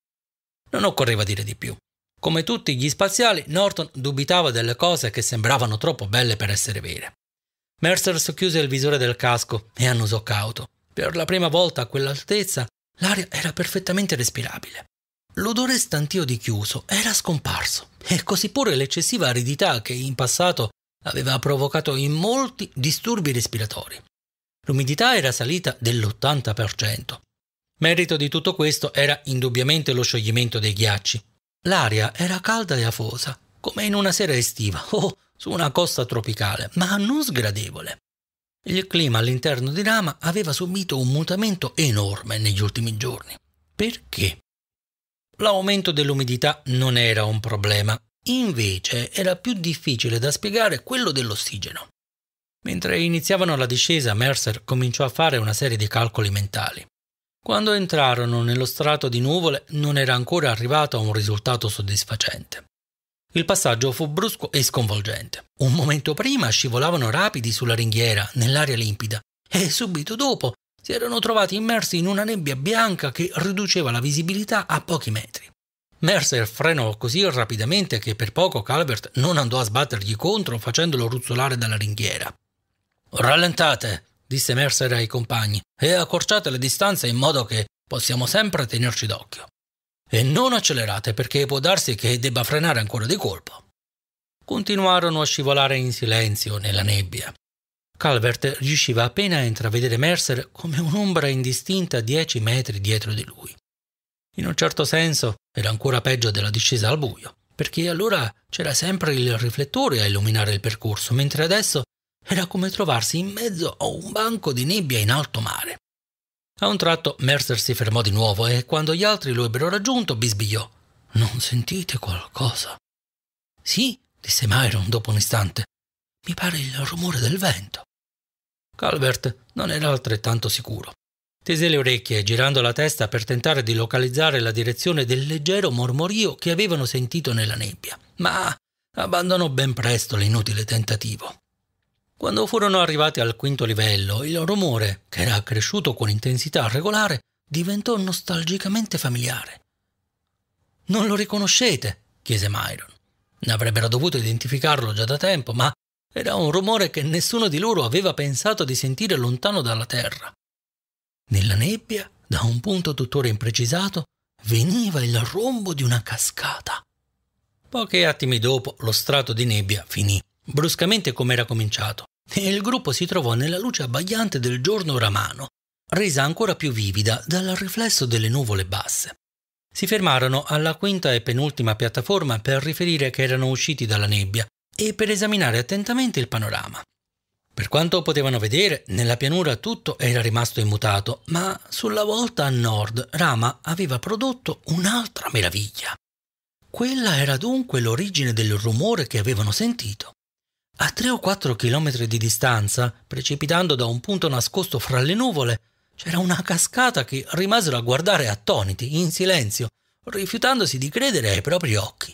[SPEAKER 1] Non occorreva dire di più. Come tutti gli spaziali, Norton dubitava delle cose che sembravano troppo belle per essere vere. Mercer socchiuse il visore del casco e annusò cauto. Per la prima volta a quell'altezza l'aria era perfettamente respirabile. L'odore stantio di chiuso era scomparso e così pure l'eccessiva aridità che in passato aveva provocato in molti disturbi respiratori. L'umidità era salita dell'80%. Merito di tutto questo era indubbiamente lo scioglimento dei ghiacci. L'aria era calda e afosa, come in una sera estiva o oh, su una costa tropicale, ma non sgradevole. Il clima all'interno di Rama aveva subito un mutamento enorme negli ultimi giorni. Perché? L'aumento dell'umidità non era un problema, Invece era più difficile da spiegare quello dell'ossigeno. Mentre iniziavano la discesa, Mercer cominciò a fare una serie di calcoli mentali. Quando entrarono nello strato di nuvole non era ancora arrivato a un risultato soddisfacente. Il passaggio fu brusco e sconvolgente. Un momento prima scivolavano rapidi sulla ringhiera, nell'aria limpida, e subito dopo si erano trovati immersi in una nebbia bianca che riduceva la visibilità a pochi metri. Mercer frenò così rapidamente che per poco Calvert non andò a sbattergli contro facendolo ruzzolare dalla ringhiera. Rallentate, disse Mercer ai compagni, e accorciate le distanze in modo che possiamo sempre tenerci d'occhio. E non accelerate perché può darsi che debba frenare ancora di colpo. Continuarono a scivolare in silenzio nella nebbia. Calvert riusciva appena a intravedere Mercer come un'ombra indistinta a dieci metri dietro di lui. In un certo senso era ancora peggio della discesa al buio, perché allora c'era sempre il riflettore a illuminare il percorso, mentre adesso era come trovarsi in mezzo a un banco di nebbia in alto mare. A un tratto Mercer si fermò di nuovo e quando gli altri lo ebbero raggiunto bisbigliò. Non sentite qualcosa? Sì, disse Myron dopo un istante. Mi pare il rumore del vento. Calvert non era altrettanto sicuro. Tese le orecchie, girando la testa per tentare di localizzare la direzione del leggero mormorio che avevano sentito nella nebbia, ma abbandonò ben presto l'inutile tentativo. Quando furono arrivati al quinto livello, il rumore, che era cresciuto con intensità regolare, diventò nostalgicamente familiare. Non lo riconoscete? chiese Myron. Avrebbero dovuto identificarlo già da tempo, ma era un rumore che nessuno di loro aveva pensato di sentire lontano dalla Terra. Nella nebbia, da un punto tuttora imprecisato, veniva il rombo di una cascata. Pochi attimi dopo lo strato di nebbia finì, bruscamente come era cominciato, e il gruppo si trovò nella luce abbagliante del giorno ramano, resa ancora più vivida dal riflesso delle nuvole basse. Si fermarono alla quinta e penultima piattaforma per riferire che erano usciti dalla nebbia e per esaminare attentamente il panorama. Per quanto potevano vedere, nella pianura tutto era rimasto immutato, ma sulla volta a nord Rama aveva prodotto un'altra meraviglia. Quella era dunque l'origine del rumore che avevano sentito. A tre o quattro chilometri di distanza, precipitando da un punto nascosto fra le nuvole, c'era una cascata che rimasero a guardare attoniti, in silenzio, rifiutandosi di credere ai propri occhi.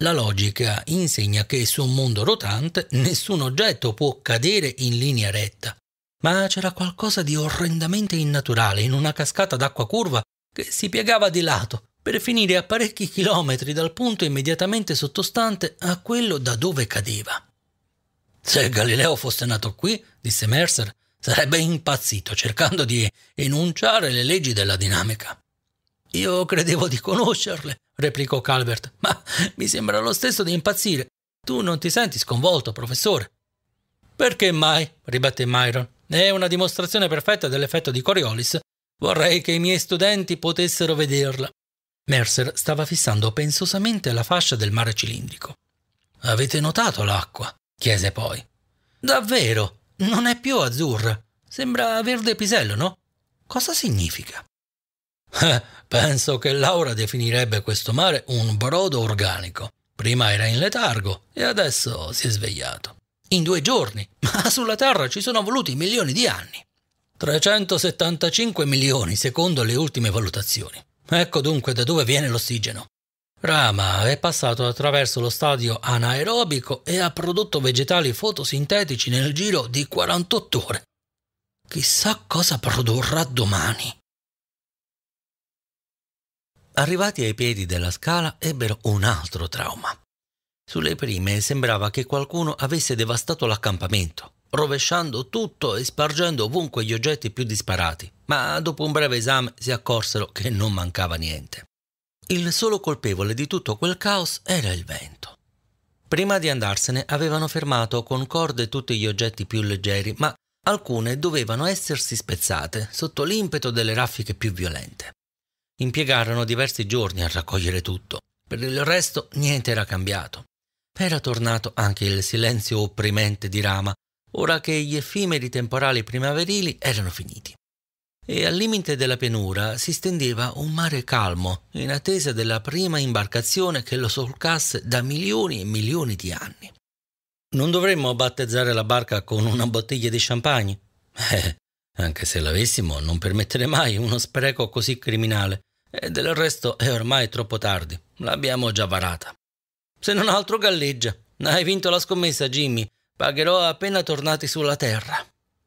[SPEAKER 1] La logica insegna che su un mondo rotante nessun oggetto può cadere in linea retta, ma c'era qualcosa di orrendamente innaturale in una cascata d'acqua curva che si piegava di lato per finire a parecchi chilometri dal punto immediatamente sottostante a quello da dove cadeva. Se Galileo fosse nato qui, disse Mercer, sarebbe impazzito cercando di enunciare le leggi della dinamica. Io credevo di conoscerle, replicò Calvert. Ma mi sembra lo stesso di impazzire. Tu non ti senti sconvolto, professore? Perché mai? ribatté Myron. È una dimostrazione perfetta dell'effetto di Coriolis. Vorrei che i miei studenti potessero vederla. Mercer stava fissando pensosamente la fascia del mare cilindrico. Avete notato l'acqua? chiese poi. Davvero? Non è più azzurra. Sembra verde pisello, no? Cosa significa? Eh, penso che Laura definirebbe questo mare un brodo organico. Prima era in letargo e adesso si è svegliato. In due giorni, ma sulla Terra ci sono voluti milioni di anni. 375 milioni secondo le ultime valutazioni. Ecco dunque da dove viene l'ossigeno. Rama è passato attraverso lo stadio anaerobico e ha prodotto vegetali fotosintetici nel giro di 48 ore. Chissà cosa produrrà domani. Arrivati ai piedi della scala ebbero un altro trauma. Sulle prime sembrava che qualcuno avesse devastato l'accampamento, rovesciando tutto e spargendo ovunque gli oggetti più disparati, ma dopo un breve esame si accorsero che non mancava niente. Il solo colpevole di tutto quel caos era il vento. Prima di andarsene avevano fermato con corde tutti gli oggetti più leggeri, ma alcune dovevano essersi spezzate sotto l'impeto delle raffiche più violente. Impiegarono diversi giorni a raccogliere tutto. Per il resto niente era cambiato. Era tornato anche il silenzio opprimente di Rama, ora che gli effimeri temporali primaverili erano finiti. E al limite della pianura si stendeva un mare calmo, in attesa della prima imbarcazione che lo solcasse da milioni e milioni di anni. Non dovremmo battezzare la barca con una bottiglia di champagne? Eh, anche se l'avessimo, non permettere mai uno spreco così criminale e del resto è ormai troppo tardi, l'abbiamo già varata. Se non altro galleggia, hai vinto la scommessa Jimmy, pagherò appena tornati sulla Terra.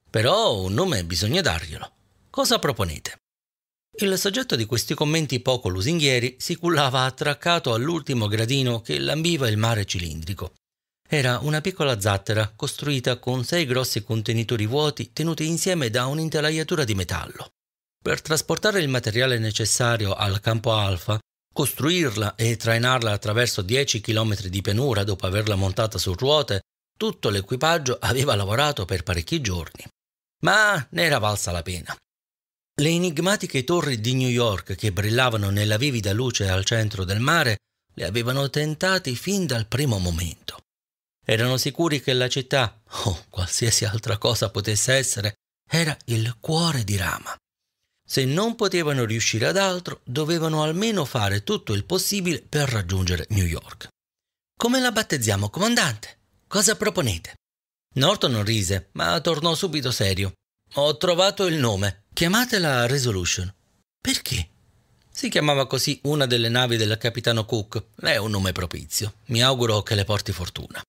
[SPEAKER 1] Però un nome bisogna darglielo. Cosa proponete? Il soggetto di questi commenti poco lusinghieri si cullava attraccato all'ultimo gradino che lambiva il mare cilindrico. Era una piccola zattera costruita con sei grossi contenitori vuoti tenuti insieme da un'intelaiatura di metallo. Per trasportare il materiale necessario al campo alfa, costruirla e trainarla attraverso 10 km di pianura dopo averla montata su ruote, tutto l'equipaggio aveva lavorato per parecchi giorni. Ma ne era valsa la pena. Le enigmatiche torri di New York che brillavano nella vivida luce al centro del mare le avevano tentati fin dal primo momento. Erano sicuri che la città, o qualsiasi altra cosa potesse essere, era il cuore di Rama. Se non potevano riuscire ad altro, dovevano almeno fare tutto il possibile per raggiungere New York. Come la battezziamo, comandante? Cosa proponete? Norton rise, ma tornò subito serio. Ho trovato il nome. Chiamatela Resolution. Perché? Si chiamava così una delle navi del capitano Cook. È un nome propizio. Mi auguro che le porti fortuna.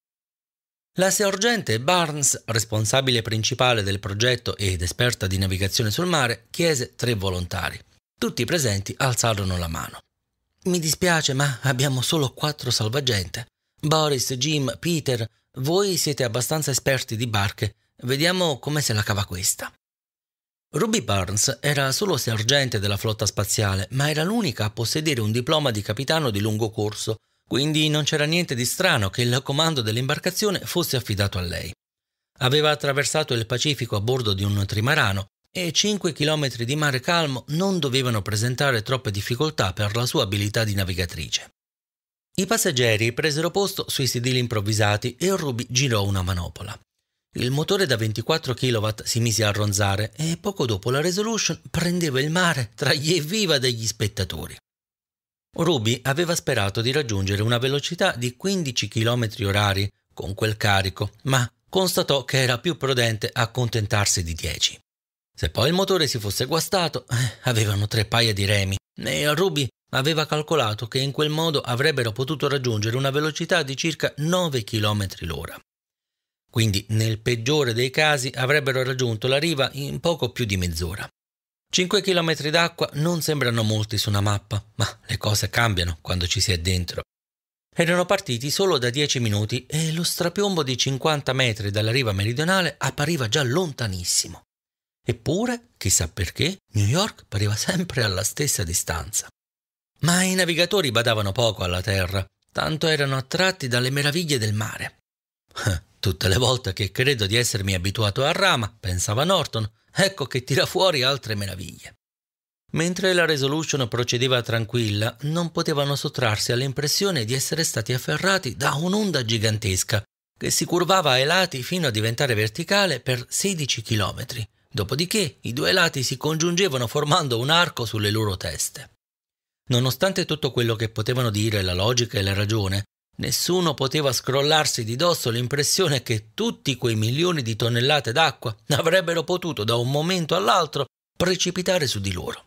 [SPEAKER 1] La sergente Barnes, responsabile principale del progetto ed esperta di navigazione sul mare, chiese tre volontari. Tutti i presenti alzarono la mano. Mi dispiace, ma abbiamo solo quattro salvagente. Boris, Jim, Peter, voi siete abbastanza esperti di barche. Vediamo come se la cava questa. Ruby Barnes era solo sergente della flotta spaziale, ma era l'unica a possedere un diploma di capitano di lungo corso quindi non c'era niente di strano che il comando dell'imbarcazione fosse affidato a lei. Aveva attraversato il Pacifico a bordo di un trimarano e 5 km di mare calmo non dovevano presentare troppe difficoltà per la sua abilità di navigatrice. I passeggeri presero posto sui sedili improvvisati e Ruby girò una manopola. Il motore da 24 kW si mise a ronzare e poco dopo la Resolution prendeva il mare tra gli evviva degli spettatori. Ruby aveva sperato di raggiungere una velocità di 15 km h con quel carico, ma constatò che era più prudente accontentarsi di 10. Se poi il motore si fosse guastato, eh, avevano tre paia di remi e Ruby aveva calcolato che in quel modo avrebbero potuto raggiungere una velocità di circa 9 km l'ora. Quindi nel peggiore dei casi avrebbero raggiunto la riva in poco più di mezz'ora. 5 km d'acqua non sembrano molti su una mappa, ma le cose cambiano quando ci si è dentro. Erano partiti solo da 10 minuti e lo strapiombo di 50 metri dalla riva meridionale appariva già lontanissimo. Eppure, chissà perché, New York pareva sempre alla stessa distanza. Ma i navigatori badavano poco alla terra, tanto erano attratti dalle meraviglie del mare. Tutte le volte che credo di essermi abituato a Rama, pensava Norton, ecco che tira fuori altre meraviglie. Mentre la Resolution procedeva tranquilla, non potevano sottrarsi all'impressione di essere stati afferrati da un'onda gigantesca che si curvava ai lati fino a diventare verticale per 16 km. Dopodiché i due lati si congiungevano formando un arco sulle loro teste. Nonostante tutto quello che potevano dire la logica e la ragione, Nessuno poteva scrollarsi di dosso l'impressione che tutti quei milioni di tonnellate d'acqua avrebbero potuto da un momento all'altro precipitare su di loro.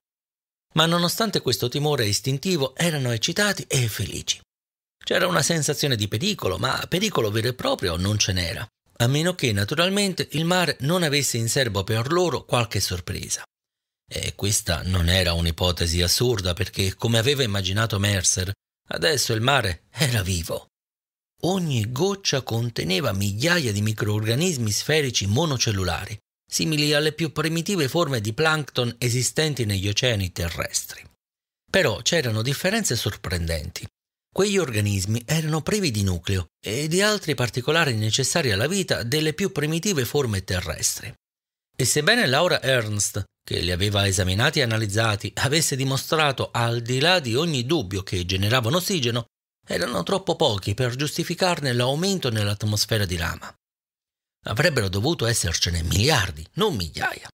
[SPEAKER 1] Ma nonostante questo timore istintivo erano eccitati e felici. C'era una sensazione di pericolo, ma pericolo vero e proprio non ce n'era, a meno che naturalmente il mare non avesse in serbo per loro qualche sorpresa. E questa non era un'ipotesi assurda perché, come aveva immaginato Mercer, Adesso il mare era vivo. Ogni goccia conteneva migliaia di microorganismi sferici monocellulari, simili alle più primitive forme di plancton esistenti negli oceani terrestri. Però c'erano differenze sorprendenti. Quegli organismi erano privi di nucleo e di altri particolari necessari alla vita delle più primitive forme terrestri. E sebbene Laura Ernst che li aveva esaminati e analizzati, avesse dimostrato, al di là di ogni dubbio che generavano ossigeno, erano troppo pochi per giustificarne l'aumento nell'atmosfera di lama. Avrebbero dovuto essercene miliardi, non migliaia.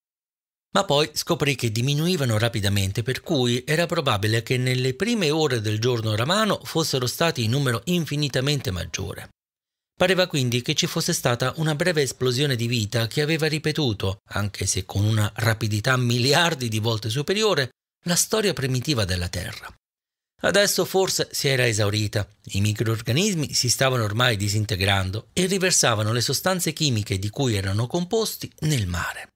[SPEAKER 1] Ma poi scoprì che diminuivano rapidamente, per cui era probabile che nelle prime ore del giorno ramano fossero stati in numero infinitamente maggiore. Pareva quindi che ci fosse stata una breve esplosione di vita che aveva ripetuto, anche se con una rapidità miliardi di volte superiore, la storia primitiva della Terra. Adesso forse si era esaurita, i microorganismi si stavano ormai disintegrando e riversavano le sostanze chimiche di cui erano composti nel mare.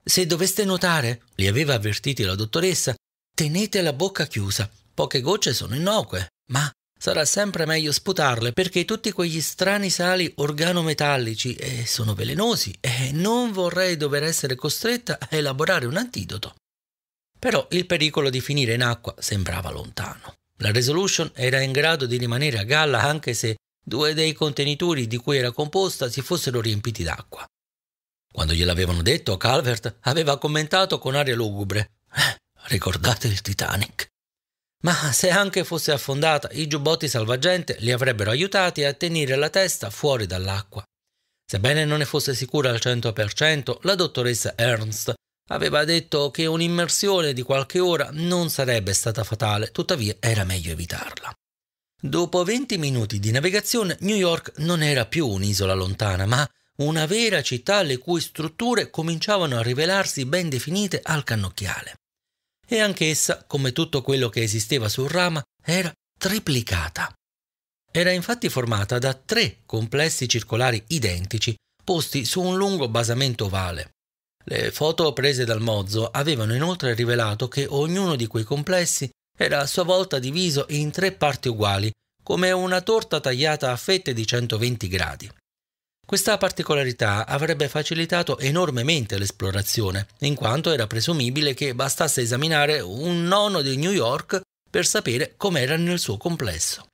[SPEAKER 1] Se doveste nuotare, li aveva avvertiti la dottoressa, tenete la bocca chiusa, poche gocce sono innocue, ma Sarà sempre meglio sputarle perché tutti quegli strani sali organometallici eh, sono velenosi e eh, non vorrei dover essere costretta a elaborare un antidoto. Però il pericolo di finire in acqua sembrava lontano. La Resolution era in grado di rimanere a galla anche se due dei contenitori di cui era composta si fossero riempiti d'acqua. Quando gliel'avevano detto, Calvert aveva commentato con aria lugubre: eh, Ricordate il Titanic? Ma se anche fosse affondata, i giubbotti salvagente li avrebbero aiutati a tenere la testa fuori dall'acqua. Sebbene non ne fosse sicura al 100%, la dottoressa Ernst aveva detto che un'immersione di qualche ora non sarebbe stata fatale, tuttavia era meglio evitarla. Dopo 20 minuti di navigazione, New York non era più un'isola lontana, ma una vera città le cui strutture cominciavano a rivelarsi ben definite al cannocchiale e anch'essa, come tutto quello che esisteva sul Rama, era triplicata. Era infatti formata da tre complessi circolari identici posti su un lungo basamento ovale. Le foto prese dal Mozzo avevano inoltre rivelato che ognuno di quei complessi era a sua volta diviso in tre parti uguali, come una torta tagliata a fette di 120 gradi. Questa particolarità avrebbe facilitato enormemente l'esplorazione, in quanto era presumibile che bastasse esaminare un nono di New York per sapere com'era nel suo complesso.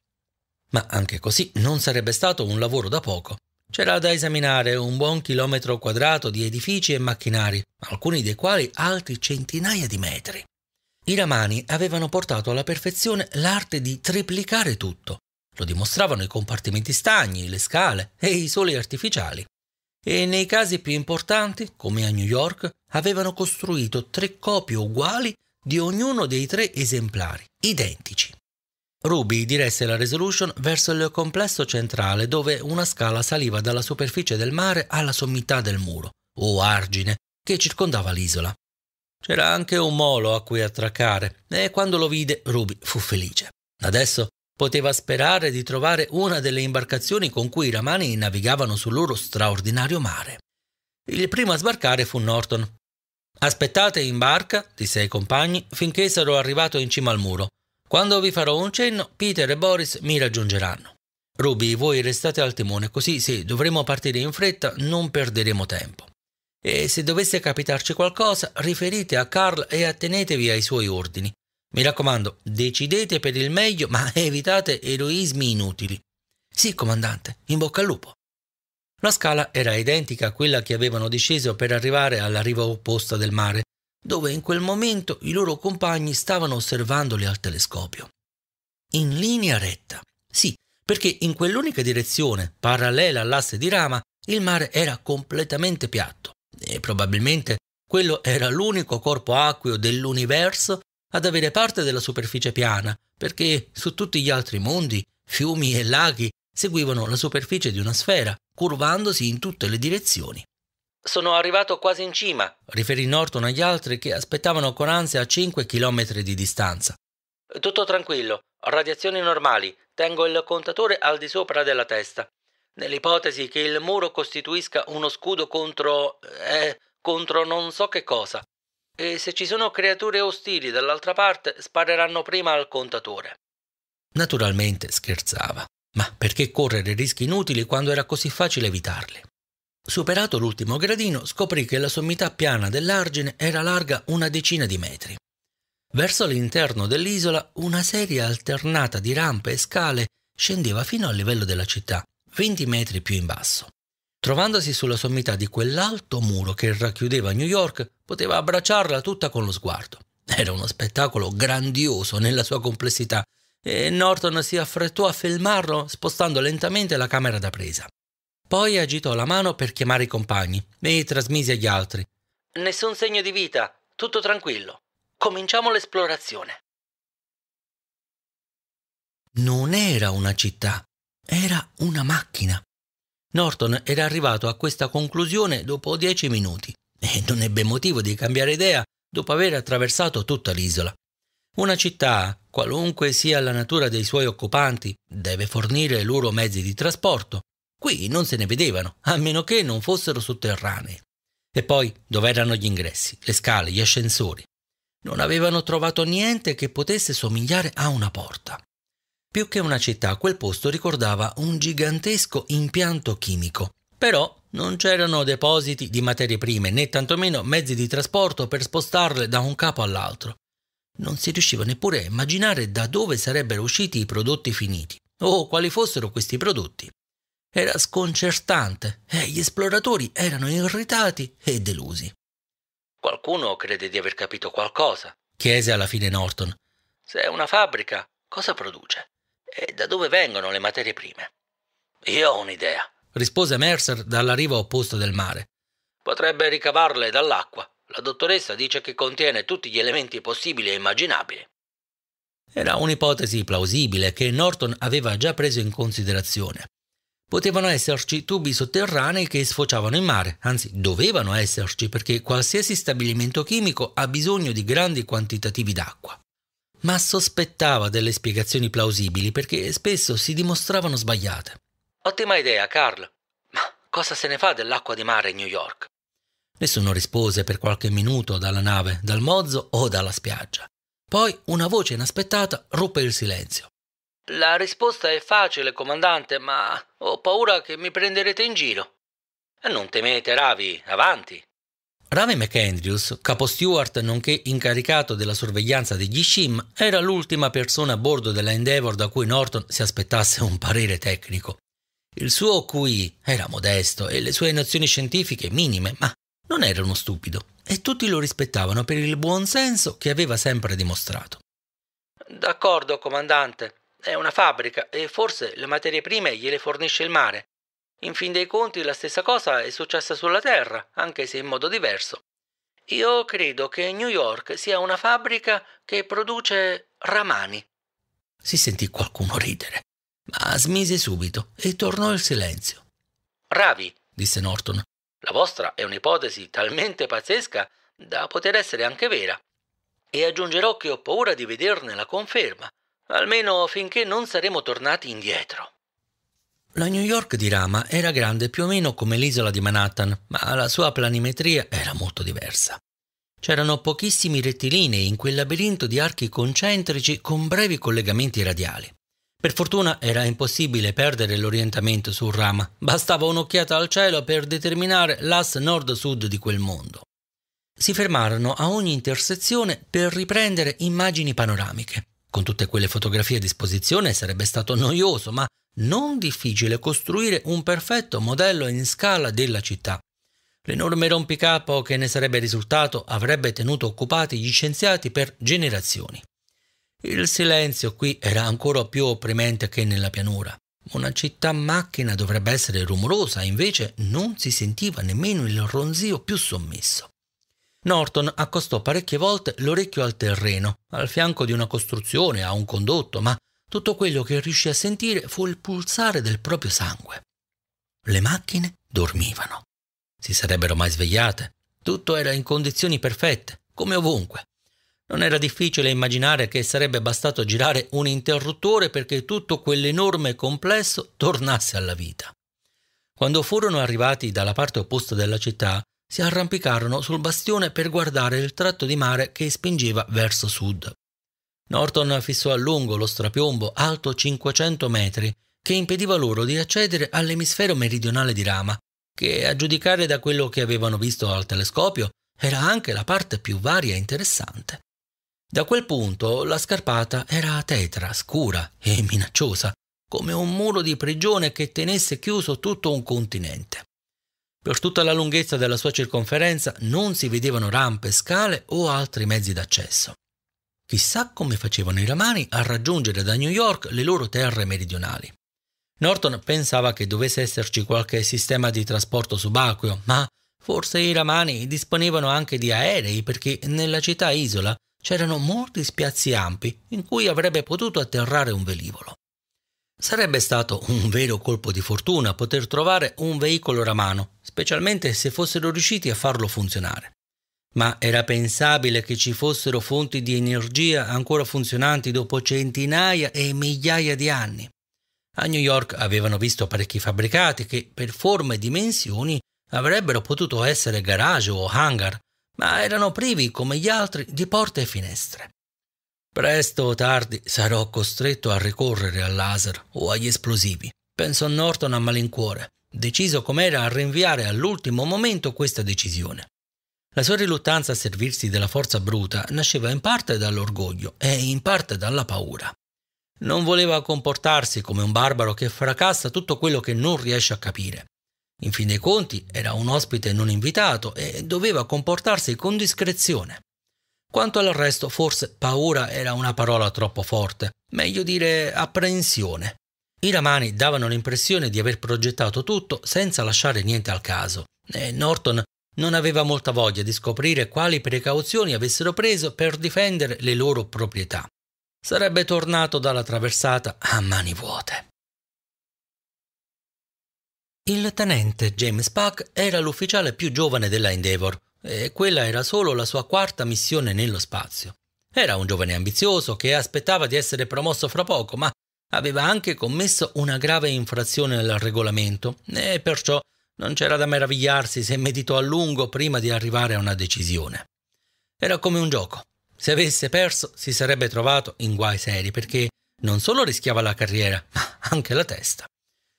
[SPEAKER 1] Ma anche così non sarebbe stato un lavoro da poco. C'era da esaminare un buon chilometro quadrato di edifici e macchinari, alcuni dei quali altri centinaia di metri. I ramani avevano portato alla perfezione l'arte di triplicare tutto, lo dimostravano i compartimenti stagni, le scale e i soli artificiali. E nei casi più importanti, come a New York, avevano costruito tre copie uguali di ognuno dei tre esemplari, identici. Ruby diresse la Resolution verso il complesso centrale dove una scala saliva dalla superficie del mare alla sommità del muro, o argine, che circondava l'isola. C'era anche un molo a cui attraccare e quando lo vide Ruby fu felice. Adesso Poteva sperare di trovare una delle imbarcazioni con cui i ramani navigavano sul loro straordinario mare. Il primo a sbarcare fu Norton. Aspettate in barca, disse ai compagni, finché sarò arrivato in cima al muro. Quando vi farò un cenno, Peter e Boris mi raggiungeranno. Ruby, voi restate al timone, così se dovremo partire in fretta non perderemo tempo. E se dovesse capitarci qualcosa, riferite a Carl e attenetevi ai suoi ordini. Mi raccomando, decidete per il meglio, ma evitate eroismi inutili. Sì, comandante, in bocca al lupo. La scala era identica a quella che avevano disceso per arrivare alla riva opposta del mare, dove in quel momento i loro compagni stavano osservandoli al telescopio. In linea retta, sì, perché in quell'unica direzione, parallela all'asse di rama, il mare era completamente piatto e probabilmente quello era l'unico corpo acqueo dell'universo ad avere parte della superficie piana, perché su tutti gli altri mondi, fiumi e laghi seguivano la superficie di una sfera, curvandosi in tutte le direzioni. Sono arrivato quasi in cima, riferì Norton agli altri che aspettavano con ansia a 5 km di distanza. Tutto tranquillo, radiazioni normali, tengo il contatore al di sopra della testa. Nell'ipotesi che il muro costituisca uno scudo contro... eh, contro non so che cosa e se ci sono creature ostili dall'altra parte spareranno prima al contatore. Naturalmente scherzava, ma perché correre rischi inutili quando era così facile evitarli? Superato l'ultimo gradino, scoprì che la sommità piana dell'argine era larga una decina di metri. Verso l'interno dell'isola una serie alternata di rampe e scale scendeva fino al livello della città, 20 metri più in basso. Trovandosi sulla sommità di quell'alto muro che racchiudeva New York, poteva abbracciarla tutta con lo sguardo. Era uno spettacolo grandioso nella sua complessità e Norton si affrettò a filmarlo spostando lentamente la camera da presa. Poi agitò la mano per chiamare i compagni e trasmise agli altri. Nessun segno di vita, tutto tranquillo. Cominciamo l'esplorazione. Non era una città, era una macchina. Norton era arrivato a questa conclusione dopo dieci minuti e non ebbe motivo di cambiare idea dopo aver attraversato tutta l'isola. Una città, qualunque sia la natura dei suoi occupanti, deve fornire loro mezzi di trasporto. Qui non se ne vedevano, a meno che non fossero sotterranei. E poi dove erano gli ingressi, le scale, gli ascensori. Non avevano trovato niente che potesse somigliare a una porta. Più che una città, quel posto ricordava un gigantesco impianto chimico. Però non c'erano depositi di materie prime né tantomeno mezzi di trasporto per spostarle da un capo all'altro. Non si riusciva neppure a immaginare da dove sarebbero usciti i prodotti finiti o quali fossero questi prodotti. Era sconcertante e gli esploratori erano irritati e delusi. Qualcuno crede di aver capito qualcosa, chiese alla fine Norton. Se è una fabbrica, cosa produce? E da dove vengono le materie prime? Io ho un'idea, rispose Mercer dalla riva opposta del mare. Potrebbe ricavarle dall'acqua. La dottoressa dice che contiene tutti gli elementi possibili e immaginabili. Era un'ipotesi plausibile che Norton aveva già preso in considerazione. Potevano esserci tubi sotterranei che sfociavano in mare, anzi dovevano esserci perché qualsiasi stabilimento chimico ha bisogno di grandi quantitativi d'acqua ma sospettava delle spiegazioni plausibili perché spesso si dimostravano sbagliate. Ottima idea, Carl. Ma cosa se ne fa dell'acqua di mare in New York? Nessuno rispose per qualche minuto dalla nave, dal mozzo o dalla spiaggia. Poi una voce inaspettata ruppe il silenzio. La risposta è facile, comandante, ma ho paura che mi prenderete in giro. Non temete, Ravi, avanti. Rave McAndrews, capo steward nonché incaricato della sorveglianza degli SCIM, era l'ultima persona a bordo della Endeavour da cui Norton si aspettasse un parere tecnico. Il suo QI era modesto e le sue nozioni scientifiche minime, ma non era uno stupido, e tutti lo rispettavano per il buon senso che aveva sempre dimostrato. D'accordo, comandante, è una fabbrica e forse le materie prime gliele fornisce il mare, in fin dei conti la stessa cosa è successa sulla Terra, anche se in modo diverso. Io credo che New York sia una fabbrica che produce ramani. Si sentì qualcuno ridere, ma smise subito e tornò il silenzio. Ravi, disse Norton, la vostra è un'ipotesi talmente pazzesca da poter essere anche vera. E aggiungerò che ho paura di vederne la conferma, almeno finché non saremo tornati indietro. La New York di Rama era grande più o meno come l'isola di Manhattan, ma la sua planimetria era molto diversa. C'erano pochissimi rettilinei in quel labirinto di archi concentrici con brevi collegamenti radiali. Per fortuna era impossibile perdere l'orientamento su Rama, bastava un'occhiata al cielo per determinare l'as nord-sud di quel mondo. Si fermarono a ogni intersezione per riprendere immagini panoramiche. Con tutte quelle fotografie a disposizione sarebbe stato noioso, ma non difficile costruire un perfetto modello in scala della città. L'enorme rompicapo che ne sarebbe risultato avrebbe tenuto occupati gli scienziati per generazioni. Il silenzio qui era ancora più opprimente che nella pianura. Una città macchina dovrebbe essere rumorosa, invece non si sentiva nemmeno il ronzio più sommesso. Norton accostò parecchie volte l'orecchio al terreno, al fianco di una costruzione, a un condotto, ma tutto quello che riuscì a sentire fu il pulsare del proprio sangue. Le macchine dormivano. Si sarebbero mai svegliate. Tutto era in condizioni perfette, come ovunque. Non era difficile immaginare che sarebbe bastato girare un interruttore perché tutto quell'enorme complesso tornasse alla vita. Quando furono arrivati dalla parte opposta della città, si arrampicarono sul bastione per guardare il tratto di mare che spingeva verso sud. Norton fissò a lungo lo strapiombo alto 500 metri che impediva loro di accedere all'emisfero meridionale di Rama, che a giudicare da quello che avevano visto al telescopio era anche la parte più varia e interessante. Da quel punto la scarpata era tetra, scura e minacciosa, come un muro di prigione che tenesse chiuso tutto un continente. Per tutta la lunghezza della sua circonferenza non si vedevano rampe, scale o altri mezzi d'accesso. Chissà come facevano i romani a raggiungere da New York le loro terre meridionali. Norton pensava che dovesse esserci qualche sistema di trasporto subacqueo, ma forse i romani disponevano anche di aerei perché nella città isola c'erano molti spiazzi ampi in cui avrebbe potuto atterrare un velivolo. Sarebbe stato un vero colpo di fortuna poter trovare un veicolo romano, specialmente se fossero riusciti a farlo funzionare. Ma era pensabile che ci fossero fonti di energia ancora funzionanti dopo centinaia e migliaia di anni. A New York avevano visto parecchi fabbricati che, per forme e dimensioni, avrebbero potuto essere garage o hangar, ma erano privi, come gli altri, di porte e finestre. Presto o tardi sarò costretto a ricorrere al laser o agli esplosivi, pensò Norton a malincuore, deciso com'era a rinviare all'ultimo momento questa decisione. La sua riluttanza a servirsi della forza bruta nasceva in parte dall'orgoglio e in parte dalla paura. Non voleva comportarsi come un barbaro che fracassa tutto quello che non riesce a capire. In fin dei conti era un ospite non invitato e doveva comportarsi con discrezione. Quanto al resto, forse paura era una parola troppo forte, meglio dire apprensione. I ramani davano l'impressione di aver progettato tutto senza lasciare niente al caso e Norton non aveva molta voglia di scoprire quali precauzioni avessero preso per difendere le loro proprietà. Sarebbe tornato dalla traversata a mani vuote. Il tenente James Pack era l'ufficiale più giovane della Endeavour e quella era solo la sua quarta missione nello spazio. Era un giovane ambizioso che aspettava di essere promosso fra poco, ma aveva anche commesso una grave infrazione al regolamento e perciò non c'era da meravigliarsi se meditò a lungo prima di arrivare a una decisione. Era come un gioco. Se avesse perso si sarebbe trovato in guai seri perché non solo rischiava la carriera, ma anche la testa.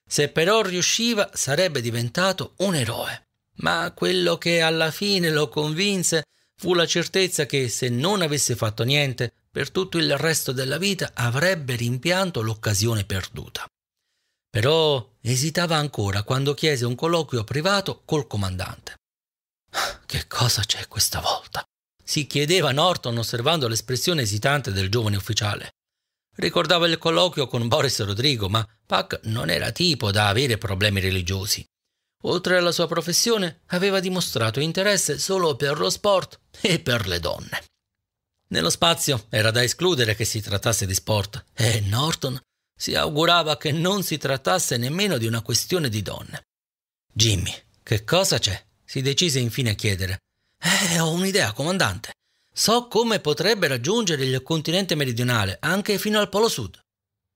[SPEAKER 1] Se però riusciva sarebbe diventato un eroe. Ma quello che alla fine lo convinse fu la certezza che se non avesse fatto niente, per tutto il resto della vita avrebbe rimpianto l'occasione perduta. Però Esitava ancora quando chiese un colloquio privato col comandante. Che cosa c'è questa volta? si chiedeva Norton osservando l'espressione esitante del giovane ufficiale. Ricordava il colloquio con Boris Rodrigo, ma Pac non era tipo da avere problemi religiosi. Oltre alla sua professione, aveva dimostrato interesse solo per lo sport e per le donne. Nello spazio era da escludere che si trattasse di sport e Norton si augurava che non si trattasse nemmeno di una questione di donne. Jimmy, che cosa c'è? si decise infine a chiedere. Eh, ho un'idea, comandante. So come potrebbe raggiungere il continente meridionale, anche fino al Polo Sud.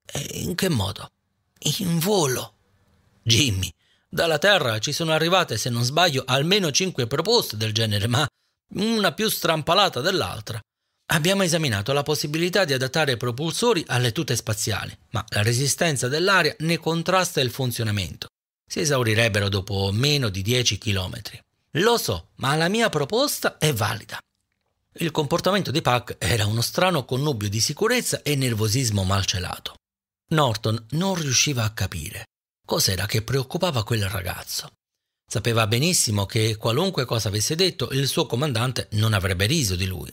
[SPEAKER 1] E in che modo? In volo. Jimmy, dalla Terra ci sono arrivate, se non sbaglio, almeno cinque proposte del genere, ma una più strampalata dell'altra. Abbiamo esaminato la possibilità di adattare i propulsori alle tute spaziali, ma la resistenza dell'aria ne contrasta il funzionamento. Si esaurirebbero dopo meno di 10 km. Lo so, ma la mia proposta è valida. Il comportamento di Pack era uno strano connubio di sicurezza e nervosismo malcelato. Norton non riusciva a capire cos'era che preoccupava quel ragazzo. Sapeva benissimo che qualunque cosa avesse detto il suo comandante non avrebbe riso di lui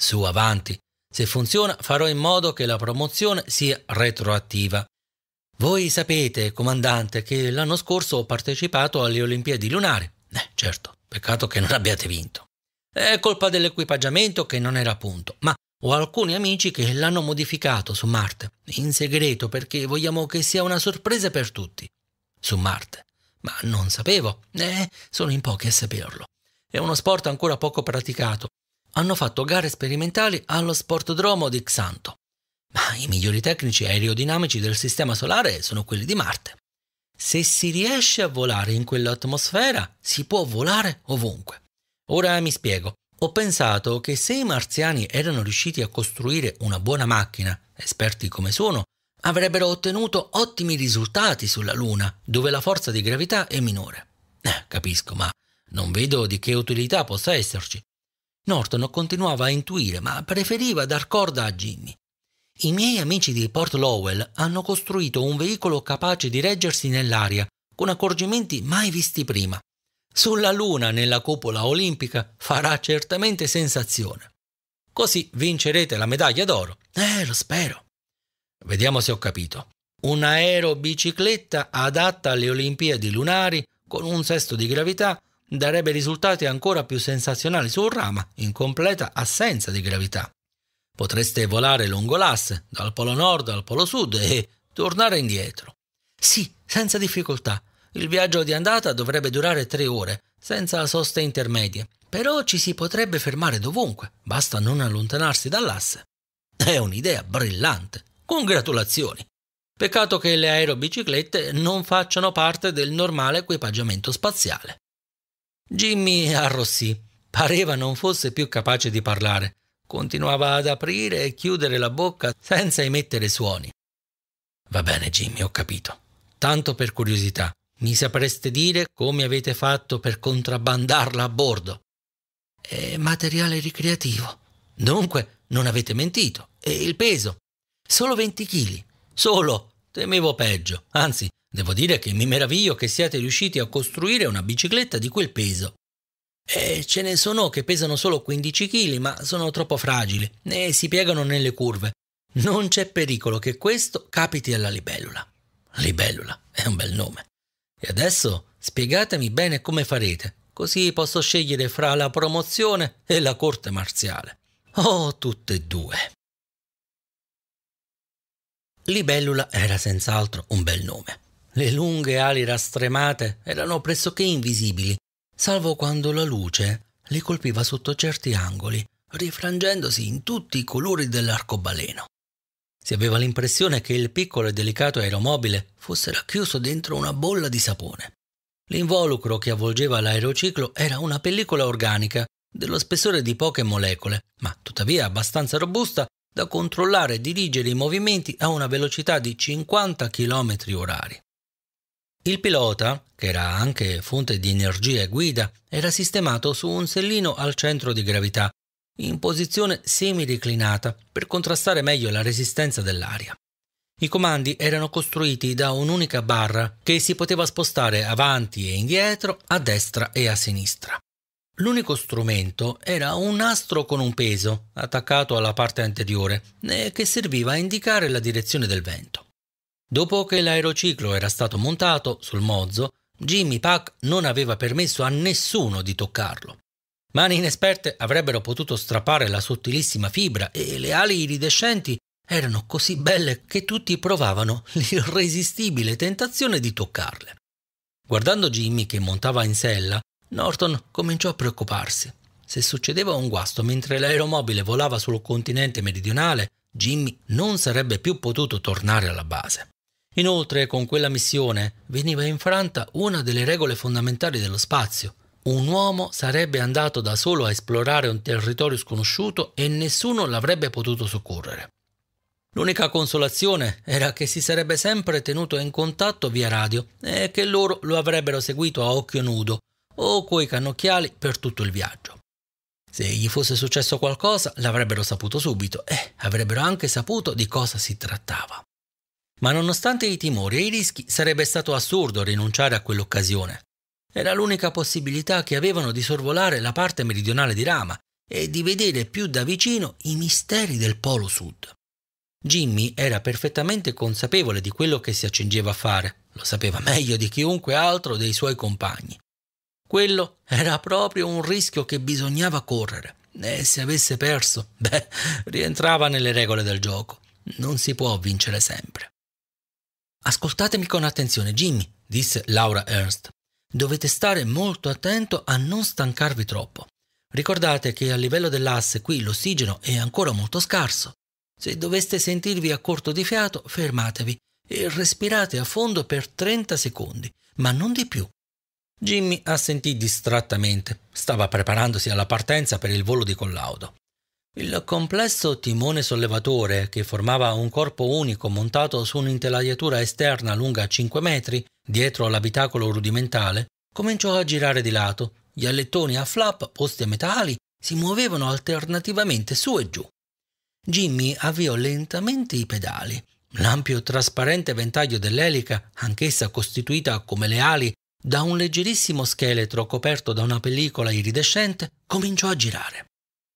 [SPEAKER 1] su avanti. Se funziona, farò in modo che la promozione sia retroattiva. Voi sapete, comandante, che l'anno scorso ho partecipato alle Olimpiadi lunari. Eh, certo, peccato che non abbiate vinto. È colpa dell'equipaggiamento che non era a punto, ma ho alcuni amici che l'hanno modificato su Marte, in segreto perché vogliamo che sia una sorpresa per tutti. Su Marte. Ma non sapevo. Eh, sono in pochi a saperlo. È uno sport ancora poco praticato hanno fatto gare sperimentali allo sportodromo di Xanto. Ma i migliori tecnici aerodinamici del Sistema Solare sono quelli di Marte. Se si riesce a volare in quell'atmosfera, si può volare ovunque. Ora mi spiego. Ho pensato che se i marziani erano riusciti a costruire una buona macchina, esperti come sono, avrebbero ottenuto ottimi risultati sulla Luna, dove la forza di gravità è minore. Eh, capisco, ma non vedo di che utilità possa esserci. Norton continuava a intuire, ma preferiva dar corda a Jimmy. I miei amici di Port Lowell hanno costruito un veicolo capace di reggersi nell'aria, con accorgimenti mai visti prima. Sulla Luna, nella cupola olimpica, farà certamente sensazione. Così vincerete la medaglia d'oro. Eh, lo spero. Vediamo se ho capito. Un aerobicicletta adatta alle Olimpiadi lunari, con un sesto di gravità, darebbe risultati ancora più sensazionali su un rama in completa assenza di gravità. Potreste volare lungo l'asse, dal polo nord al polo sud e tornare indietro. Sì, senza difficoltà. Il viaggio di andata dovrebbe durare tre ore, senza soste intermedie, però ci si potrebbe fermare dovunque, basta non allontanarsi dall'asse. È un'idea brillante. Congratulazioni. Peccato che le aerobiciclette non facciano parte del normale equipaggiamento spaziale. Jimmy arrossì. Pareva non fosse più capace di parlare. Continuava ad aprire e chiudere la bocca senza emettere suoni. Va bene, Jimmy, ho capito. Tanto per curiosità, mi sapreste dire come avete fatto per contrabbandarla a bordo? È materiale ricreativo. Dunque, non avete mentito. E il peso? Solo 20 kg. Solo. Temevo peggio. Anzi, Devo dire che mi meraviglio che siate riusciti a costruire una bicicletta di quel peso. E ce ne sono che pesano solo 15 kg, ma sono troppo fragili e si piegano nelle curve. Non c'è pericolo che questo capiti alla libellula. Libellula è un bel nome. E adesso spiegatemi bene come farete, così posso scegliere fra la promozione e la corte marziale. Oh, tutte e due. Libellula era senz'altro un bel nome. Le lunghe ali rastremate erano pressoché invisibili, salvo quando la luce le colpiva sotto certi angoli, rifrangendosi in tutti i colori dell'arcobaleno. Si aveva l'impressione che il piccolo e delicato aeromobile fosse racchiuso dentro una bolla di sapone. L'involucro che avvolgeva l'aerociclo era una pellicola organica dello spessore di poche molecole, ma tuttavia abbastanza robusta da controllare e dirigere i movimenti a una velocità di 50 km orari. Il pilota, che era anche fonte di energia e guida, era sistemato su un sellino al centro di gravità, in posizione semi-reclinata per contrastare meglio la resistenza dell'aria. I comandi erano costruiti da un'unica barra che si poteva spostare avanti e indietro, a destra e a sinistra. L'unico strumento era un nastro con un peso attaccato alla parte anteriore eh, che serviva a indicare la direzione del vento. Dopo che l'aerociclo era stato montato sul mozzo, Jimmy Pack non aveva permesso a nessuno di toccarlo. Mani inesperte avrebbero potuto strappare la sottilissima fibra e le ali iridescenti erano così belle che tutti provavano l'irresistibile tentazione di toccarle. Guardando Jimmy che montava in sella, Norton cominciò a preoccuparsi. Se succedeva un guasto mentre l'aeromobile volava sul continente meridionale, Jimmy non sarebbe più potuto tornare alla base. Inoltre con quella missione veniva infranta una delle regole fondamentali dello spazio. Un uomo sarebbe andato da solo a esplorare un territorio sconosciuto e nessuno l'avrebbe potuto soccorrere. L'unica consolazione era che si sarebbe sempre tenuto in contatto via radio e che loro lo avrebbero seguito a occhio nudo o coi cannocchiali per tutto il viaggio. Se gli fosse successo qualcosa l'avrebbero saputo subito e avrebbero anche saputo di cosa si trattava. Ma nonostante i timori e i rischi, sarebbe stato assurdo rinunciare a quell'occasione. Era l'unica possibilità che avevano di sorvolare la parte meridionale di Rama e di vedere più da vicino i misteri del Polo Sud. Jimmy era perfettamente consapevole di quello che si accingeva a fare, lo sapeva meglio di chiunque altro dei suoi compagni. Quello era proprio un rischio che bisognava correre e se avesse perso, beh, rientrava nelle regole del gioco. Non si può vincere sempre. Ascoltatemi con attenzione, Jimmy, disse Laura Ernst. Dovete stare molto attento a non stancarvi troppo. Ricordate che a livello dell'asse qui l'ossigeno è ancora molto scarso. Se doveste sentirvi a corto di fiato, fermatevi e respirate a fondo per 30 secondi, ma non di più. Jimmy assentì distrattamente. Stava preparandosi alla partenza per il volo di collaudo. Il complesso timone sollevatore, che formava un corpo unico montato su un'intelaiatura esterna lunga 5 metri, dietro l'abitacolo rudimentale, cominciò a girare di lato. Gli allettoni a flap, posti a metà ali si muovevano alternativamente su e giù. Jimmy avviò lentamente i pedali. L'ampio trasparente ventaglio dell'elica, anch'essa costituita come le ali da un leggerissimo scheletro coperto da una pellicola iridescente, cominciò a girare.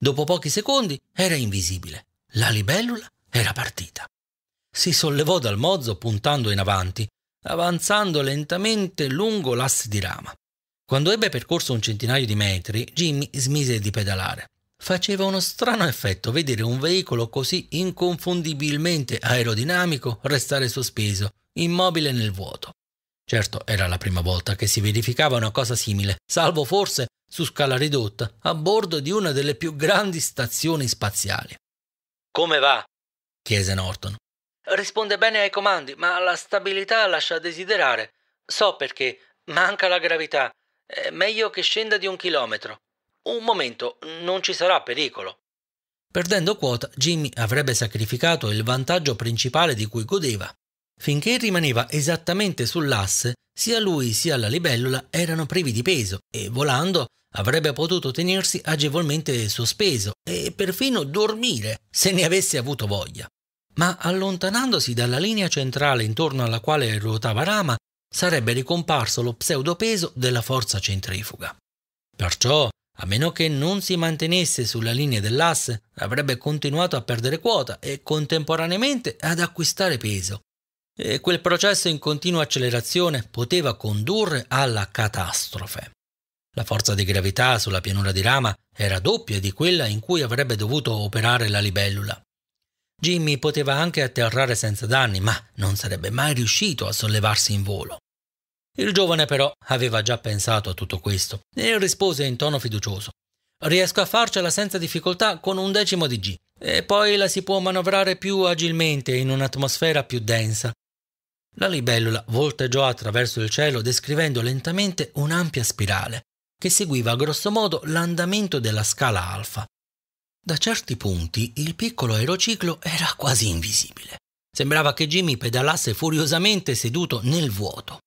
[SPEAKER 1] Dopo pochi secondi era invisibile. La libellula era partita. Si sollevò dal mozzo puntando in avanti, avanzando lentamente lungo l'asse di rama. Quando ebbe percorso un centinaio di metri, Jimmy smise di pedalare. Faceva uno strano effetto vedere un veicolo così inconfondibilmente aerodinamico restare sospeso, immobile nel vuoto. Certo, era la prima volta che si verificava una cosa simile, salvo forse su scala ridotta, a bordo di una delle più grandi stazioni spaziali. Come va? chiese Norton. Risponde bene ai comandi, ma la stabilità lascia a desiderare. So perché, manca la gravità. È meglio che scenda di un chilometro. Un momento, non ci sarà pericolo. Perdendo quota, Jimmy avrebbe sacrificato il vantaggio principale di cui godeva, Finché rimaneva esattamente sull'asse, sia lui sia la libellula erano privi di peso e volando avrebbe potuto tenersi agevolmente sospeso e perfino dormire se ne avesse avuto voglia. Ma allontanandosi dalla linea centrale intorno alla quale ruotava Rama, sarebbe ricomparso lo pseudopeso della forza centrifuga. Perciò, a meno che non si mantenesse sulla linea dell'asse, avrebbe continuato a perdere quota e contemporaneamente ad acquistare peso, e quel processo in continua accelerazione poteva condurre alla catastrofe. La forza di gravità sulla pianura di Rama era doppia di quella in cui avrebbe dovuto operare la libellula. Jimmy poteva anche atterrare senza danni, ma non sarebbe mai riuscito a sollevarsi in volo. Il giovane però aveva già pensato a tutto questo e rispose in tono fiducioso. Riesco a farcela senza difficoltà con un decimo di G e poi la si può manovrare più agilmente in un'atmosfera più densa la libellula volteggiò attraverso il cielo descrivendo lentamente un'ampia spirale che seguiva grossomodo l'andamento della scala alfa. Da certi punti il piccolo aerociclo era quasi invisibile. Sembrava che Jimmy pedalasse furiosamente seduto nel vuoto.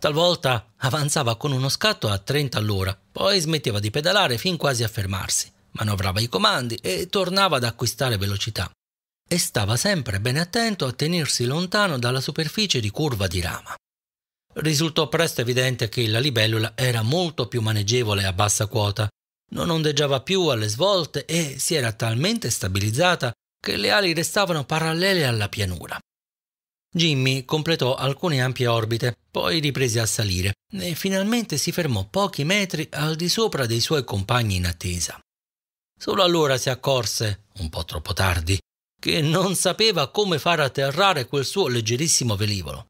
[SPEAKER 1] Talvolta avanzava con uno scatto a 30 all'ora, poi smetteva di pedalare fin quasi a fermarsi, manovrava i comandi e tornava ad acquistare velocità e stava sempre ben attento a tenersi lontano dalla superficie di curva di rama. Risultò presto evidente che la libellula era molto più maneggevole a bassa quota, non ondeggiava più alle svolte e si era talmente stabilizzata che le ali restavano parallele alla pianura. Jimmy completò alcune ampie orbite, poi riprese a salire e finalmente si fermò pochi metri al di sopra dei suoi compagni in attesa. Solo allora si accorse, un po' troppo tardi, che non sapeva come far atterrare quel suo leggerissimo velivolo.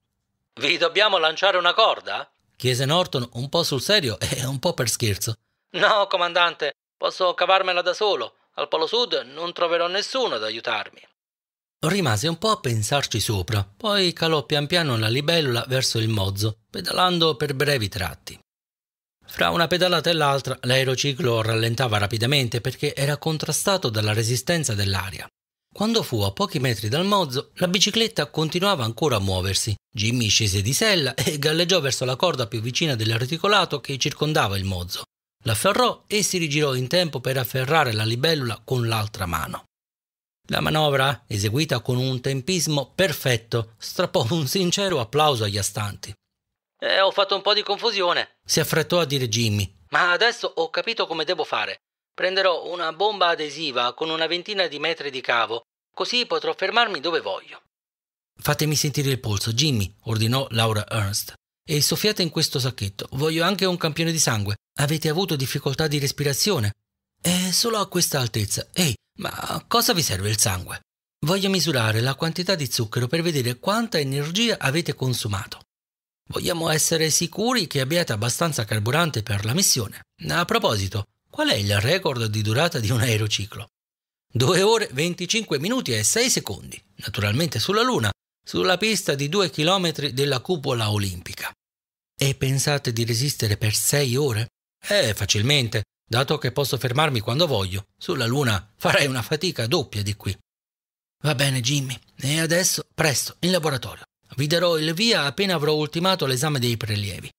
[SPEAKER 1] Vi dobbiamo lanciare una corda? chiese Norton un po' sul serio e un po' per scherzo. No, comandante, posso cavarmela da solo. Al Polo Sud non troverò nessuno ad aiutarmi. Rimase un po' a pensarci sopra, poi calò pian piano la libellula verso il mozzo, pedalando per brevi tratti. Fra una pedalata e l'altra l'aerociclo rallentava rapidamente perché era contrastato dalla resistenza dell'aria. Quando fu a pochi metri dal mozzo, la bicicletta continuava ancora a muoversi. Jimmy scese di sella e galleggiò verso la corda più vicina dell'articolato che circondava il mozzo. L'afferrò e si rigirò in tempo per afferrare la libellula con l'altra mano. La manovra, eseguita con un tempismo perfetto, strappò un sincero applauso agli astanti. Eh, ho fatto un po' di confusione, si affrettò a dire Jimmy, ma adesso ho capito come devo fare. Prenderò una bomba adesiva con una ventina di metri di cavo, così potrò fermarmi dove voglio. Fatemi sentire il polso, Jimmy, ordinò Laura Ernst. E soffiate in questo sacchetto. Voglio anche un campione di sangue. Avete avuto difficoltà di respirazione? È solo a questa altezza. Ehi, ma cosa vi serve il sangue? Voglio misurare la quantità di zucchero per vedere quanta energia avete consumato. Vogliamo essere sicuri che abbiate abbastanza carburante per la missione. A proposito, Qual è il record di durata di un aerociclo? 2 ore 25 minuti e 6 secondi, naturalmente sulla Luna, sulla pista di 2 km della cupola olimpica. E pensate di resistere per 6 ore? Eh, facilmente, dato che posso fermarmi quando voglio. Sulla Luna farei una fatica doppia di qui. Va bene, Jimmy, e adesso presto in laboratorio. Vi darò il via appena avrò ultimato l'esame dei prelievi.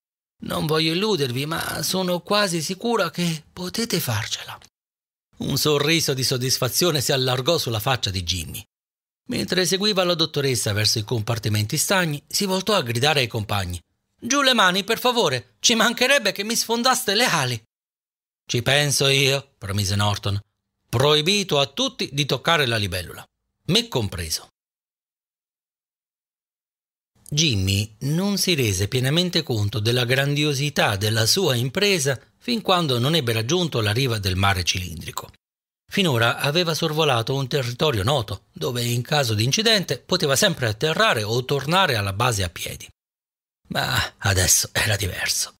[SPEAKER 1] Non voglio illudervi, ma sono quasi sicura che potete farcela. Un sorriso di soddisfazione si allargò sulla faccia di Jimmy. Mentre seguiva la dottoressa verso i compartimenti stagni, si voltò a gridare ai compagni. Giù le mani, per favore, ci mancherebbe che mi sfondaste le ali. Ci penso io, promise Norton. Proibito a tutti di toccare la libellula, me compreso. Jimmy non si rese pienamente conto della grandiosità della sua impresa fin quando non ebbe raggiunto la riva del mare cilindrico. Finora aveva sorvolato un territorio noto, dove in caso di incidente poteva sempre atterrare o tornare alla base a piedi. Ma adesso era diverso.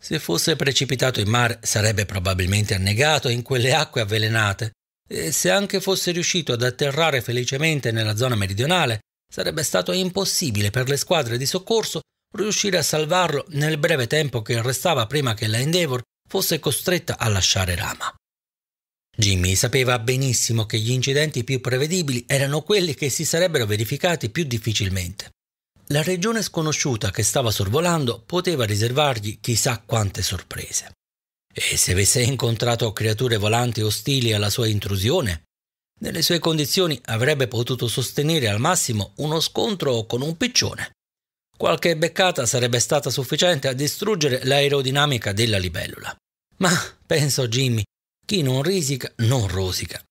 [SPEAKER 1] Se fosse precipitato in mare sarebbe probabilmente annegato in quelle acque avvelenate, e se anche fosse riuscito ad atterrare felicemente nella zona meridionale, sarebbe stato impossibile per le squadre di soccorso riuscire a salvarlo nel breve tempo che restava prima che la Endeavour fosse costretta a lasciare Rama. Jimmy sapeva benissimo che gli incidenti più prevedibili erano quelli che si sarebbero verificati più difficilmente. La regione sconosciuta che stava sorvolando poteva riservargli chissà quante sorprese. E se avesse incontrato creature volanti ostili alla sua intrusione, nelle sue condizioni avrebbe potuto sostenere al massimo uno scontro con un piccione. Qualche beccata sarebbe stata sufficiente a distruggere l'aerodinamica della libellula. Ma, pensò Jimmy, chi non risica non rosica.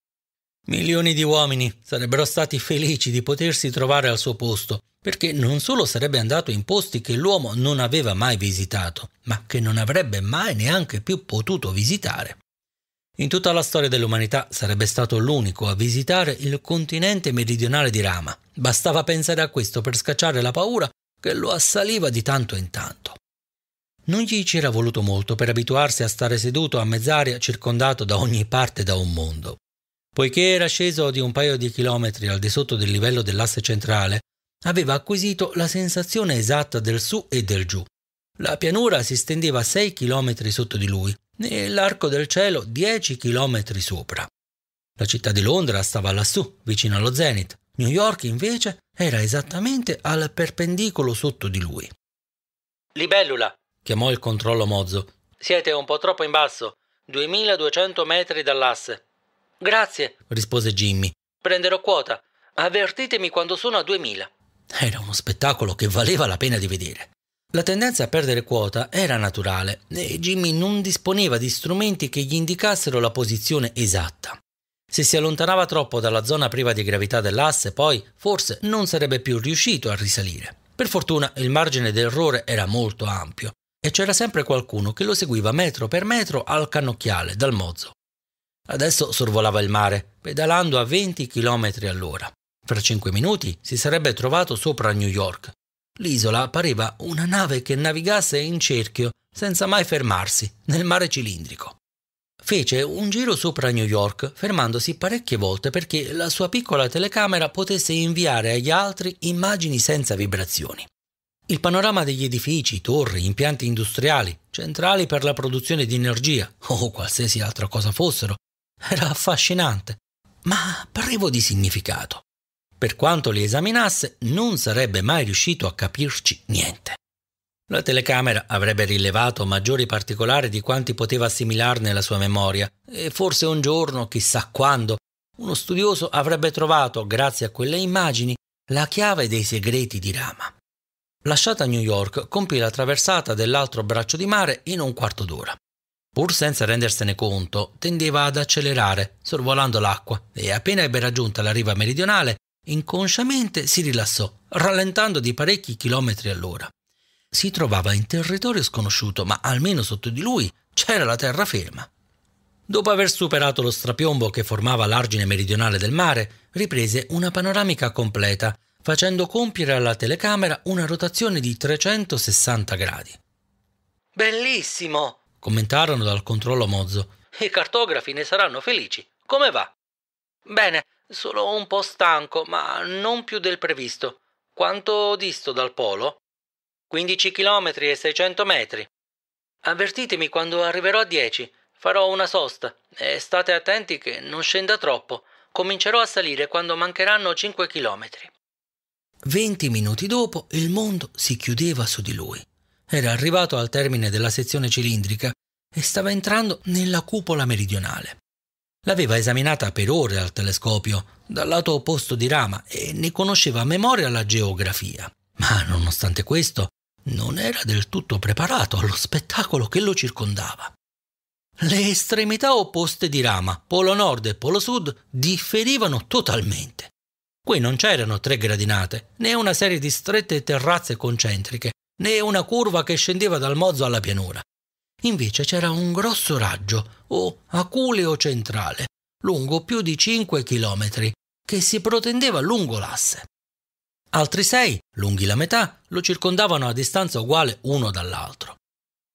[SPEAKER 1] Milioni di uomini sarebbero stati felici di potersi trovare al suo posto, perché non solo sarebbe andato in posti che l'uomo non aveva mai visitato, ma che non avrebbe mai neanche più potuto visitare. In tutta la storia dell'umanità sarebbe stato l'unico a visitare il continente meridionale di Rama. Bastava pensare a questo per scacciare la paura che lo assaliva di tanto in tanto. Non gli c'era voluto molto per abituarsi a stare seduto a mezz'aria circondato da ogni parte da un mondo. Poiché era sceso di un paio di chilometri al di sotto del livello dell'asse centrale, aveva acquisito la sensazione esatta del su e del giù. La pianura si stendeva a 6 chilometri sotto di lui nell'arco del cielo 10 km sopra. La città di Londra stava lassù, vicino allo zenit. New York invece era esattamente al perpendicolo sotto di lui. Libellula, chiamò il controllo mozzo. Siete un po' troppo in basso, 2200 metri dall'asse. Grazie, rispose Jimmy. Prenderò quota. Avvertitemi quando sono a 2000. Era uno spettacolo che valeva la pena di vedere. La tendenza a perdere quota era naturale e Jimmy non disponeva di strumenti che gli indicassero la posizione esatta. Se si allontanava troppo dalla zona priva di gravità dell'asse, poi forse non sarebbe più riuscito a risalire. Per fortuna il margine d'errore era molto ampio e c'era sempre qualcuno che lo seguiva metro per metro al cannocchiale, dal mozzo. Adesso sorvolava il mare, pedalando a 20 km all'ora. Fra 5 minuti si sarebbe trovato sopra New York, L'isola pareva una nave che navigasse in cerchio senza mai fermarsi nel mare cilindrico. Fece un giro sopra New York, fermandosi parecchie volte perché la sua piccola telecamera potesse inviare agli altri immagini senza vibrazioni. Il panorama degli edifici, torri, impianti industriali, centrali per la produzione di energia o qualsiasi altra cosa fossero, era affascinante, ma privo di significato per quanto li esaminasse, non sarebbe mai riuscito a capirci niente. La telecamera avrebbe rilevato maggiori particolari di quanti poteva assimilarne la sua memoria e forse un giorno, chissà quando, uno studioso avrebbe trovato, grazie a quelle immagini, la chiave dei segreti di Rama. Lasciata New York, compì la traversata dell'altro braccio di mare in un quarto d'ora. Pur senza rendersene conto, tendeva ad accelerare, sorvolando l'acqua, e appena ebbe raggiunta la riva meridionale, Inconsciamente si rilassò, rallentando di parecchi chilometri all'ora. Si trovava in territorio sconosciuto, ma almeno sotto di lui c'era la terraferma. Dopo aver superato lo strapiombo che formava l'argine meridionale del mare, riprese una panoramica completa, facendo compiere alla telecamera una rotazione di 360 gradi. Bellissimo! commentarono dal controllo mozzo. I cartografi ne saranno felici. Come va? Bene, sono un po' stanco, ma non più del previsto. Quanto disto dal polo? 15 km e 600 metri. Avvertitemi quando arriverò a 10. Farò una sosta e state attenti che non scenda troppo. Comincerò a salire quando mancheranno 5 km. 20 minuti dopo il mondo si chiudeva su di lui. Era arrivato al termine della sezione cilindrica e stava entrando nella cupola meridionale. L'aveva esaminata per ore al telescopio, dal lato opposto di rama, e ne conosceva a memoria la geografia. Ma nonostante questo, non era del tutto preparato allo spettacolo che lo circondava. Le estremità opposte di rama, polo nord e polo sud, differivano totalmente. Qui non c'erano tre gradinate, né una serie di strette terrazze concentriche, né una curva che scendeva dal mozzo alla pianura, Invece c'era un grosso raggio, o aculeo centrale, lungo più di 5 chilometri, che si protendeva lungo l'asse. Altri sei, lunghi la metà, lo circondavano a distanza uguale uno dall'altro.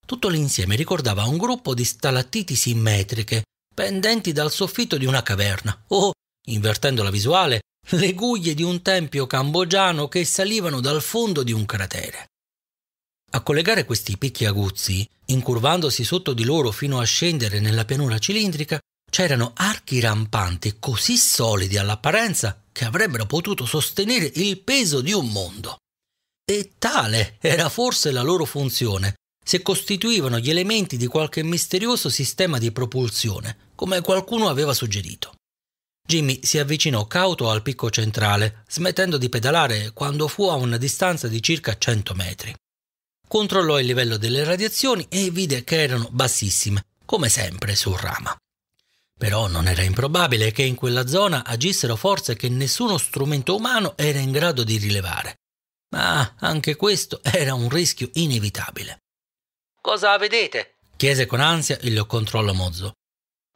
[SPEAKER 1] Tutto l'insieme ricordava un gruppo di stalattiti simmetriche pendenti dal soffitto di una caverna o, invertendo la visuale, le guglie di un tempio cambogiano che salivano dal fondo di un cratere. A collegare questi picchi aguzzi, incurvandosi sotto di loro fino a scendere nella pianura cilindrica, c'erano archi rampanti così solidi all'apparenza che avrebbero potuto sostenere il peso di un mondo. E tale era forse la loro funzione, se costituivano gli elementi di qualche misterioso sistema di propulsione, come qualcuno aveva suggerito. Jimmy si avvicinò cauto al picco centrale, smettendo di pedalare quando fu a una distanza di circa 100 metri. Controllò il livello delle radiazioni e vide che erano bassissime, come sempre su Rama. Però non era improbabile che in quella zona agissero forze che nessuno strumento umano era in grado di rilevare. Ma anche questo era un rischio inevitabile. Cosa vedete? chiese con ansia il controllo mozzo.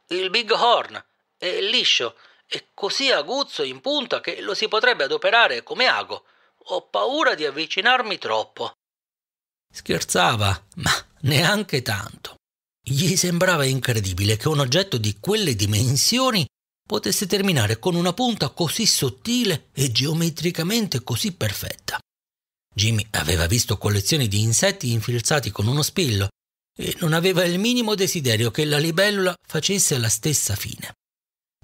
[SPEAKER 1] Il Big Horn è liscio e così aguzzo in punta che lo si potrebbe adoperare come ago. Ho paura di avvicinarmi troppo. Scherzava, ma neanche tanto. Gli sembrava incredibile che un oggetto di quelle dimensioni potesse terminare con una punta così sottile e geometricamente così perfetta. Jimmy aveva visto collezioni di insetti infilzati con uno spillo e non aveva il minimo desiderio che la libellula facesse la stessa fine.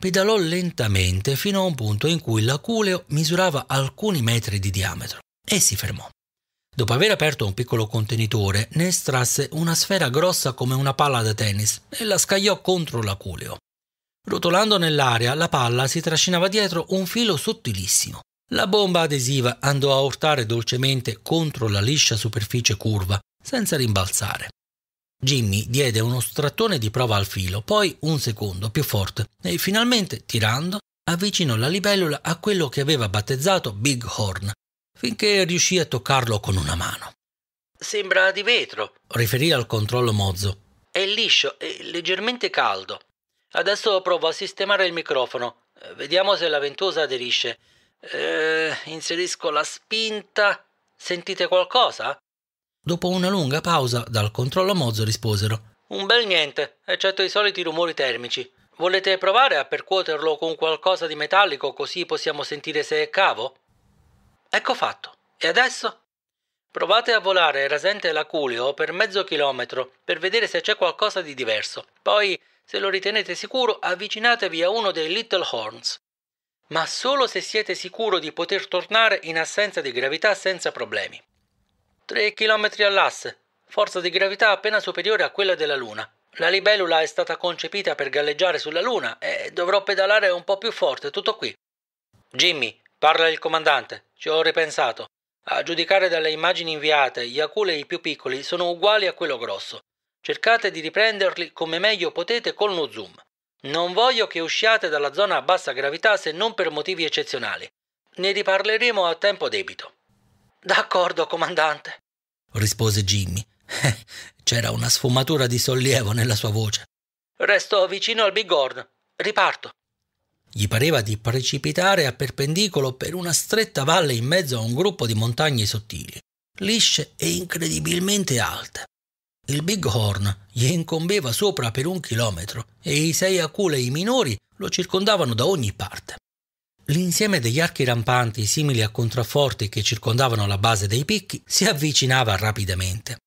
[SPEAKER 1] Pedalò lentamente fino a un punto in cui l'aculeo misurava alcuni metri di diametro e si fermò. Dopo aver aperto un piccolo contenitore, ne estrasse una sfera grossa come una palla da tennis e la scagliò contro l'aculeo. Rotolando nell'aria, la palla si trascinava dietro un filo sottilissimo. La bomba adesiva andò a urtare dolcemente contro la liscia superficie curva, senza rimbalzare. Jimmy diede uno strattone di prova al filo, poi un secondo più forte e finalmente, tirando, avvicinò la libellula a quello che aveva battezzato Big Horn, finché riuscì a toccarlo con una mano. Sembra di vetro, riferì al controllo Mozzo. È liscio e leggermente caldo. Adesso provo a sistemare il microfono. Eh, vediamo se la ventosa aderisce. Eh, inserisco la spinta. Sentite qualcosa? Dopo una lunga pausa, dal controllo Mozzo risposero. Un bel niente, eccetto i soliti rumori termici. Volete provare a percuoterlo con qualcosa di metallico così possiamo sentire se è cavo? Ecco fatto. E adesso? Provate a volare rasente l'aculeo per mezzo chilometro per vedere se c'è qualcosa di diverso. Poi, se lo ritenete sicuro, avvicinatevi a uno dei Little Horns. Ma solo se siete sicuro di poter tornare in assenza di gravità senza problemi. 3 km all'asse, forza di gravità appena superiore a quella della Luna. La libellula è stata concepita per galleggiare sulla Luna e dovrò pedalare un po' più forte, tutto qui. Jimmy, Parla il comandante. Ci ho ripensato. A giudicare dalle immagini inviate, gli aculei più piccoli sono uguali a quello grosso. Cercate di riprenderli come meglio potete con lo zoom. Non voglio che usciate dalla zona a bassa gravità se non per motivi eccezionali. Ne riparleremo a tempo debito. D'accordo, comandante, rispose Jimmy. Eh, c'era una sfumatura di sollievo nella sua voce. Resto vicino al Big Horn. Riparto. Gli pareva di precipitare a perpendicolo per una stretta valle in mezzo a un gruppo di montagne sottili, lisce e incredibilmente alte. Il Bighorn gli incombeva sopra per un chilometro e i sei aculei minori lo circondavano da ogni parte. L'insieme degli archi rampanti simili a contrafforti che circondavano la base dei picchi si avvicinava rapidamente.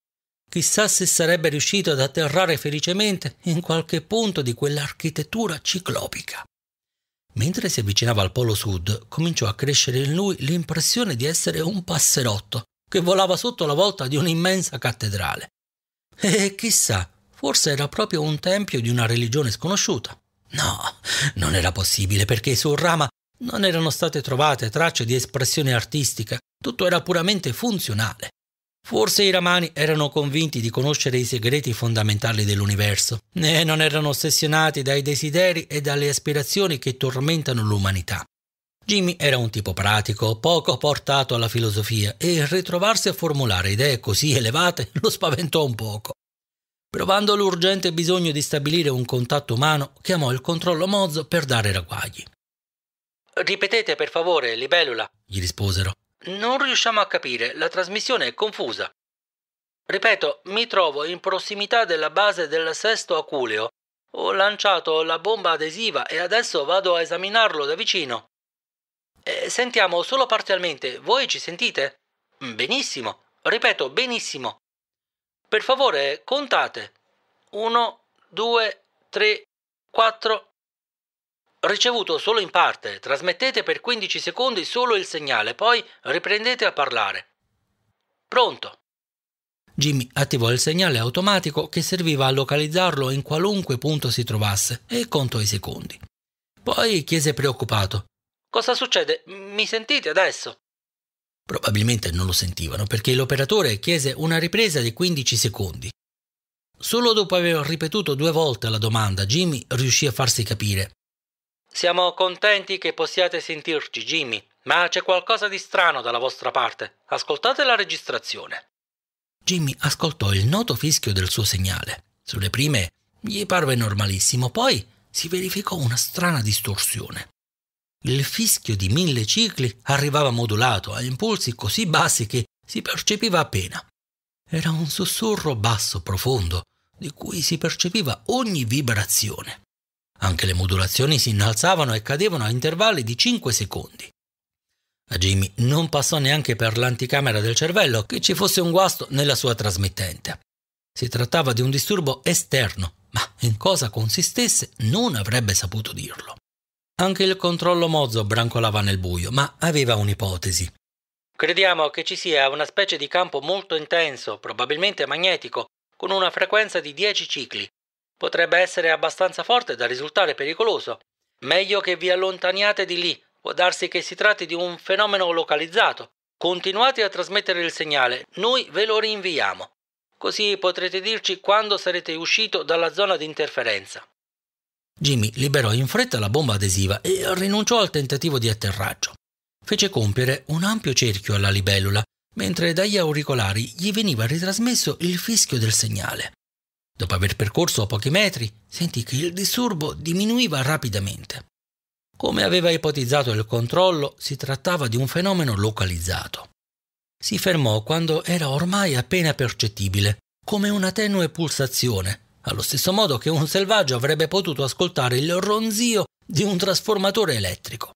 [SPEAKER 1] Chissà se sarebbe riuscito ad atterrare felicemente in qualche punto di quell'architettura ciclopica. Mentre si avvicinava al Polo Sud, cominciò a crescere in lui l'impressione di essere un passerotto che volava sotto la volta di un'immensa cattedrale. E chissà, forse era proprio un tempio di una religione sconosciuta. No, non era possibile perché sul rama non erano state trovate tracce di espressione artistica, tutto era puramente funzionale. Forse i ramani erano convinti di conoscere i segreti fondamentali dell'universo e eh, non erano ossessionati dai desideri e dalle aspirazioni che tormentano l'umanità. Jimmy era un tipo pratico, poco portato alla filosofia e ritrovarsi a formulare idee così elevate lo spaventò un poco. Provando l'urgente bisogno di stabilire un contatto umano, chiamò il controllo Mozzo per dare ragguagli. Ripetete per favore, libellula, gli risposero. Non riusciamo a capire, la trasmissione è confusa. Ripeto, mi trovo in prossimità della base del sesto aculeo. Ho lanciato la bomba adesiva e adesso vado a esaminarlo da vicino. Eh, sentiamo solo parzialmente. Voi ci sentite? Mm, benissimo. Ripeto, benissimo. Per favore, contate. 1, 2, 3, 4, Ricevuto solo in parte, trasmettete per 15 secondi solo il segnale, poi riprendete a parlare. Pronto. Jimmy attivò il segnale automatico che serviva a localizzarlo in qualunque punto si trovasse e contò i secondi. Poi chiese preoccupato. Cosa succede? Mi sentite adesso? Probabilmente non lo sentivano perché l'operatore chiese una ripresa di 15 secondi. Solo dopo aver ripetuto due volte la domanda, Jimmy riuscì a farsi capire. Siamo contenti che possiate sentirci, Jimmy, ma c'è qualcosa di strano dalla vostra parte. Ascoltate la registrazione. Jimmy ascoltò il noto fischio del suo segnale. Sulle prime gli parve normalissimo, poi si verificò una strana distorsione. Il fischio di mille cicli arrivava modulato a impulsi così bassi che si percepiva appena. Era un sussurro basso profondo, di cui si percepiva ogni vibrazione. Anche le modulazioni si innalzavano e cadevano a intervalli di 5 secondi. A Jimmy non passò neanche per l'anticamera del cervello che ci fosse un guasto nella sua trasmittente. Si trattava di un disturbo esterno, ma in cosa consistesse non avrebbe saputo dirlo. Anche il controllo mozzo brancolava nel buio, ma aveva un'ipotesi. Crediamo che ci sia una specie di campo molto intenso, probabilmente magnetico, con una frequenza di 10 cicli, Potrebbe essere abbastanza forte da risultare pericoloso. Meglio che vi allontaniate di lì, può darsi che si tratti di un fenomeno localizzato. Continuate a trasmettere il segnale, noi ve lo rinviamo. Così potrete dirci quando sarete uscito dalla zona di interferenza. Jimmy liberò in fretta la bomba adesiva e rinunciò al tentativo di atterraggio. Fece compiere un ampio cerchio alla libellula, mentre dagli auricolari gli veniva ritrasmesso il fischio del segnale. Dopo aver percorso pochi metri, sentì che il disturbo diminuiva rapidamente. Come aveva ipotizzato il controllo, si trattava di un fenomeno localizzato. Si fermò quando era ormai appena percettibile, come una tenue pulsazione, allo stesso modo che un selvaggio avrebbe potuto ascoltare il ronzio di un trasformatore elettrico.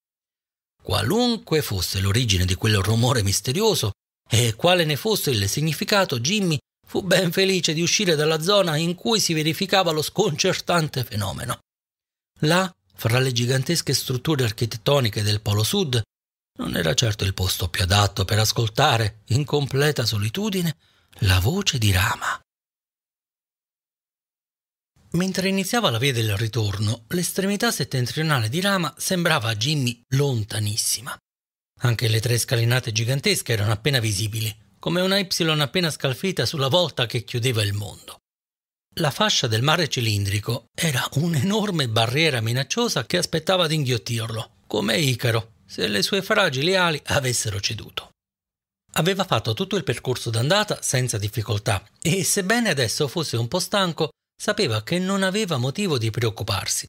[SPEAKER 1] Qualunque fosse l'origine di quel rumore misterioso e quale ne fosse il significato, Jimmy fu ben felice di uscire dalla zona in cui si verificava lo sconcertante fenomeno. Là, fra le gigantesche strutture architettoniche del Polo Sud, non era certo il posto più adatto per ascoltare, in completa solitudine, la voce di Rama. Mentre iniziava la via del ritorno, l'estremità settentrionale di Rama sembrava a Jimmy lontanissima. Anche le tre scalinate gigantesche erano appena visibili, come una Y appena scalfita sulla volta che chiudeva il mondo. La fascia del mare cilindrico era un'enorme barriera minacciosa che aspettava di inghiottirlo, come Icaro, se le sue fragili ali avessero ceduto. Aveva fatto tutto il percorso d'andata senza difficoltà e, sebbene adesso fosse un po' stanco, sapeva che non aveva motivo di preoccuparsi.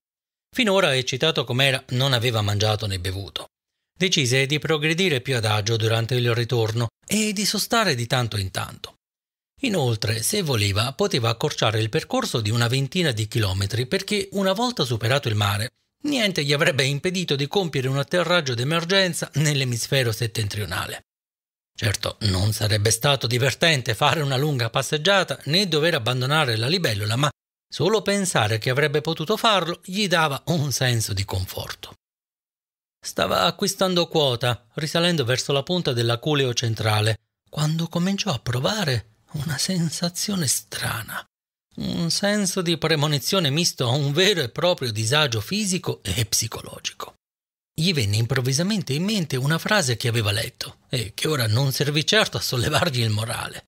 [SPEAKER 1] Finora, eccitato com'era, non aveva mangiato né bevuto decise di progredire più adagio durante il ritorno e di sostare di tanto in tanto. Inoltre, se voleva, poteva accorciare il percorso di una ventina di chilometri perché una volta superato il mare, niente gli avrebbe impedito di compiere un atterraggio d'emergenza nell'emisfero settentrionale. Certo, non sarebbe stato divertente fare una lunga passeggiata né dover abbandonare la libellula, ma solo pensare che avrebbe potuto farlo gli dava un senso di conforto. Stava acquistando quota, risalendo verso la punta dell'aculeo centrale, quando cominciò a provare una sensazione strana, un senso di premonizione misto a un vero e proprio disagio fisico e psicologico. Gli venne improvvisamente in mente una frase che aveva letto e che ora non servì certo a sollevargli il morale.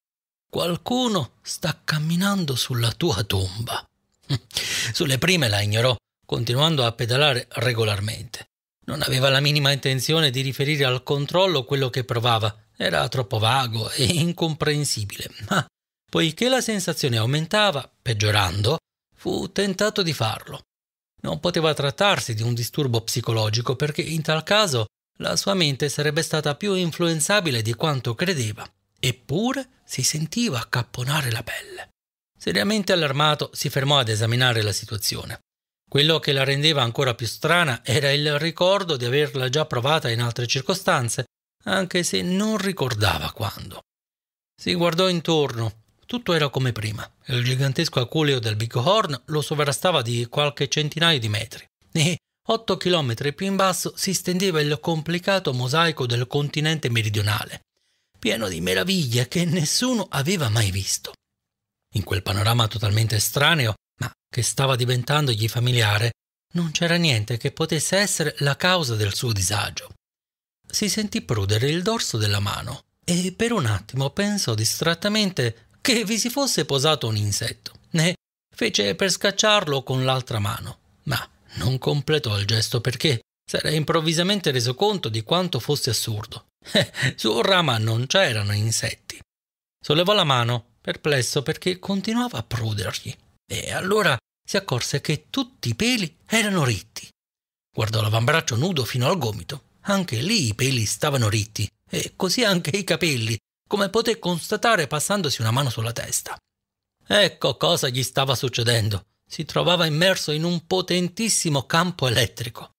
[SPEAKER 1] Qualcuno sta camminando sulla tua tomba. Sulle prime la ignorò, continuando a pedalare regolarmente. Non aveva la minima intenzione di riferire al controllo quello che provava, era troppo vago e incomprensibile, ma poiché la sensazione aumentava, peggiorando, fu tentato di farlo. Non poteva trattarsi di un disturbo psicologico perché in tal caso la sua mente sarebbe stata più influenzabile di quanto credeva, eppure si sentiva accapponare la pelle. Seriamente allarmato, si fermò ad esaminare la situazione. Quello che la rendeva ancora più strana era il ricordo di averla già provata in altre circostanze, anche se non ricordava quando. Si guardò intorno. Tutto era come prima. Il gigantesco aculeo del Bighorn lo sovrastava di qualche centinaio di metri e, otto chilometri più in basso, si stendeva il complicato mosaico del continente meridionale, pieno di meraviglie che nessuno aveva mai visto. In quel panorama totalmente estraneo che stava diventandogli familiare, non c'era niente che potesse essere la causa del suo disagio. Si sentì prudere il dorso della mano e per un attimo pensò distrattamente che vi si fosse posato un insetto e fece per scacciarlo con l'altra mano, ma non completò il gesto perché s'era improvvisamente reso conto di quanto fosse assurdo. Su un rama non c'erano insetti. Sollevò la mano, perplesso perché continuava a prudergli. E allora si accorse che tutti i peli erano ritti. Guardò l'avambraccio nudo fino al gomito. Anche lì i peli stavano ritti, e così anche i capelli, come poté constatare passandosi una mano sulla testa. Ecco cosa gli stava succedendo. Si trovava immerso in un potentissimo campo elettrico.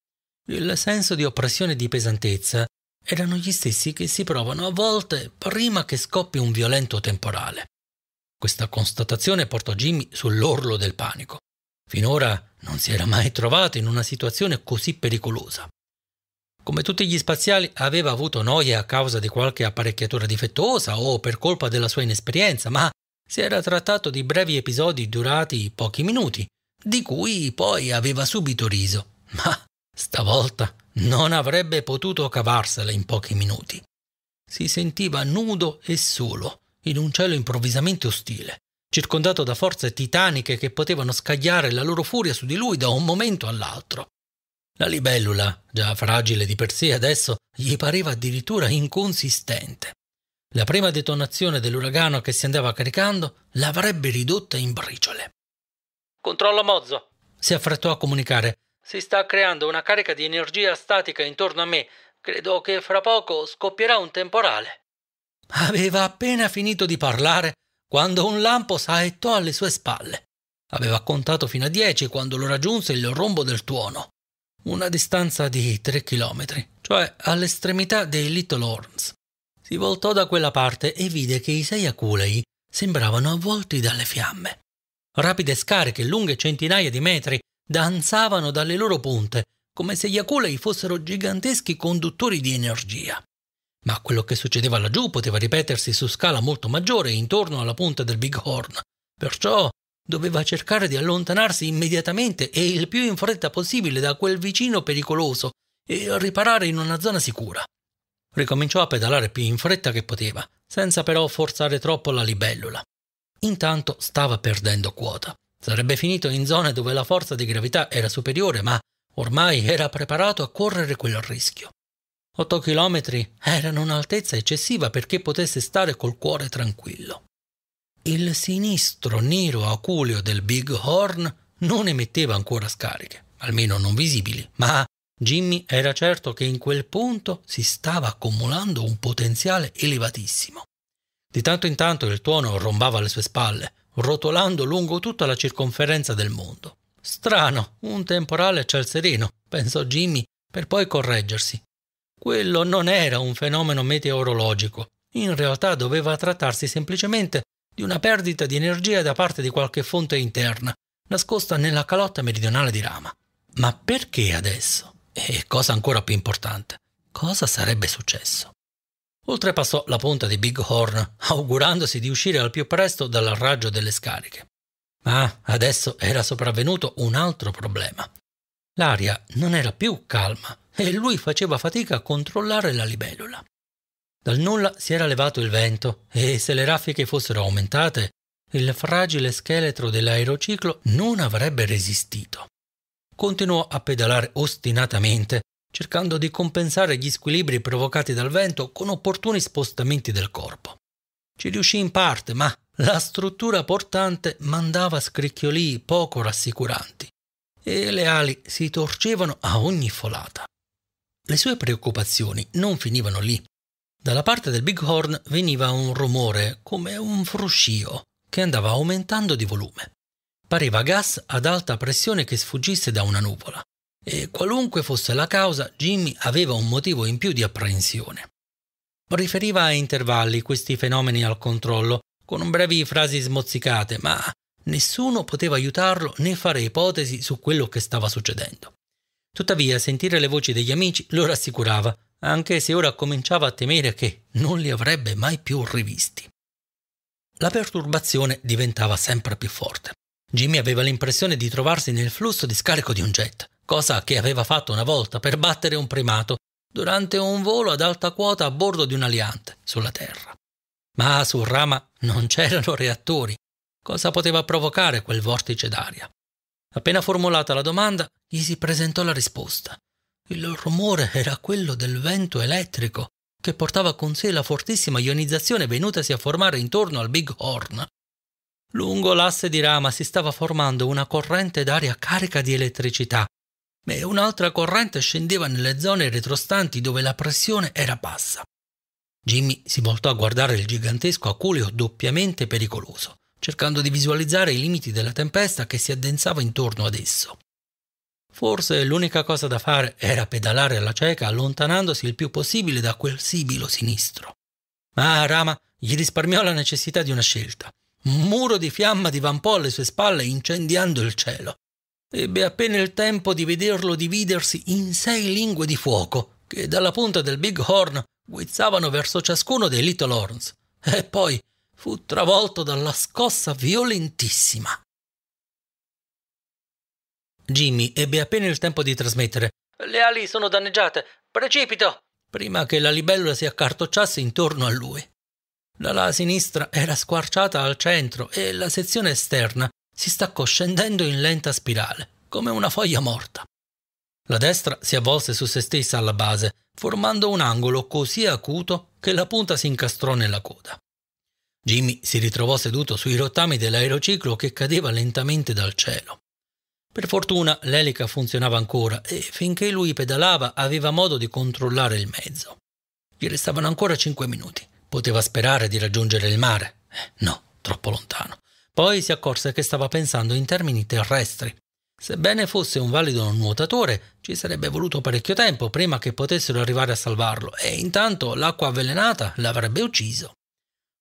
[SPEAKER 1] Il senso di oppressione e di pesantezza erano gli stessi che si provano a volte prima che scoppi un violento temporale. Questa constatazione portò Jimmy sull'orlo del panico. Finora non si era mai trovato in una situazione così pericolosa. Come tutti gli spaziali aveva avuto noia a causa di qualche apparecchiatura difettosa o per colpa della sua inesperienza, ma si era trattato di brevi episodi durati pochi minuti, di cui poi aveva subito riso. Ma stavolta non avrebbe potuto cavarsela in pochi minuti. Si sentiva nudo e solo, in un cielo improvvisamente ostile, circondato da forze titaniche che potevano scagliare la loro furia su di lui da un momento all'altro. La libellula, già fragile di per sé adesso, gli pareva addirittura inconsistente. La prima detonazione dell'uragano che si andava caricando l'avrebbe ridotta in briciole. Controllo Mozzo, si affrettò a comunicare. Si sta creando una carica di energia statica intorno a me. Credo che fra poco scoppierà un temporale. Aveva appena finito di parlare quando un lampo saettò alle sue spalle. Aveva contato fino a dieci quando lo raggiunse il rombo del tuono, una distanza di tre chilometri, cioè all'estremità dei Little Horns. Si voltò da quella parte e vide che i sei aculei sembravano avvolti dalle fiamme. Rapide scariche lunghe centinaia di metri danzavano dalle loro punte, come se gli aculei fossero giganteschi conduttori di energia. Ma quello che succedeva laggiù poteva ripetersi su scala molto maggiore intorno alla punta del Bighorn, perciò doveva cercare di allontanarsi immediatamente e il più in fretta possibile da quel vicino pericoloso e riparare in una zona sicura. Ricominciò a pedalare più in fretta che poteva, senza però forzare troppo la libellula. Intanto stava perdendo quota. Sarebbe finito in zone dove la forza di gravità era superiore, ma ormai era preparato a correre quel rischio. 8 chilometri erano un'altezza eccessiva perché potesse stare col cuore tranquillo. Il sinistro nero aculeo del Big Horn non emetteva ancora scariche, almeno non visibili, ma Jimmy era certo che in quel punto si stava accumulando un potenziale elevatissimo. Di tanto in tanto il tuono rombava alle sue spalle, rotolando lungo tutta la circonferenza del mondo. Strano, un temporale a ciel sereno, pensò Jimmy, per poi correggersi. Quello non era un fenomeno meteorologico, in realtà doveva trattarsi semplicemente di una perdita di energia da parte di qualche fonte interna, nascosta nella calotta meridionale di Rama. Ma perché adesso? E cosa ancora più importante, cosa sarebbe successo? Oltrepassò la punta di Big Horn, augurandosi di uscire al più presto dal raggio delle scariche. Ma adesso era sopravvenuto un altro problema. L'aria non era più calma, e lui faceva fatica a controllare la libellula. Dal nulla si era levato il vento e se le raffiche fossero aumentate, il fragile scheletro dell'aerociclo non avrebbe resistito. Continuò a pedalare ostinatamente, cercando di compensare gli squilibri provocati dal vento con opportuni spostamenti del corpo. Ci riuscì in parte, ma la struttura portante mandava scricchiolii poco rassicuranti e le ali si torcevano a ogni folata le sue preoccupazioni non finivano lì. Dalla parte del Bighorn veniva un rumore come un fruscio che andava aumentando di volume. Pareva gas ad alta pressione che sfuggisse da una nuvola. E qualunque fosse la causa, Jimmy aveva un motivo in più di apprensione. Riferiva a intervalli questi fenomeni al controllo, con brevi frasi smozzicate, ma nessuno poteva aiutarlo né fare ipotesi su quello che stava succedendo. Tuttavia sentire le voci degli amici lo rassicurava, anche se ora cominciava a temere che non li avrebbe mai più rivisti. La perturbazione diventava sempre più forte. Jimmy aveva l'impressione di trovarsi nel flusso di scarico di un jet, cosa che aveva fatto una volta per battere un primato durante un volo ad alta quota a bordo di un aliante sulla Terra. Ma sul Rama non c'erano reattori. Cosa poteva provocare quel vortice d'aria? Appena formulata la domanda, gli si presentò la risposta. Il rumore era quello del vento elettrico che portava con sé la fortissima ionizzazione venutasi a formare intorno al Big Horn. Lungo l'asse di rama si stava formando una corrente d'aria carica di elettricità e un'altra corrente scendeva nelle zone retrostanti dove la pressione era bassa. Jimmy si voltò a guardare il gigantesco aculeo doppiamente pericoloso, cercando di visualizzare i limiti della tempesta che si addensava intorno ad esso. Forse l'unica cosa da fare era pedalare alla cieca allontanandosi il più possibile da quel sibilo sinistro. Ma Rama gli risparmiò la necessità di una scelta. Un muro di fiamma divampò alle sue spalle incendiando il cielo. Ebbe appena il tempo di vederlo dividersi in sei lingue di fuoco che dalla punta del Big Horn guizzavano verso ciascuno dei Little Horns. E poi fu travolto dalla scossa violentissima. Jimmy ebbe appena il tempo di trasmettere. Le ali sono danneggiate. Precipito! Prima che la libellula si accartocciasse intorno a lui. La ala sinistra era squarciata al centro e la sezione esterna si staccò scendendo in lenta spirale, come una foglia morta. La destra si avvolse su se stessa alla base, formando un angolo così acuto che la punta si incastrò nella coda. Jimmy si ritrovò seduto sui rottami dell'aerociclo che cadeva lentamente dal cielo. Per fortuna l'elica funzionava ancora e finché lui pedalava aveva modo di controllare il mezzo. Gli restavano ancora cinque minuti. Poteva sperare di raggiungere il mare. Eh, no, troppo lontano. Poi si accorse che stava pensando in termini terrestri. Sebbene fosse un valido nuotatore, ci sarebbe voluto parecchio tempo prima che potessero arrivare a salvarlo e intanto l'acqua avvelenata l'avrebbe ucciso.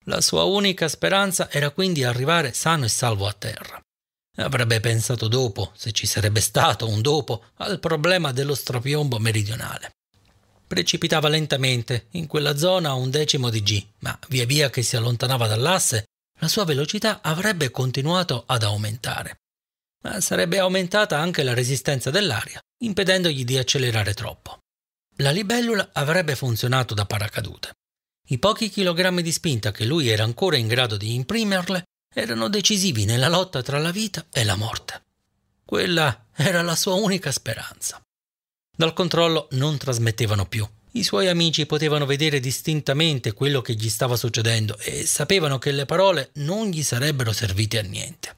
[SPEAKER 1] La sua unica speranza era quindi arrivare sano e salvo a terra. Avrebbe pensato dopo, se ci sarebbe stato un dopo, al problema dello strapiombo meridionale. Precipitava lentamente, in quella zona a un decimo di g, ma via via che si allontanava dall'asse, la sua velocità avrebbe continuato ad aumentare. Ma sarebbe aumentata anche la resistenza dell'aria, impedendogli di accelerare troppo. La libellula avrebbe funzionato da paracadute. I pochi chilogrammi di spinta che lui era ancora in grado di imprimerle erano decisivi nella lotta tra la vita e la morte. Quella era la sua unica speranza. Dal controllo non trasmettevano più. I suoi amici potevano vedere distintamente quello che gli stava succedendo e sapevano che le parole non gli sarebbero servite a niente.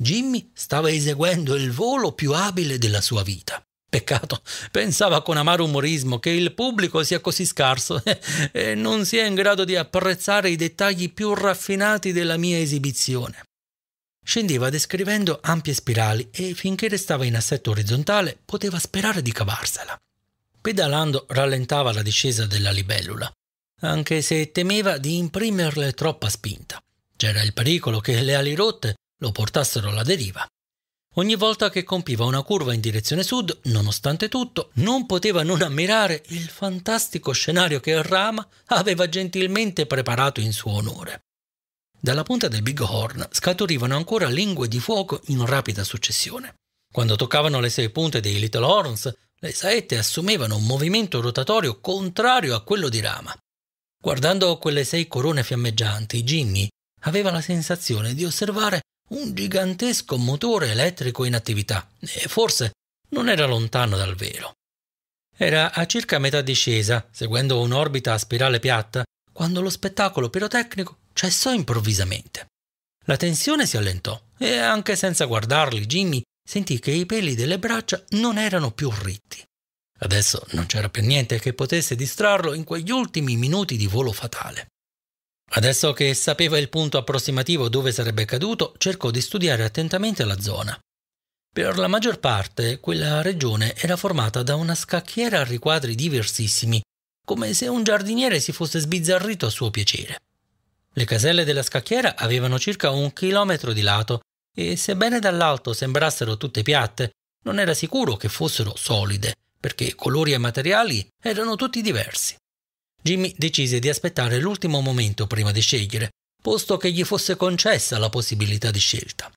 [SPEAKER 1] Jimmy stava eseguendo il volo più abile della sua vita. Peccato, pensava con amaro umorismo che il pubblico sia così scarso e non sia in grado di apprezzare i dettagli più raffinati della mia esibizione. Scendeva descrivendo ampie spirali e finché restava in assetto orizzontale poteva sperare di cavarsela. Pedalando rallentava la discesa della libellula, anche se temeva di imprimerle troppa spinta. C'era il pericolo che le ali rotte lo portassero alla deriva. Ogni volta che compiva una curva in direzione sud, nonostante tutto, non poteva non ammirare il fantastico scenario che Rama aveva gentilmente preparato in suo onore. Dalla punta del Big Horn scaturivano ancora lingue di fuoco in rapida successione. Quando toccavano le sei punte dei Little Horns, le saette assumevano un movimento rotatorio contrario a quello di Rama. Guardando quelle sei corone fiammeggianti, Jimmy aveva la sensazione di osservare un gigantesco motore elettrico in attività e forse non era lontano dal vero. Era a circa metà discesa, seguendo un'orbita a spirale piatta, quando lo spettacolo pirotecnico cessò improvvisamente. La tensione si allentò e anche senza guardarli Jimmy sentì che i peli delle braccia non erano più ritti. Adesso non c'era più niente che potesse distrarlo in quegli ultimi minuti di volo fatale. Adesso che sapeva il punto approssimativo dove sarebbe caduto, cercò di studiare attentamente la zona. Per la maggior parte quella regione era formata da una scacchiera a riquadri diversissimi, come se un giardiniere si fosse sbizzarrito a suo piacere. Le caselle della scacchiera avevano circa un chilometro di lato e sebbene dall'alto sembrassero tutte piatte, non era sicuro che fossero solide, perché colori e materiali erano tutti diversi. Jimmy decise di aspettare l'ultimo momento prima di scegliere, posto che gli fosse concessa la possibilità di scelta.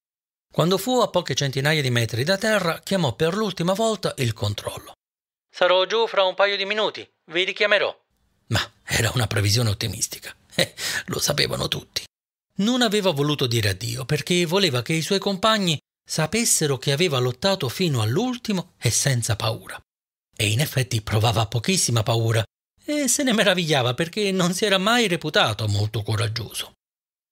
[SPEAKER 1] Quando fu a poche centinaia di metri da terra, chiamò per l'ultima volta il controllo. Sarò giù fra un paio di minuti, vi richiamerò. Ma era una previsione ottimistica. Eh, lo sapevano tutti. Non aveva voluto dire addio perché voleva che i suoi compagni sapessero che aveva lottato fino all'ultimo e senza paura. E in effetti provava pochissima paura e se ne meravigliava perché non si era mai reputato molto coraggioso.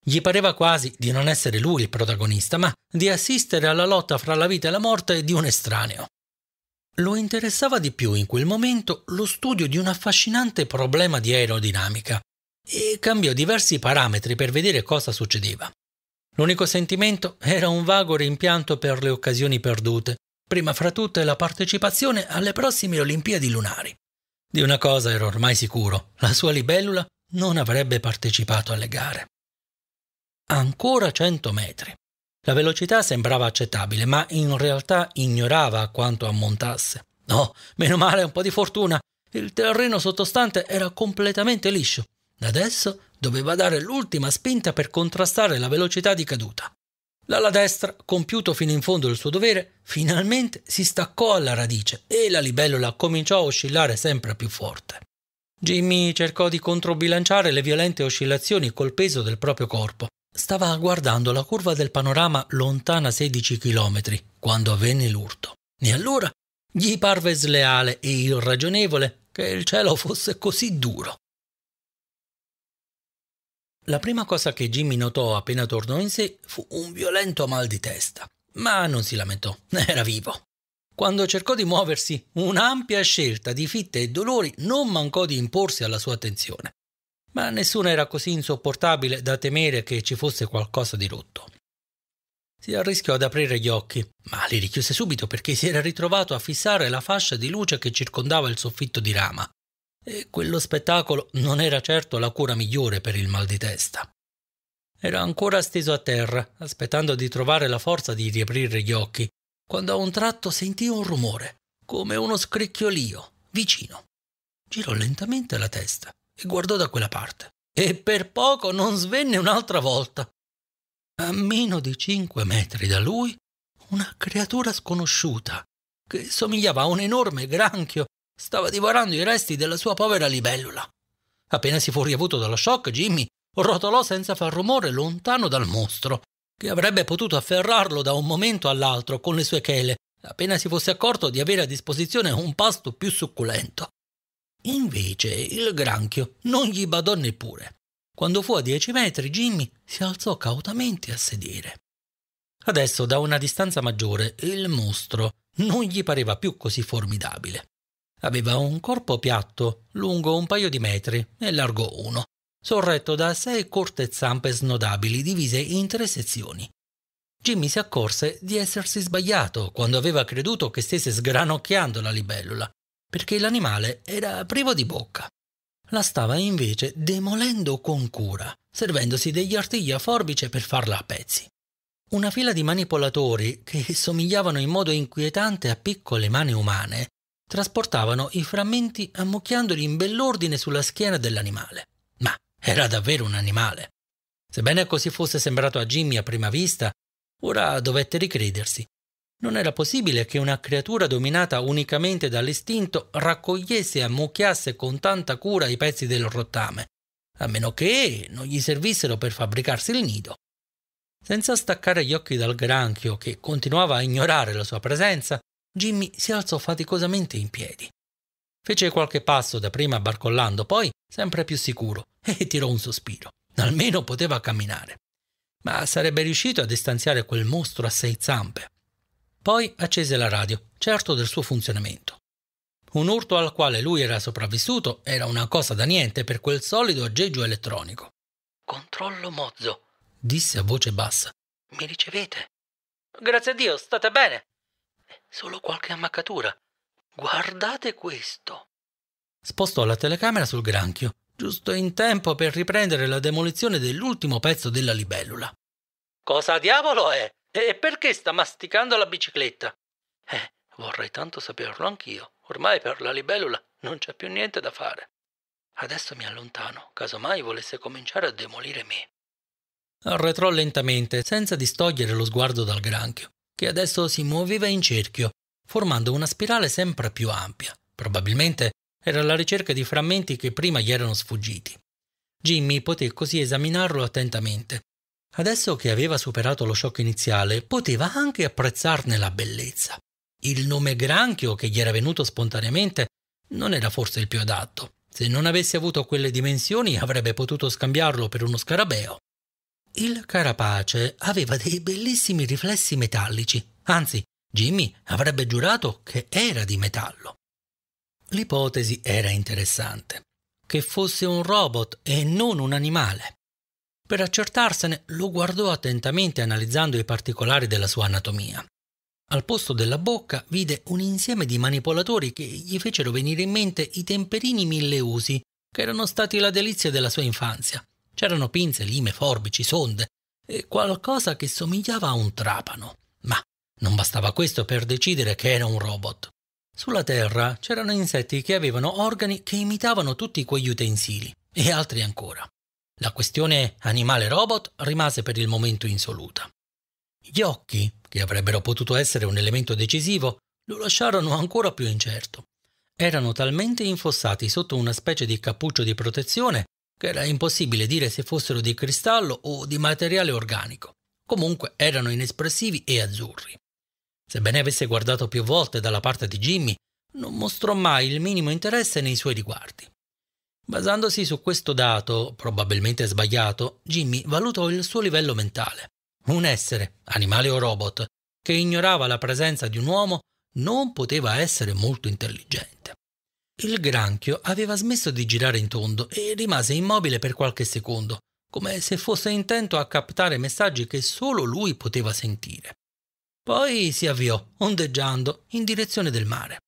[SPEAKER 1] Gli pareva quasi di non essere lui il protagonista, ma di assistere alla lotta fra la vita e la morte di un estraneo. Lo interessava di più in quel momento lo studio di un affascinante problema di aerodinamica e cambiò diversi parametri per vedere cosa succedeva. L'unico sentimento era un vago rimpianto per le occasioni perdute, prima fra tutte la partecipazione alle prossime Olimpiadi lunari. Di una cosa ero ormai sicuro, la sua libellula non avrebbe partecipato alle gare. Ancora 100 metri. La velocità sembrava accettabile, ma in realtà ignorava quanto ammontasse. No, meno male, un po' di fortuna. Il terreno sottostante era completamente liscio. Adesso doveva dare l'ultima spinta per contrastare la velocità di caduta. L'ala destra, compiuto fino in fondo il suo dovere, finalmente si staccò alla radice e la libellula cominciò a oscillare sempre più forte. Jimmy cercò di controbilanciare le violente oscillazioni col peso del proprio corpo. Stava guardando la curva del panorama lontana 16 km quando avvenne l'urto. E allora gli parve sleale e irragionevole che il cielo fosse così duro. La prima cosa che Jimmy notò appena tornò in sé fu un violento mal di testa, ma non si lamentò, era vivo. Quando cercò di muoversi, un'ampia scelta di fitte e dolori non mancò di imporsi alla sua attenzione, ma nessuna era così insopportabile da temere che ci fosse qualcosa di rotto. Si arrischiò ad aprire gli occhi, ma li richiuse subito perché si era ritrovato a fissare la fascia di luce che circondava il soffitto di rama e quello spettacolo non era certo la cura migliore per il mal di testa. Era ancora steso a terra, aspettando di trovare la forza di riaprire gli occhi, quando a un tratto sentì un rumore, come uno scricchiolio, vicino. Girò lentamente la testa e guardò da quella parte, e per poco non svenne un'altra volta. A meno di cinque metri da lui, una creatura sconosciuta, che somigliava a un enorme granchio Stava divorando i resti della sua povera libellula. Appena si fu riavuto dallo shock, Jimmy rotolò senza far rumore lontano dal mostro, che avrebbe potuto afferrarlo da un momento all'altro con le sue chele, appena si fosse accorto di avere a disposizione un pasto più succulento. Invece il granchio non gli badò neppure. Quando fu a dieci metri, Jimmy si alzò cautamente a sedere. Adesso, da una distanza maggiore, il mostro non gli pareva più così formidabile. Aveva un corpo piatto, lungo un paio di metri e largo uno, sorretto da sei corte zampe snodabili divise in tre sezioni. Jimmy si accorse di essersi sbagliato quando aveva creduto che stesse sgranocchiando la libellula, perché l'animale era privo di bocca. La stava invece demolendo con cura, servendosi degli artigli a forbice per farla a pezzi. Una fila di manipolatori che somigliavano in modo inquietante a piccole mani umane trasportavano i frammenti ammucchiandoli in bell'ordine sulla schiena dell'animale. Ma era davvero un animale. Sebbene così fosse sembrato a Jimmy a prima vista, ora dovette ricredersi. Non era possibile che una creatura dominata unicamente dall'istinto raccogliesse e ammucchiasse con tanta cura i pezzi del rottame, a meno che non gli servissero per fabbricarsi il nido. Senza staccare gli occhi dal granchio, che continuava a ignorare la sua presenza, Jimmy si alzò faticosamente in piedi. Fece qualche passo dapprima barcollando, poi sempre più sicuro, e tirò un sospiro. Almeno poteva camminare. Ma sarebbe riuscito a distanziare quel mostro a sei zampe. Poi accese la radio, certo del suo funzionamento. Un urto al quale lui era sopravvissuto era una cosa da niente per quel solido aggeggio elettronico. Controllo mozzo, disse a voce bassa. Mi ricevete? Grazie a Dio, state bene. Solo qualche ammaccatura. Guardate questo. Spostò la telecamera sul granchio, giusto in tempo per riprendere la demolizione dell'ultimo pezzo della libellula. Cosa diavolo è? E perché sta masticando la bicicletta? Eh, vorrei tanto saperlo anch'io. Ormai per la libellula non c'è più niente da fare. Adesso mi allontano, casomai volesse cominciare a demolire me. Arretrò lentamente, senza distogliere lo sguardo dal granchio che adesso si muoveva in cerchio, formando una spirale sempre più ampia. Probabilmente era alla ricerca di frammenti che prima gli erano sfuggiti. Jimmy poté così esaminarlo attentamente. Adesso che aveva superato lo shock iniziale, poteva anche apprezzarne la bellezza. Il nome granchio che gli era venuto spontaneamente non era forse il più adatto. Se non avesse avuto quelle dimensioni avrebbe potuto scambiarlo per uno scarabeo il carapace aveva dei bellissimi riflessi metallici, anzi Jimmy avrebbe giurato che era di metallo. L'ipotesi era interessante, che fosse un robot e non un animale. Per accertarsene lo guardò attentamente analizzando i particolari della sua anatomia. Al posto della bocca vide un insieme di manipolatori che gli fecero venire in mente i temperini milleusi, che erano stati la delizia della sua infanzia, C'erano pinze, lime, forbici, sonde, e qualcosa che somigliava a un trapano. Ma non bastava questo per decidere che era un robot. Sulla Terra c'erano insetti che avevano organi che imitavano tutti quegli utensili e altri ancora. La questione animale-robot rimase per il momento insoluta. Gli occhi, che avrebbero potuto essere un elemento decisivo, lo lasciarono ancora più incerto. Erano talmente infossati sotto una specie di cappuccio di protezione che era impossibile dire se fossero di cristallo o di materiale organico. Comunque erano inespressivi e azzurri. Sebbene avesse guardato più volte dalla parte di Jimmy, non mostrò mai il minimo interesse nei suoi riguardi. Basandosi su questo dato, probabilmente sbagliato, Jimmy valutò il suo livello mentale. Un essere, animale o robot, che ignorava la presenza di un uomo non poteva essere molto intelligente. Il granchio aveva smesso di girare in tondo e rimase immobile per qualche secondo, come se fosse intento a captare messaggi che solo lui poteva sentire. Poi si avviò, ondeggiando, in direzione del mare.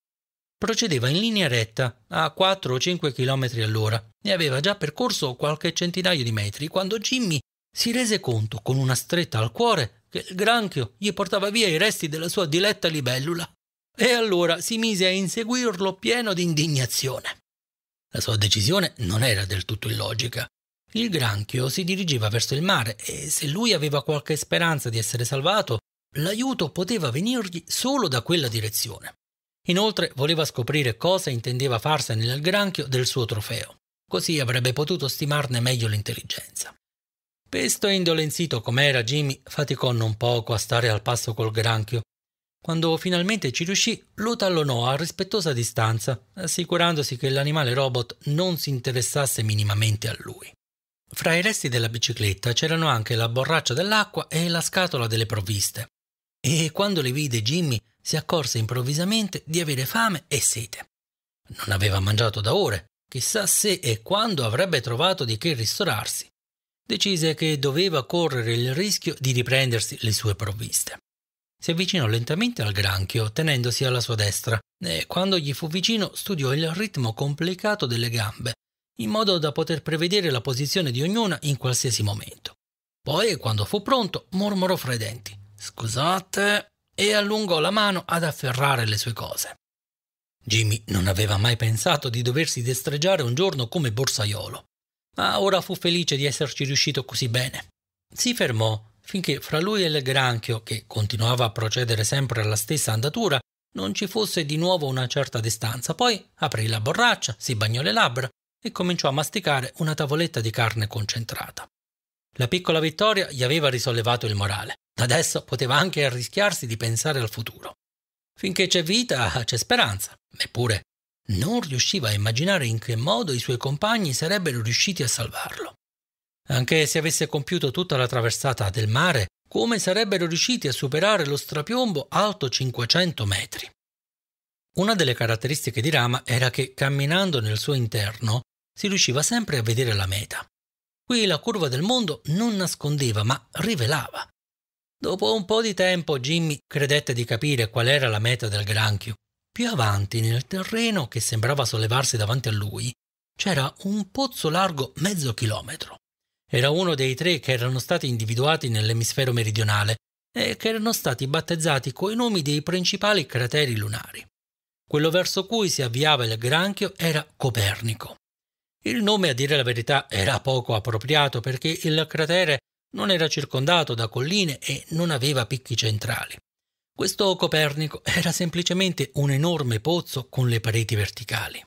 [SPEAKER 1] Procedeva in linea retta, a 4 o 5 km all'ora, e aveva già percorso qualche centinaio di metri quando Jimmy si rese conto, con una stretta al cuore, che il granchio gli portava via i resti della sua diletta libellula. E allora si mise a inseguirlo pieno di indignazione. La sua decisione non era del tutto illogica. Il granchio si dirigeva verso il mare e se lui aveva qualche speranza di essere salvato, l'aiuto poteva venirgli solo da quella direzione. Inoltre voleva scoprire cosa intendeva farsene nel granchio del suo trofeo, così avrebbe potuto stimarne meglio l'intelligenza. Pesto e indolenzito com'era, Jimmy faticò non poco a stare al passo col granchio quando finalmente ci riuscì, lo tallonò a rispettosa distanza, assicurandosi che l'animale robot non si interessasse minimamente a lui. Fra i resti della bicicletta c'erano anche la borraccia dell'acqua e la scatola delle provviste. E quando le vide Jimmy si accorse improvvisamente di avere fame e sete. Non aveva mangiato da ore, chissà se e quando avrebbe trovato di che ristorarsi. Decise che doveva correre il rischio di riprendersi le sue provviste. Si avvicinò lentamente al granchio, tenendosi alla sua destra, e quando gli fu vicino studiò il ritmo complicato delle gambe, in modo da poter prevedere la posizione di ognuna in qualsiasi momento. Poi, quando fu pronto, mormorò fra i denti Scusate, e allungò la mano ad afferrare le sue cose. Jimmy non aveva mai pensato di doversi destreggiare un giorno come borsaiolo, ma ora fu felice di esserci riuscito così bene. Si fermò, finché fra lui e il granchio, che continuava a procedere sempre alla stessa andatura, non ci fosse di nuovo una certa distanza. Poi aprì la borraccia, si bagnò le labbra e cominciò a masticare una tavoletta di carne concentrata. La piccola vittoria gli aveva risollevato il morale. Adesso poteva anche arrischiarsi di pensare al futuro. Finché c'è vita, c'è speranza. Eppure non riusciva a immaginare in che modo i suoi compagni sarebbero riusciti a salvarlo. Anche se avesse compiuto tutta la traversata del mare, come sarebbero riusciti a superare lo strapiombo alto 500 metri? Una delle caratteristiche di Rama era che camminando nel suo interno si riusciva sempre a vedere la meta. Qui la curva del mondo non nascondeva, ma rivelava. Dopo un po' di tempo Jimmy credette di capire qual era la meta del granchio. Più avanti, nel terreno che sembrava sollevarsi davanti a lui, c'era un pozzo largo mezzo chilometro. Era uno dei tre che erano stati individuati nell'emisfero meridionale e che erano stati battezzati coi nomi dei principali crateri lunari. Quello verso cui si avviava il granchio era Copernico. Il nome, a dire la verità, era poco appropriato perché il cratere non era circondato da colline e non aveva picchi centrali. Questo Copernico era semplicemente un enorme pozzo con le pareti verticali.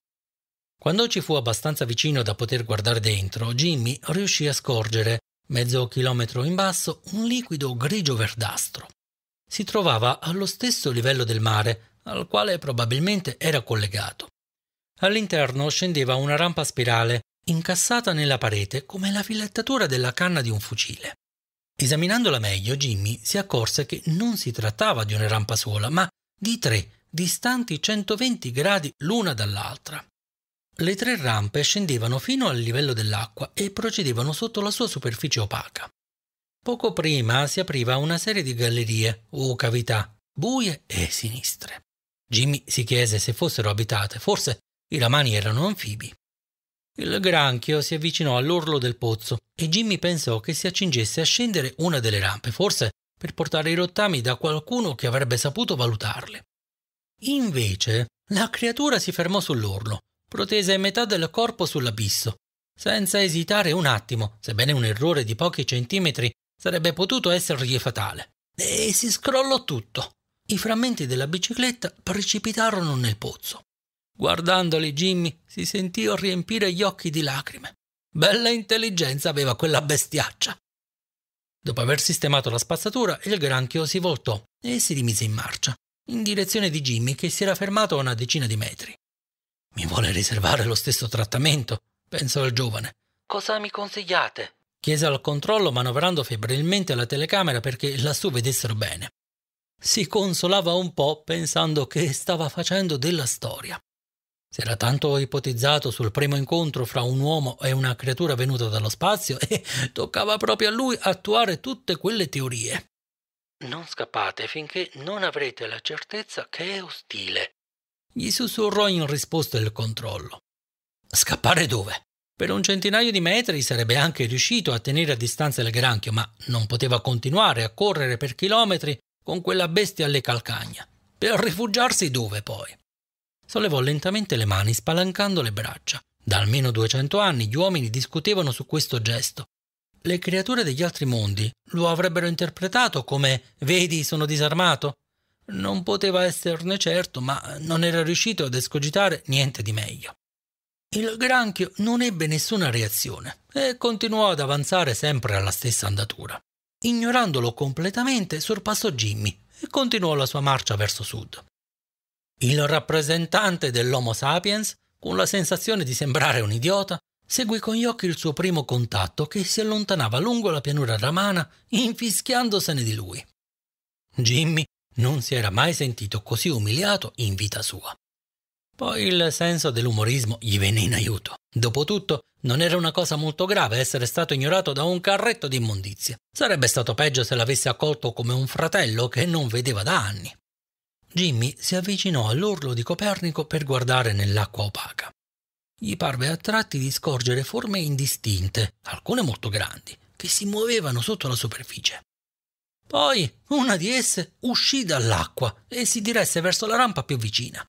[SPEAKER 1] Quando ci fu abbastanza vicino da poter guardare dentro, Jimmy riuscì a scorgere, mezzo chilometro in basso, un liquido grigio-verdastro. Si trovava allo stesso livello del mare, al quale probabilmente era collegato. All'interno scendeva una rampa spirale, incassata nella parete come la filettatura della canna di un fucile. Esaminandola meglio, Jimmy si accorse che non si trattava di una rampa sola, ma di tre, distanti 120 gradi l'una dall'altra. Le tre rampe scendevano fino al livello dell'acqua e procedevano sotto la sua superficie opaca. Poco prima si apriva una serie di gallerie o cavità, buie e sinistre. Jimmy si chiese se fossero abitate, forse i ramani erano anfibi. Il granchio si avvicinò all'orlo del pozzo e Jimmy pensò che si accingesse a scendere una delle rampe, forse per portare i rottami da qualcuno che avrebbe saputo valutarle. Invece, la creatura si fermò sull'orlo, protese metà del corpo sull'abisso, senza esitare un attimo, sebbene un errore di pochi centimetri sarebbe potuto essergli fatale. E si scrollò tutto. I frammenti della bicicletta precipitarono nel pozzo. Guardandoli Jimmy si sentì riempire gli occhi di lacrime. Bella intelligenza aveva quella bestiaccia. Dopo aver sistemato la spazzatura, il granchio si voltò e si rimise in marcia, in direzione di Jimmy che si era fermato a una decina di metri. Mi vuole riservare lo stesso trattamento, pensò il giovane. Cosa mi consigliate? chiese al controllo manovrando febbrilmente la telecamera perché lassù vedessero bene. Si consolava un po' pensando che stava facendo della storia. Si era tanto ipotizzato sul primo incontro fra un uomo e una creatura venuta dallo spazio e toccava proprio a lui attuare tutte quelle teorie. Non scappate finché non avrete la certezza che è ostile, gli sussurrò in risposta il controllo. Scappare dove? Per un centinaio di metri sarebbe anche riuscito a tenere a distanza il granchio, ma non poteva continuare a correre per chilometri con quella bestia alle calcagna. Per rifugiarsi dove poi? Sollevò lentamente le mani spalancando le braccia. Da almeno 200 anni gli uomini discutevano su questo gesto. Le creature degli altri mondi lo avrebbero interpretato come vedi sono disarmato? Non poteva esserne certo, ma non era riuscito ad escogitare niente di meglio. Il granchio non ebbe nessuna reazione e continuò ad avanzare sempre alla stessa andatura. Ignorandolo completamente, sorpassò Jimmy e continuò la sua marcia verso sud. Il rappresentante dell'Homo sapiens, con la sensazione di sembrare un idiota, seguì con gli occhi il suo primo contatto che si allontanava lungo la pianura ramana, infischiandosene di lui. Jimmy non si era mai sentito così umiliato in vita sua. Poi il senso dell'umorismo gli venne in aiuto. Dopotutto, non era una cosa molto grave essere stato ignorato da un carretto di immondizie. Sarebbe stato peggio se l'avesse accolto come un fratello che non vedeva da anni. Jimmy si avvicinò all'orlo di Copernico per guardare nell'acqua opaca. Gli parve a tratti di scorgere forme indistinte, alcune molto grandi, che si muovevano sotto la superficie. Poi una di esse uscì dall'acqua e si diresse verso la rampa più vicina.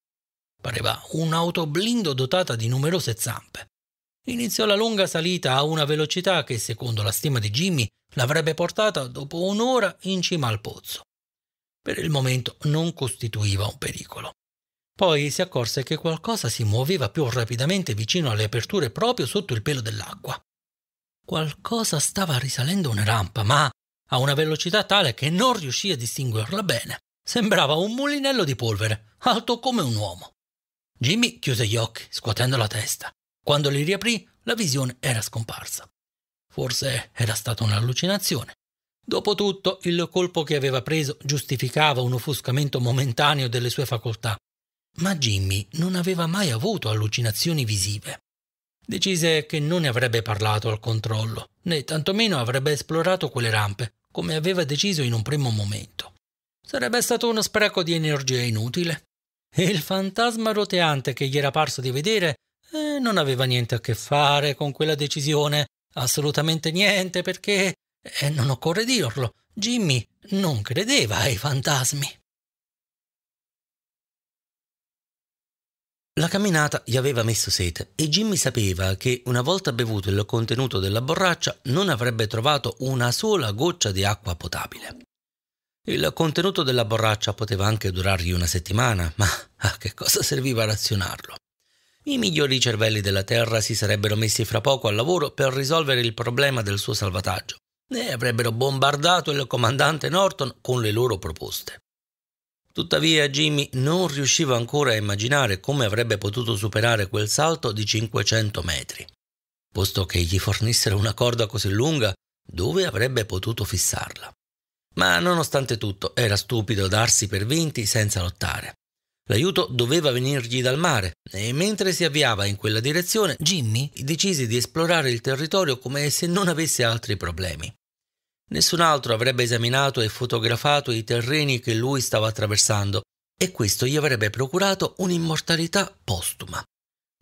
[SPEAKER 1] Pareva un'autoblindo dotata di numerose zampe. Iniziò la lunga salita a una velocità che, secondo la stima di Jimmy, l'avrebbe portata dopo un'ora in cima al pozzo. Per il momento non costituiva un pericolo. Poi si accorse che qualcosa si muoveva più rapidamente vicino alle aperture proprio sotto il pelo dell'acqua. Qualcosa stava risalendo una rampa, ma a una velocità tale che non riuscì a distinguerla bene. Sembrava un mulinello di polvere, alto come un uomo. Jimmy chiuse gli occhi, scuotendo la testa. Quando li riaprì, la visione era scomparsa. Forse era stata un'allucinazione. Dopotutto, il colpo che aveva preso giustificava un offuscamento momentaneo delle sue facoltà. Ma Jimmy non aveva mai avuto allucinazioni visive. Decise che non ne avrebbe parlato al controllo, né tantomeno avrebbe esplorato quelle rampe, come aveva deciso in un primo momento. Sarebbe stato uno spreco di energia inutile. E il fantasma roteante che gli era parso di vedere eh, non aveva niente a che fare con quella decisione, assolutamente niente, perché, eh, non occorre dirlo, Jimmy non credeva ai fantasmi. La camminata gli aveva messo sete e Jimmy sapeva che una volta bevuto il contenuto della borraccia non avrebbe trovato una sola goccia di acqua potabile. Il contenuto della borraccia poteva anche durargli una settimana, ma a che cosa serviva razionarlo? I migliori cervelli della Terra si sarebbero messi fra poco al lavoro per risolvere il problema del suo salvataggio e avrebbero bombardato il comandante Norton con le loro proposte. Tuttavia Jimmy non riusciva ancora a immaginare come avrebbe potuto superare quel salto di 500 metri, posto che gli fornissero una corda così lunga dove avrebbe potuto fissarla. Ma nonostante tutto era stupido darsi per vinti senza lottare. L'aiuto doveva venirgli dal mare e mentre si avviava in quella direzione Jimmy decise di esplorare il territorio come se non avesse altri problemi. Nessun altro avrebbe esaminato e fotografato i terreni che lui stava attraversando e questo gli avrebbe procurato un'immortalità postuma.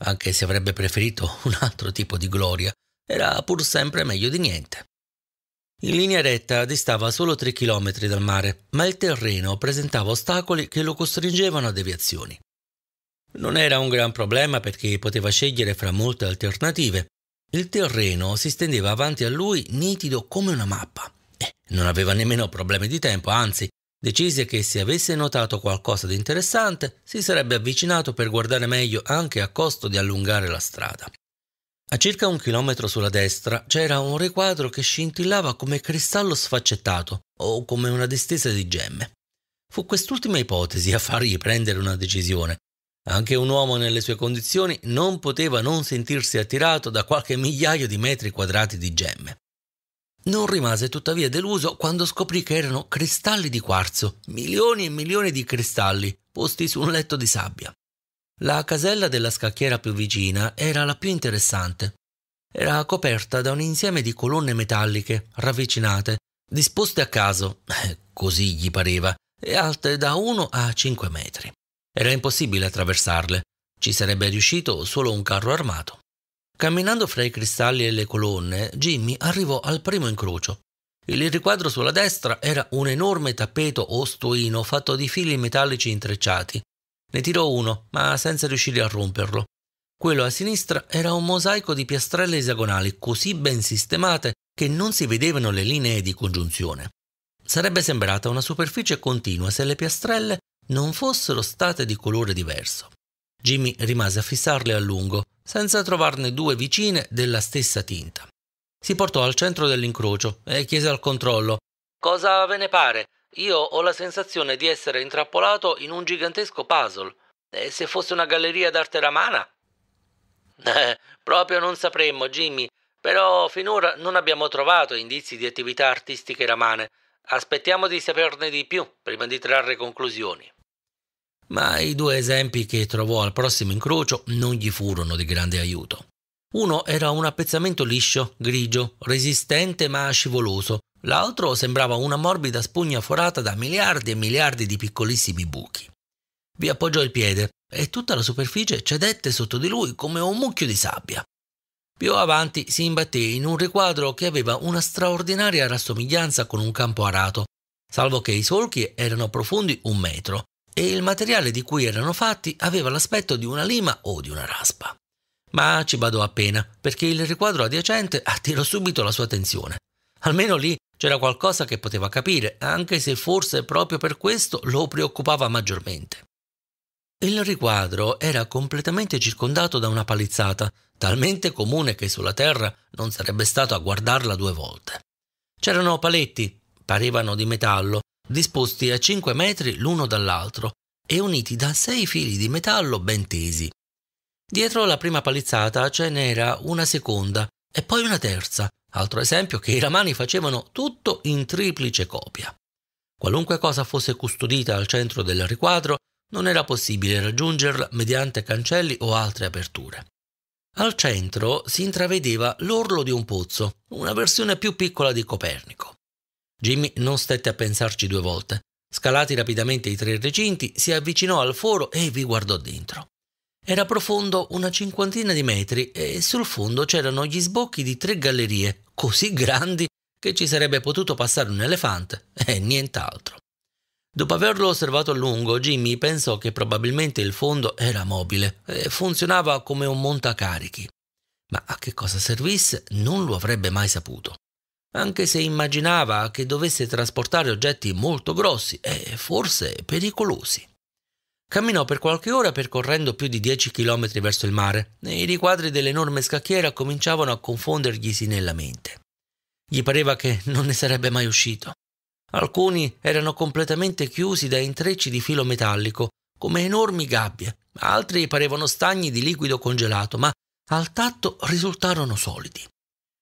[SPEAKER 1] Anche se avrebbe preferito un altro tipo di gloria, era pur sempre meglio di niente. In linea retta distava solo 3 km dal mare, ma il terreno presentava ostacoli che lo costringevano a deviazioni. Non era un gran problema perché poteva scegliere fra molte alternative. Il terreno si stendeva avanti a lui nitido come una mappa. Eh, non aveva nemmeno problemi di tempo, anzi, decise che se avesse notato qualcosa di interessante si sarebbe avvicinato per guardare meglio anche a costo di allungare la strada. A circa un chilometro sulla destra c'era un riquadro che scintillava come cristallo sfaccettato o come una distesa di gemme. Fu quest'ultima ipotesi a fargli prendere una decisione. Anche un uomo nelle sue condizioni non poteva non sentirsi attirato da qualche migliaio di metri quadrati di gemme. Non rimase tuttavia deluso quando scoprì che erano cristalli di quarzo, milioni e milioni di cristalli, posti su un letto di sabbia. La casella della scacchiera più vicina era la più interessante. Era coperta da un insieme di colonne metalliche, ravvicinate, disposte a caso, eh, così gli pareva, e alte da 1 a 5 metri. Era impossibile attraversarle, ci sarebbe riuscito solo un carro armato. Camminando fra i cristalli e le colonne, Jimmy arrivò al primo incrocio. Il riquadro sulla destra era un enorme tappeto o ostuino fatto di fili metallici intrecciati. Ne tirò uno, ma senza riuscire a romperlo. Quello a sinistra era un mosaico di piastrelle esagonali così ben sistemate che non si vedevano le linee di congiunzione. Sarebbe sembrata una superficie continua se le piastrelle non fossero state di colore diverso. Jimmy rimase a fissarle a lungo, senza trovarne due vicine della stessa tinta. Si portò al centro dell'incrocio e chiese al controllo Cosa ve ne pare? Io ho la sensazione di essere intrappolato in un gigantesco puzzle. E se fosse una galleria d'arte ramana? Eh, proprio non sapremmo, Jimmy, però finora non abbiamo trovato indizi di attività artistiche ramane. Aspettiamo di saperne di più prima di trarre conclusioni ma i due esempi che trovò al prossimo incrocio non gli furono di grande aiuto. Uno era un appezzamento liscio, grigio, resistente ma scivoloso, l'altro sembrava una morbida spugna forata da miliardi e miliardi di piccolissimi buchi. Vi appoggiò il piede e tutta la superficie cedette sotto di lui come un mucchio di sabbia. Più avanti si imbatté in un riquadro che aveva una straordinaria rassomiglianza con un campo arato, salvo che i solchi erano profondi un metro e il materiale di cui erano fatti aveva l'aspetto di una lima o di una raspa. Ma ci badò appena, perché il riquadro adiacente attirò subito la sua attenzione. Almeno lì c'era qualcosa che poteva capire, anche se forse proprio per questo lo preoccupava maggiormente. Il riquadro era completamente circondato da una palizzata, talmente comune che sulla terra non sarebbe stato a guardarla due volte. C'erano paletti, parevano di metallo, disposti a 5 metri l'uno dall'altro e uniti da 6 fili di metallo ben tesi. Dietro la prima palizzata ce n'era una seconda e poi una terza, altro esempio che i romani facevano tutto in triplice copia. Qualunque cosa fosse custodita al centro del riquadro, non era possibile raggiungerla mediante cancelli o altre aperture. Al centro si intravedeva l'orlo di un pozzo, una versione più piccola di Copernico. Jimmy non stette a pensarci due volte. Scalati rapidamente i tre recinti, si avvicinò al foro e vi guardò dentro. Era profondo una cinquantina di metri e sul fondo c'erano gli sbocchi di tre gallerie, così grandi che ci sarebbe potuto passare un elefante e nient'altro. Dopo averlo osservato a lungo, Jimmy pensò che probabilmente il fondo era mobile e funzionava come un montacarichi. Ma a che cosa servisse non lo avrebbe mai saputo anche se immaginava che dovesse trasportare oggetti molto grossi e forse pericolosi. Camminò per qualche ora percorrendo più di dieci chilometri verso il mare e i riquadri dell'enorme scacchiera cominciavano a confonderglisi nella mente. Gli pareva che non ne sarebbe mai uscito. Alcuni erano completamente chiusi da intrecci di filo metallico, come enormi gabbie, altri parevano stagni di liquido congelato, ma al tatto risultarono solidi.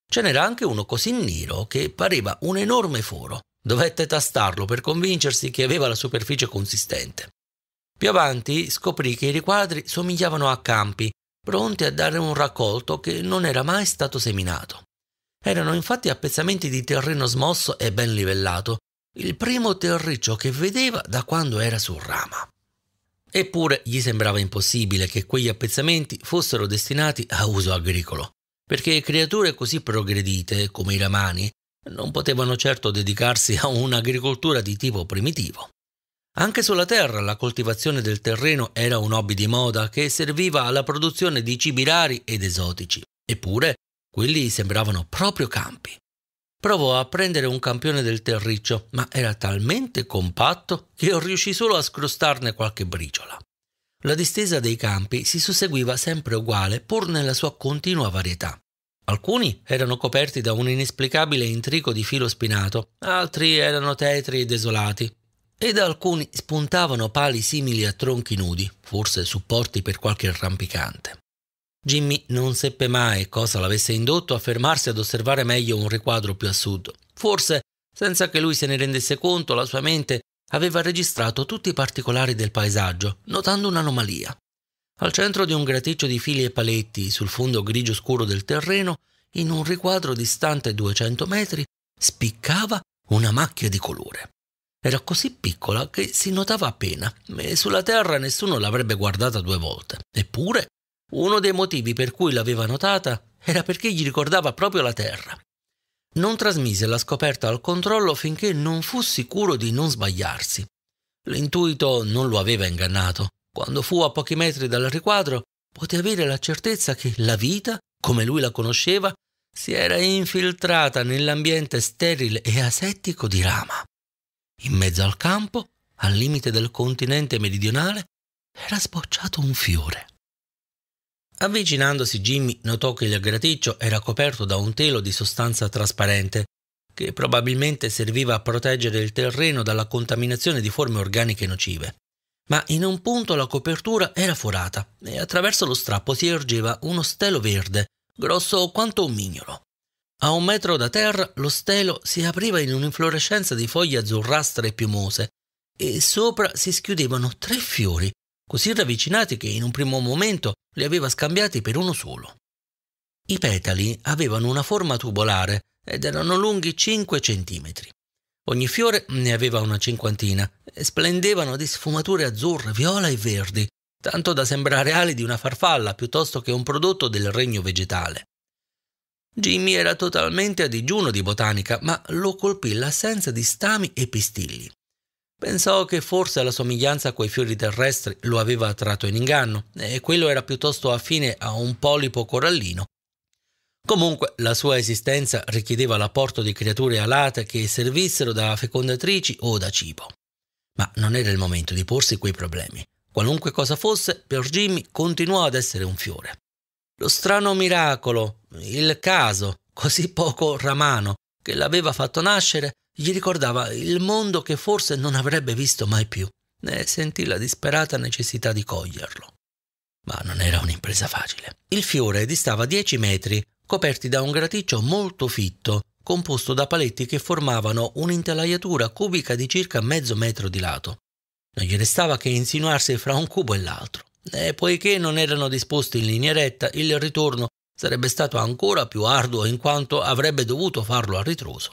[SPEAKER 1] Ce n'era anche uno così nero che pareva un enorme foro. Dovette tastarlo per convincersi che aveva la superficie consistente. Più avanti scoprì che i riquadri somigliavano a campi, pronti a dare un raccolto che non era mai stato seminato. Erano infatti appezzamenti di terreno smosso e ben livellato, il primo terriccio che vedeva da quando era sul rama. Eppure gli sembrava impossibile che quegli appezzamenti fossero destinati a uso agricolo perché creature così progredite come i ramani non potevano certo dedicarsi a un'agricoltura di tipo primitivo. Anche sulla terra la coltivazione del terreno era un hobby di moda che serviva alla produzione di cibi rari ed esotici, eppure quelli sembravano proprio campi. Provò a prendere un campione del terriccio, ma era talmente compatto che riuscì solo a scrostarne qualche briciola. La distesa dei campi si susseguiva sempre uguale pur nella sua continua varietà. Alcuni erano coperti da un inesplicabile intrico di filo spinato, altri erano tetri e desolati, e da alcuni spuntavano pali simili a tronchi nudi, forse supporti per qualche arrampicante. Jimmy non seppe mai cosa l'avesse indotto a fermarsi ad osservare meglio un riquadro più a sud. Forse, senza che lui se ne rendesse conto, la sua mente aveva registrato tutti i particolari del paesaggio, notando un'anomalia. Al centro di un graticcio di fili e paletti, sul fondo grigio scuro del terreno, in un riquadro distante 200 metri, spiccava una macchia di colore. Era così piccola che si notava appena e sulla terra nessuno l'avrebbe guardata due volte. Eppure, uno dei motivi per cui l'aveva notata era perché gli ricordava proprio la terra. Non trasmise la scoperta al controllo finché non fu sicuro di non sbagliarsi. L'intuito non lo aveva ingannato. Quando fu a pochi metri dal riquadro, poté avere la certezza che la vita, come lui la conosceva, si era infiltrata nell'ambiente sterile e asettico di Rama. In mezzo al campo, al limite del continente meridionale, era sbocciato un fiore. Avvicinandosi Jimmy notò che il graticcio era coperto da un telo di sostanza trasparente, che probabilmente serviva a proteggere il terreno dalla contaminazione di forme organiche nocive. Ma in un punto la copertura era forata e attraverso lo strappo si ergeva uno stelo verde, grosso quanto un mignolo. A un metro da terra lo stelo si apriva in un'inflorescenza di foglie azzurrastre e piumose, e sopra si schiudevano tre fiori, così ravvicinati che in un primo momento li aveva scambiati per uno solo. I petali avevano una forma tubolare ed erano lunghi 5 centimetri. Ogni fiore ne aveva una cinquantina e splendevano di sfumature azzurre, viola e verdi, tanto da sembrare ali di una farfalla piuttosto che un prodotto del regno vegetale. Jimmy era totalmente a digiuno di botanica, ma lo colpì l'assenza di stami e pistilli. Pensò che forse la somiglianza a quei fiori terrestri lo aveva tratto in inganno, e quello era piuttosto affine a un polipo corallino Comunque la sua esistenza richiedeva l'apporto di creature alate che servissero da fecondatrici o da cibo. Ma non era il momento di porsi quei problemi. Qualunque cosa fosse, per Jimmy continuò ad essere un fiore. Lo strano miracolo, il caso, così poco ramano, che l'aveva fatto nascere, gli ricordava il mondo che forse non avrebbe visto mai più né sentì la disperata necessità di coglierlo. Ma non era un'impresa facile. Il fiore distava dieci metri coperti da un graticcio molto fitto, composto da paletti che formavano un'intelaiatura cubica di circa mezzo metro di lato. Non gli restava che insinuarsi fra un cubo e l'altro. E poiché non erano disposti in linea retta, il ritorno sarebbe stato ancora più arduo in quanto avrebbe dovuto farlo a ritroso.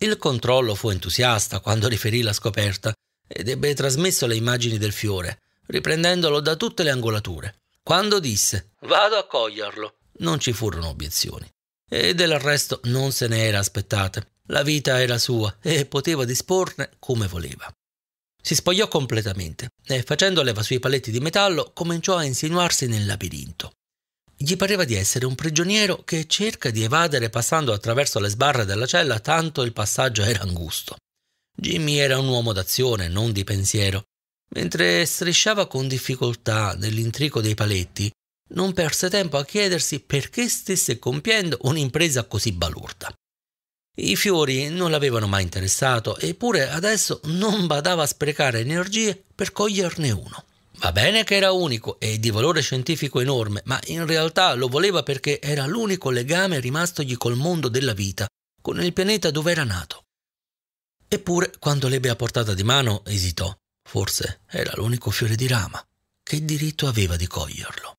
[SPEAKER 1] Il controllo fu entusiasta quando riferì la scoperta ed ebbe trasmesso le immagini del fiore, riprendendolo da tutte le angolature. Quando disse Vado a coglierlo, non ci furono obiezioni. E dell'arresto non se ne era aspettate. La vita era sua e poteva disporne come voleva. Si spogliò completamente e, facendo leva sui paletti di metallo, cominciò a insinuarsi nel labirinto. Gli pareva di essere un prigioniero che cerca di evadere passando attraverso le sbarre della cella, tanto il passaggio era angusto. Jimmy era un uomo d'azione, non di pensiero. Mentre strisciava con difficoltà nell'intrico dei paletti, non perse tempo a chiedersi perché stesse compiendo un'impresa così balurda. I fiori non l'avevano mai interessato, eppure adesso non badava a sprecare energie per coglierne uno. Va bene che era unico e di valore scientifico enorme, ma in realtà lo voleva perché era l'unico legame rimastogli col mondo della vita, con il pianeta dove era nato. Eppure, quando l'ebbe a portata di mano, esitò. Forse era l'unico fiore di rama. Che diritto aveva di coglierlo?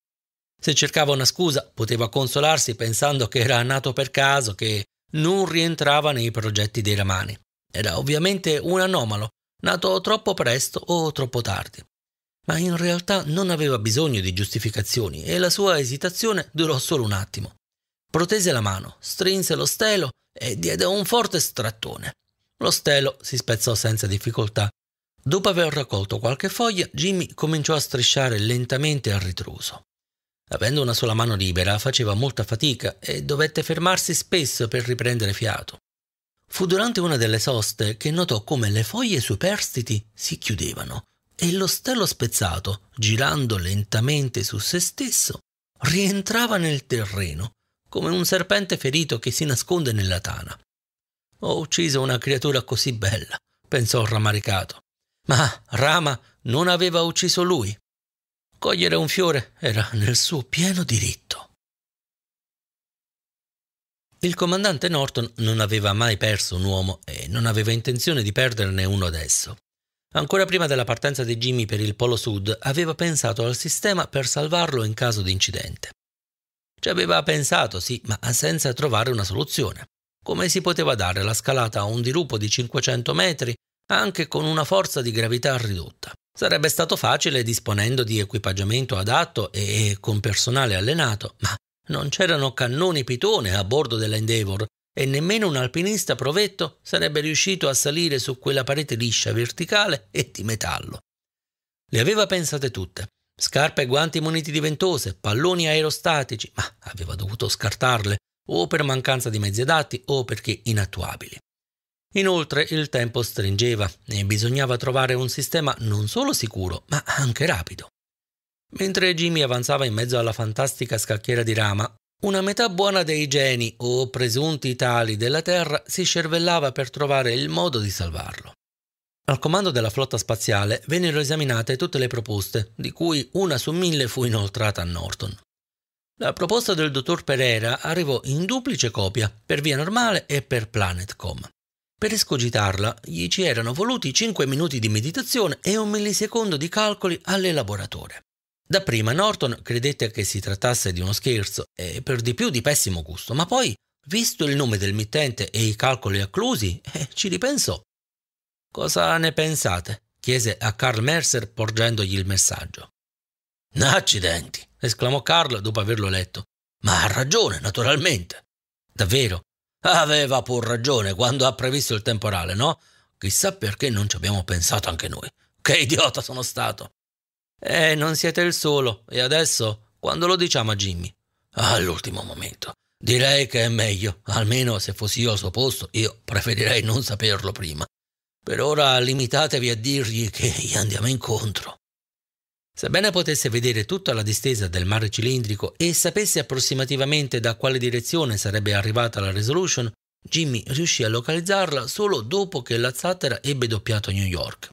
[SPEAKER 1] Se cercava una scusa, poteva consolarsi pensando che era nato per caso, che non rientrava nei progetti dei Ramani. Era ovviamente un anomalo, nato troppo presto o troppo tardi. Ma in realtà non aveva bisogno di giustificazioni e la sua esitazione durò solo un attimo. Protese la mano, strinse lo stelo e diede un forte strattone. Lo stelo si spezzò senza difficoltà. Dopo aver raccolto qualche foglia, Jimmy cominciò a strisciare lentamente al ritroso. Avendo una sola mano libera faceva molta fatica e dovette fermarsi spesso per riprendere fiato. Fu durante una delle soste che notò come le foglie superstiti si chiudevano e lo stelo spezzato, girando lentamente su se stesso, rientrava nel terreno, come un serpente ferito che si nasconde nella tana. Ho ucciso una creatura così bella, pensò rammaricato. Ma Rama non aveva ucciso lui. Cogliere un fiore era nel suo pieno diritto. Il comandante Norton non aveva mai perso un uomo e non aveva intenzione di perderne uno adesso. Ancora prima della partenza di Jimmy per il Polo Sud aveva pensato al sistema per salvarlo in caso di incidente. Ci aveva pensato, sì, ma senza trovare una soluzione. Come si poteva dare la scalata a un dirupo di 500 metri anche con una forza di gravità ridotta? Sarebbe stato facile disponendo di equipaggiamento adatto e con personale allenato, ma non c'erano cannoni pitone a bordo dell'Endeavour e nemmeno un alpinista provetto sarebbe riuscito a salire su quella parete liscia verticale e di metallo. Le aveva pensate tutte. Scarpe e guanti muniti di ventose, palloni aerostatici, ma aveva dovuto scartarle o per mancanza di mezzi adatti o perché inattuabili. Inoltre il tempo stringeva e bisognava trovare un sistema non solo sicuro, ma anche rapido. Mentre Jimmy avanzava in mezzo alla fantastica scacchiera di rama, una metà buona dei geni o presunti tali della Terra si scervellava per trovare il modo di salvarlo. Al comando della flotta spaziale vennero esaminate tutte le proposte, di cui una su mille fu inoltrata a Norton. La proposta del dottor Pereira arrivò in duplice copia, per via normale e per Planetcom. Per escogitarla gli ci erano voluti 5 minuti di meditazione e un millisecondo di calcoli all'elaboratore. Dapprima Norton credette che si trattasse di uno scherzo e per di più di pessimo gusto, ma poi, visto il nome del mittente e i calcoli acclusi, eh, ci ripensò. Cosa ne pensate? chiese a Carl Mercer porgendogli il messaggio. Accidenti! esclamò Carl dopo averlo letto. Ma ha ragione, naturalmente. Davvero, Aveva pur ragione quando ha previsto il temporale, no? Chissà perché non ci abbiamo pensato anche noi. Che idiota sono stato. Eh, non siete il solo. E adesso, quando lo diciamo a Jimmy? All'ultimo momento. Direi che è meglio, almeno se fossi io al suo posto, io preferirei non saperlo prima. Per ora limitatevi a dirgli che gli andiamo incontro. Sebbene potesse vedere tutta la distesa del mare cilindrico e sapesse approssimativamente da quale direzione sarebbe arrivata la Resolution, Jimmy riuscì a localizzarla solo dopo che la zattera ebbe doppiato New York.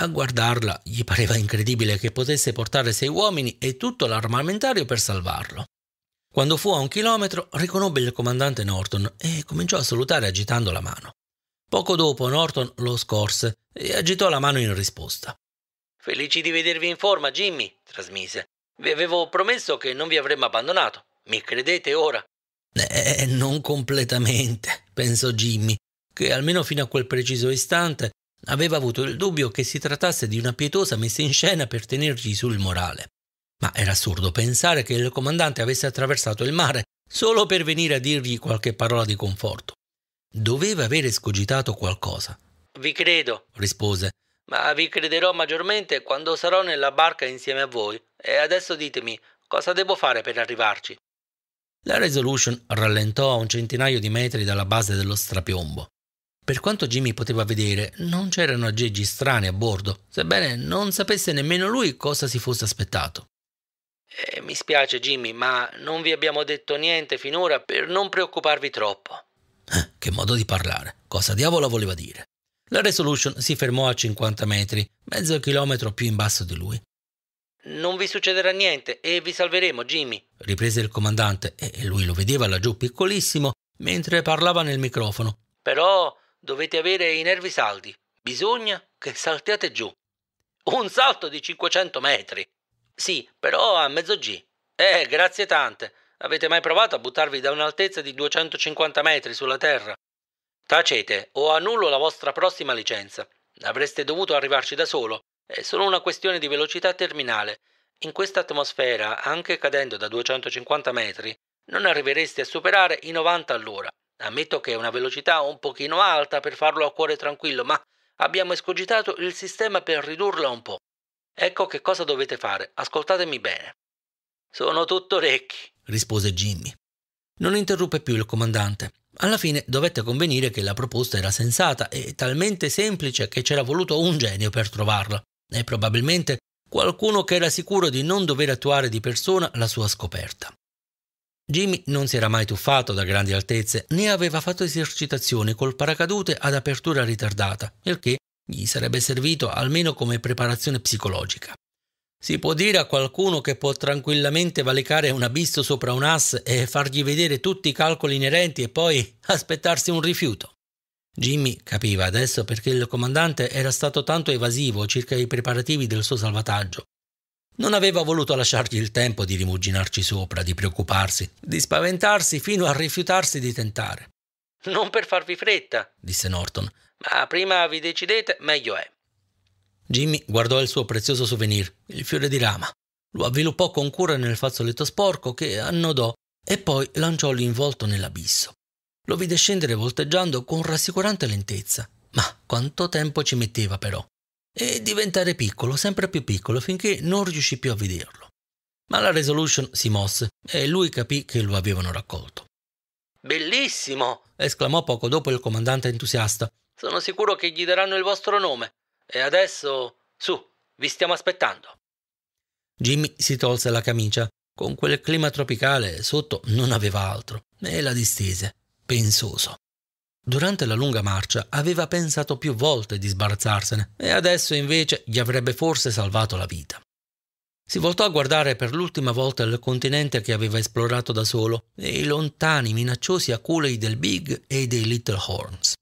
[SPEAKER 1] A guardarla gli pareva incredibile che potesse portare sei uomini e tutto l'armamentario per salvarlo. Quando fu a un chilometro riconobbe il comandante Norton e cominciò a salutare agitando la mano. Poco dopo Norton lo scorse e agitò la mano in risposta. Felici di vedervi in forma, Jimmy, trasmise. Vi avevo promesso che non vi avremmo abbandonato. Mi credete ora? Eh, non completamente, pensò Jimmy, che almeno fino a quel preciso istante aveva avuto il dubbio che si trattasse di una pietosa messa in scena per tenergli sul morale. Ma era assurdo pensare che il comandante avesse attraversato il mare solo per venire a dirgli qualche parola di conforto. Doveva aver escogitato qualcosa. Vi credo, rispose, ma vi crederò maggiormente quando sarò nella barca insieme a voi. E adesso ditemi, cosa devo fare per arrivarci? La Resolution rallentò a un centinaio di metri dalla base dello strapiombo. Per quanto Jimmy poteva vedere, non c'erano aggeggi strani a bordo, sebbene non sapesse nemmeno lui cosa si fosse aspettato. Eh, mi spiace Jimmy, ma non vi abbiamo detto niente finora per non preoccuparvi troppo. Eh, che modo di parlare? Cosa diavolo voleva dire? La Resolution si fermò a 50 metri, mezzo chilometro più in basso di lui. Non vi succederà niente e vi salveremo, Jimmy, riprese il comandante e lui lo vedeva laggiù piccolissimo mentre parlava nel microfono. Però dovete avere i nervi saldi. Bisogna che saltiate giù. Un salto di 500 metri. Sì, però a mezzo G. Eh, grazie tante. Avete mai provato a buttarvi da un'altezza di 250 metri sulla Terra? Tacete o annullo la vostra prossima licenza. Avreste dovuto arrivarci da solo. È solo una questione di velocità terminale. In questa atmosfera, anche cadendo da 250 metri, non arrivereste a superare i 90 all'ora. Ammetto che è una velocità un pochino alta per farlo a cuore tranquillo, ma abbiamo escogitato il sistema per ridurla un po'. Ecco che cosa dovete fare. Ascoltatemi bene. Sono tutto orecchi, rispose Jimmy. Non interruppe più il comandante. Alla fine dovette convenire che la proposta era sensata e talmente semplice che c'era voluto un genio per trovarla e probabilmente qualcuno che era sicuro di non dover attuare di persona la sua scoperta. Jimmy non si era mai tuffato da grandi altezze né aveva fatto esercitazioni col paracadute ad apertura ritardata, il che gli sarebbe servito almeno come preparazione psicologica. Si può dire a qualcuno che può tranquillamente valicare un abisso sopra un ass e fargli vedere tutti i calcoli inerenti e poi aspettarsi un rifiuto. Jimmy capiva adesso perché il comandante era stato tanto evasivo circa i preparativi del suo salvataggio. Non aveva voluto lasciargli il tempo di rimuginarci sopra, di preoccuparsi, di spaventarsi fino a rifiutarsi di tentare. Non per farvi fretta, disse Norton, ma prima vi decidete meglio è. Jimmy guardò il suo prezioso souvenir, il fiore di rama. Lo avviluppò con cura nel fazzoletto sporco che annodò e poi lanciò l'involto nell'abisso. Lo vide scendere volteggiando con rassicurante lentezza. Ma quanto tempo ci metteva però! E diventare piccolo, sempre più piccolo, finché non riuscì più a vederlo. Ma la Resolution si mosse e lui capì che lo avevano raccolto. Bellissimo! esclamò poco dopo il comandante entusiasta. Sono sicuro che gli daranno il vostro nome. E adesso, su, vi stiamo aspettando. Jimmy si tolse la camicia. Con quel clima tropicale sotto non aveva altro e la distese, pensoso. Durante la lunga marcia aveva pensato più volte di sbarazzarsene e adesso invece gli avrebbe forse salvato la vita. Si voltò a guardare per l'ultima volta il continente che aveva esplorato da solo e i lontani minacciosi aculei del Big e dei Little Horns.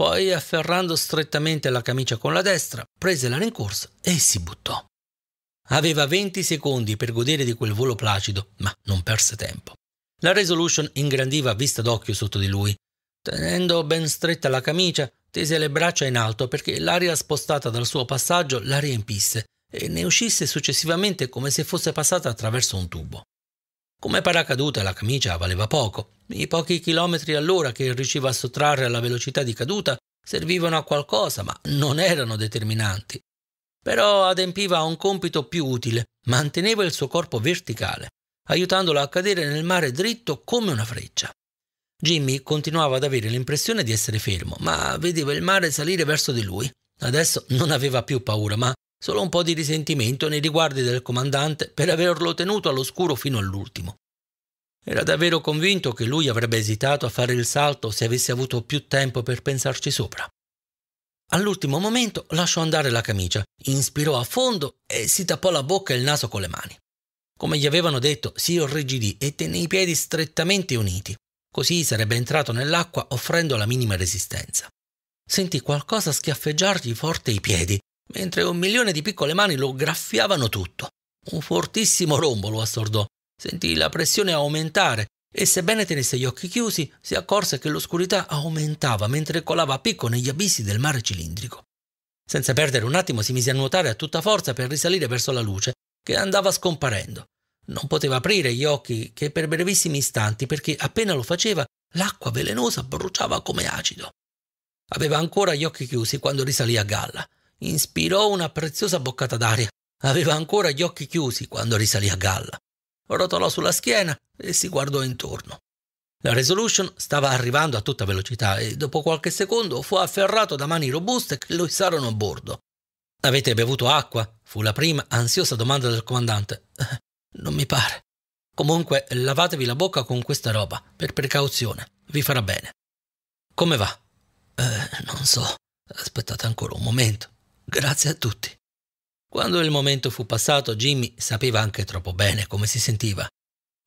[SPEAKER 1] Poi, afferrando strettamente la camicia con la destra, prese la rincorsa e si buttò. Aveva 20 secondi per godere di quel volo placido, ma non perse tempo. La Resolution ingrandiva a vista d'occhio sotto di lui. Tenendo ben stretta la camicia, tese le braccia in alto perché l'aria spostata dal suo passaggio la riempisse e ne uscisse successivamente come se fosse passata attraverso un tubo. Come paracaduta la camicia valeva poco. I pochi chilometri all'ora che riusciva a sottrarre alla velocità di caduta servivano a qualcosa, ma non erano determinanti. Però adempiva a un compito più utile, manteneva il suo corpo verticale, aiutandolo a cadere nel mare dritto come una freccia. Jimmy continuava ad avere l'impressione di essere fermo, ma vedeva il mare salire verso di lui. Adesso non aveva più paura, ma solo un po' di risentimento nei riguardi del comandante per averlo tenuto all'oscuro fino all'ultimo. Era davvero convinto che lui avrebbe esitato a fare il salto se avesse avuto più tempo per pensarci sopra. All'ultimo momento lasciò andare la camicia, inspirò a fondo e si tappò la bocca e il naso con le mani. Come gli avevano detto, si irrigidì e tenne i piedi strettamente uniti. Così sarebbe entrato nell'acqua offrendo la minima resistenza. Sentì qualcosa schiaffeggiargli forte i piedi mentre un milione di piccole mani lo graffiavano tutto. Un fortissimo rombo lo assordò. Sentì la pressione aumentare e sebbene tenesse gli occhi chiusi, si accorse che l'oscurità aumentava mentre colava a picco negli abissi del mare cilindrico. Senza perdere un attimo si mise a nuotare a tutta forza per risalire verso la luce, che andava scomparendo. Non poteva aprire gli occhi che per brevissimi istanti, perché appena lo faceva, l'acqua velenosa bruciava come acido. Aveva ancora gli occhi chiusi quando risalì a galla inspirò una preziosa boccata d'aria. Aveva ancora gli occhi chiusi quando risalì a galla. Rotolò sulla schiena e si guardò intorno. La Resolution stava arrivando a tutta velocità e dopo qualche secondo fu afferrato da mani robuste che lo izarono a bordo. Avete bevuto acqua? fu la prima ansiosa domanda del comandante. non mi pare. Comunque, lavatevi la bocca con questa roba, per precauzione. Vi farà bene. Come va? Eh, non so. Aspettate ancora un momento. Grazie a tutti. Quando il momento fu passato, Jimmy sapeva anche troppo bene come si sentiva.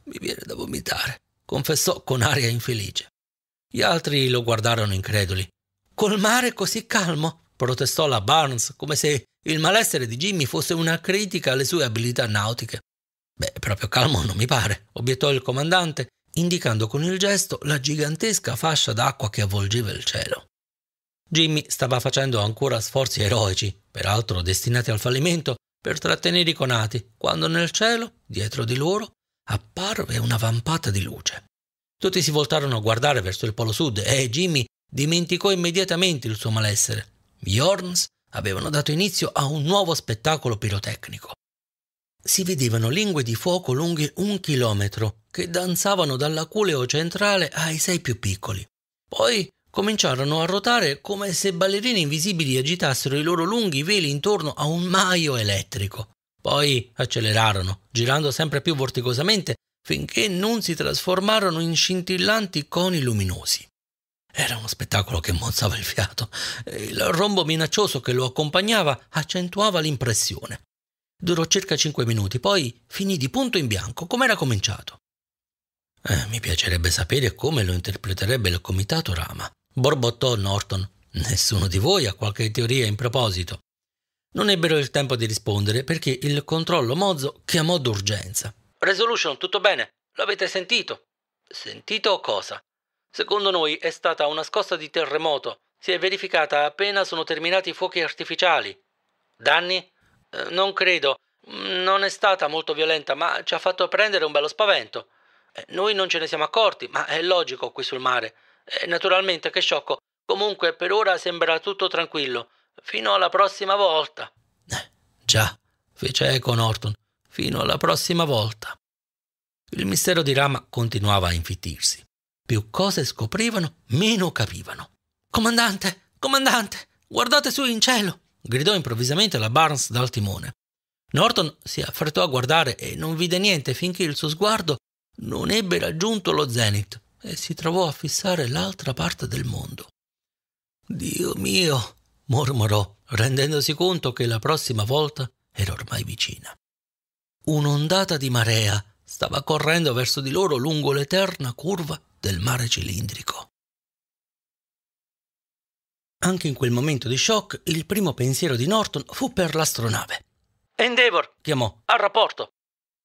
[SPEAKER 1] Mi viene da vomitare, confessò con aria infelice. Gli altri lo guardarono increduli. Col mare così calmo? protestò la Barnes, come se il malessere di Jimmy fosse una critica alle sue abilità nautiche. Beh, proprio calmo non mi pare, obiettò il comandante, indicando con il gesto la gigantesca fascia d'acqua che avvolgeva il cielo. Jimmy stava facendo ancora sforzi eroici, peraltro destinati al fallimento, per trattenere i conati, quando nel cielo, dietro di loro, apparve una vampata di luce. Tutti si voltarono a guardare verso il polo sud e Jimmy dimenticò immediatamente il suo malessere. Gli Horns avevano dato inizio a un nuovo spettacolo pirotecnico. Si vedevano lingue di fuoco lunghe un chilometro che danzavano dall'aculeo centrale ai sei più piccoli. Poi cominciarono a rotare come se ballerine invisibili agitassero i loro lunghi veli intorno a un maio elettrico. Poi accelerarono, girando sempre più vorticosamente, finché non si trasformarono in scintillanti coni luminosi. Era uno spettacolo che mozzava il fiato. Il rombo minaccioso che lo accompagnava accentuava l'impressione. Durò circa cinque minuti, poi finì di punto in bianco, come era cominciato. Eh, mi piacerebbe sapere come lo interpreterebbe il comitato Rama borbottò Norton. Nessuno di voi ha qualche teoria in proposito. Non ebbero il tempo di rispondere perché il controllo Mozzo chiamò d'urgenza. Resolution, tutto bene? L'avete sentito? Sentito cosa? Secondo noi è stata una scossa di terremoto. Si è verificata appena sono terminati i fuochi artificiali. Danni? Eh, non credo. Non è stata molto violenta, ma ci ha fatto prendere un bello spavento. Eh, noi non ce ne siamo accorti, ma è logico qui sul mare. Eh, naturalmente, che sciocco. Comunque, per ora sembra tutto tranquillo. Fino alla prossima volta. Eh, già, fece eco Norton. Fino alla prossima volta. Il mistero di Rama continuava a infittirsi. Più cose scoprivano, meno capivano. Comandante, comandante, guardate su in cielo! gridò improvvisamente la Barnes dal timone. Norton si affrettò a guardare e non vide niente finché il suo sguardo non ebbe raggiunto lo zenith e si trovò a fissare l'altra parte del mondo. Dio mio, mormorò, rendendosi conto che la prossima volta era ormai vicina. Un'ondata di marea stava correndo verso di loro lungo l'eterna curva del mare cilindrico. Anche in quel momento di shock, il primo pensiero di Norton fu per l'astronave. Endeavor, chiamò, al rapporto.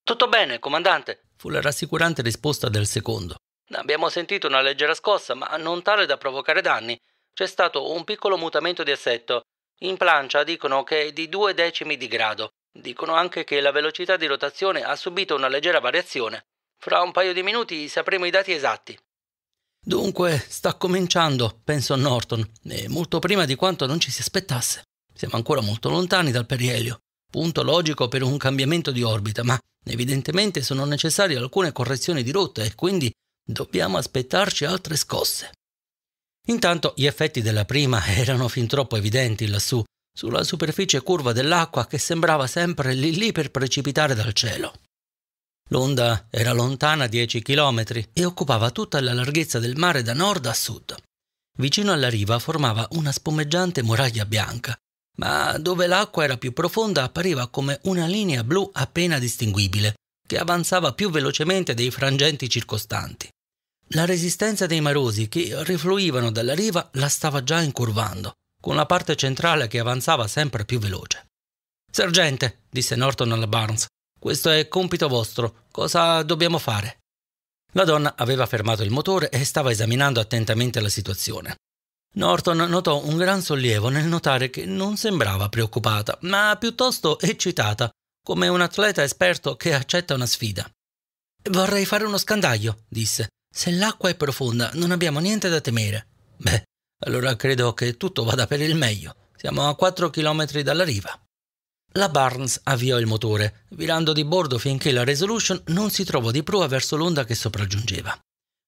[SPEAKER 1] Tutto bene, comandante, fu la rassicurante risposta del secondo. Abbiamo sentito una leggera scossa, ma non tale da provocare danni. C'è stato un piccolo mutamento di assetto. In plancia dicono che è di due decimi di grado. Dicono anche che la velocità di rotazione ha subito una leggera variazione. Fra un paio di minuti sapremo i dati esatti. Dunque, sta cominciando, pensò Norton, e molto prima di quanto non ci si aspettasse. Siamo ancora molto lontani dal perielio, punto logico per un cambiamento di orbita, ma evidentemente sono necessarie alcune correzioni di rotta e quindi Dobbiamo aspettarci altre scosse. Intanto gli effetti della prima erano fin troppo evidenti lassù, sulla superficie curva dell'acqua che sembrava sempre lì lì per precipitare dal cielo. L'onda era lontana 10 chilometri e occupava tutta la larghezza del mare da nord a sud. Vicino alla riva formava una spumeggiante muraglia bianca, ma dove l'acqua era più profonda appariva come una linea blu appena distinguibile, che avanzava più velocemente dei frangenti circostanti. La resistenza dei marosi che rifluivano dalla riva la stava già incurvando, con la parte centrale che avanzava sempre più veloce. Sergente, disse Norton alla Barnes, questo è compito vostro, cosa dobbiamo fare? La donna aveva fermato il motore e stava esaminando attentamente la situazione. Norton notò un gran sollievo nel notare che non sembrava preoccupata, ma piuttosto eccitata, come un atleta esperto che accetta una sfida. Vorrei fare uno scandaglio, disse. Se l'acqua è profonda, non abbiamo niente da temere. Beh, allora credo che tutto vada per il meglio. Siamo a 4 km dalla riva. La Barnes avviò il motore, virando di bordo finché la Resolution non si trovò di prua verso l'onda che sopraggiungeva.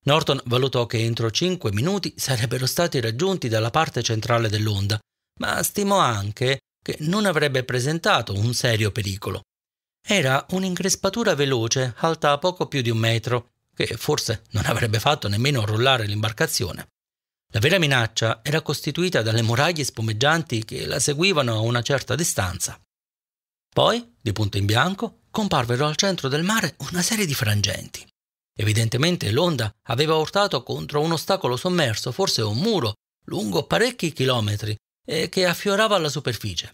[SPEAKER 1] Norton valutò che entro 5 minuti sarebbero stati raggiunti dalla parte centrale dell'onda, ma stimò anche che non avrebbe presentato un serio pericolo. Era un'increspatura veloce, alta a poco più di un metro, che forse non avrebbe fatto nemmeno rollare l'imbarcazione. La vera minaccia era costituita dalle muraglie spumeggianti che la seguivano a una certa distanza. Poi, di punto in bianco, comparvero al centro del mare una serie di frangenti. Evidentemente l'onda aveva urtato contro un ostacolo sommerso, forse un muro, lungo parecchi chilometri, e che affiorava alla superficie.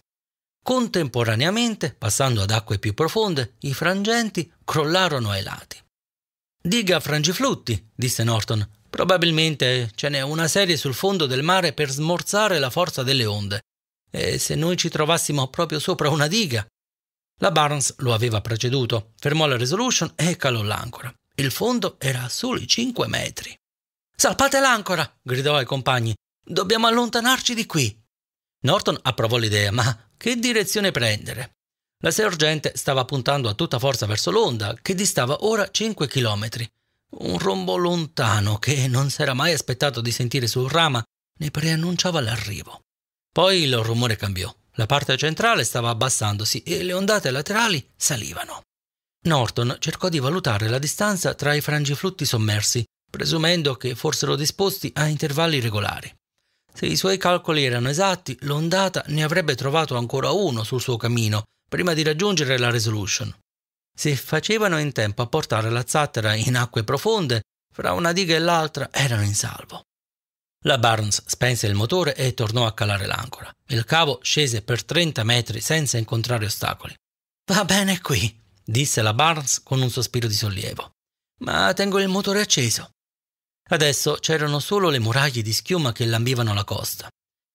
[SPEAKER 1] Contemporaneamente, passando ad acque più profonde, i frangenti crollarono ai lati. Diga frangiflutti, disse Norton. Probabilmente ce n'è una serie sul fondo del mare per smorzare la forza delle onde. E se noi ci trovassimo proprio sopra una diga? La Barnes lo aveva preceduto, fermò la Resolution e calò l'ancora. Il fondo era a soli 5 metri. Salpate l'ancora! gridò ai compagni. Dobbiamo allontanarci di qui. Norton approvò l'idea, ma che direzione prendere? La sergente stava puntando a tutta forza verso l'onda, che distava ora 5 chilometri. Un rombo lontano che non s'era mai aspettato di sentire sul rama ne preannunciava l'arrivo. Poi il rumore cambiò. La parte centrale stava abbassandosi e le ondate laterali salivano. Norton cercò di valutare la distanza tra i frangiflutti sommersi, presumendo che fossero disposti a intervalli regolari. Se i suoi calcoli erano esatti, l'ondata ne avrebbe trovato ancora uno sul suo cammino, prima di raggiungere la Resolution. Se facevano in tempo a portare la zattera in acque profonde, fra una diga e l'altra erano in salvo. La Barnes spense il motore e tornò a calare l'ancora. Il cavo scese per 30 metri senza incontrare ostacoli. Va bene qui, disse la Barnes con un sospiro di sollievo. Ma tengo il motore acceso. Adesso c'erano solo le muraglie di schiuma che lambivano la costa.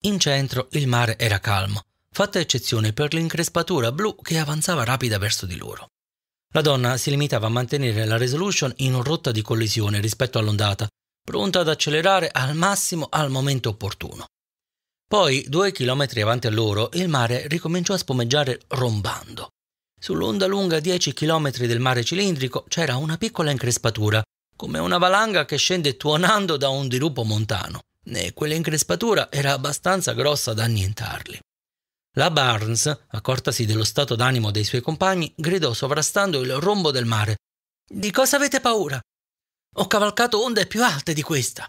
[SPEAKER 1] In centro il mare era calmo fatta eccezione per l'increspatura blu che avanzava rapida verso di loro. La donna si limitava a mantenere la resolution in rotta di collisione rispetto all'ondata, pronta ad accelerare al massimo al momento opportuno. Poi, due chilometri avanti a loro, il mare ricominciò a spumeggiare rombando. Sull'onda lunga 10 chilometri del mare cilindrico c'era una piccola increspatura, come una valanga che scende tuonando da un dirupo montano, e quell'increspatura era abbastanza grossa da annientarli. La Barnes, accortasi dello stato d'animo dei suoi compagni, gridò sovrastando il rombo del mare. Di cosa avete paura? Ho cavalcato onde più alte di questa.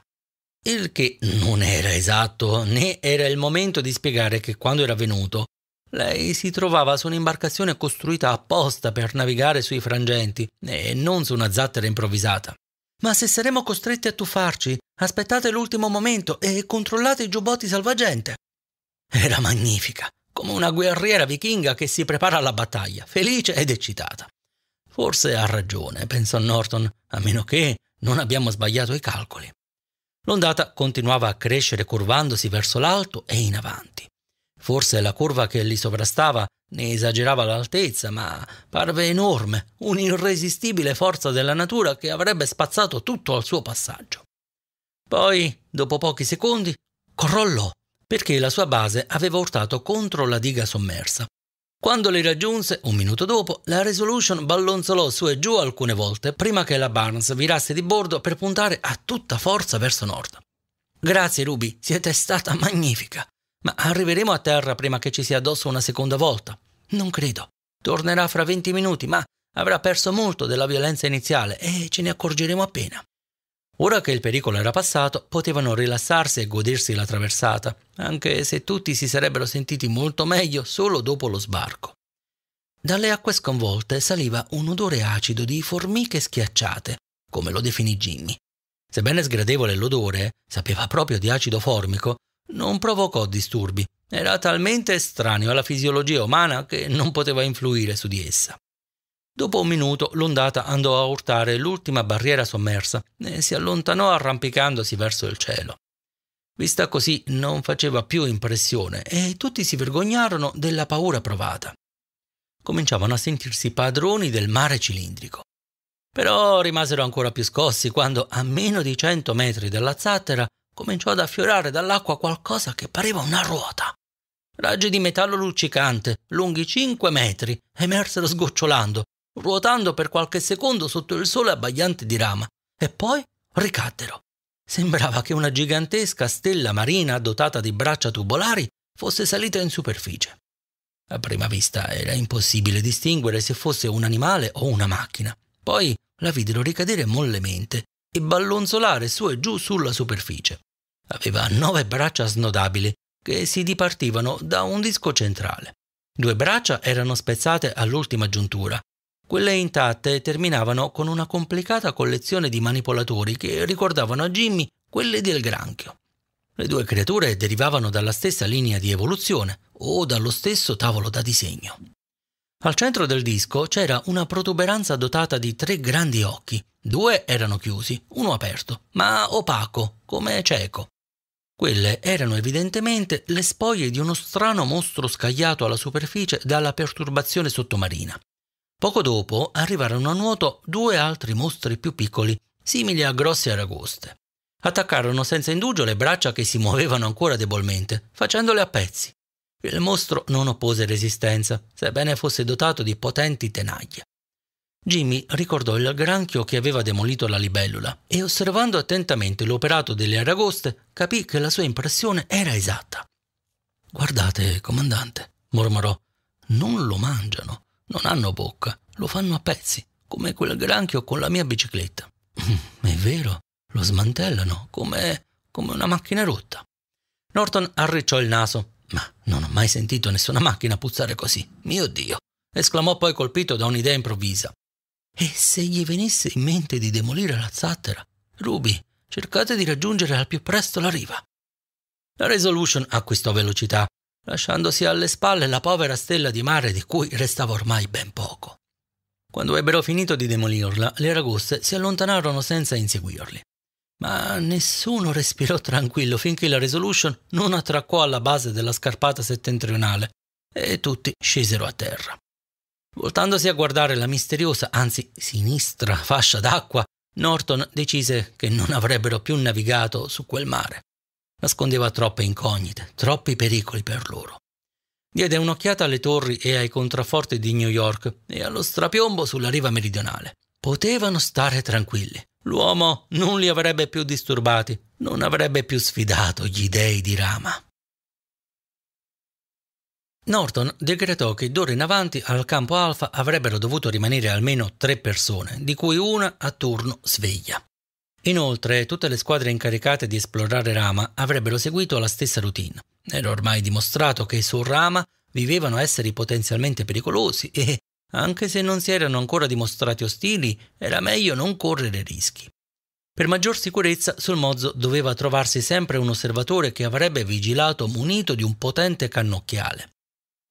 [SPEAKER 1] Il che non era esatto, né era il momento di spiegare che quando era venuto, lei si trovava su un'imbarcazione costruita apposta per navigare sui frangenti e non su una zattera improvvisata. Ma se saremo costretti a tuffarci, aspettate l'ultimo momento e controllate i giubbotti salvagente. Era magnifica come una guerriera vichinga che si prepara alla battaglia, felice ed eccitata. Forse ha ragione, pensò Norton, a meno che non abbiamo sbagliato i calcoli. L'ondata continuava a crescere curvandosi verso l'alto e in avanti. Forse la curva che li sovrastava ne esagerava l'altezza, ma parve enorme, un'irresistibile forza della natura che avrebbe spazzato tutto al suo passaggio. Poi, dopo pochi secondi, crollò perché la sua base aveva urtato contro la diga sommersa. Quando li raggiunse, un minuto dopo, la Resolution ballonzolò su e giù alcune volte prima che la Barnes virasse di bordo per puntare a tutta forza verso nord. Grazie Ruby, siete stata magnifica. Ma arriveremo a terra prima che ci sia addosso una seconda volta? Non credo. Tornerà fra 20 minuti, ma avrà perso molto della violenza iniziale e ce ne accorgeremo appena. Ora che il pericolo era passato, potevano rilassarsi e godersi la traversata, anche se tutti si sarebbero sentiti molto meglio solo dopo lo sbarco. Dalle acque sconvolte saliva un odore acido di formiche schiacciate, come lo definì Jimmy. Sebbene sgradevole l'odore, sapeva proprio di acido formico, non provocò disturbi. Era talmente estraneo alla fisiologia umana che non poteva influire su di essa. Dopo un minuto l'ondata andò a urtare l'ultima barriera sommersa e si allontanò arrampicandosi verso il cielo. Vista così non faceva più impressione e tutti si vergognarono della paura provata. Cominciavano a sentirsi padroni del mare cilindrico. Però rimasero ancora più scossi quando, a meno di cento metri dalla zattera, cominciò ad affiorare dall'acqua qualcosa che pareva una ruota. Raggi di metallo luccicante, lunghi cinque metri, emersero sgocciolando ruotando per qualche secondo sotto il sole abbagliante di rama, e poi ricaddero. Sembrava che una gigantesca stella marina dotata di braccia tubolari fosse salita in superficie. A prima vista era impossibile distinguere se fosse un animale o una macchina. Poi la videro ricadere mollemente e ballonzolare su e giù sulla superficie. Aveva nove braccia snodabili che si dipartivano da un disco centrale. Due braccia erano spezzate all'ultima giuntura quelle intatte terminavano con una complicata collezione di manipolatori che ricordavano a Jimmy quelle del granchio. Le due creature derivavano dalla stessa linea di evoluzione o dallo stesso tavolo da disegno. Al centro del disco c'era una protuberanza dotata di tre grandi occhi. Due erano chiusi, uno aperto, ma opaco, come cieco. Quelle erano evidentemente le spoglie di uno strano mostro scagliato alla superficie dalla perturbazione sottomarina. Poco dopo arrivarono a nuoto due altri mostri più piccoli, simili a grosse aragoste. Attaccarono senza indugio le braccia che si muovevano ancora debolmente, facendole a pezzi. Il mostro non oppose resistenza, sebbene fosse dotato di potenti tenaglie. Jimmy ricordò il granchio che aveva demolito la libellula e osservando attentamente l'operato delle aragoste capì che la sua impressione era esatta. Guardate, comandante, mormorò, non lo mangiano, non hanno bocca, lo fanno a pezzi, come quel granchio con la mia bicicletta. Mm, è vero, lo smantellano come, come una macchina rotta. Norton arricciò il naso. Ma non ho mai sentito nessuna macchina puzzare così, mio Dio! esclamò poi colpito da un'idea improvvisa. E se gli venisse in mente di demolire la zattera? Ruby, cercate di raggiungere al più presto la riva. La Resolution acquistò velocità lasciandosi alle spalle la povera stella di mare di cui restava ormai ben poco. Quando ebbero finito di demolirla, le ragoste si allontanarono senza inseguirli. Ma nessuno respirò tranquillo finché la Resolution non attraccò alla base della scarpata settentrionale e tutti scesero a terra. Voltandosi a guardare la misteriosa, anzi sinistra fascia d'acqua, Norton decise che non avrebbero più navigato su quel mare nascondeva troppe incognite, troppi pericoli per loro. Diede un'occhiata alle torri e ai contrafforti di New York e allo strapiombo sulla riva meridionale. Potevano stare tranquilli. L'uomo non li avrebbe più disturbati, non avrebbe più sfidato gli dei di Rama. Norton decretò che d'ora in avanti al campo Alfa avrebbero dovuto rimanere almeno tre persone, di cui una a turno sveglia. Inoltre, tutte le squadre incaricate di esplorare Rama avrebbero seguito la stessa routine. Era ormai dimostrato che su Rama vivevano esseri potenzialmente pericolosi e, anche se non si erano ancora dimostrati ostili, era meglio non correre rischi. Per maggior sicurezza sul mozzo doveva trovarsi sempre un osservatore che avrebbe vigilato munito di un potente cannocchiale.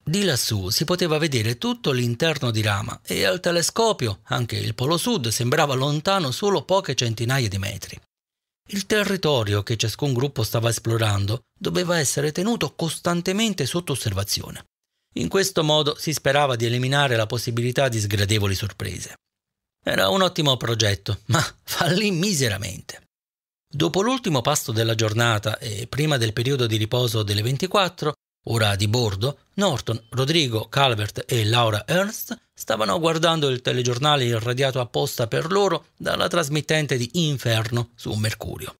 [SPEAKER 1] Di lassù si poteva vedere tutto l'interno di Rama e al telescopio anche il Polo Sud sembrava lontano solo poche centinaia di metri. Il territorio che ciascun gruppo stava esplorando doveva essere tenuto costantemente sotto osservazione. In questo modo si sperava di eliminare la possibilità di sgradevoli sorprese. Era un ottimo progetto, ma fallì miseramente. Dopo l'ultimo pasto della giornata e prima del periodo di riposo delle 24, Ora di bordo, Norton, Rodrigo, Calvert e Laura Ernst stavano guardando il telegiornale irradiato apposta per loro dalla trasmittente di Inferno su Mercurio.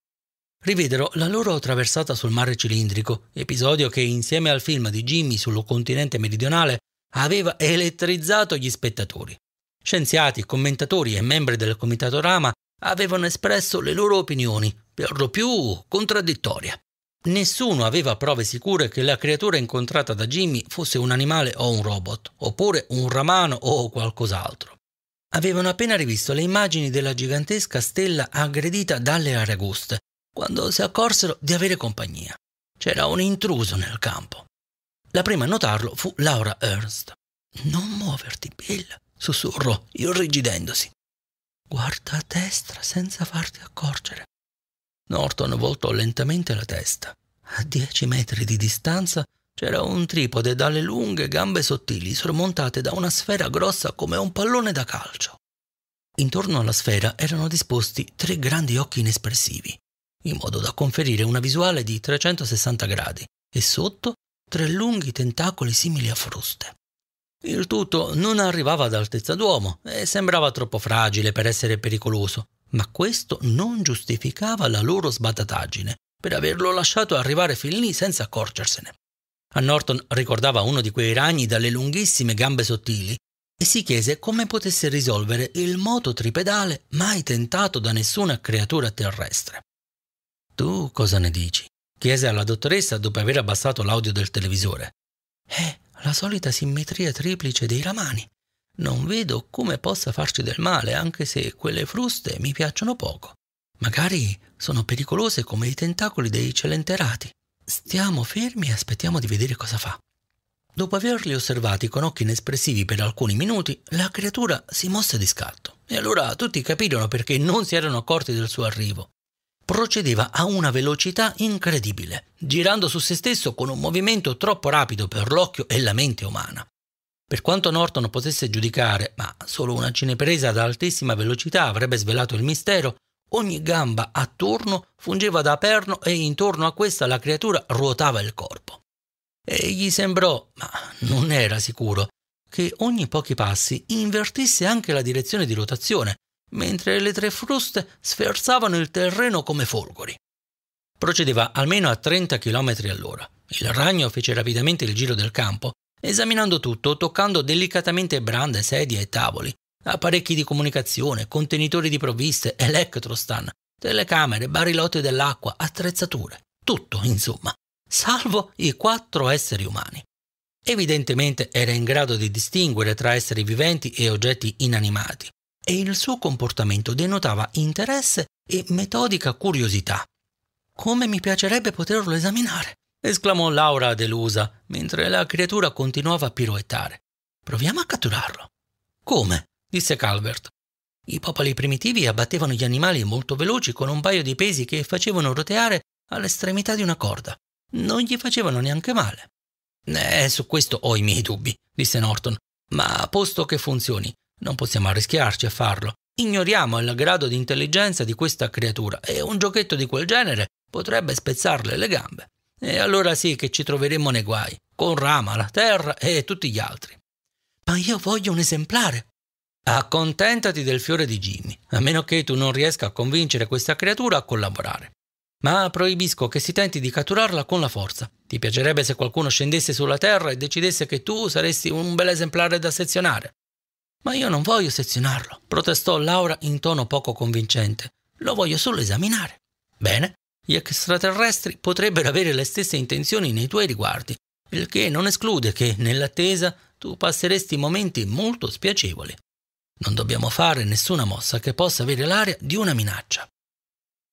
[SPEAKER 1] Rivedero la loro traversata sul mare cilindrico, episodio che insieme al film di Jimmy sul continente meridionale aveva elettrizzato gli spettatori. Scienziati, commentatori e membri del comitato Rama avevano espresso le loro opinioni, per lo più contraddittorie. Nessuno aveva prove sicure che la creatura incontrata da Jimmy fosse un animale o un robot, oppure un ramano o qualcos'altro. Avevano appena rivisto le immagini della gigantesca stella aggredita dalle aragoste, quando si accorsero di avere compagnia. C'era un intruso nel campo. La prima a notarlo fu Laura Ernst. Non muoverti, Bill, sussurrò, irrigidendosi. Guarda a destra senza farti accorgere. Norton voltò lentamente la testa. A dieci metri di distanza c'era un tripode dalle lunghe gambe sottili sormontate da una sfera grossa come un pallone da calcio. Intorno alla sfera erano disposti tre grandi occhi inespressivi, in modo da conferire una visuale di 360 gradi, e sotto tre lunghi tentacoli simili a fruste. Il tutto non arrivava ad altezza d'uomo e sembrava troppo fragile per essere pericoloso, ma questo non giustificava la loro sbatataggine per averlo lasciato arrivare fin lì senza accorgersene. A Norton ricordava uno di quei ragni dalle lunghissime gambe sottili e si chiese come potesse risolvere il moto tripedale mai tentato da nessuna creatura terrestre. Tu cosa ne dici? chiese alla dottoressa dopo aver abbassato l'audio del televisore. Eh, la solita simmetria triplice dei ramani, non vedo come possa farci del male, anche se quelle fruste mi piacciono poco. Magari sono pericolose come i tentacoli dei celenterati. Stiamo fermi e aspettiamo di vedere cosa fa. Dopo averli osservati con occhi inespressivi per alcuni minuti, la creatura si mosse di scatto e allora tutti capirono perché non si erano accorti del suo arrivo. Procedeva a una velocità incredibile, girando su se stesso con un movimento troppo rapido per l'occhio e la mente umana. Per quanto Norton potesse giudicare, ma solo una cinepresa ad altissima velocità avrebbe svelato il mistero, ogni gamba a turno fungeva da perno e intorno a questa la creatura ruotava il corpo. E gli sembrò, ma non era sicuro, che ogni pochi passi invertisse anche la direzione di rotazione, mentre le tre fruste sferzavano il terreno come folgori. Procedeva almeno a 30 km all'ora. Il ragno fece rapidamente il giro del campo esaminando tutto, toccando delicatamente brande, sedie e tavoli, apparecchi di comunicazione, contenitori di provviste, electrostan, telecamere, barilotti dell'acqua, attrezzature, tutto insomma, salvo i quattro esseri umani. Evidentemente era in grado di distinguere tra esseri viventi e oggetti inanimati, e il suo comportamento denotava interesse e metodica curiosità. Come mi piacerebbe poterlo esaminare, esclamò Laura delusa, mentre la creatura continuava a piroettare. Proviamo a catturarlo. Come? disse Calvert. I popoli primitivi abbattevano gli animali molto veloci con un paio di pesi che facevano roteare all'estremità di una corda. Non gli facevano neanche male. Eh, su questo ho i miei dubbi, disse Norton. Ma posto che funzioni, non possiamo arrischiarci a farlo. Ignoriamo il grado di intelligenza di questa creatura e un giochetto di quel genere potrebbe spezzarle le gambe. E allora sì che ci troveremo nei guai, con Rama, la Terra e tutti gli altri. Ma io voglio un esemplare. Accontentati del fiore di Jimmy, a meno che tu non riesca a convincere questa creatura a collaborare. Ma proibisco che si tenti di catturarla con la forza. Ti piacerebbe se qualcuno scendesse sulla Terra e decidesse che tu saresti un bel esemplare da sezionare. Ma io non voglio sezionarlo, protestò Laura in tono poco convincente. Lo voglio solo esaminare. Bene, gli extraterrestri potrebbero avere le stesse intenzioni nei tuoi riguardi, il che non esclude che, nell'attesa, tu passeresti momenti molto spiacevoli. Non dobbiamo fare nessuna mossa che possa avere l'aria di una minaccia.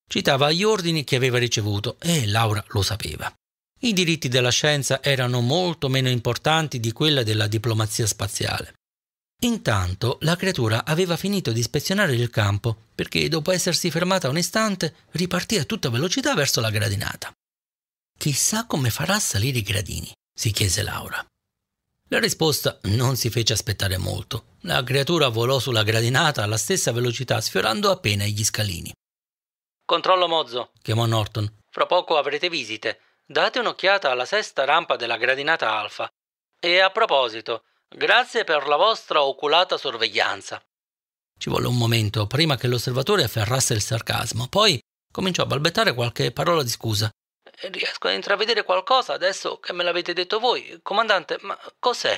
[SPEAKER 1] Citava gli ordini che aveva ricevuto e Laura lo sapeva. I diritti della scienza erano molto meno importanti di quella della diplomazia spaziale. Intanto la creatura aveva finito di ispezionare il campo perché dopo essersi fermata un istante ripartì a tutta velocità verso la gradinata. Chissà come farà a salire i gradini, si chiese Laura. La risposta non si fece aspettare molto. La creatura volò sulla gradinata alla stessa velocità, sfiorando appena gli scalini. Controllo mozzo, chiamò Norton. Fra poco avrete visite. Date un'occhiata alla sesta rampa della gradinata alfa. E a proposito, Grazie per la vostra oculata sorveglianza. Ci volle un momento prima che l'osservatore afferrasse il sarcasmo, poi cominciò a balbettare qualche parola di scusa. Riesco a intravedere qualcosa adesso che me l'avete detto voi, comandante, ma cos'è?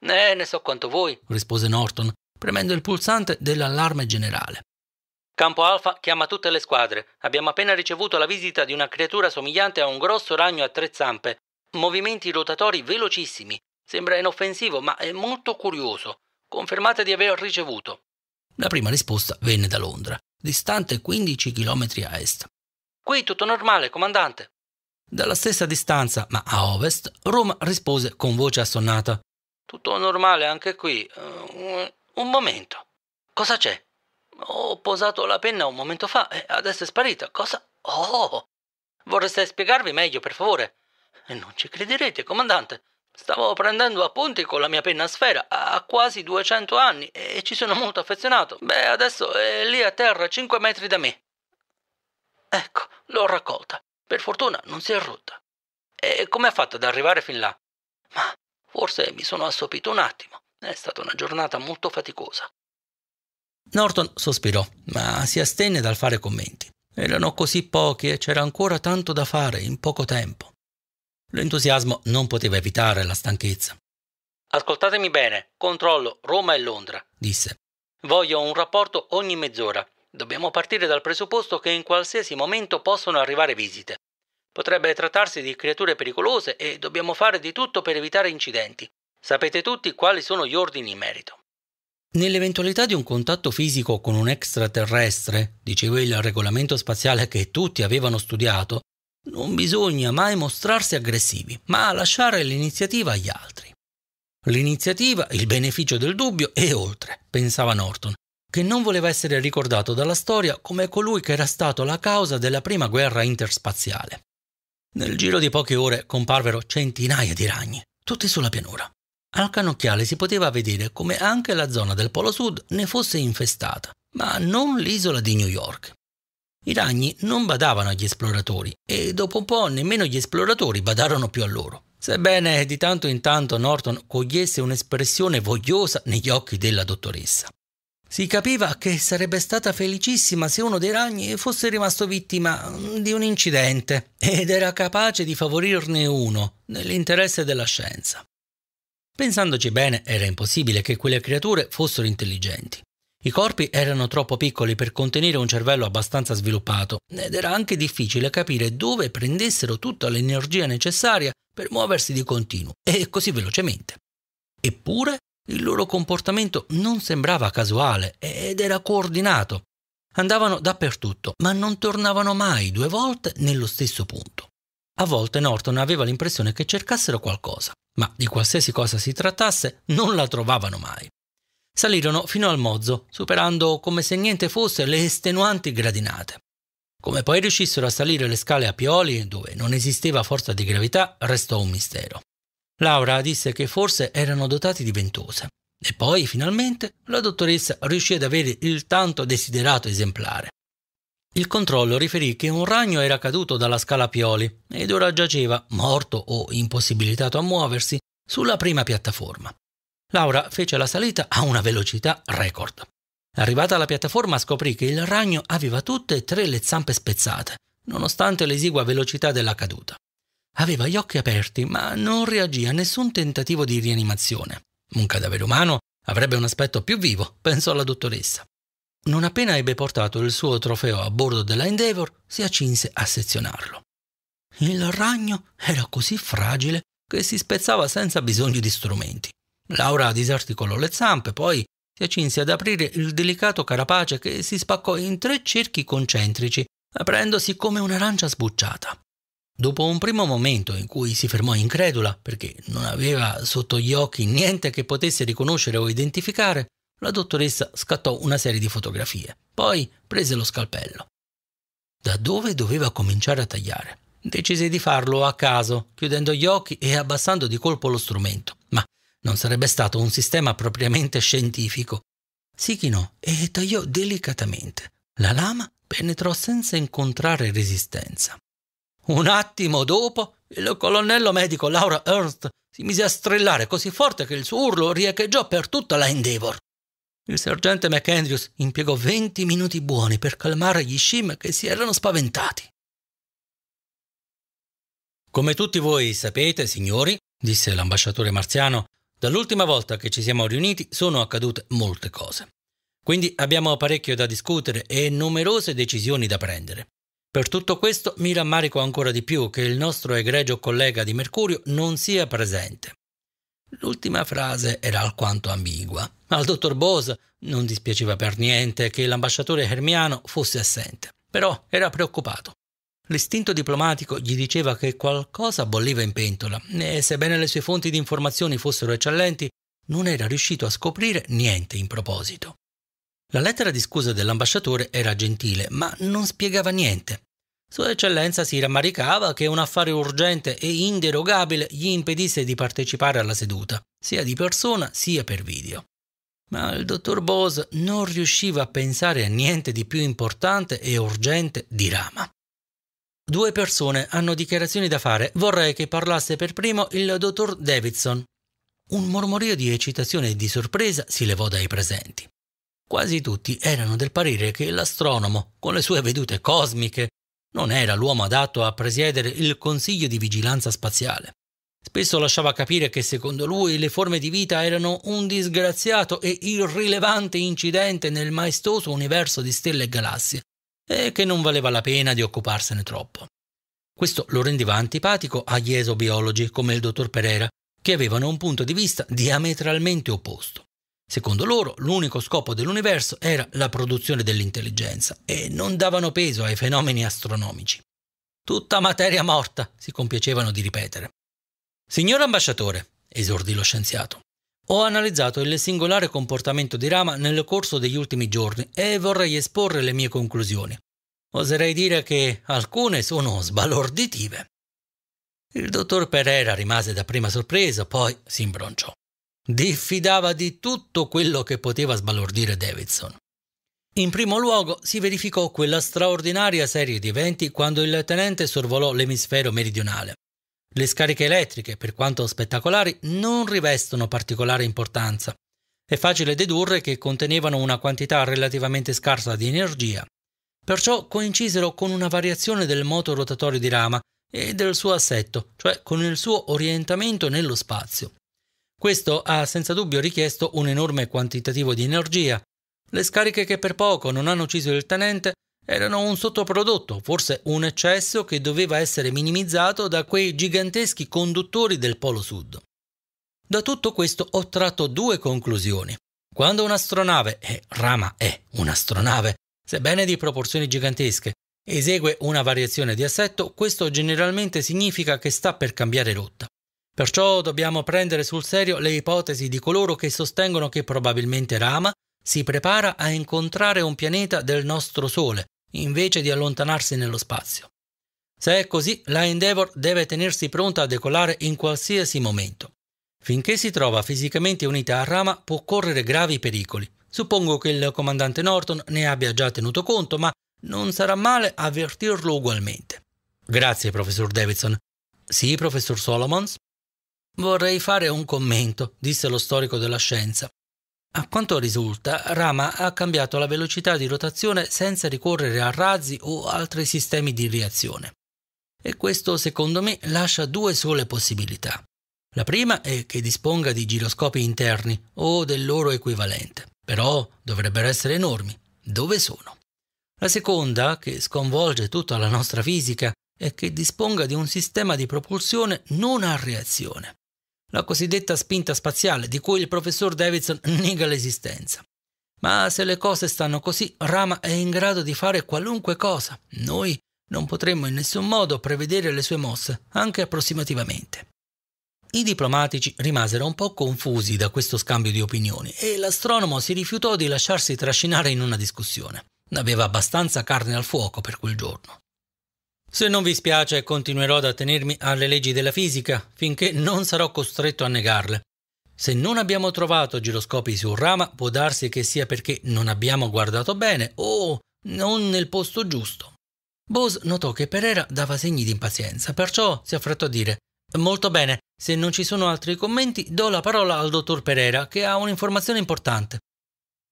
[SPEAKER 1] Eh, ne so quanto voi, rispose Norton, premendo il pulsante dell'allarme generale. Campo Alfa chiama tutte le squadre. Abbiamo appena ricevuto la visita di una creatura somigliante a un grosso ragno a tre zampe, movimenti rotatori velocissimi, Sembra inoffensivo, ma è molto curioso. Confermate di aver ricevuto. La prima risposta venne da Londra, distante 15 km a est. Qui tutto normale, comandante. Dalla stessa distanza, ma a ovest, Roma rispose con voce assonnata. Tutto normale anche qui. Eh, un momento. Cosa c'è? Ho posato la penna un momento fa e adesso è sparita. Cosa? Oh! Vorreste spiegarvi meglio, per favore? Eh, non ci crederete, comandante. Stavo prendendo appunti con la mia penna sfera, ha quasi 200 anni e ci sono molto affezionato. Beh, adesso è eh, lì a terra, 5 metri da me. Ecco, l'ho raccolta. Per fortuna non si è rotta. E come ha fatto ad arrivare fin là? Ma forse mi sono assopito un attimo. È stata una giornata molto faticosa. Norton sospirò, ma si astenne dal fare commenti. Erano così pochi e c'era ancora tanto da fare in poco tempo. L'entusiasmo non poteva evitare la stanchezza. Ascoltatemi bene, controllo Roma e Londra, disse. Voglio un rapporto ogni mezz'ora. Dobbiamo partire dal presupposto che in qualsiasi momento possono arrivare visite. Potrebbe trattarsi di creature pericolose e dobbiamo fare di tutto per evitare incidenti. Sapete tutti quali sono gli ordini in merito. Nell'eventualità di un contatto fisico con un extraterrestre, diceva il regolamento spaziale che tutti avevano studiato, non bisogna mai mostrarsi aggressivi, ma lasciare l'iniziativa agli altri. L'iniziativa, il beneficio del dubbio e oltre, pensava Norton, che non voleva essere ricordato dalla storia come colui che era stato la causa della prima guerra interspaziale. Nel giro di poche ore comparvero centinaia di ragni, tutti sulla pianura. Al cannocchiale si poteva vedere come anche la zona del Polo Sud ne fosse infestata, ma non l'isola di New York. I ragni non badavano agli esploratori e dopo un po' nemmeno gli esploratori badarono più a loro. Sebbene di tanto in tanto Norton cogliesse un'espressione vogliosa negli occhi della dottoressa. Si capiva che sarebbe stata felicissima se uno dei ragni fosse rimasto vittima di un incidente ed era capace di favorirne uno nell'interesse della scienza. Pensandoci bene, era impossibile che quelle creature fossero intelligenti. I corpi erano troppo piccoli per contenere un cervello abbastanza sviluppato ed era anche difficile capire dove prendessero tutta l'energia necessaria per muoversi di continuo e così velocemente. Eppure il loro comportamento non sembrava casuale ed era coordinato. Andavano dappertutto, ma non tornavano mai due volte nello stesso punto. A volte Norton aveva l'impressione che cercassero qualcosa, ma di qualsiasi cosa si trattasse non la trovavano mai salirono fino al mozzo, superando come se niente fosse le estenuanti gradinate. Come poi riuscissero a salire le scale a pioli, dove non esisteva forza di gravità, restò un mistero. Laura disse che forse erano dotati di ventose. E poi, finalmente, la dottoressa riuscì ad avere il tanto desiderato esemplare. Il controllo riferì che un ragno era caduto dalla scala a pioli ed ora giaceva, morto o impossibilitato a muoversi, sulla prima piattaforma. Laura fece la salita a una velocità record. Arrivata alla piattaforma scoprì che il ragno aveva tutte e tre le zampe spezzate, nonostante l'esigua velocità della caduta. Aveva gli occhi aperti, ma non reagì a nessun tentativo di rianimazione. Un cadavere umano avrebbe un aspetto più vivo, pensò la dottoressa. Non appena ebbe portato il suo trofeo a bordo della Endeavour, si accinse a sezionarlo. Il ragno era così fragile che si spezzava senza bisogno di strumenti. Laura disarticolò le zampe, poi si accinse ad aprire il delicato carapace che si spaccò in tre cerchi concentrici, aprendosi come un'arancia sbucciata. Dopo un primo momento in cui si fermò incredula perché non aveva sotto gli occhi niente che potesse riconoscere o identificare, la dottoressa scattò una serie di fotografie, poi prese lo scalpello. Da dove doveva cominciare a tagliare? Decise di farlo a caso, chiudendo gli occhi e abbassando di colpo lo strumento. Non sarebbe stato un sistema propriamente scientifico. Si chinò e tagliò delicatamente. La lama penetrò senza incontrare resistenza. Un attimo dopo, il colonnello medico Laura Ernst si mise a strillare così forte che il suo urlo riecheggiò per tutta la Endeavor. Il sergente McAndrews impiegò 20 minuti buoni per calmare gli scimmie che si erano spaventati. Come tutti voi sapete, signori, disse l'ambasciatore marziano, Dall'ultima volta che ci siamo riuniti sono accadute molte cose. Quindi abbiamo parecchio da discutere e numerose decisioni da prendere. Per tutto questo mi rammarico ancora di più che il nostro egregio collega di Mercurio non sia presente. L'ultima frase era alquanto ambigua. Al dottor Bose non dispiaceva per niente che l'ambasciatore Hermiano fosse assente, però era preoccupato. L'istinto diplomatico gli diceva che qualcosa bolliva in pentola e sebbene le sue fonti di informazioni fossero eccellenti, non era riuscito a scoprire niente in proposito. La lettera di scusa dell'ambasciatore era gentile, ma non spiegava niente. Sua Eccellenza si rammaricava che un affare urgente e inderogabile gli impedisse di partecipare alla seduta, sia di persona sia per video. Ma il dottor Bose non riusciva a pensare a niente di più importante e urgente di Rama. Due persone hanno dichiarazioni da fare. Vorrei che parlasse per primo il dottor Davidson. Un mormorio di eccitazione e di sorpresa si levò dai presenti. Quasi tutti erano del parere che l'astronomo, con le sue vedute cosmiche, non era l'uomo adatto a presiedere il Consiglio di Vigilanza Spaziale. Spesso lasciava capire che secondo lui le forme di vita erano un disgraziato e irrilevante incidente nel maestoso universo di stelle e galassie, e che non valeva la pena di occuparsene troppo. Questo lo rendeva antipatico agli esobiologi come il dottor Pereira, che avevano un punto di vista diametralmente opposto. Secondo loro, l'unico scopo dell'universo era la produzione dell'intelligenza e non davano peso ai fenomeni astronomici. Tutta materia morta, si compiacevano di ripetere. Signor ambasciatore, esordì lo scienziato, ho analizzato il singolare comportamento di Rama nel corso degli ultimi giorni e vorrei esporre le mie conclusioni. Oserei dire che alcune sono sbalorditive. Il dottor Pereira rimase dapprima sorpreso, poi si imbronciò. Diffidava di tutto quello che poteva sbalordire Davidson. In primo luogo si verificò quella straordinaria serie di eventi quando il tenente sorvolò l'emisfero meridionale. Le scariche elettriche, per quanto spettacolari, non rivestono particolare importanza. È facile dedurre che contenevano una quantità relativamente scarsa di energia. Perciò coincisero con una variazione del moto rotatorio di rama e del suo assetto, cioè con il suo orientamento nello spazio. Questo ha senza dubbio richiesto un enorme quantitativo di energia. Le scariche che per poco non hanno ucciso il tenente erano un sottoprodotto, forse un eccesso che doveva essere minimizzato da quei giganteschi conduttori del Polo Sud. Da tutto questo ho tratto due conclusioni. Quando un'astronave, e Rama è un'astronave, sebbene di proporzioni gigantesche, esegue una variazione di assetto, questo generalmente significa che sta per cambiare rotta. Perciò dobbiamo prendere sul serio le ipotesi di coloro che sostengono che probabilmente Rama si prepara a incontrare un pianeta del nostro Sole, invece di allontanarsi nello spazio. Se è così, la Endeavour deve tenersi pronta a decolare in qualsiasi momento. Finché si trova fisicamente unita a Rama può correre gravi pericoli. Suppongo che il comandante Norton ne abbia già tenuto conto, ma non sarà male avvertirlo ugualmente. Grazie, professor Davidson. Sì, professor Solomons? Vorrei fare un commento, disse lo storico della scienza. A quanto risulta, Rama ha cambiato la velocità di rotazione senza ricorrere a razzi o altri sistemi di reazione. E questo, secondo me, lascia due sole possibilità. La prima è che disponga di giroscopi interni o del loro equivalente, però dovrebbero essere enormi. Dove sono? La seconda, che sconvolge tutta la nostra fisica, è che disponga di un sistema di propulsione non a reazione la cosiddetta spinta spaziale di cui il professor Davidson nega l'esistenza. Ma se le cose stanno così, Rama è in grado di fare qualunque cosa. Noi non potremmo in nessun modo prevedere le sue mosse, anche approssimativamente. I diplomatici rimasero un po' confusi da questo scambio di opinioni e l'astronomo si rifiutò di lasciarsi trascinare in una discussione. Aveva abbastanza carne al fuoco per quel giorno. Se non vi spiace continuerò ad attenermi alle leggi della fisica finché non sarò costretto a negarle. Se non abbiamo trovato giroscopi su rama può darsi che sia perché non abbiamo guardato bene o non nel posto giusto. Bose notò che Pereira dava segni di impazienza, perciò si affrettò a dire Molto bene, se non ci sono altri commenti do la parola al dottor Pereira che ha un'informazione importante.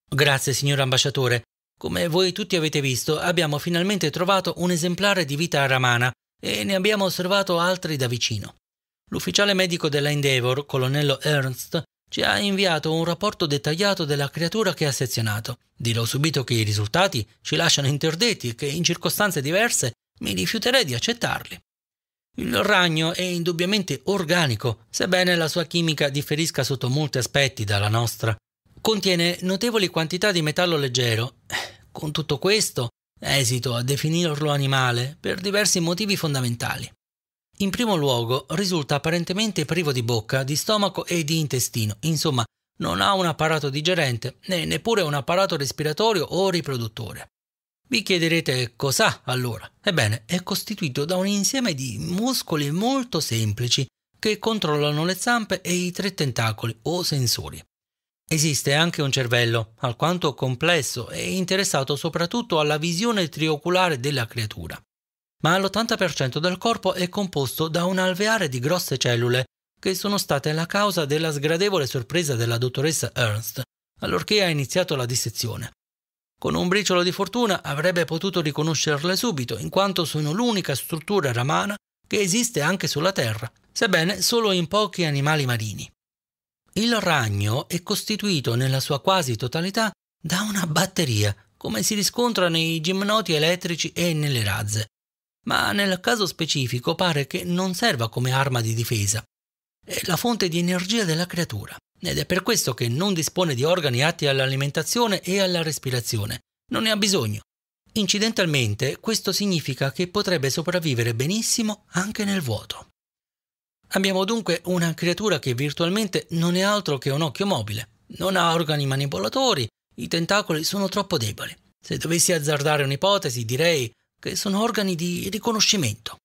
[SPEAKER 1] Grazie signor ambasciatore, come voi tutti avete visto, abbiamo finalmente trovato un esemplare di vita aramana e ne abbiamo osservato altri da vicino. L'ufficiale medico della Endeavour, colonnello Ernst, ci ha inviato un rapporto dettagliato della creatura che ha sezionato. Dirò subito che i risultati ci lasciano interdetti e che in circostanze diverse mi rifiuterei di accettarli. Il ragno è indubbiamente organico, sebbene la sua chimica differisca sotto molti aspetti dalla nostra. Contiene notevoli quantità di metallo leggero. Con tutto questo, esito a definirlo animale per diversi motivi fondamentali. In primo luogo, risulta apparentemente privo di bocca, di stomaco e di intestino, insomma, non ha un apparato digerente né neppure un apparato respiratorio o riproduttore. Vi chiederete cos'ha allora? Ebbene, è costituito da un insieme di muscoli molto semplici che controllano le zampe e i tre tentacoli o sensori. Esiste anche un cervello, alquanto complesso e interessato soprattutto alla visione trioculare della creatura. Ma l'80% del corpo è composto da un alveare di grosse cellule che sono state la causa della sgradevole sorpresa della dottoressa Ernst allorché ha iniziato la dissezione. Con un briciolo di fortuna avrebbe potuto riconoscerle subito, in quanto sono l'unica struttura ramana che esiste anche sulla Terra, sebbene solo in pochi animali marini. Il ragno è costituito nella sua quasi totalità da una batteria, come si riscontra nei gimnoti elettrici e nelle razze. Ma nel caso specifico pare che non serva come arma di difesa. È la fonte di energia della creatura ed è per questo che non dispone di organi atti all'alimentazione e alla respirazione. Non ne ha bisogno. Incidentalmente questo significa che potrebbe sopravvivere benissimo anche nel vuoto. Abbiamo dunque una creatura che virtualmente non è altro che un occhio mobile, non ha organi manipolatori, i tentacoli sono troppo deboli. Se dovessi azzardare un'ipotesi, direi che sono organi di riconoscimento.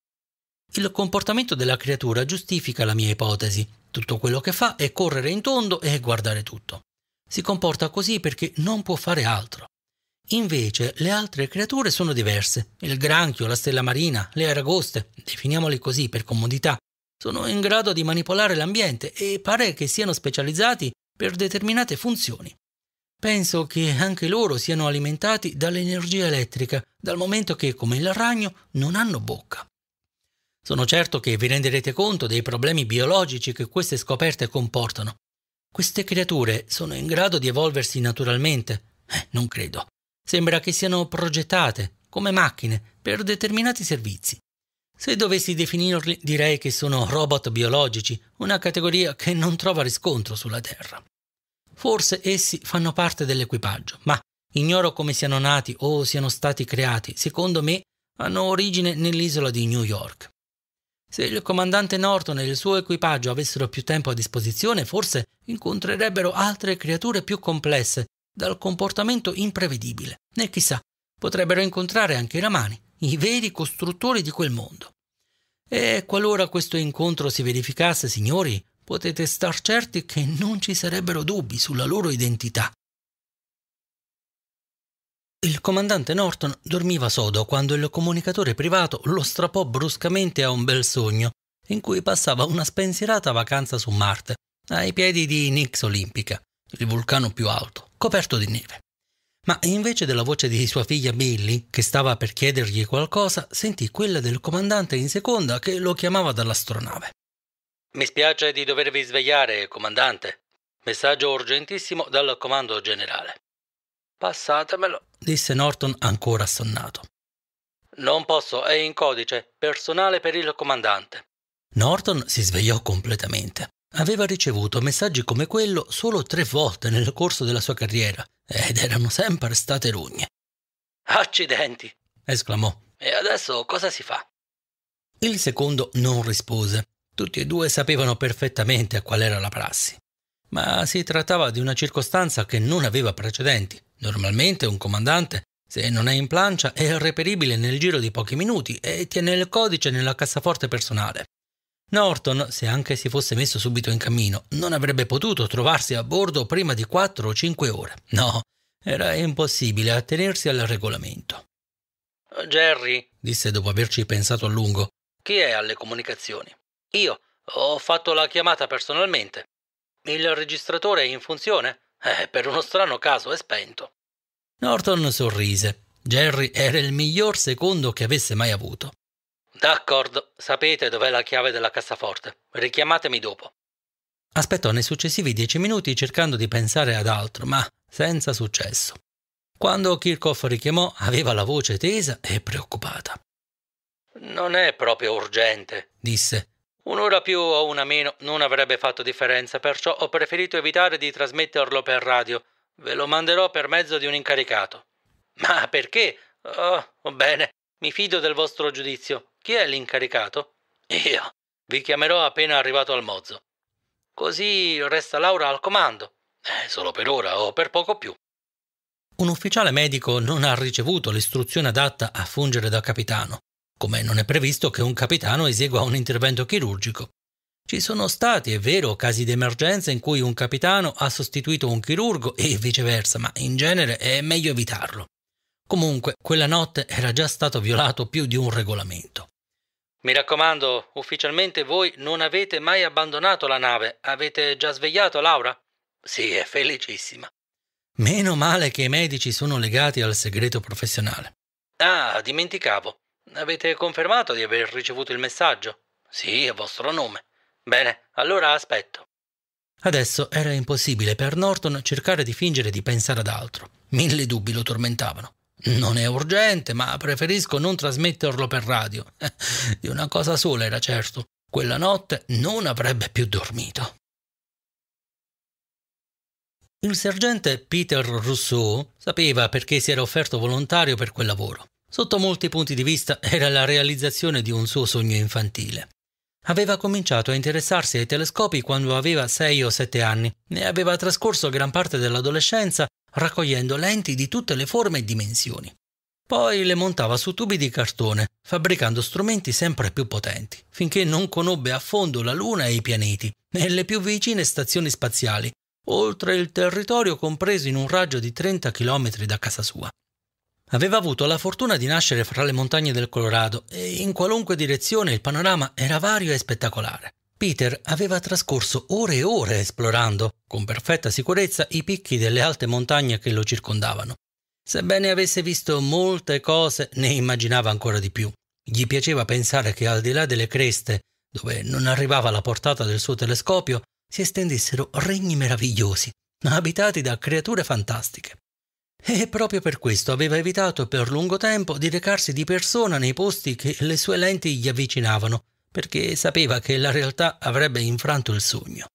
[SPEAKER 1] Il comportamento della creatura giustifica la mia ipotesi. Tutto quello che fa è correre in tondo e guardare tutto. Si comporta così perché non può fare altro. Invece le altre creature sono diverse. Il granchio, la stella marina, le aragoste, definiamole così per comodità, sono in grado di manipolare l'ambiente e pare che siano specializzati per determinate funzioni. Penso che anche loro siano alimentati dall'energia elettrica, dal momento che, come il ragno, non hanno bocca. Sono certo che vi renderete conto dei problemi biologici che queste scoperte comportano. Queste creature sono in grado di evolversi naturalmente? Eh, non credo. Sembra che siano progettate, come macchine, per determinati servizi. Se dovessi definirli, direi che sono robot biologici, una categoria che non trova riscontro sulla Terra. Forse essi fanno parte dell'equipaggio, ma ignoro come siano nati o siano stati creati, secondo me hanno origine nell'isola di New York. Se il comandante Norton e il suo equipaggio avessero più tempo a disposizione, forse incontrerebbero altre creature più complesse, dal comportamento imprevedibile, né chissà, potrebbero incontrare anche i ramani, i veri costruttori di quel mondo. E qualora questo incontro si verificasse, signori, potete star certi che non ci sarebbero dubbi sulla loro identità. Il comandante Norton dormiva sodo quando il comunicatore privato lo strappò bruscamente a un bel sogno, in cui passava una spensierata vacanza su Marte, ai piedi di Nix Olimpica, il vulcano più alto, coperto di neve. Ma invece della voce di sua figlia Billy, che stava per chiedergli qualcosa, sentì quella del comandante in seconda che lo chiamava dall'astronave. Mi spiace di dovervi svegliare, comandante. Messaggio urgentissimo dal comando generale. Passatemelo, disse Norton ancora assonnato. Non posso, è in codice, personale per il comandante. Norton si svegliò completamente. Aveva ricevuto messaggi come quello solo tre volte nel corso della sua carriera ed erano sempre state rugne. Accidenti! esclamò. E adesso cosa si fa? Il secondo non rispose. Tutti e due sapevano perfettamente qual era la prassi. Ma si trattava di una circostanza che non aveva precedenti. Normalmente un comandante, se non è in plancia, è reperibile nel giro di pochi minuti e tiene il codice nella cassaforte personale. Norton, se anche si fosse messo subito in cammino, non avrebbe potuto trovarsi a bordo prima di 4 o 5 ore. No, era impossibile attenersi al regolamento. Jerry, disse dopo averci pensato a lungo, chi è alle comunicazioni? Io ho fatto la chiamata personalmente. Il registratore è in funzione? Eh, per uno strano caso è spento. Norton sorrise. Jerry era il miglior secondo che avesse mai avuto. D'accordo, sapete dov'è la chiave della cassaforte. Richiamatemi dopo. Aspettò nei successivi dieci minuti cercando di pensare ad altro, ma senza successo. Quando Kirchhoff richiamò, aveva la voce tesa e preoccupata. Non è proprio urgente, disse. Un'ora più o una meno non avrebbe fatto differenza, perciò ho preferito evitare di trasmetterlo per radio. Ve lo manderò per mezzo di un incaricato. Ma perché? Oh, bene, mi fido del vostro giudizio. Chi è l'incaricato? Io. Vi chiamerò appena arrivato al mozzo. Così resta Laura al comando. Eh, solo per ora o per poco più. Un ufficiale medico non ha ricevuto l'istruzione adatta a fungere da capitano, come non è previsto che un capitano esegua un intervento chirurgico. Ci sono stati, è vero, casi di emergenza in cui un capitano ha sostituito un chirurgo e viceversa, ma in genere è meglio evitarlo. Comunque, quella notte era già stato violato più di un regolamento. Mi raccomando, ufficialmente voi non avete mai abbandonato la nave. Avete già svegliato Laura? Sì, è felicissima. Meno male che i medici sono legati al segreto professionale. Ah, dimenticavo. Avete confermato di aver ricevuto il messaggio? Sì, a vostro nome. Bene, allora aspetto. Adesso era impossibile per Norton cercare di fingere di pensare ad altro. Mille dubbi lo tormentavano. Non è urgente, ma preferisco non trasmetterlo per radio. Di una cosa sola era certo, quella notte non avrebbe più dormito. Il sergente Peter Rousseau sapeva perché si era offerto volontario per quel lavoro. Sotto molti punti di vista era la realizzazione di un suo sogno infantile. Aveva cominciato a interessarsi ai telescopi quando aveva sei o sette anni e aveva trascorso gran parte dell'adolescenza raccogliendo lenti di tutte le forme e dimensioni. Poi le montava su tubi di cartone, fabbricando strumenti sempre più potenti, finché non conobbe a fondo la Luna e i pianeti, e le più vicine stazioni spaziali, oltre il territorio compreso in un raggio di 30 km da casa sua. Aveva avuto la fortuna di nascere fra le montagne del Colorado e in qualunque direzione il panorama era vario e spettacolare. Peter aveva trascorso ore e ore esplorando, con perfetta sicurezza, i picchi delle alte montagne che lo circondavano. Sebbene avesse visto molte cose, ne immaginava ancora di più. Gli piaceva pensare che al di là delle creste, dove non arrivava la portata del suo telescopio, si estendessero regni meravigliosi, abitati da creature fantastiche. E proprio per questo aveva evitato per lungo tempo di recarsi di persona nei posti che le sue lenti gli avvicinavano, perché sapeva che la realtà avrebbe infranto il sogno.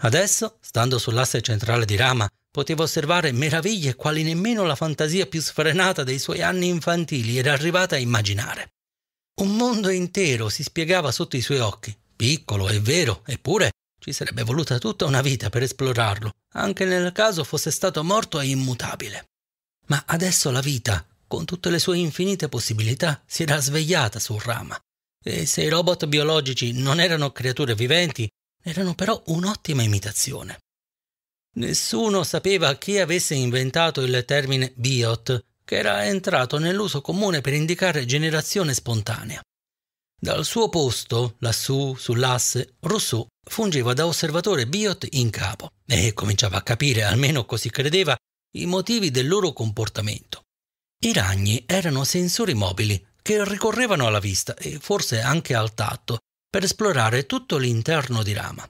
[SPEAKER 1] Adesso, stando sull'asse centrale di Rama, poteva osservare meraviglie quali nemmeno la fantasia più sfrenata dei suoi anni infantili era arrivata a immaginare. Un mondo intero si spiegava sotto i suoi occhi, piccolo è vero, eppure ci sarebbe voluta tutta una vita per esplorarlo, anche nel caso fosse stato morto e immutabile. Ma adesso la vita, con tutte le sue infinite possibilità, si era svegliata sul Rama e se i robot biologici non erano creature viventi, erano però un'ottima imitazione. Nessuno sapeva chi avesse inventato il termine biot, che era entrato nell'uso comune per indicare generazione spontanea. Dal suo posto, lassù, sull'asse, Rousseau fungeva da osservatore biot in capo e cominciava a capire, almeno così credeva, i motivi del loro comportamento. I ragni erano sensori mobili, che ricorrevano alla vista e forse anche al tatto per esplorare tutto l'interno di Rama.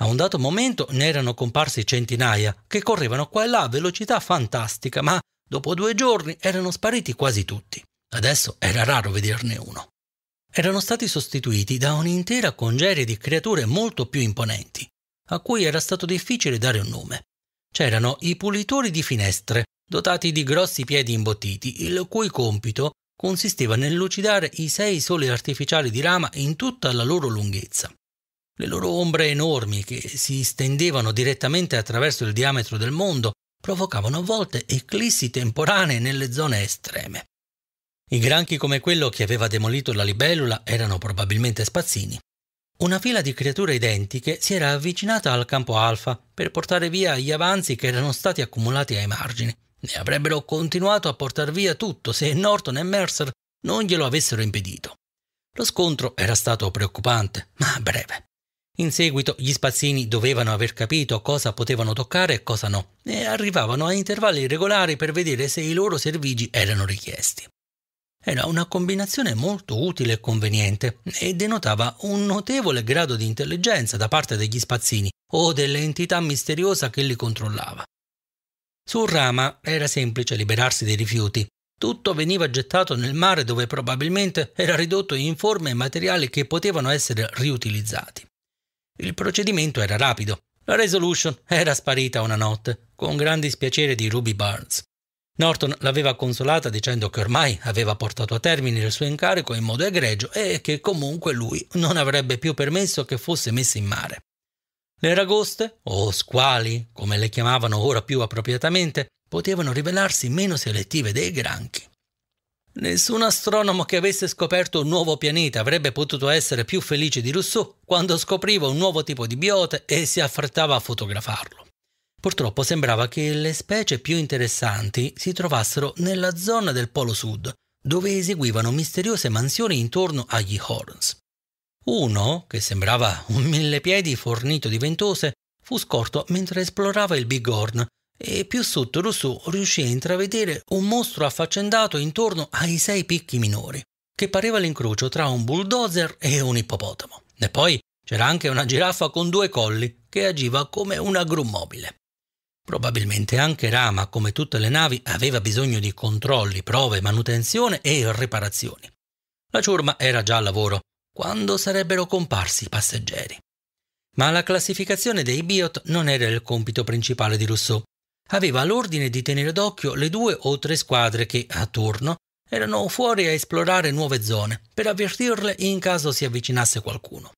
[SPEAKER 1] A un dato momento ne erano comparsi centinaia, che correvano qua e là a velocità fantastica, ma dopo due giorni erano spariti quasi tutti. Adesso era raro vederne uno. Erano stati sostituiti da un'intera congerie di creature molto più imponenti, a cui era stato difficile dare un nome. C'erano i pulitori di finestre, dotati di grossi piedi imbottiti, il cui compito consisteva nel lucidare i sei soli artificiali di rama in tutta la loro lunghezza. Le loro ombre enormi, che si stendevano direttamente attraverso il diametro del mondo, provocavano a volte eclissi temporanee nelle zone estreme. I granchi come quello che aveva demolito la libellula erano probabilmente spazzini. Una fila di creature identiche si era avvicinata al campo alfa per portare via gli avanzi che erano stati accumulati ai margini ne avrebbero continuato a portar via tutto se Norton e Mercer non glielo avessero impedito. Lo scontro era stato preoccupante, ma breve. In seguito gli spazzini dovevano aver capito cosa potevano toccare e cosa no, e arrivavano a intervalli regolari per vedere se i loro servigi erano richiesti. Era una combinazione molto utile e conveniente e denotava un notevole grado di intelligenza da parte degli spazzini o dell'entità misteriosa che li controllava. Su Rama era semplice liberarsi dei rifiuti. Tutto veniva gettato nel mare dove probabilmente era ridotto in forme e materiali che potevano essere riutilizzati. Il procedimento era rapido. La Resolution era sparita una notte, con gran dispiacere di Ruby Barnes. Norton l'aveva consolata dicendo che ormai aveva portato a termine il suo incarico in modo egregio e che comunque lui non avrebbe più permesso che fosse messa in mare. Le ragoste, o squali, come le chiamavano ora più appropriatamente, potevano rivelarsi meno selettive dei granchi. Nessun astronomo che avesse scoperto un nuovo pianeta avrebbe potuto essere più felice di Rousseau quando scopriva un nuovo tipo di biote e si affrettava a fotografarlo. Purtroppo sembrava che le specie più interessanti si trovassero nella zona del Polo Sud, dove eseguivano misteriose mansioni intorno agli Horns. Uno, che sembrava un millepiedi fornito di ventose, fu scorto mentre esplorava il Bighorn e più sotto Rousseau riuscì a intravedere un mostro affaccendato intorno ai sei picchi minori, che pareva l'incrocio tra un bulldozer e un ippopotamo. E poi c'era anche una giraffa con due colli che agiva come una gru mobile. Probabilmente anche Rama, come tutte le navi, aveva bisogno di controlli, prove, manutenzione e riparazioni. La ciurma era già al lavoro quando sarebbero comparsi i passeggeri. Ma la classificazione dei biot non era il compito principale di Rousseau. Aveva l'ordine di tenere d'occhio le due o tre squadre che, a turno, erano fuori a esplorare nuove zone, per avvertirle in caso si avvicinasse qualcuno.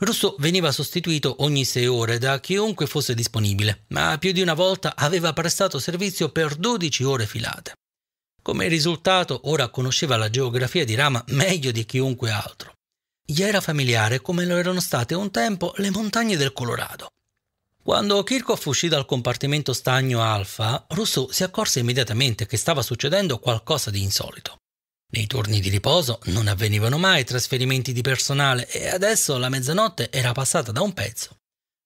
[SPEAKER 1] Rousseau veniva sostituito ogni sei ore da chiunque fosse disponibile, ma più di una volta aveva prestato servizio per 12 ore filate. Come risultato, ora conosceva la geografia di Rama meglio di chiunque altro. Gli era familiare come lo erano state un tempo le montagne del Colorado. Quando Kirchhoff uscì dal compartimento stagno Alfa, Rousseau si accorse immediatamente che stava succedendo qualcosa di insolito. Nei turni di riposo non avvenivano mai trasferimenti di personale e adesso la mezzanotte era passata da un pezzo.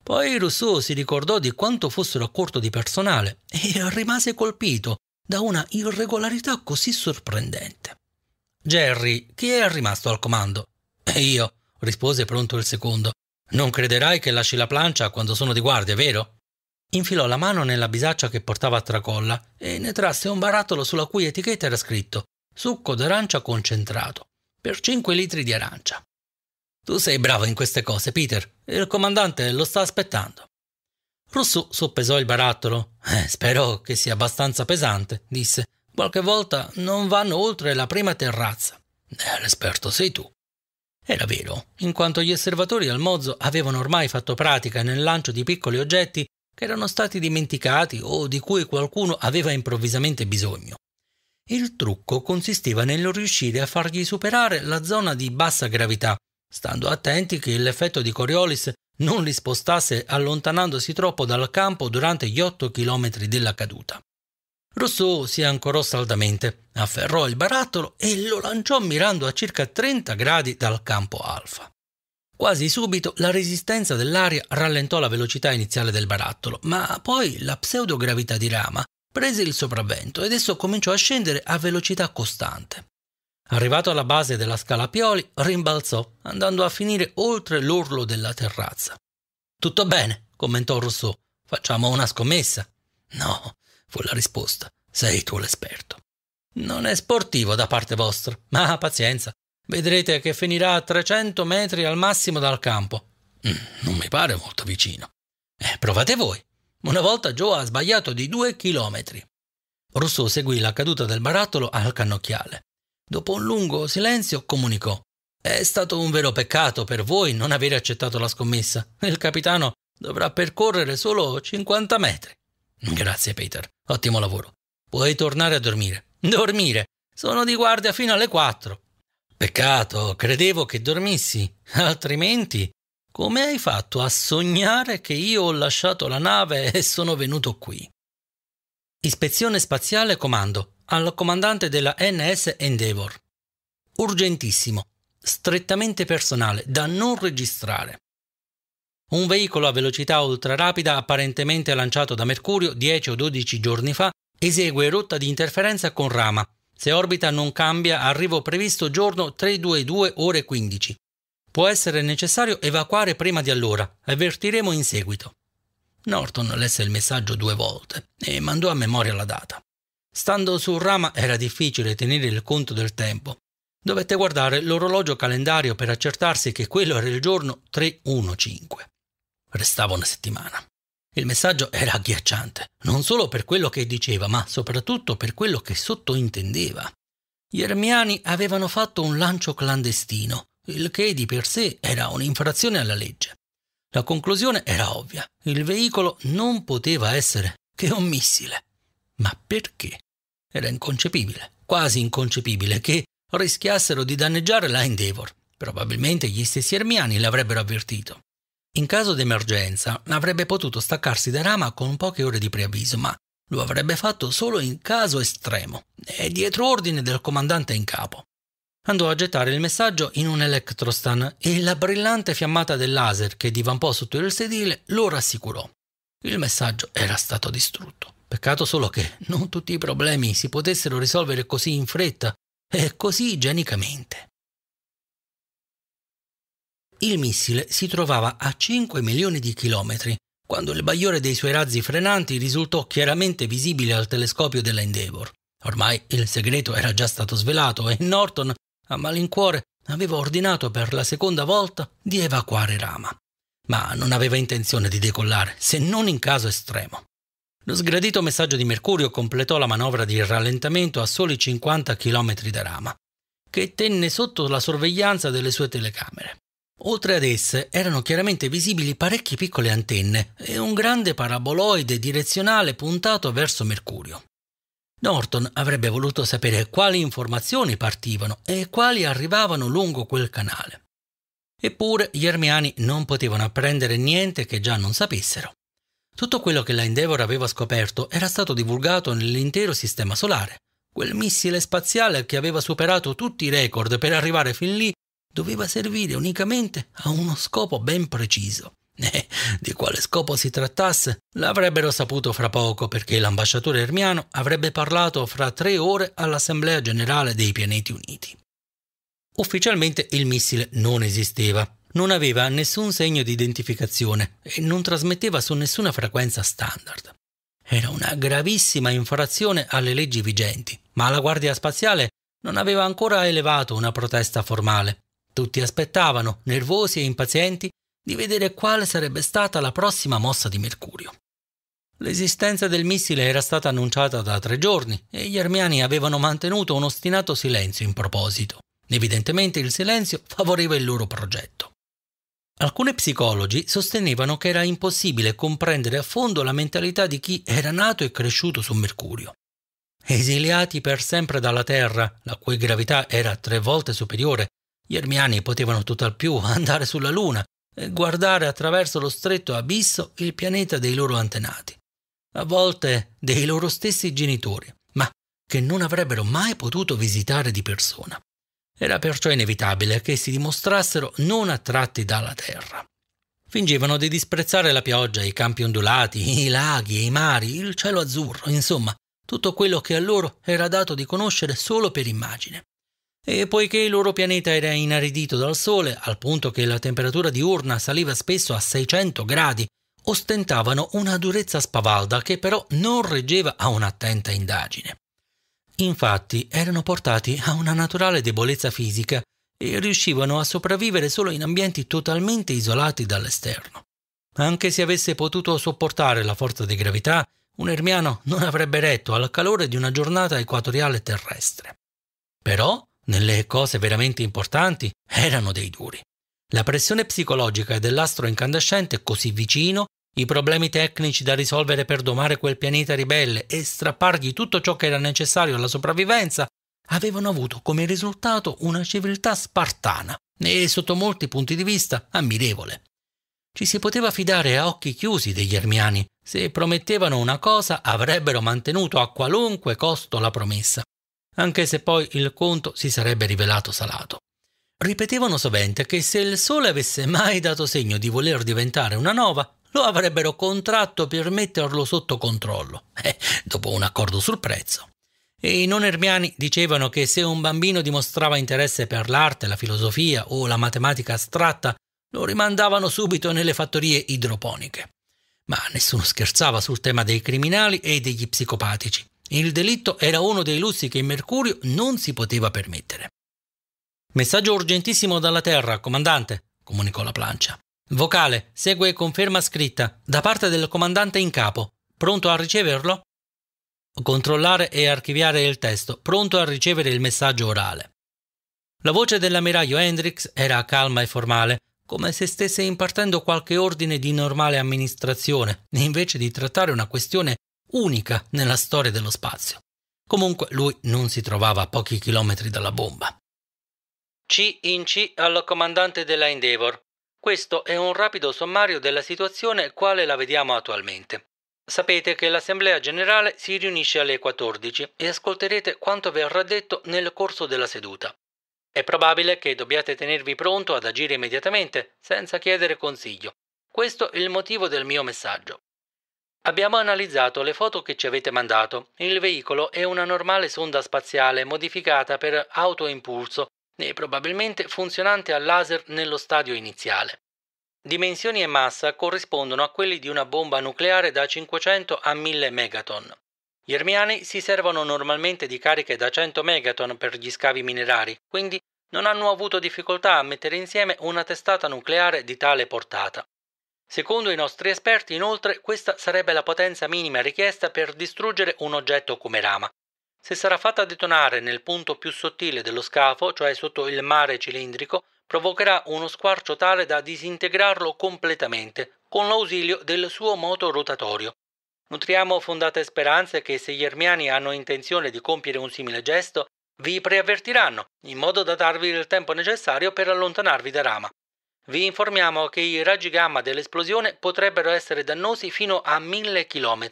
[SPEAKER 1] Poi Rousseau si ricordò di quanto fossero a corto di personale e rimase colpito da una irregolarità così sorprendente. Jerry, chi era rimasto al comando, e io, rispose pronto il secondo, non crederai che lasci la plancia quando sono di guardia, vero? Infilò la mano nella bisaccia che portava a tracolla e ne trasse un barattolo sulla cui etichetta era scritto succo d'arancia concentrato, per 5 litri di arancia. Tu sei bravo in queste cose, Peter. Il comandante lo sta aspettando. Rousseau soppesò il barattolo. Eh, spero che sia abbastanza pesante, disse. Qualche volta non vanno oltre la prima terrazza. Eh, l'esperto sei tu. Era vero, in quanto gli osservatori al Mozzo avevano ormai fatto pratica nel lancio di piccoli oggetti che erano stati dimenticati o di cui qualcuno aveva improvvisamente bisogno. Il trucco consisteva nel riuscire a fargli superare la zona di bassa gravità, stando attenti che l'effetto di Coriolis non li spostasse allontanandosi troppo dal campo durante gli 8 km della caduta. Rousseau si ancorò saldamente, afferrò il barattolo e lo lanciò mirando a circa 30 gradi dal campo alfa. Quasi subito la resistenza dell'aria rallentò la velocità iniziale del barattolo, ma poi la pseudogravità di Rama prese il sopravvento ed esso cominciò a scendere a velocità costante. Arrivato alla base della scala Pioli, rimbalzò, andando a finire oltre l'orlo della terrazza. Tutto bene, commentò Rousseau. Facciamo una scommessa. No, fu la risposta. Sei tu l'esperto. Non è sportivo da parte vostra, ma pazienza. Vedrete che finirà a 300 metri al massimo dal campo. Mm, non mi pare molto vicino. Eh, provate voi. Una volta Joe ha sbagliato di due chilometri. Rousseau seguì la caduta del barattolo al cannocchiale. Dopo un lungo silenzio comunicò. È stato un vero peccato per voi non aver accettato la scommessa. Il capitano dovrà percorrere solo 50 metri. Grazie, Peter. Ottimo lavoro. Puoi tornare a dormire. Dormire. Sono di guardia fino alle 4. Peccato, credevo che dormissi. Altrimenti, come hai fatto a sognare che io ho lasciato la nave e sono venuto qui? Ispezione spaziale comando al comandante della NS Endeavour. Urgentissimo, strettamente personale, da non registrare. Un veicolo a velocità ultrarapida apparentemente lanciato da Mercurio 10 o 12 giorni fa esegue rotta di interferenza con Rama. Se orbita non cambia, arrivo previsto giorno 322 ore 15. Può essere necessario evacuare prima di allora, avvertiremo in seguito. Norton lesse il messaggio due volte e mandò a memoria la data. Stando su Rama era difficile tenere il conto del tempo. Dovette guardare l'orologio calendario per accertarsi che quello era il giorno 315. Restava una settimana. Il messaggio era agghiacciante, non solo per quello che diceva, ma soprattutto per quello che sottointendeva. Gli ermiani avevano fatto un lancio clandestino, il che di per sé era un'infrazione alla legge. La conclusione era ovvia, il veicolo non poteva essere che un missile. Ma perché? Era inconcepibile, quasi inconcepibile, che rischiassero di danneggiare la Endeavor. Probabilmente gli stessi ermiani l'avrebbero avvertito. In caso d'emergenza avrebbe potuto staccarsi da Rama con poche ore di preavviso, ma lo avrebbe fatto solo in caso estremo e dietro ordine del comandante in capo. Andò a gettare il messaggio in un electrostan e la brillante fiammata del laser che divampò sotto il sedile lo rassicurò. Il messaggio era stato distrutto. Peccato solo che non tutti i problemi si potessero risolvere così in fretta e così igienicamente. Il missile si trovava a 5 milioni di chilometri quando il bagliore dei suoi razzi frenanti risultò chiaramente visibile al telescopio della Endeavour. Ormai il segreto era già stato svelato e Norton, a malincuore, aveva ordinato per la seconda volta di evacuare Rama. Ma non aveva intenzione di decollare, se non in caso estremo. Lo sgradito messaggio di Mercurio completò la manovra di rallentamento a soli 50 km da Rama, che tenne sotto la sorveglianza delle sue telecamere. Oltre ad esse erano chiaramente visibili parecchie piccole antenne e un grande paraboloide direzionale puntato verso Mercurio. Norton avrebbe voluto sapere quali informazioni partivano e quali arrivavano lungo quel canale. Eppure gli Ermiani non potevano apprendere niente che già non sapessero. Tutto quello che la Endeavour aveva scoperto era stato divulgato nell'intero sistema solare. Quel missile spaziale che aveva superato tutti i record per arrivare fin lì doveva servire unicamente a uno scopo ben preciso. Eh, di quale scopo si trattasse l'avrebbero saputo fra poco perché l'ambasciatore Ermiano avrebbe parlato fra tre ore all'Assemblea generale dei Pianeti Uniti. Ufficialmente il missile non esisteva, non aveva nessun segno di identificazione e non trasmetteva su nessuna frequenza standard. Era una gravissima infrazione alle leggi vigenti, ma la Guardia Spaziale non aveva ancora elevato una protesta formale tutti aspettavano, nervosi e impazienti, di vedere quale sarebbe stata la prossima mossa di Mercurio. L'esistenza del missile era stata annunciata da tre giorni e gli armiani avevano mantenuto un ostinato silenzio in proposito. Evidentemente il silenzio favoriva il loro progetto. Alcuni psicologi sostenevano che era impossibile comprendere a fondo la mentalità di chi era nato e cresciuto su Mercurio. Esiliati per sempre dalla Terra, la cui gravità era tre volte superiore gli ermiani potevano tutt'al più andare sulla Luna e guardare attraverso lo stretto abisso il pianeta dei loro antenati, a volte dei loro stessi genitori, ma che non avrebbero mai potuto visitare di persona. Era perciò inevitabile che si dimostrassero non attratti dalla Terra. Fingevano di disprezzare la pioggia, i campi ondulati, i laghi, i mari, il cielo azzurro, insomma, tutto quello che a loro era dato di conoscere solo per immagine. E poiché il loro pianeta era inaridito dal Sole, al punto che la temperatura diurna saliva spesso a 600 gradi, ostentavano una durezza spavalda che però non reggeva a un'attenta indagine. Infatti erano portati a una naturale debolezza fisica e riuscivano a sopravvivere solo in ambienti totalmente isolati dall'esterno. Anche se avesse potuto sopportare la forza di gravità, un ermiano non avrebbe retto al calore di una giornata equatoriale terrestre. Però nelle cose veramente importanti, erano dei duri. La pressione psicologica dell'astro incandescente così vicino, i problemi tecnici da risolvere per domare quel pianeta ribelle e strappargli tutto ciò che era necessario alla sopravvivenza, avevano avuto come risultato una civiltà spartana e sotto molti punti di vista ammirevole. Ci si poteva fidare a occhi chiusi degli ermiani, se promettevano una cosa avrebbero mantenuto a qualunque costo la promessa anche se poi il conto si sarebbe rivelato salato. Ripetevano sovente che se il Sole avesse mai dato segno di voler diventare una nova, lo avrebbero contratto per metterlo sotto controllo, eh, dopo un accordo sul prezzo. E i non ermiani dicevano che se un bambino dimostrava interesse per l'arte, la filosofia o la matematica astratta, lo rimandavano subito nelle fattorie idroponiche. Ma nessuno scherzava sul tema dei criminali e degli psicopatici. Il delitto era uno dei lussi che Mercurio non si poteva permettere. Messaggio urgentissimo dalla Terra, comandante, comunicò la plancia. Vocale, segue conferma scritta da parte del comandante in capo. Pronto a riceverlo? Controllare e archiviare il testo, pronto a ricevere il messaggio orale. La voce dell'ammiraglio Hendrix era calma e formale, come se stesse impartendo qualche ordine di normale amministrazione, invece di trattare una questione unica nella storia dello spazio. Comunque lui non si trovava a pochi chilometri dalla bomba. C in C al comandante della Endeavour. Questo è un rapido sommario della situazione quale la vediamo attualmente. Sapete che l'Assemblea generale si riunisce alle 14 e ascolterete quanto verrà detto nel corso della seduta. È probabile che dobbiate tenervi pronto ad agire immediatamente, senza chiedere consiglio. Questo è il motivo del mio messaggio. Abbiamo analizzato le foto che ci avete mandato. Il veicolo è una normale sonda spaziale modificata per autoimpulso e probabilmente funzionante a laser nello stadio iniziale. Dimensioni e massa corrispondono a quelli di una bomba nucleare da 500 a 1000 megaton. Gli ermiani si servono normalmente di cariche da 100 megaton per gli scavi minerari, quindi non hanno avuto difficoltà a mettere insieme una testata nucleare di tale portata. Secondo i nostri esperti, inoltre, questa sarebbe la potenza minima richiesta per distruggere un oggetto come Rama. Se sarà fatta detonare nel punto più sottile dello scafo, cioè sotto il mare cilindrico, provocherà uno squarcio tale da disintegrarlo completamente, con l'ausilio del suo moto rotatorio. Nutriamo fondate speranze che se gli ermiani hanno intenzione di compiere un simile gesto, vi preavvertiranno, in modo da darvi il tempo necessario per allontanarvi da Rama. Vi informiamo che i raggi gamma dell'esplosione potrebbero essere dannosi fino a 1000 km.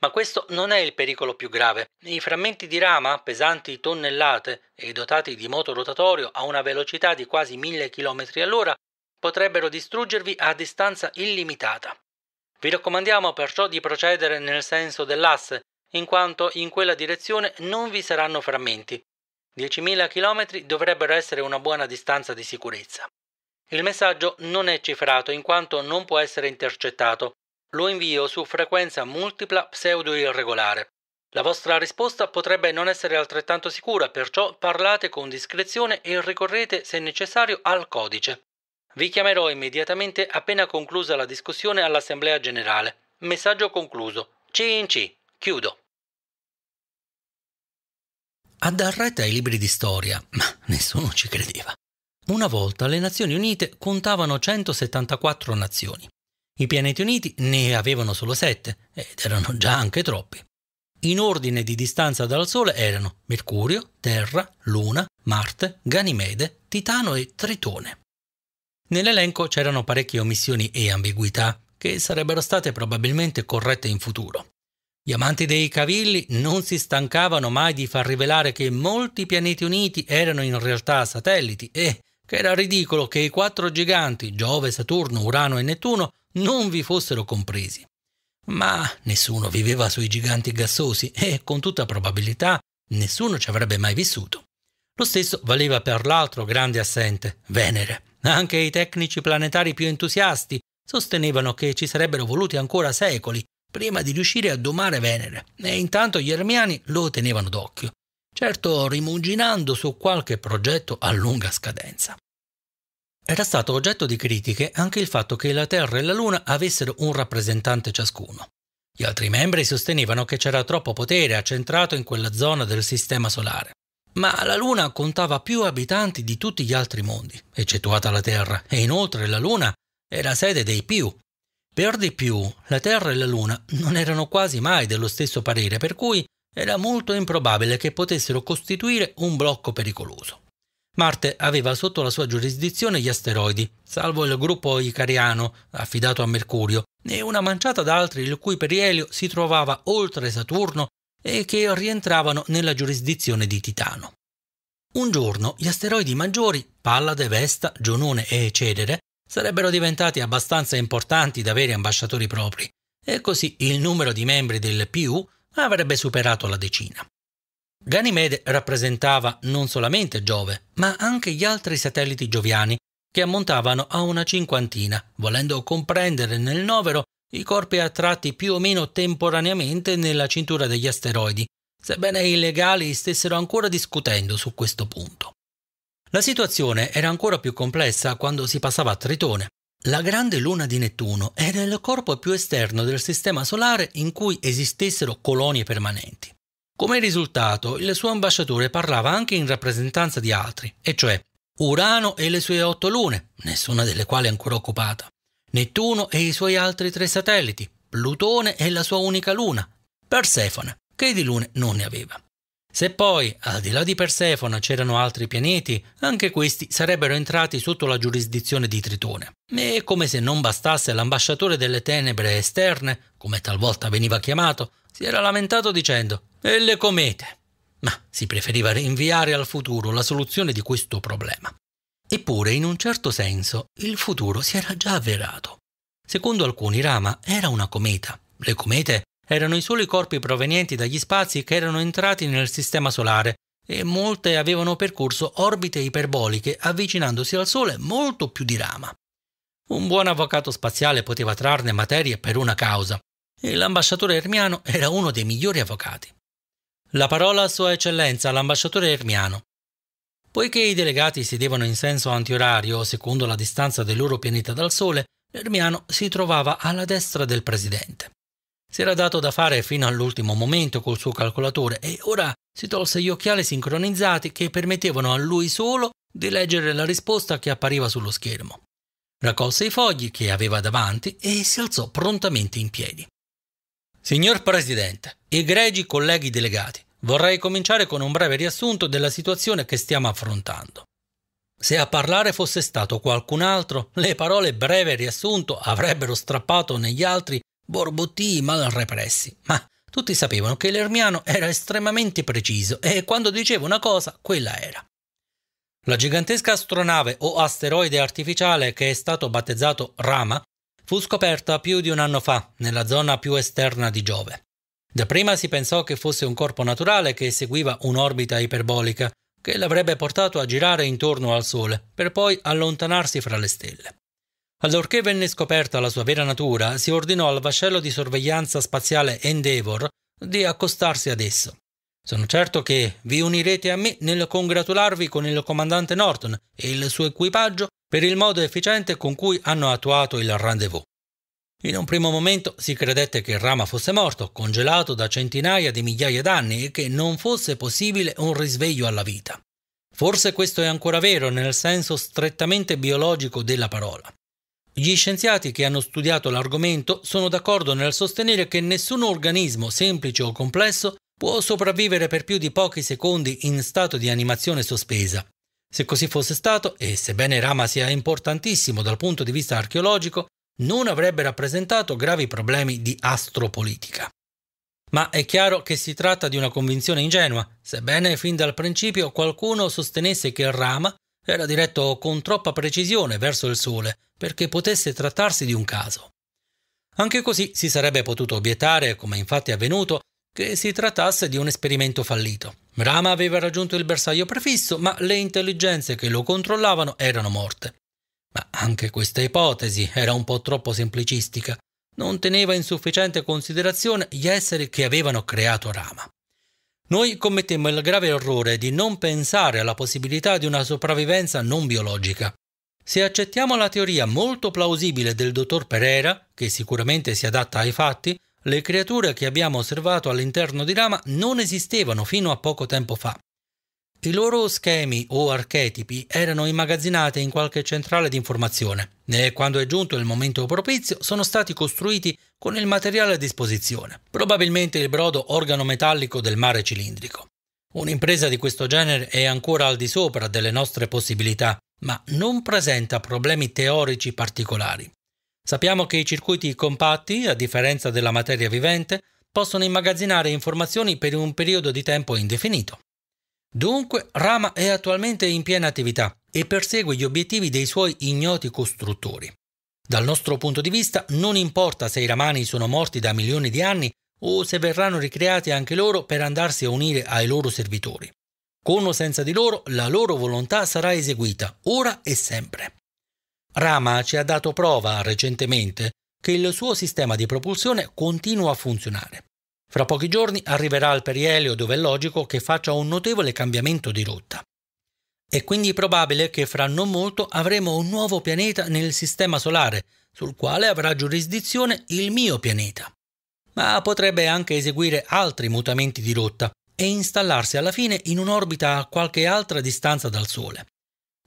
[SPEAKER 1] Ma questo non è il pericolo più grave. I frammenti di rama, pesanti tonnellate e dotati di moto rotatorio a una velocità di quasi 1000 km all'ora, potrebbero distruggervi a distanza illimitata. Vi raccomandiamo perciò di procedere nel senso dell'asse, in quanto in quella direzione non vi saranno frammenti. 10.000 km dovrebbero essere una buona distanza di sicurezza. Il messaggio non è cifrato in quanto non può essere intercettato. Lo invio su frequenza multipla pseudo-irregolare. La vostra risposta potrebbe non essere altrettanto sicura, perciò parlate con discrezione e ricorrete, se necessario, al codice. Vi chiamerò immediatamente appena conclusa la discussione all'Assemblea generale. Messaggio concluso. CNC. Chiudo. Ad Arretta i libri di storia, ma nessuno ci credeva. Una volta le Nazioni Unite contavano 174 nazioni. I pianeti uniti ne avevano solo 7 ed erano già anche troppi. In ordine di distanza dal Sole erano Mercurio, Terra, Luna, Marte, Ganimede, Titano e Tritone. Nell'elenco c'erano parecchie omissioni e ambiguità che sarebbero state probabilmente corrette in futuro. Gli amanti dei cavilli non si stancavano mai di far rivelare che molti pianeti uniti erano in realtà satelliti e che era ridicolo che i quattro giganti, Giove, Saturno, Urano e Nettuno, non vi fossero compresi. Ma nessuno viveva sui giganti gassosi e, con tutta probabilità, nessuno ci avrebbe mai vissuto. Lo stesso valeva per l'altro grande assente, Venere. Anche i tecnici planetari più entusiasti sostenevano che ci sarebbero voluti ancora secoli prima di riuscire a domare Venere, e intanto gli Ermiani lo tenevano d'occhio certo rimuginando su qualche progetto a lunga scadenza. Era stato oggetto di critiche anche il fatto che la Terra e la Luna avessero un rappresentante ciascuno. Gli altri membri sostenevano che c'era troppo potere accentrato in quella zona del Sistema Solare. Ma la Luna contava più abitanti di tutti gli altri mondi, eccettuata la Terra, e inoltre la Luna era sede dei più. Per di più, la Terra e la Luna non erano quasi mai dello stesso parere, per cui era molto improbabile che potessero costituire un blocco pericoloso. Marte aveva sotto la sua giurisdizione gli asteroidi, salvo il gruppo icariano affidato a Mercurio, e una manciata d'altri il cui perielio si trovava oltre Saturno e che rientravano nella giurisdizione di Titano. Un giorno gli asteroidi maggiori, Pallade, Vesta, Giunone e Cedere, sarebbero diventati abbastanza importanti da avere ambasciatori propri, e così il numero di membri del PU ma avrebbe superato la decina. Ganimede rappresentava non solamente Giove, ma anche gli altri satelliti gioviani, che ammontavano a una cinquantina, volendo comprendere nel novero i corpi attratti più o meno temporaneamente nella cintura degli asteroidi, sebbene i legali stessero ancora discutendo su questo punto. La situazione era ancora più complessa quando si passava a Tritone, la grande luna di Nettuno era il corpo più esterno del Sistema Solare in cui esistessero colonie permanenti. Come risultato, il suo ambasciatore parlava anche in rappresentanza di altri, e cioè Urano e le sue otto lune, nessuna delle quali è ancora occupata, Nettuno e i suoi altri tre satelliti, Plutone e la sua unica luna, Persefone, che di lune non ne aveva. Se poi, al di là di Persefone, c'erano altri pianeti, anche questi sarebbero entrati sotto la giurisdizione di Tritone. E come se non bastasse, l'ambasciatore delle tenebre esterne, come talvolta veniva chiamato, si era lamentato dicendo «E le comete?» Ma si preferiva rinviare al futuro la soluzione di questo problema. Eppure, in un certo senso, il futuro si era già avverato. Secondo alcuni Rama era una cometa. Le comete erano i soli corpi provenienti dagli spazi che erano entrati nel Sistema Solare e molte avevano percorso orbite iperboliche avvicinandosi al Sole molto più di rama. Un buon avvocato spaziale poteva trarne materie per una causa e l'ambasciatore Ermiano era uno dei migliori avvocati. La parola a Sua Eccellenza, l'ambasciatore Ermiano. Poiché i delegati sedevano in senso antiorario, secondo la distanza del loro pianeta dal Sole, Ermiano si trovava alla destra del presidente. Si era dato da fare fino all'ultimo momento col suo calcolatore e ora si tolse gli occhiali sincronizzati che permettevano a lui solo di leggere la risposta che appariva sullo schermo. Raccolse i fogli che aveva davanti e si alzò prontamente in piedi. Signor Presidente, egregi colleghi delegati, vorrei cominciare con un breve riassunto della situazione che stiamo affrontando. Se a parlare fosse stato qualcun altro, le parole breve riassunto avrebbero strappato negli altri borbottii mal repressi. Ma tutti sapevano che l'Ermiano era estremamente preciso e quando diceva una cosa, quella era. La gigantesca astronave o asteroide artificiale che è stato battezzato Rama fu scoperta più di un anno fa nella zona più esterna di Giove. Dapprima si pensò che fosse un corpo naturale che seguiva un'orbita iperbolica che l'avrebbe portato a girare intorno al Sole per poi allontanarsi fra le stelle. Allorché venne scoperta la sua vera natura, si ordinò al vascello di sorveglianza spaziale Endeavour di accostarsi ad esso. Sono certo che vi unirete a me nel congratularvi con il comandante Norton e il suo equipaggio per il modo efficiente con cui hanno attuato il rendezvous. In un primo momento si credette che il Rama fosse morto, congelato da centinaia di migliaia d'anni e che non fosse possibile un risveglio alla vita. Forse questo è ancora vero nel senso strettamente biologico della parola. Gli scienziati che hanno studiato l'argomento sono d'accordo nel sostenere che nessun organismo, semplice o complesso, può sopravvivere per più di pochi secondi in stato di animazione sospesa. Se così fosse stato, e sebbene Rama sia importantissimo dal punto di vista archeologico, non avrebbe rappresentato gravi problemi di astropolitica. Ma è chiaro che si tratta di una convinzione ingenua, sebbene fin dal principio qualcuno sostenesse che Rama era diretto con troppa precisione verso il sole perché potesse trattarsi di un caso. Anche così si sarebbe potuto obiettare, come infatti è avvenuto, che si trattasse di un esperimento fallito. Rama aveva raggiunto il bersaglio prefisso, ma le intelligenze che lo controllavano erano morte. Ma anche questa ipotesi era un po' troppo semplicistica. Non teneva in sufficiente considerazione gli esseri che avevano creato Rama. Noi commettemmo il grave errore di non pensare alla possibilità di una sopravvivenza non biologica. Se accettiamo la teoria molto plausibile del dottor Pereira, che sicuramente si adatta ai fatti, le creature che abbiamo osservato all'interno di Rama non esistevano fino a poco tempo fa. I loro schemi o archetipi erano immagazzinati in qualche centrale di informazione e quando è giunto il momento propizio sono stati costruiti con il materiale a disposizione, probabilmente il brodo organo metallico del mare cilindrico. Un'impresa di questo genere è ancora al di sopra delle nostre possibilità, ma non presenta problemi teorici particolari. Sappiamo che i circuiti compatti, a differenza della materia vivente, possono immagazzinare informazioni per un periodo di tempo indefinito. Dunque, Rama è attualmente in piena attività e persegue gli obiettivi dei suoi ignoti costruttori. Dal nostro punto di vista, non importa se i Ramani sono morti da milioni di anni o se verranno ricreati anche loro per andarsi a unire ai loro servitori. Con o senza di loro, la loro volontà sarà eseguita, ora e sempre. Rama ci ha dato prova recentemente che il suo sistema di propulsione continua a funzionare. Fra pochi giorni arriverà al perielio dove è logico che faccia un notevole cambiamento di rotta. È quindi probabile che fra non molto avremo un nuovo pianeta nel Sistema Solare, sul quale avrà giurisdizione il mio pianeta. Ma potrebbe anche eseguire altri mutamenti di rotta e installarsi alla fine in un'orbita a qualche altra distanza dal Sole.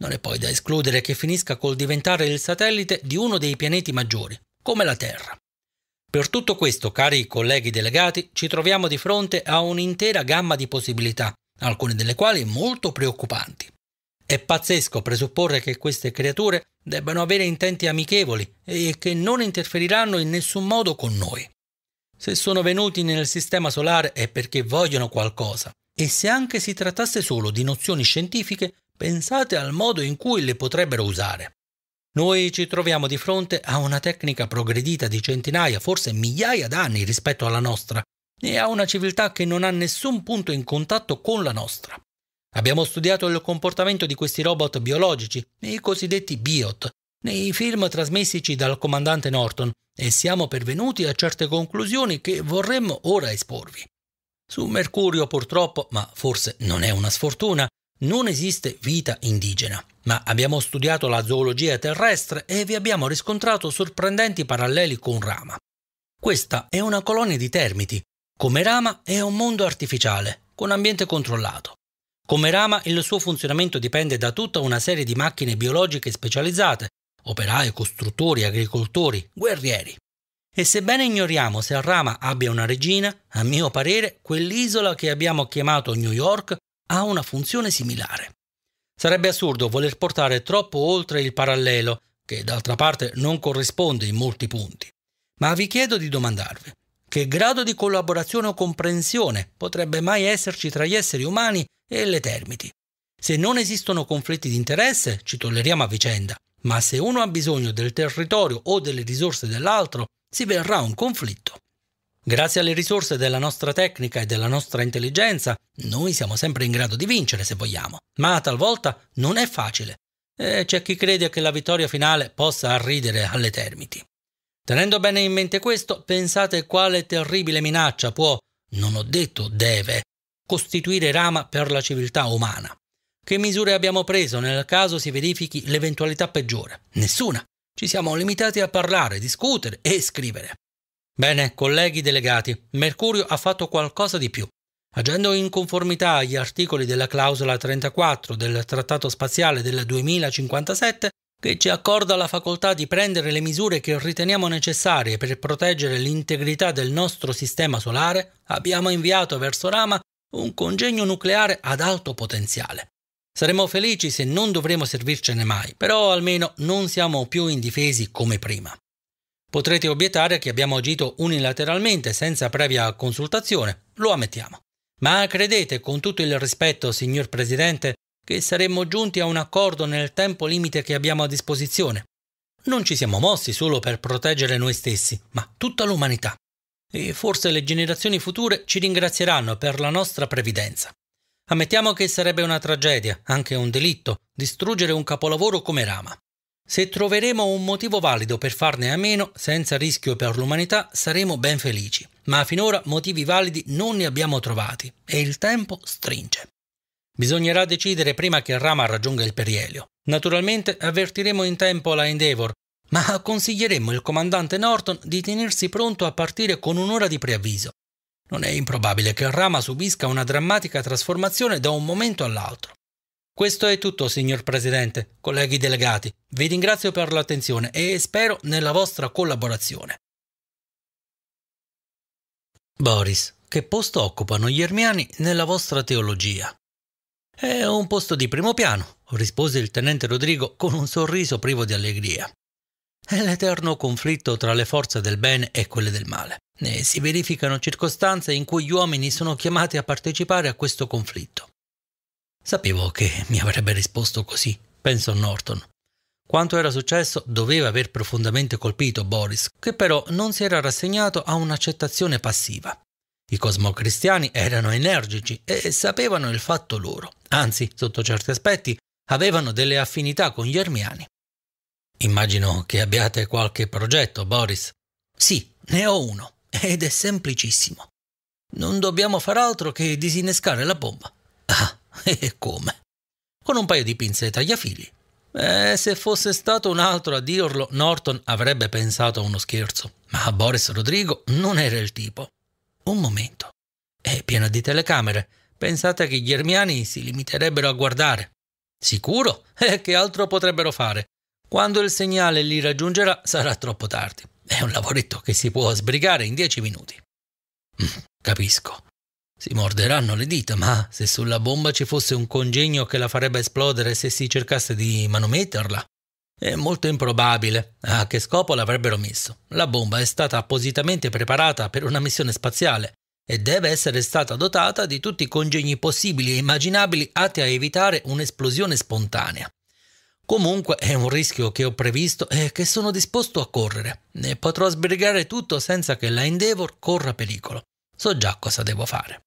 [SPEAKER 1] Non è poi da escludere che finisca col diventare il satellite di uno dei pianeti maggiori, come la Terra. Per tutto questo, cari colleghi delegati, ci troviamo di fronte a un'intera gamma di possibilità, alcune delle quali molto preoccupanti. È pazzesco presupporre che queste creature debbano avere intenti amichevoli e che non interferiranno in nessun modo con noi. Se sono venuti nel Sistema Solare è perché vogliono qualcosa, e se anche si trattasse solo di nozioni scientifiche, pensate al modo in cui le potrebbero usare. Noi ci troviamo di fronte a una tecnica progredita di centinaia, forse migliaia d'anni rispetto alla nostra e a una civiltà che non ha nessun punto in contatto con la nostra. Abbiamo studiato il comportamento di questi robot biologici, i cosiddetti biot, nei film trasmessici dal comandante Norton e siamo pervenuti a certe conclusioni che vorremmo ora esporvi. Su Mercurio purtroppo, ma forse non è una sfortuna, non esiste vita indigena, ma abbiamo studiato la zoologia terrestre e vi abbiamo riscontrato sorprendenti paralleli con Rama. Questa è una colonia di termiti. Come Rama è un mondo artificiale, con ambiente controllato. Come Rama il suo funzionamento dipende da tutta una serie di macchine biologiche specializzate, operai, costruttori, agricoltori, guerrieri. E sebbene ignoriamo se Rama abbia una regina, a mio parere quell'isola che abbiamo chiamato New York ha una funzione similare. Sarebbe assurdo voler portare troppo oltre il parallelo, che d'altra parte non corrisponde in molti punti. Ma vi chiedo di domandarvi, che grado di collaborazione o comprensione potrebbe mai esserci tra gli esseri umani e le termiti? Se non esistono conflitti di interesse, ci tolleriamo a vicenda, ma se uno ha bisogno del territorio o delle risorse dell'altro, si verrà un conflitto. Grazie alle risorse della nostra tecnica e della nostra intelligenza, noi siamo sempre in grado di vincere se vogliamo, ma talvolta non è facile e c'è chi crede che la vittoria finale possa arridere alle termiti. Tenendo bene in mente questo, pensate quale terribile minaccia può, non ho detto deve, costituire rama per la civiltà umana. Che misure abbiamo preso nel caso si verifichi l'eventualità peggiore? Nessuna. Ci siamo limitati a parlare, discutere e scrivere. Bene, colleghi delegati, Mercurio ha fatto qualcosa di più. Agendo in conformità agli articoli della clausola 34 del Trattato spaziale del 2057, che ci accorda la facoltà di prendere le misure che riteniamo necessarie per proteggere l'integrità del nostro sistema solare, abbiamo inviato verso Rama un congegno nucleare ad alto potenziale. Saremo felici se non dovremo servircene mai, però almeno non siamo più indifesi come prima. Potrete obiettare che abbiamo agito unilateralmente senza previa consultazione, lo ammettiamo. Ma credete con tutto il rispetto, signor Presidente, che saremmo giunti a un accordo nel tempo limite che abbiamo a disposizione? Non ci siamo mossi solo per proteggere noi stessi, ma tutta l'umanità. E forse le generazioni future ci ringrazieranno per la nostra previdenza. Ammettiamo che sarebbe una tragedia, anche un delitto, distruggere un capolavoro come Rama. Se troveremo un motivo valido per farne a meno, senza rischio per l'umanità, saremo ben felici. Ma finora motivi validi non ne abbiamo trovati e il tempo stringe. Bisognerà decidere prima che Rama raggiunga il perielio. Naturalmente avvertiremo in tempo la Endeavor, ma consiglieremo il comandante Norton di tenersi pronto a partire con un'ora di preavviso. Non è improbabile che Rama subisca una drammatica trasformazione da un momento all'altro. Questo è tutto, signor Presidente, colleghi delegati. Vi ringrazio per l'attenzione e spero nella vostra collaborazione. Boris, che posto occupano gli ermiani nella vostra teologia? È un posto di primo piano, rispose il tenente Rodrigo con un sorriso privo di allegria. È l'eterno conflitto tra le forze del bene e quelle del male. E si verificano circostanze in cui gli uomini sono chiamati a partecipare a questo conflitto. Sapevo che mi avrebbe risposto così, pensò Norton. Quanto era successo doveva aver profondamente colpito Boris, che però non si era rassegnato a un'accettazione passiva. I cosmocristiani erano energici e sapevano il fatto loro, anzi, sotto certi aspetti, avevano delle affinità con gli ermiani. Immagino che abbiate qualche progetto, Boris. Sì, ne ho uno, ed è semplicissimo. Non dobbiamo far altro che disinnescare la bomba. Ah, E come? Con un paio di pinze e tagliafili. Eh, se fosse stato un altro a dirlo, Norton avrebbe pensato a uno scherzo, ma Boris Rodrigo non era il tipo. Un momento. È pieno di telecamere. Pensate che gli ermiani si limiterebbero a guardare. Sicuro? Eh, che altro potrebbero fare? Quando il segnale li raggiungerà sarà troppo tardi. È un lavoretto che si può sbrigare in dieci minuti. Mm, capisco. Si morderanno le dita, ma se sulla bomba ci fosse un congegno che la farebbe esplodere se si cercasse di manometterla? È molto improbabile. A che scopo l'avrebbero messo? La bomba è stata appositamente preparata per una missione spaziale e deve essere stata dotata di tutti i congegni possibili e immaginabili atti a evitare un'esplosione spontanea. Comunque è un rischio che ho previsto e che sono disposto a correre. Ne potrò sbrigare tutto senza che la Endeavor corra pericolo. So già cosa devo fare.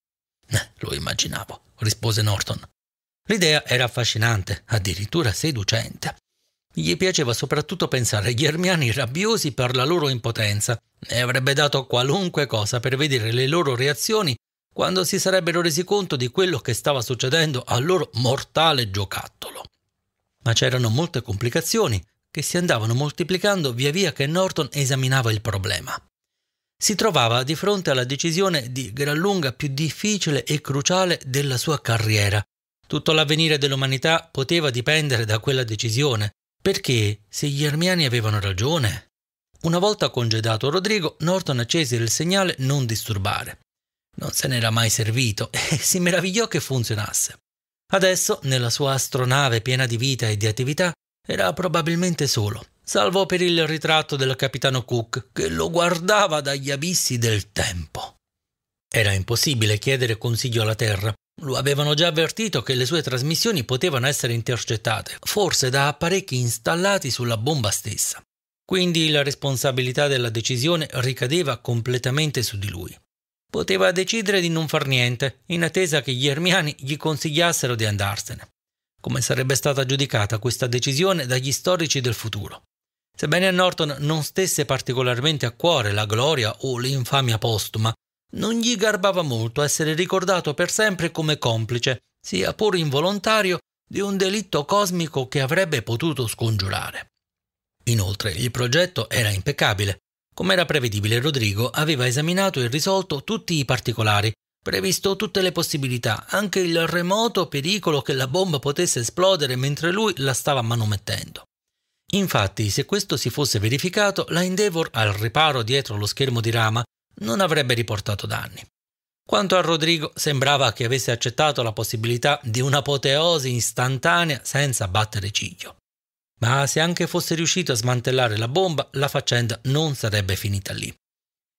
[SPEAKER 1] Eh, lo immaginavo, rispose Norton. L'idea era affascinante, addirittura seducente. Gli piaceva soprattutto pensare agli ermiani rabbiosi per la loro impotenza e avrebbe dato qualunque cosa per vedere le loro reazioni quando si sarebbero resi conto di quello che stava succedendo al loro mortale giocattolo. Ma c'erano molte complicazioni che si andavano moltiplicando via via che Norton esaminava il problema si trovava di fronte alla decisione di gran lunga più difficile e cruciale della sua carriera. Tutto l'avvenire dell'umanità poteva dipendere da quella decisione, perché se gli armiani avevano ragione. Una volta congedato Rodrigo, Norton accese il segnale non disturbare. Non se n'era mai servito e si meravigliò che funzionasse. Adesso, nella sua astronave piena di vita e di attività, era probabilmente solo salvo per il ritratto del capitano Cook che lo guardava dagli abissi del tempo. Era impossibile chiedere consiglio alla Terra. Lo avevano già avvertito che le sue trasmissioni potevano essere intercettate, forse da apparecchi installati sulla bomba stessa. Quindi la responsabilità della decisione ricadeva completamente su di lui. Poteva decidere di non far niente, in attesa che gli ermiani gli consigliassero di andarsene. Come sarebbe stata giudicata questa decisione dagli storici del futuro? Sebbene a Norton non stesse particolarmente a cuore la gloria o l'infamia postuma, non gli garbava molto essere ricordato per sempre come complice, sia pur involontario, di un delitto cosmico che avrebbe potuto scongiurare. Inoltre il progetto era impeccabile. Come era prevedibile, Rodrigo aveva esaminato e risolto tutti i particolari, previsto tutte le possibilità, anche il remoto pericolo che la bomba potesse esplodere mentre lui la stava manomettendo. Infatti, se questo si fosse verificato, la Endeavour, al riparo dietro lo schermo di rama, non avrebbe riportato danni. Quanto a Rodrigo, sembrava che avesse accettato la possibilità di un'apoteosi istantanea senza battere ciglio. Ma se anche fosse riuscito a smantellare la bomba, la faccenda non sarebbe finita lì.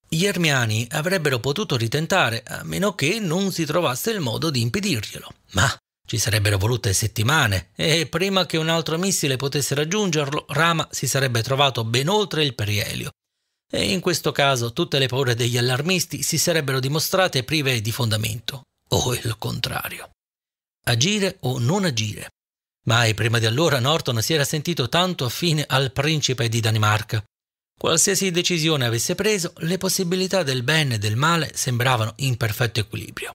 [SPEAKER 1] Gli Ermiani avrebbero potuto ritentare, a meno che non si trovasse il modo di impedirglielo. Ma ci sarebbero volute settimane e prima che un altro missile potesse raggiungerlo, Rama si sarebbe trovato ben oltre il perielio. E in questo caso tutte le paure degli allarmisti si sarebbero dimostrate prive di fondamento, o il contrario. Agire o non agire. Mai prima di allora Norton si era sentito tanto affine al principe di Danimarca. Qualsiasi decisione avesse preso, le possibilità del bene e del male sembravano in perfetto equilibrio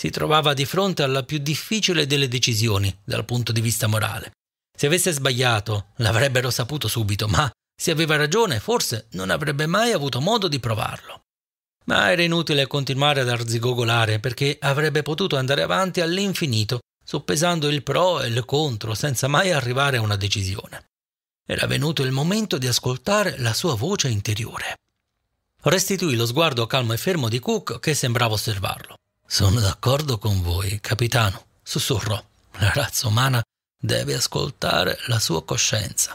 [SPEAKER 1] si trovava di fronte alla più difficile delle decisioni dal punto di vista morale. Se avesse sbagliato, l'avrebbero saputo subito, ma se aveva ragione, forse non avrebbe mai avuto modo di provarlo. Ma era inutile continuare ad arzigogolare perché avrebbe potuto andare avanti all'infinito, soppesando il pro e il contro senza mai arrivare a una decisione. Era venuto il momento di ascoltare la sua voce interiore. Restituì lo sguardo calmo e fermo di Cook che sembrava osservarlo. Sono d'accordo con voi, capitano, sussurrò. La razza umana deve ascoltare la sua coscienza.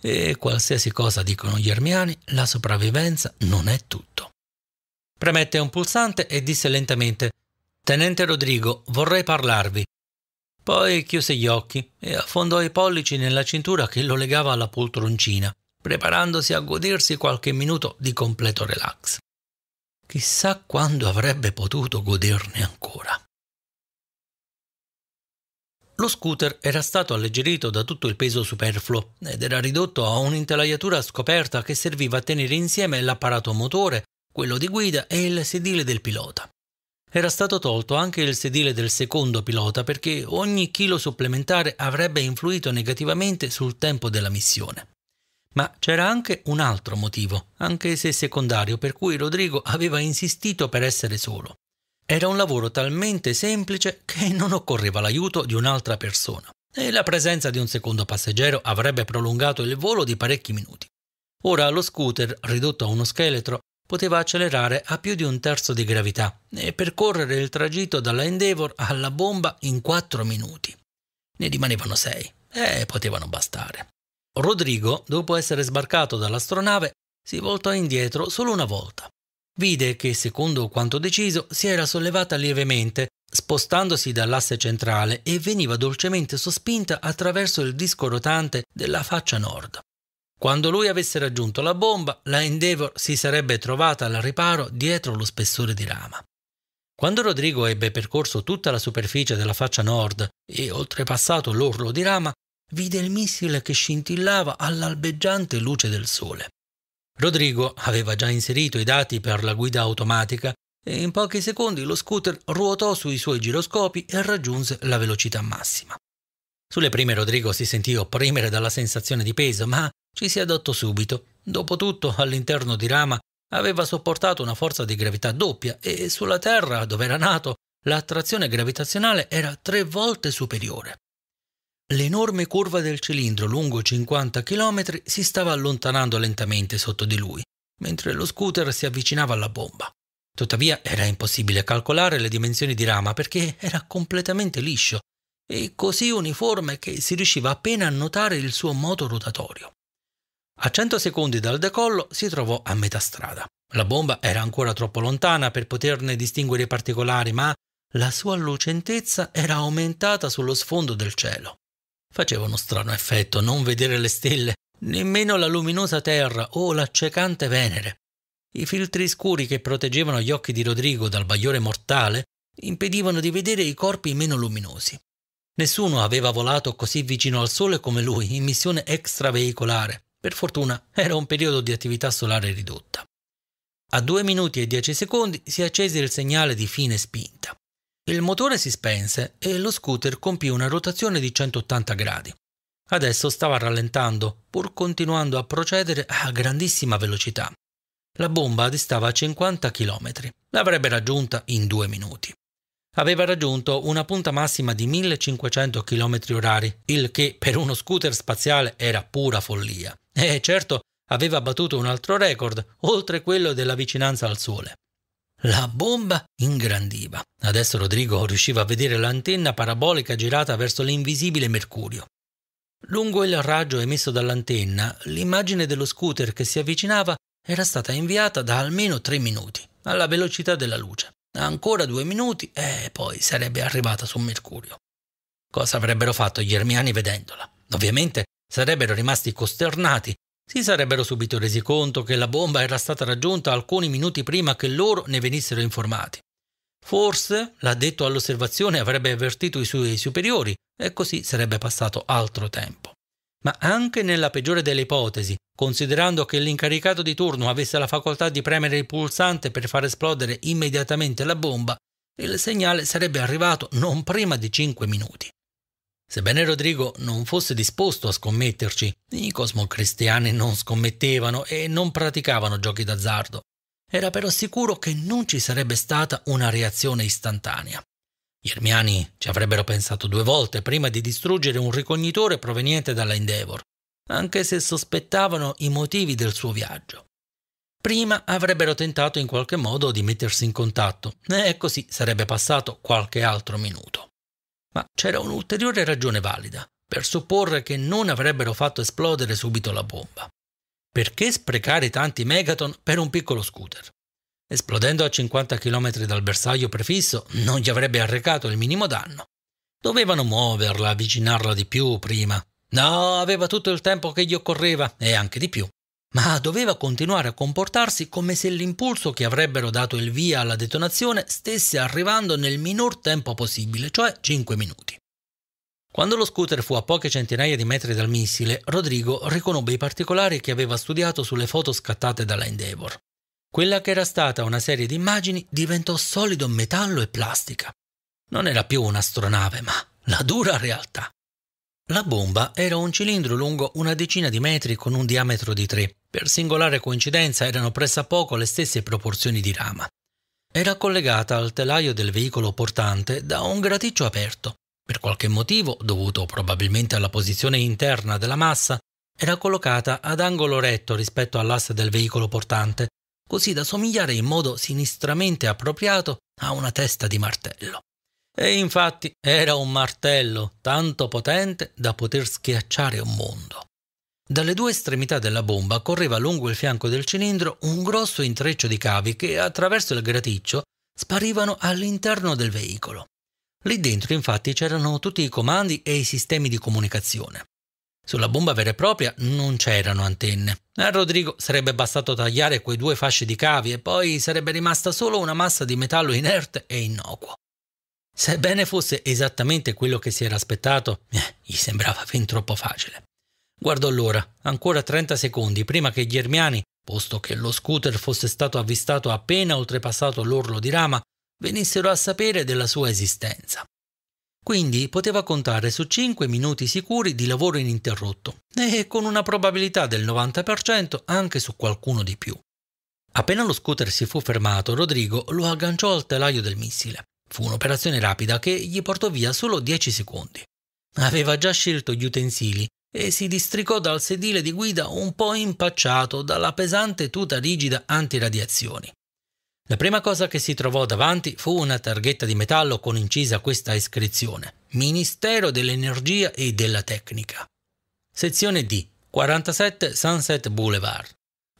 [SPEAKER 1] E qualsiasi cosa dicono gli ermiani, la sopravvivenza non è tutto. Premette un pulsante e disse lentamente Tenente Rodrigo, vorrei parlarvi. Poi chiuse gli occhi e affondò i pollici nella cintura che lo legava alla poltroncina, preparandosi a godersi qualche minuto di completo relax. Chissà quando avrebbe potuto goderne ancora. Lo scooter era stato alleggerito da tutto il peso superfluo ed era ridotto a un'intelaiatura scoperta che serviva a tenere insieme l'apparato motore, quello di guida e il sedile del pilota. Era stato tolto anche il sedile del secondo pilota perché ogni chilo supplementare avrebbe influito negativamente sul tempo della missione. Ma c'era anche un altro motivo, anche se secondario, per cui Rodrigo aveva insistito per essere solo. Era un lavoro talmente semplice che non occorreva l'aiuto di un'altra persona e la presenza di un secondo passeggero avrebbe prolungato il volo di parecchi minuti. Ora lo scooter, ridotto a uno scheletro, poteva accelerare a più di un terzo di gravità e percorrere il tragitto dalla Endeavour alla bomba in quattro minuti. Ne rimanevano sei. e potevano bastare. Rodrigo, dopo essere sbarcato dall'astronave, si voltò indietro solo una volta. Vide che, secondo quanto deciso, si era sollevata lievemente, spostandosi dall'asse centrale e veniva dolcemente sospinta attraverso il disco rotante della faccia nord. Quando lui avesse raggiunto la bomba, la Endeavour si sarebbe trovata al riparo dietro lo spessore di rama. Quando Rodrigo ebbe percorso tutta la superficie della faccia nord e oltrepassato l'orlo di rama, vide il missile che scintillava all'albeggiante luce del sole. Rodrigo aveva già inserito i dati per la guida automatica e in pochi secondi lo scooter ruotò sui suoi giroscopi e raggiunse la velocità massima. Sulle prime Rodrigo si sentì opprimere dalla sensazione di peso, ma ci si adottò subito. Dopotutto, all'interno di Rama aveva sopportato una forza di gravità doppia e sulla Terra, dove era nato, l'attrazione gravitazionale era tre volte superiore. L'enorme curva del cilindro lungo 50 km si stava allontanando lentamente sotto di lui, mentre lo scooter si avvicinava alla bomba. Tuttavia era impossibile calcolare le dimensioni di rama perché era completamente liscio e così uniforme che si riusciva appena a notare il suo moto rotatorio. A 100 secondi dal decollo si trovò a metà strada. La bomba era ancora troppo lontana per poterne distinguere i particolari, ma la sua lucentezza era aumentata sullo sfondo del cielo. Faceva uno strano effetto non vedere le stelle, nemmeno la luminosa Terra o l'accecante Venere. I filtri scuri che proteggevano gli occhi di Rodrigo dal bagliore mortale impedivano di vedere i corpi meno luminosi. Nessuno aveva volato così vicino al Sole come lui in missione extraveicolare. Per fortuna era un periodo di attività solare ridotta. A 2 minuti e 10 secondi si accese il segnale di fine spinta. Il motore si spense e lo scooter compì una rotazione di 180 gradi. Adesso stava rallentando, pur continuando a procedere a grandissima velocità. La bomba distava 50 km. L'avrebbe raggiunta in due minuti. Aveva raggiunto una punta massima di 1500 km h il che per uno scooter spaziale era pura follia. E certo aveva battuto un altro record, oltre quello della vicinanza al Sole. La bomba ingrandiva. Adesso Rodrigo riusciva a vedere l'antenna parabolica girata verso l'invisibile Mercurio. Lungo il raggio emesso dall'antenna, l'immagine dello scooter che si avvicinava era stata inviata da almeno tre minuti, alla velocità della luce. Ancora due minuti e poi sarebbe arrivata su Mercurio. Cosa avrebbero fatto gli ermiani vedendola? Ovviamente sarebbero rimasti costernati si sarebbero subito resi conto che la bomba era stata raggiunta alcuni minuti prima che loro ne venissero informati. Forse l'addetto all'osservazione avrebbe avvertito i suoi superiori e così sarebbe passato altro tempo. Ma anche nella peggiore delle ipotesi, considerando che l'incaricato di turno avesse la facoltà di premere il pulsante per far esplodere immediatamente la bomba, il segnale sarebbe arrivato non prima di 5 minuti. Sebbene Rodrigo non fosse disposto a scommetterci, i cosmocristiani non scommettevano e non praticavano giochi d'azzardo. Era però sicuro che non ci sarebbe stata una reazione istantanea. Gli ermiani ci avrebbero pensato due volte prima di distruggere un ricognitore proveniente dalla Endeavor, anche se sospettavano i motivi del suo viaggio. Prima avrebbero tentato in qualche modo di mettersi in contatto e così ecco sarebbe passato qualche altro minuto. Ma c'era un'ulteriore ragione valida per supporre che non avrebbero fatto esplodere subito la bomba. Perché sprecare tanti megaton per un piccolo scooter? Esplodendo a 50 km dal bersaglio prefisso non gli avrebbe arrecato il minimo danno. Dovevano muoverla, avvicinarla di più prima. No, aveva tutto il tempo che gli occorreva e anche di più ma doveva continuare a comportarsi come se l'impulso che avrebbero dato il via alla detonazione stesse arrivando nel minor tempo possibile, cioè 5 minuti. Quando lo scooter fu a poche centinaia di metri dal missile, Rodrigo riconobbe i particolari che aveva studiato sulle foto scattate dalla Endeavor. Quella che era stata una serie di immagini diventò solido metallo e plastica. Non era più un'astronave, ma la dura realtà. La bomba era un cilindro lungo una decina di metri con un diametro di 3. Per singolare coincidenza erano pressappoco le stesse proporzioni di rama. Era collegata al telaio del veicolo portante da un graticcio aperto. Per qualche motivo, dovuto probabilmente alla posizione interna della massa, era collocata ad angolo retto rispetto all'asse del veicolo portante, così da somigliare in modo sinistramente appropriato a una testa di martello. E infatti era un martello tanto potente da poter schiacciare un mondo. Dalle due estremità della bomba correva lungo il fianco del cilindro un grosso intreccio di cavi che attraverso il graticcio sparivano all'interno del veicolo. Lì dentro infatti c'erano tutti i comandi e i sistemi di comunicazione. Sulla bomba vera e propria non c'erano antenne. A Rodrigo sarebbe bastato tagliare quei due fasci di cavi e poi sarebbe rimasta solo una massa di metallo inerte e innocuo. Sebbene fosse esattamente quello che si era aspettato, eh, gli sembrava fin troppo facile. Guardò l'ora, ancora 30 secondi prima che Germiani, posto che lo scooter fosse stato avvistato appena oltrepassato l'orlo di rama, venissero a sapere della sua esistenza. Quindi poteva contare su 5 minuti sicuri di lavoro ininterrotto e con una probabilità del 90% anche su qualcuno di più. Appena lo scooter si fu fermato, Rodrigo lo agganciò al telaio del missile. Fu un'operazione rapida che gli portò via solo 10 secondi. Aveva già scelto gli utensili e si districò dal sedile di guida un po' impacciato dalla pesante tuta rigida antiradiazioni. La prima cosa che si trovò davanti fu una targhetta di metallo con incisa questa iscrizione: Ministero dell'Energia e della Tecnica. Sezione D, 47 Sunset Boulevard,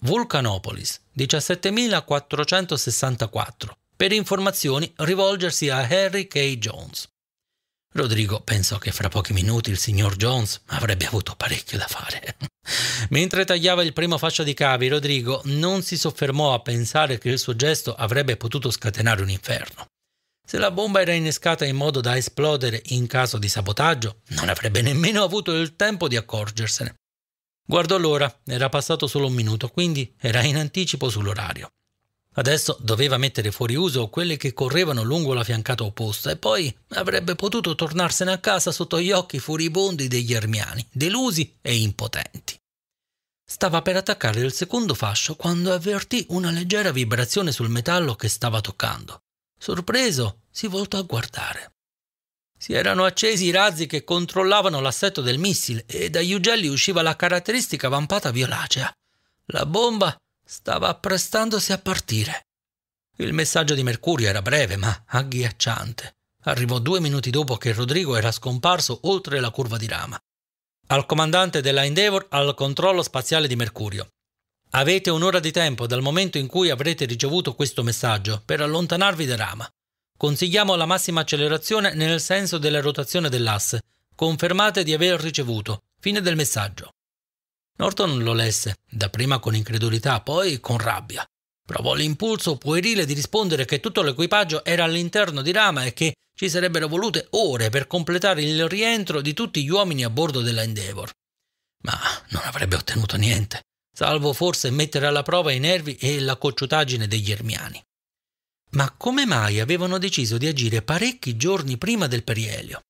[SPEAKER 1] Vulcanopolis, 17464, per informazioni rivolgersi a Harry K. Jones. Rodrigo pensò che fra pochi minuti il signor Jones avrebbe avuto parecchio da fare. Mentre tagliava il primo fascio di cavi, Rodrigo non si soffermò a pensare che il suo gesto avrebbe potuto scatenare un inferno. Se la bomba era innescata in modo da esplodere in caso di sabotaggio, non avrebbe nemmeno avuto il tempo di accorgersene. Guardò l'ora, era passato solo un minuto, quindi era in anticipo sull'orario. Adesso doveva mettere fuori uso quelle che correvano lungo la fiancata opposta e poi avrebbe potuto tornarsene a casa sotto gli occhi furibondi degli armiani, delusi e impotenti. Stava per attaccare il secondo fascio quando avvertì una leggera vibrazione sul metallo che stava toccando. Sorpreso, si voltò a guardare. Si erano accesi i razzi che controllavano l'assetto del missile e dagli ugelli usciva la caratteristica vampata violacea. La bomba Stava apprestandosi a partire. Il messaggio di Mercurio era breve ma agghiacciante. Arrivò due minuti dopo che Rodrigo era scomparso oltre la curva di rama. Al comandante della Endeavour al controllo spaziale di Mercurio. Avete un'ora di tempo dal momento in cui avrete ricevuto questo messaggio per allontanarvi da rama. Consigliamo la massima accelerazione nel senso della rotazione dell'asse. Confermate di aver ricevuto. Fine del messaggio. Norton lo lesse, dapprima con incredulità, poi con rabbia. Provò l'impulso puerile di rispondere che tutto l'equipaggio era all'interno di Rama e che ci sarebbero volute ore per completare il rientro di tutti gli uomini a bordo della Endeavor. Ma non avrebbe ottenuto niente, salvo forse mettere alla prova i nervi e la cocciutaggine degli ermiani. Ma come mai avevano deciso di agire parecchi giorni prima del perielio?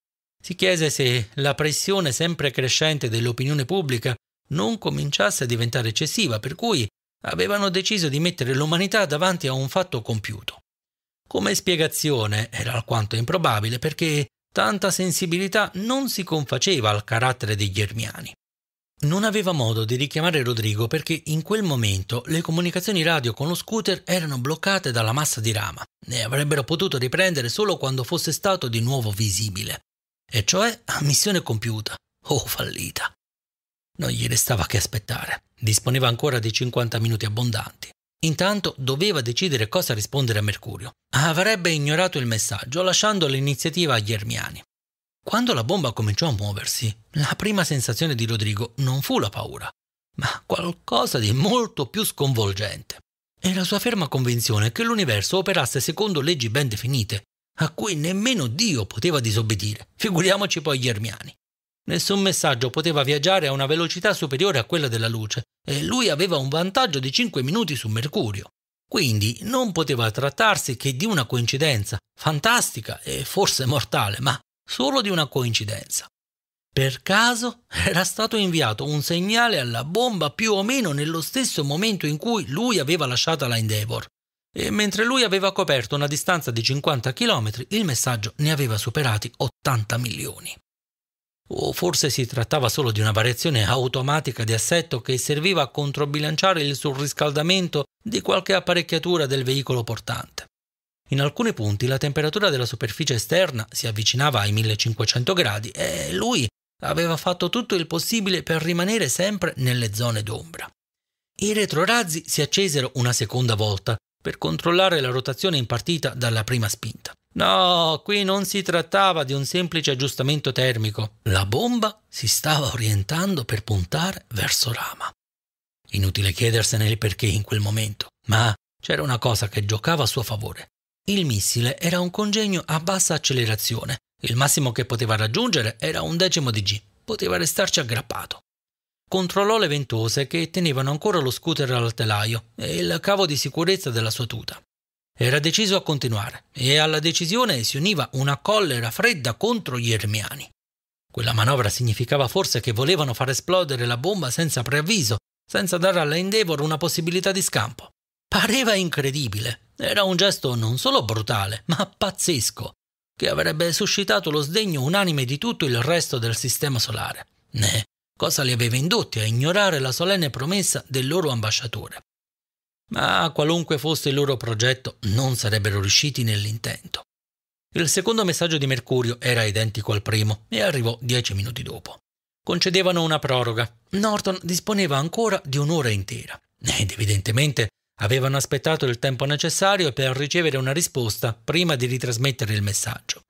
[SPEAKER 1] Si chiese se la pressione sempre crescente dell'opinione pubblica non cominciasse a diventare eccessiva, per cui avevano deciso di mettere l'umanità davanti a un fatto compiuto. Come spiegazione era alquanto improbabile perché tanta sensibilità non si confaceva al carattere degli ermiani. Non aveva modo di richiamare Rodrigo perché in quel momento le comunicazioni radio con lo scooter erano bloccate dalla massa di rama e avrebbero potuto riprendere solo quando fosse stato di nuovo visibile. E cioè a missione compiuta o oh, fallita. Non gli restava che aspettare. Disponeva ancora di 50 minuti abbondanti. Intanto doveva decidere cosa rispondere a Mercurio. Avrebbe ignorato il messaggio, lasciando l'iniziativa agli Ermiani. Quando la bomba cominciò a muoversi, la prima sensazione di Rodrigo non fu la paura, ma qualcosa di molto più sconvolgente. Era la sua ferma convinzione che l'universo operasse secondo leggi ben definite, a cui nemmeno Dio poteva disobbedire, figuriamoci poi gli Ermiani. Nessun messaggio poteva viaggiare a una velocità superiore a quella della luce e lui aveva un vantaggio di 5 minuti su Mercurio. Quindi non poteva trattarsi che di una coincidenza, fantastica e forse mortale, ma solo di una coincidenza. Per caso era stato inviato un segnale alla bomba più o meno nello stesso momento in cui lui aveva lasciato la Endeavor. E mentre lui aveva coperto una distanza di 50 km, il messaggio ne aveva superati 80 milioni. O forse si trattava solo di una variazione automatica di assetto che serviva a controbilanciare il surriscaldamento di qualche apparecchiatura del veicolo portante. In alcuni punti la temperatura della superficie esterna si avvicinava ai 1500 gradi e lui aveva fatto tutto il possibile per rimanere sempre nelle zone d'ombra. I retrorazzi si accesero una seconda volta per controllare la rotazione impartita dalla prima spinta. No, qui non si trattava di un semplice aggiustamento termico. La bomba si stava orientando per puntare verso Rama. Inutile chiedersene il perché in quel momento, ma c'era una cosa che giocava a suo favore. Il missile era un congegno a bassa accelerazione. Il massimo che poteva raggiungere era un decimo di G. Poteva restarci aggrappato. Controllò le ventose che tenevano ancora lo scooter al telaio e il cavo di sicurezza della sua tuta. Era deciso a continuare e alla decisione si univa una collera fredda contro gli ermiani. Quella manovra significava forse che volevano far esplodere la bomba senza preavviso, senza dare alla Endeavor una possibilità di scampo. Pareva incredibile. Era un gesto non solo brutale, ma pazzesco, che avrebbe suscitato lo sdegno unanime di tutto il resto del sistema solare. Né, eh, cosa li aveva indotti a ignorare la solenne promessa del loro ambasciatore? ma qualunque fosse il loro progetto non sarebbero riusciti nell'intento. Il secondo messaggio di Mercurio era identico al primo e arrivò dieci minuti dopo. Concedevano una proroga. Norton disponeva ancora di un'ora intera ed evidentemente avevano aspettato il tempo necessario per ricevere una risposta prima di ritrasmettere il messaggio.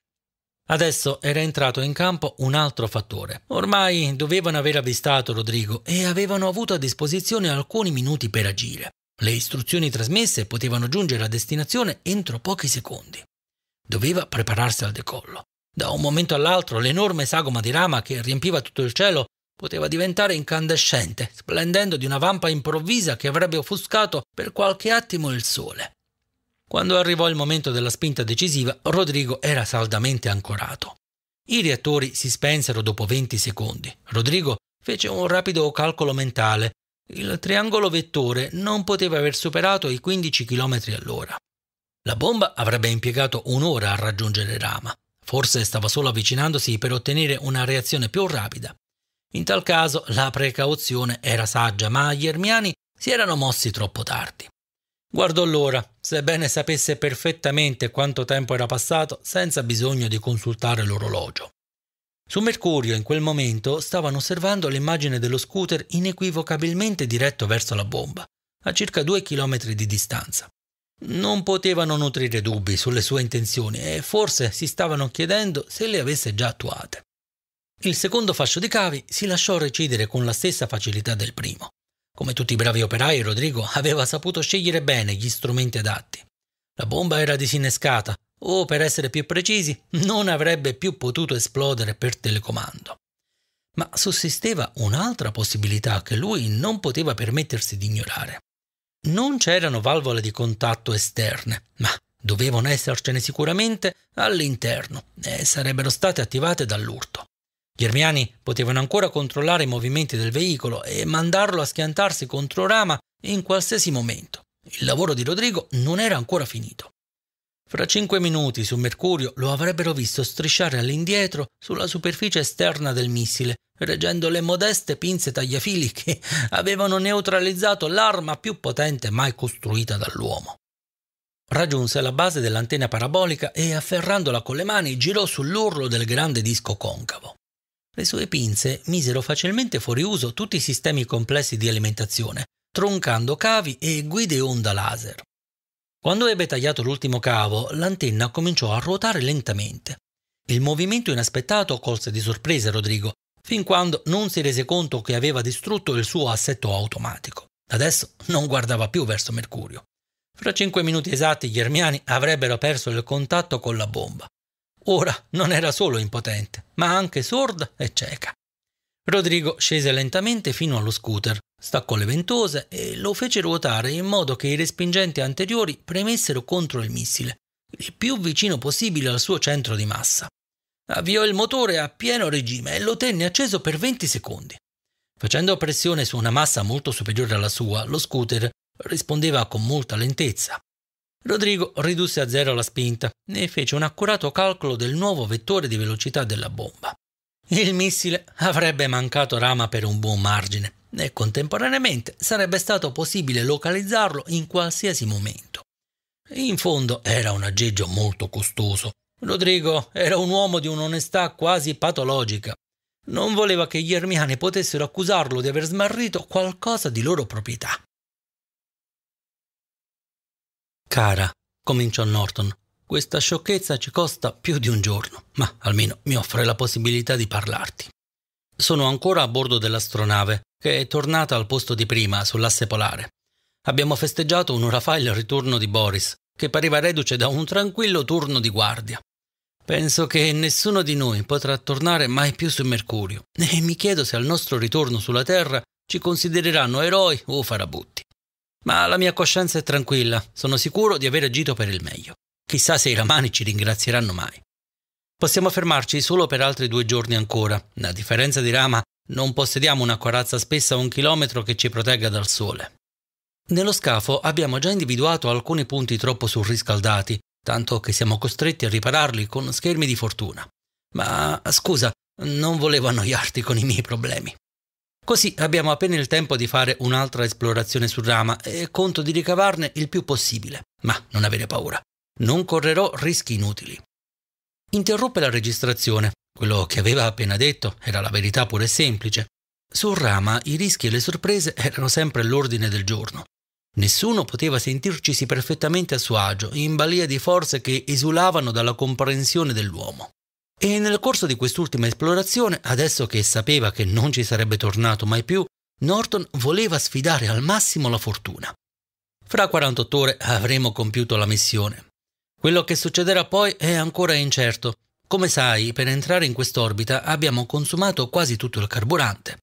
[SPEAKER 1] Adesso era entrato in campo un altro fattore. Ormai dovevano aver avvistato Rodrigo e avevano avuto a disposizione alcuni minuti per agire. Le istruzioni trasmesse potevano giungere a destinazione entro pochi secondi. Doveva prepararsi al decollo. Da un momento all'altro l'enorme sagoma di rama che riempiva tutto il cielo poteva diventare incandescente, splendendo di una vampa improvvisa che avrebbe offuscato per qualche attimo il sole. Quando arrivò il momento della spinta decisiva, Rodrigo era saldamente ancorato. I reattori si spensero dopo 20 secondi. Rodrigo fece un rapido calcolo mentale il triangolo vettore non poteva aver superato i 15 km all'ora. La bomba avrebbe impiegato un'ora a raggiungere Rama. Forse stava solo avvicinandosi per ottenere una reazione più rapida. In tal caso la precauzione era saggia, ma gli ermiani si erano mossi troppo tardi. Guardò l'ora, sebbene sapesse perfettamente quanto tempo era passato senza bisogno di consultare l'orologio. Su Mercurio in quel momento stavano osservando l'immagine dello scooter inequivocabilmente diretto verso la bomba, a circa due chilometri di distanza. Non potevano nutrire dubbi sulle sue intenzioni e forse si stavano chiedendo se le avesse già attuate. Il secondo fascio di cavi si lasciò recidere con la stessa facilità del primo. Come tutti i bravi operai, Rodrigo aveva saputo scegliere bene gli strumenti adatti. La bomba era disinnescata, o per essere più precisi, non avrebbe più potuto esplodere per telecomando. Ma sussisteva un'altra possibilità che lui non poteva permettersi di ignorare. Non c'erano valvole di contatto esterne, ma dovevano essercene sicuramente all'interno e sarebbero state attivate dall'urto. Gli ermiani potevano ancora controllare i movimenti del veicolo e mandarlo a schiantarsi contro rama in qualsiasi momento. Il lavoro di Rodrigo non era ancora finito. Fra cinque minuti su Mercurio lo avrebbero visto strisciare all'indietro sulla superficie esterna del missile, reggendo le modeste pinze tagliafili che avevano neutralizzato l'arma più potente mai costruita dall'uomo. Raggiunse la base dell'antenna parabolica e, afferrandola con le mani, girò sull'urlo del grande disco concavo. Le sue pinze misero facilmente fuori uso tutti i sistemi complessi di alimentazione, troncando cavi e guide onda laser. Quando ebbe tagliato l'ultimo cavo, l'antenna cominciò a ruotare lentamente. Il movimento inaspettato colse di sorpresa Rodrigo, fin quando non si rese conto che aveva distrutto il suo assetto automatico. Adesso non guardava più verso Mercurio. Fra cinque minuti esatti gli ermiani avrebbero perso il contatto con la bomba. Ora non era solo impotente, ma anche sorda e cieca. Rodrigo scese lentamente fino allo scooter, staccò le ventose e lo fece ruotare in modo che i respingenti anteriori premessero contro il missile, il più vicino possibile al suo centro di massa. Avviò il motore a pieno regime e lo tenne acceso per 20 secondi. Facendo pressione su una massa molto superiore alla sua, lo scooter rispondeva con molta lentezza. Rodrigo ridusse a zero la spinta e fece un accurato calcolo del nuovo vettore di velocità della bomba. Il missile avrebbe mancato rama per un buon margine e contemporaneamente sarebbe stato possibile localizzarlo in qualsiasi momento. In fondo era un aggeggio molto costoso. Rodrigo era un uomo di un'onestà quasi patologica. Non voleva che gli ermiani potessero accusarlo di aver smarrito qualcosa di loro proprietà. Cara, cominciò Norton, questa sciocchezza ci costa più di un giorno, ma almeno mi offre la possibilità di parlarti. Sono ancora a bordo dell'astronave, che è tornata al posto di prima, sull'asse polare. Abbiamo festeggiato un'ora fa il ritorno di Boris, che pareva reduce da un tranquillo turno di guardia. Penso che nessuno di noi potrà tornare mai più su Mercurio e mi chiedo se al nostro ritorno sulla Terra ci considereranno eroi o farabutti. Ma la mia coscienza è tranquilla, sono sicuro di aver agito per il meglio. Chissà se i romani ci ringrazieranno mai. Possiamo fermarci solo per altri due giorni ancora. A differenza di Rama, non possediamo una corazza spessa a un chilometro che ci protegga dal sole. Nello scafo abbiamo già individuato alcuni punti troppo surriscaldati, tanto che siamo costretti a ripararli con schermi di fortuna. Ma scusa, non volevo annoiarti con i miei problemi. Così abbiamo appena il tempo di fare un'altra esplorazione su Rama e conto di ricavarne il più possibile. Ma non avere paura, non correrò rischi inutili. Interruppe la registrazione. Quello che aveva appena detto era la verità pure semplice. Su Rama i rischi e le sorprese erano sempre all'ordine del giorno. Nessuno poteva sentircisi perfettamente a suo agio, in balia di forze che esulavano dalla comprensione dell'uomo. E nel corso di quest'ultima esplorazione, adesso che sapeva che non ci sarebbe tornato mai più, Norton voleva sfidare al massimo la fortuna. Fra 48 ore avremo compiuto la missione. Quello che succederà poi è ancora incerto. Come sai, per entrare in quest'orbita abbiamo consumato quasi tutto il carburante.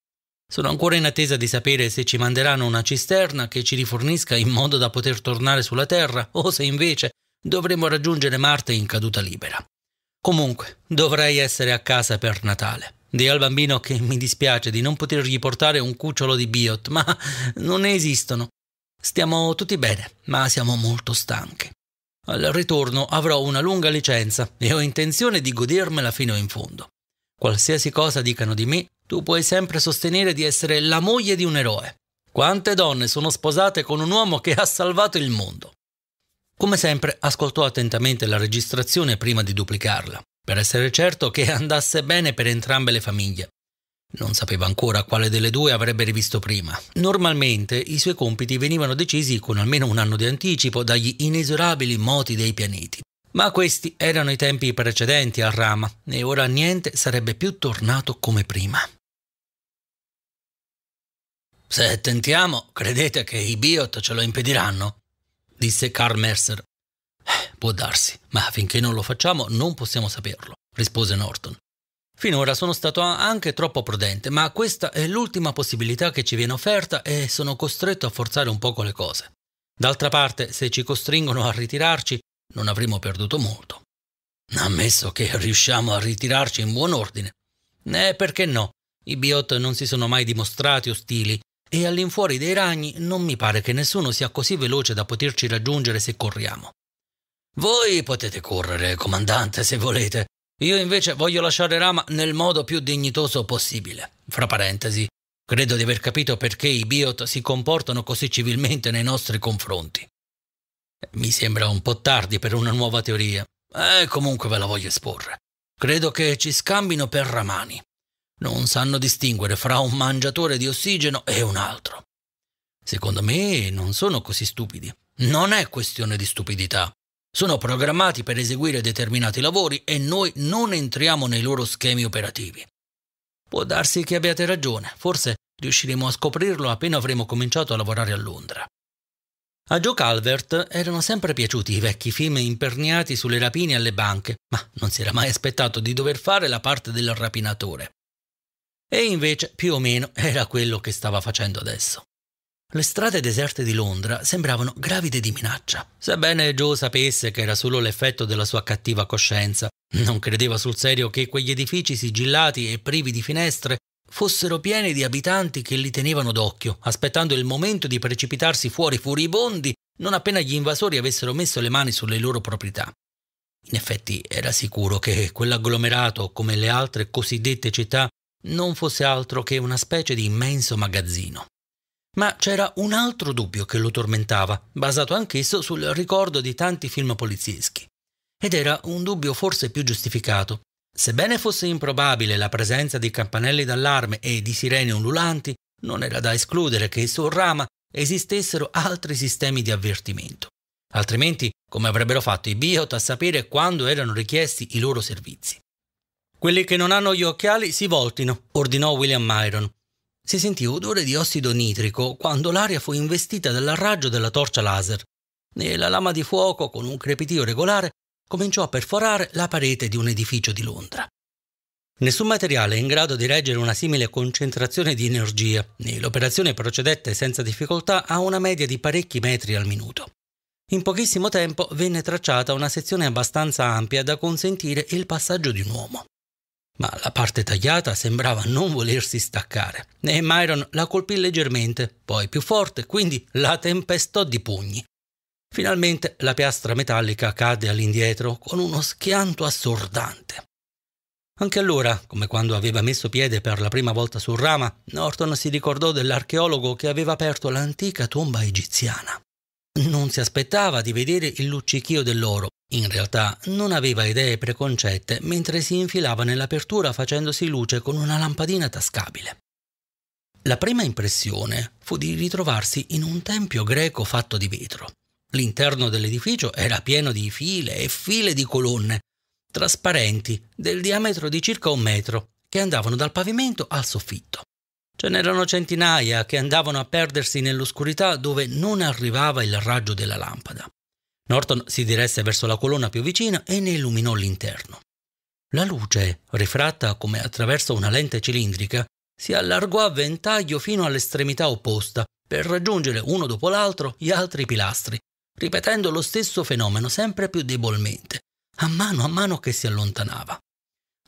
[SPEAKER 1] Sono ancora in attesa di sapere se ci manderanno una cisterna che ci rifornisca in modo da poter tornare sulla Terra o se invece dovremo raggiungere Marte in caduta libera. Comunque, dovrei essere a casa per Natale. Dì al bambino che mi dispiace di non potergli portare un cucciolo di biot, ma non esistono. Stiamo tutti bene, ma siamo molto stanchi. Al ritorno avrò una lunga licenza e ho intenzione di godermela fino in fondo. Qualsiasi cosa dicano di me, tu puoi sempre sostenere di essere la moglie di un eroe. Quante donne sono sposate con un uomo che ha salvato il mondo? Come sempre, ascoltò attentamente la registrazione prima di duplicarla, per essere certo che andasse bene per entrambe le famiglie, non sapeva ancora quale delle due avrebbe rivisto prima. Normalmente i suoi compiti venivano decisi con almeno un anno di anticipo dagli inesorabili moti dei pianeti. Ma questi erano i tempi precedenti al Rama e ora niente sarebbe più tornato come prima. Se tentiamo, credete che i Biot ce lo impediranno? disse Carl Mercer. Eh, può darsi, ma finché non lo facciamo non possiamo saperlo, rispose Norton. Finora sono stato anche troppo prudente, ma questa è l'ultima possibilità che ci viene offerta e sono costretto a forzare un poco le cose. D'altra parte, se ci costringono a ritirarci, non avremo perduto molto. Ammesso che riusciamo a ritirarci in buon ordine. Eh, perché no? I biot non si sono mai dimostrati ostili e all'infuori dei ragni non mi pare che nessuno sia così veloce da poterci raggiungere se corriamo. Voi potete correre, comandante, se volete, io invece voglio lasciare Rama nel modo più dignitoso possibile. Fra parentesi, credo di aver capito perché i biot si comportano così civilmente nei nostri confronti. Mi sembra un po' tardi per una nuova teoria. Eh, comunque ve la voglio esporre. Credo che ci scambino per ramani. Non sanno distinguere fra un mangiatore di ossigeno e un altro. Secondo me non sono così stupidi. Non è questione di stupidità. Sono programmati per eseguire determinati lavori e noi non entriamo nei loro schemi operativi. Può darsi che abbiate ragione, forse riusciremo a scoprirlo appena avremo cominciato a lavorare a Londra. A Joe Calvert erano sempre piaciuti i vecchi film imperniati sulle rapine alle banche, ma non si era mai aspettato di dover fare la parte del rapinatore. E invece, più o meno, era quello che stava facendo adesso. Le strade deserte di Londra sembravano gravide di minaccia. Sebbene Joe sapesse che era solo l'effetto della sua cattiva coscienza, non credeva sul serio che quegli edifici sigillati e privi di finestre fossero pieni di abitanti che li tenevano d'occhio, aspettando il momento di precipitarsi fuori furibondi non appena gli invasori avessero messo le mani sulle loro proprietà. In effetti era sicuro che quell'agglomerato, come le altre cosiddette città, non fosse altro che una specie di immenso magazzino. Ma c'era un altro dubbio che lo tormentava, basato anch'esso sul ricordo di tanti film polizieschi. Ed era un dubbio forse più giustificato. Sebbene fosse improbabile la presenza di campanelli d'allarme e di sirene ululanti, non era da escludere che su rama esistessero altri sistemi di avvertimento. Altrimenti, come avrebbero fatto i biot a sapere quando erano richiesti i loro servizi? Quelli che non hanno gli occhiali si voltino, ordinò William Myron, si sentì odore di ossido nitrico quando l'aria fu investita dal raggio della torcia laser e la lama di fuoco, con un crepitio regolare, cominciò a perforare la parete di un edificio di Londra. Nessun materiale è in grado di reggere una simile concentrazione di energia e l'operazione procedette senza difficoltà a una media di parecchi metri al minuto. In pochissimo tempo venne tracciata una sezione abbastanza ampia da consentire il passaggio di un uomo ma la parte tagliata sembrava non volersi staccare e Myron la colpì leggermente, poi più forte, quindi la tempestò di pugni. Finalmente la piastra metallica cadde all'indietro con uno schianto assordante. Anche allora, come quando aveva messo piede per la prima volta sul Rama, Norton si ricordò dell'archeologo che aveva aperto l'antica tomba egiziana. Non si aspettava di vedere il luccichio dell'oro. In realtà non aveva idee preconcette mentre si infilava nell'apertura facendosi luce con una lampadina tascabile. La prima impressione fu di ritrovarsi in un tempio greco fatto di vetro. L'interno dell'edificio era pieno di file e file di colonne, trasparenti, del diametro di circa un metro, che andavano dal pavimento al soffitto. Ce n'erano centinaia che andavano a perdersi nell'oscurità dove non arrivava il raggio della lampada. Norton si diresse verso la colonna più vicina e ne illuminò l'interno. La luce, rifratta come attraverso una lente cilindrica, si allargò a ventaglio fino all'estremità opposta per raggiungere uno dopo l'altro gli altri pilastri, ripetendo lo stesso fenomeno sempre più debolmente, a mano a mano che si allontanava.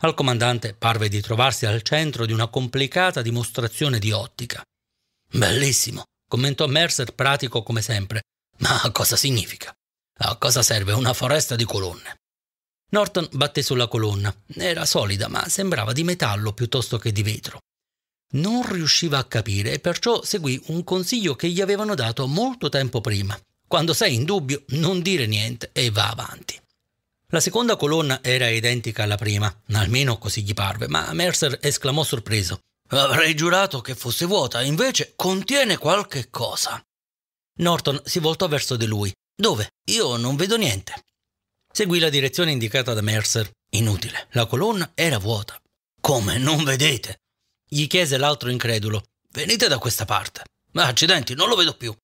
[SPEAKER 1] Al comandante parve di trovarsi al centro di una complicata dimostrazione di ottica. Bellissimo, commentò Mercer pratico come sempre. Ma cosa significa? A cosa serve una foresta di colonne? Norton batté sulla colonna. Era solida, ma sembrava di metallo piuttosto che di vetro. Non riusciva a capire e perciò seguì un consiglio che gli avevano dato molto tempo prima. Quando sei in dubbio, non dire niente e va avanti. La seconda colonna era identica alla prima, almeno così gli parve, ma Mercer esclamò sorpreso. Avrei giurato che fosse vuota, invece contiene qualche cosa. Norton si voltò verso di lui. Dove? Io non vedo niente. Seguì la direzione indicata da Mercer. Inutile, la colonna era vuota. Come non vedete? gli chiese l'altro incredulo. Venite da questa parte. Ma accidenti, non lo vedo più.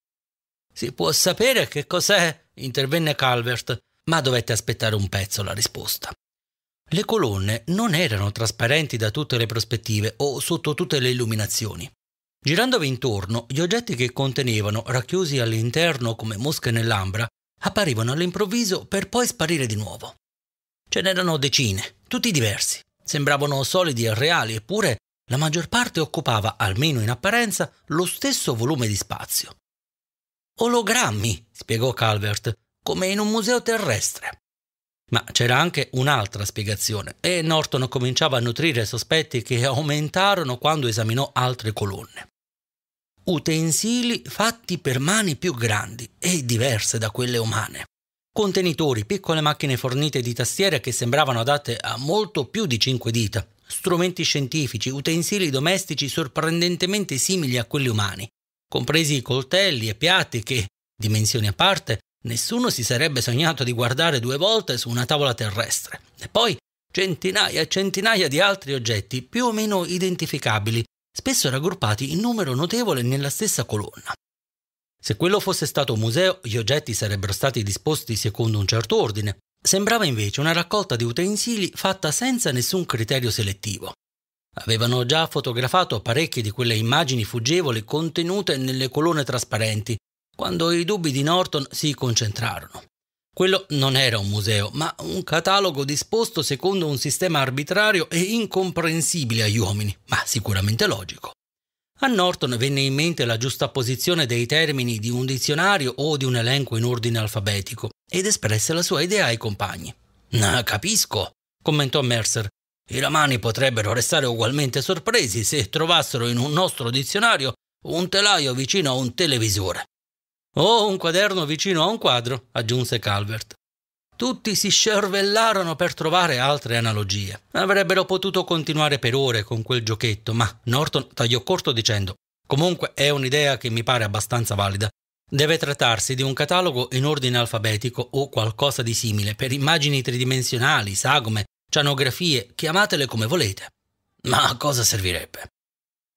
[SPEAKER 1] Si può sapere che cos'è? intervenne Calvert ma dovette aspettare un pezzo la risposta. Le colonne non erano trasparenti da tutte le prospettive o sotto tutte le illuminazioni. Girandovi intorno, gli oggetti che contenevano, racchiusi all'interno come mosche nell'ambra, apparivano all'improvviso per poi sparire di nuovo. Ce n'erano decine, tutti diversi. Sembravano solidi e reali, eppure la maggior parte occupava, almeno in apparenza, lo stesso volume di spazio. Ologrammi, spiegò Calvert, come in un museo terrestre. Ma c'era anche un'altra spiegazione e Norton cominciava a nutrire sospetti che aumentarono quando esaminò altre colonne. Utensili fatti per mani più grandi e diverse da quelle umane. Contenitori, piccole macchine fornite di tastiere che sembravano adatte a molto più di cinque dita, strumenti scientifici, utensili domestici sorprendentemente simili a quelli umani, compresi coltelli e piatti che, dimensioni a parte, Nessuno si sarebbe sognato di guardare due volte su una tavola terrestre. E poi centinaia e centinaia di altri oggetti più o meno identificabili, spesso raggruppati in numero notevole nella stessa colonna. Se quello fosse stato un museo, gli oggetti sarebbero stati disposti secondo un certo ordine. Sembrava invece una raccolta di utensili fatta senza nessun criterio selettivo. Avevano già fotografato parecchie di quelle immagini fuggevoli contenute nelle colonne trasparenti, quando i dubbi di Norton si concentrarono. Quello non era un museo, ma un catalogo disposto secondo un sistema arbitrario e incomprensibile agli uomini, ma sicuramente logico. A Norton venne in mente la giusta posizione dei termini di un dizionario o di un elenco in ordine alfabetico ed espresse la sua idea ai compagni. Nah, capisco, commentò Mercer. I romani potrebbero restare ugualmente sorpresi se trovassero in un nostro dizionario un telaio vicino a un televisore. Oh, un quaderno vicino a un quadro, aggiunse Calvert. Tutti si scervellarono per trovare altre analogie. Avrebbero potuto continuare per ore con quel giochetto, ma Norton tagliò corto dicendo Comunque è un'idea che mi pare abbastanza valida. Deve trattarsi di un catalogo in ordine alfabetico o qualcosa di simile per immagini tridimensionali, sagome, cianografie, chiamatele come volete. Ma a cosa servirebbe?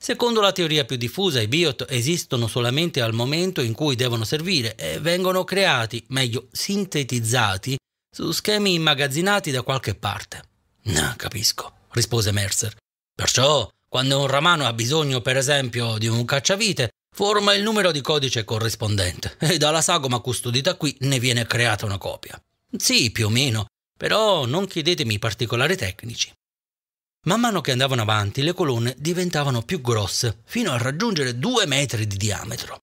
[SPEAKER 1] Secondo la teoria più diffusa, i biot esistono solamente al momento in cui devono servire e vengono creati, meglio sintetizzati, su schemi immagazzinati da qualche parte. No, ah, capisco, rispose Mercer. Perciò, quando un ramano ha bisogno, per esempio, di un cacciavite, forma il numero di codice corrispondente e dalla sagoma custodita qui ne viene creata una copia. Sì, più o meno, però non chiedetemi particolari tecnici. Man mano che andavano avanti le colonne diventavano più grosse, fino a raggiungere due metri di diametro.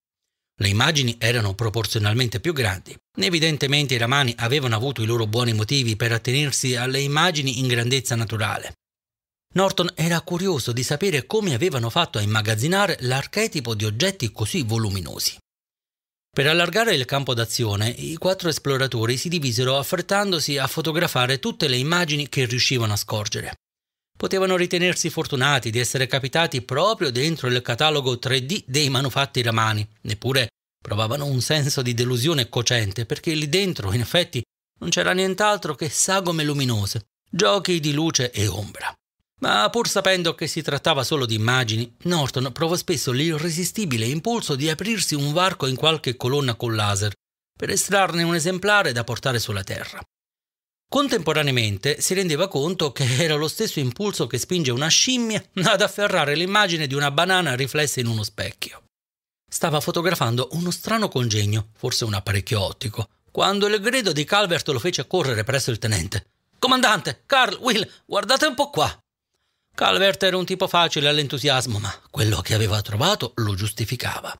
[SPEAKER 1] Le immagini erano proporzionalmente più grandi. Evidentemente i ramani avevano avuto i loro buoni motivi per attenersi alle immagini in grandezza naturale. Norton era curioso di sapere come avevano fatto a immagazzinare l'archetipo di oggetti così voluminosi. Per allargare il campo d'azione, i quattro esploratori si divisero affrettandosi a fotografare tutte le immagini che riuscivano a scorgere potevano ritenersi fortunati di essere capitati proprio dentro il catalogo 3D dei manufatti romani, eppure provavano un senso di delusione cocente perché lì dentro, in effetti, non c'era nient'altro che sagome luminose, giochi di luce e ombra. Ma pur sapendo che si trattava solo di immagini, Norton provò spesso l'irresistibile impulso di aprirsi un varco in qualche colonna col laser per estrarne un esemplare da portare sulla Terra. Contemporaneamente si rendeva conto che era lo stesso impulso che spinge una scimmia ad afferrare l'immagine di una banana riflessa in uno specchio. Stava fotografando uno strano congegno, forse un apparecchio ottico, quando il grido di Calvert lo fece correre presso il tenente. Comandante, Carl, Will, guardate un po' qua. Calvert era un tipo facile all'entusiasmo, ma quello che aveva trovato lo giustificava.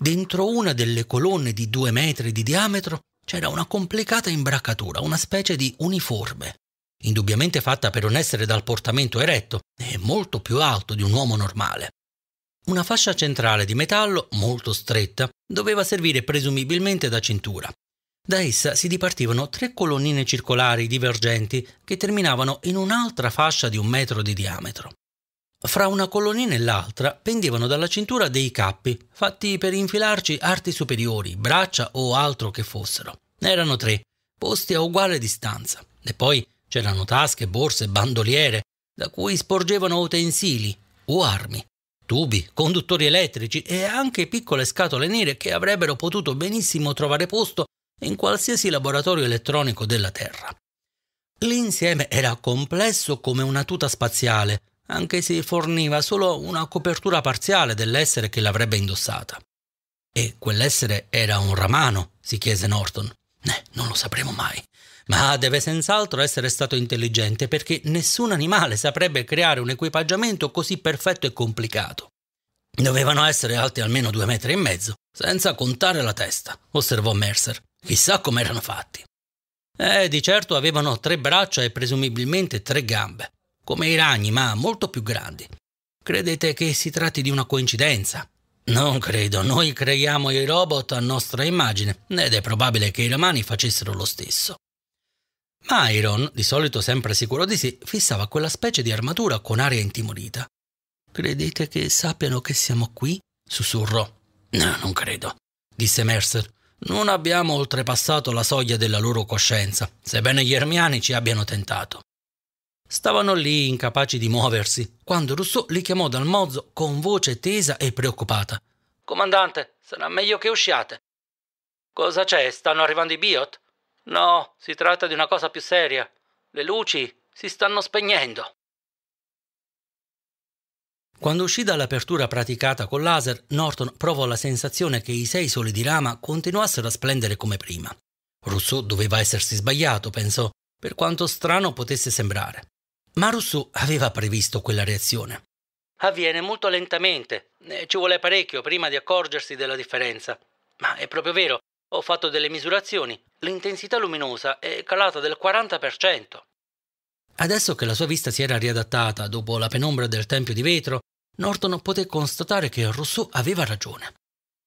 [SPEAKER 1] Dentro una delle colonne di due metri di diametro c'era una complicata imbracatura, una specie di uniforme, indubbiamente fatta per un essere dal portamento eretto e molto più alto di un uomo normale. Una fascia centrale di metallo, molto stretta, doveva servire presumibilmente da cintura. Da essa si dipartivano tre colonnine circolari divergenti che terminavano in un'altra fascia di un metro di diametro. Fra una colonnina e l'altra pendevano dalla cintura dei cappi, fatti per infilarci arti superiori, braccia o altro che fossero. erano tre, posti a uguale distanza. E poi c'erano tasche, borse, bandoliere, da cui sporgevano utensili o armi, tubi, conduttori elettrici e anche piccole scatole nere che avrebbero potuto benissimo trovare posto in qualsiasi laboratorio elettronico della Terra. L'insieme era complesso come una tuta spaziale, anche se forniva solo una copertura parziale dell'essere che l'avrebbe indossata. E quell'essere era un ramano? si chiese Norton. Eh, non lo sapremo mai. Ma deve senz'altro essere stato intelligente perché nessun animale saprebbe creare un equipaggiamento così perfetto e complicato. Dovevano essere alti almeno due metri e mezzo, senza contare la testa, osservò Mercer. Chissà come erano fatti. Eh, di certo avevano tre braccia e presumibilmente tre gambe come i ragni, ma molto più grandi. Credete che si tratti di una coincidenza? Non credo, noi creiamo i robot a nostra immagine ed è probabile che i romani facessero lo stesso. Myron, di solito sempre sicuro di sì, fissava quella specie di armatura con aria intimorita. Credete che sappiano che siamo qui? sussurrò. No, non credo, disse Mercer. Non abbiamo oltrepassato la soglia della loro coscienza, sebbene gli ermiani ci abbiano tentato. Stavano lì incapaci di muoversi, quando Rousseau li chiamò dal mozzo con voce tesa e preoccupata. Comandante, sarà meglio che usciate. Cosa c'è? Stanno arrivando i biot? No, si tratta di una cosa più seria. Le luci si stanno spegnendo. Quando uscì dall'apertura praticata col laser, Norton provò la sensazione che i sei soli di lama continuassero a splendere come prima. Rousseau doveva essersi sbagliato, pensò, per quanto strano potesse sembrare. Ma Rousseau aveva previsto quella reazione. Avviene molto lentamente, eh, ci vuole parecchio prima di accorgersi della differenza. Ma è proprio vero, ho fatto delle misurazioni, l'intensità luminosa è calata del 40%. Adesso che la sua vista si era riadattata dopo la penombra del Tempio di Vetro, Norton poté constatare che Rousseau aveva ragione.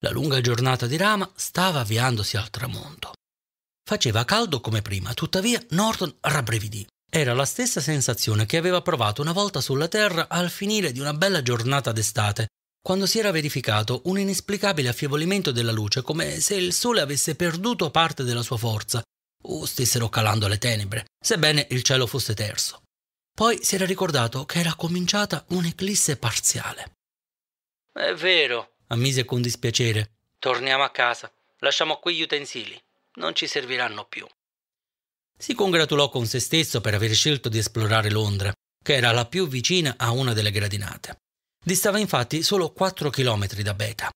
[SPEAKER 1] La lunga giornata di rama stava avviandosi al tramonto. Faceva caldo come prima, tuttavia Norton rabbrividì. Era la stessa sensazione che aveva provato una volta sulla Terra al finire di una bella giornata d'estate, quando si era verificato un inesplicabile affievolimento della luce, come se il Sole avesse perduto parte della sua forza, o stessero calando le tenebre, sebbene il cielo fosse terso. Poi si era ricordato che era cominciata un'eclisse parziale. È vero, ammise con dispiacere. Torniamo a casa. Lasciamo qui gli utensili. Non ci serviranno più. Si congratulò con se stesso per aver scelto di esplorare Londra, che era la più vicina a una delle gradinate. Distava infatti solo 4 km da Beta.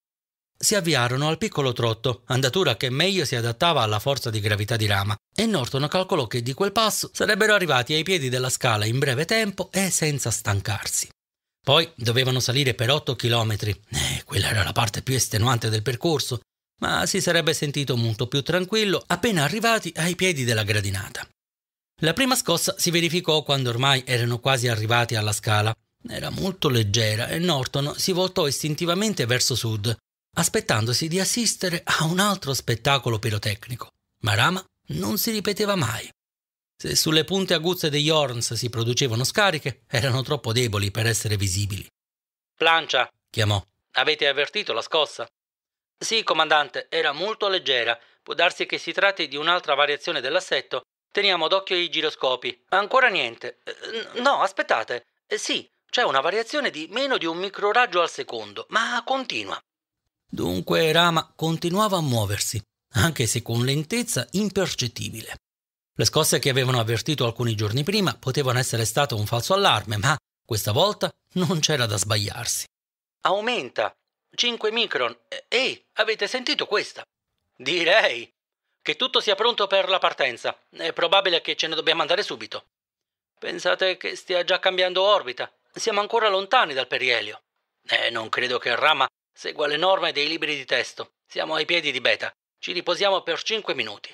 [SPEAKER 1] Si avviarono al piccolo trotto, andatura che meglio si adattava alla forza di gravità di Rama, e Norton calcolò che di quel passo sarebbero arrivati ai piedi della scala in breve tempo e senza stancarsi. Poi dovevano salire per 8 km, eh, quella era la parte più estenuante del percorso, ma si sarebbe sentito molto più tranquillo appena arrivati ai piedi della gradinata. La prima scossa si verificò quando ormai erano quasi arrivati alla scala. Era molto leggera e Norton si voltò istintivamente verso sud, aspettandosi di assistere a un altro spettacolo pirotecnico. Ma Rama non si ripeteva mai. Se sulle punte aguzze degli Horns si producevano scariche, erano troppo deboli per essere visibili. Plancia, chiamò. Avete avvertito la scossa? Sì, comandante, era molto leggera. Può darsi che si tratti di un'altra variazione dell'assetto. Teniamo d'occhio i giroscopi. Ancora niente. Eh, no, aspettate. Eh, sì, c'è una variazione di meno di un microraggio al secondo, ma continua. Dunque Rama continuava a muoversi, anche se con lentezza impercettibile. Le scosse che avevano avvertito alcuni giorni prima potevano essere state un falso allarme, ma questa volta non c'era da sbagliarsi. Aumenta, 5 micron. Ehi, avete sentito questa? Direi che tutto sia pronto per la partenza. È probabile che ce ne dobbiamo andare subito. Pensate che stia già cambiando orbita? Siamo ancora lontani dal perielio. Eh, non credo che il Rama segua le norme dei libri di testo. Siamo ai piedi di Beta. Ci riposiamo per 5 minuti.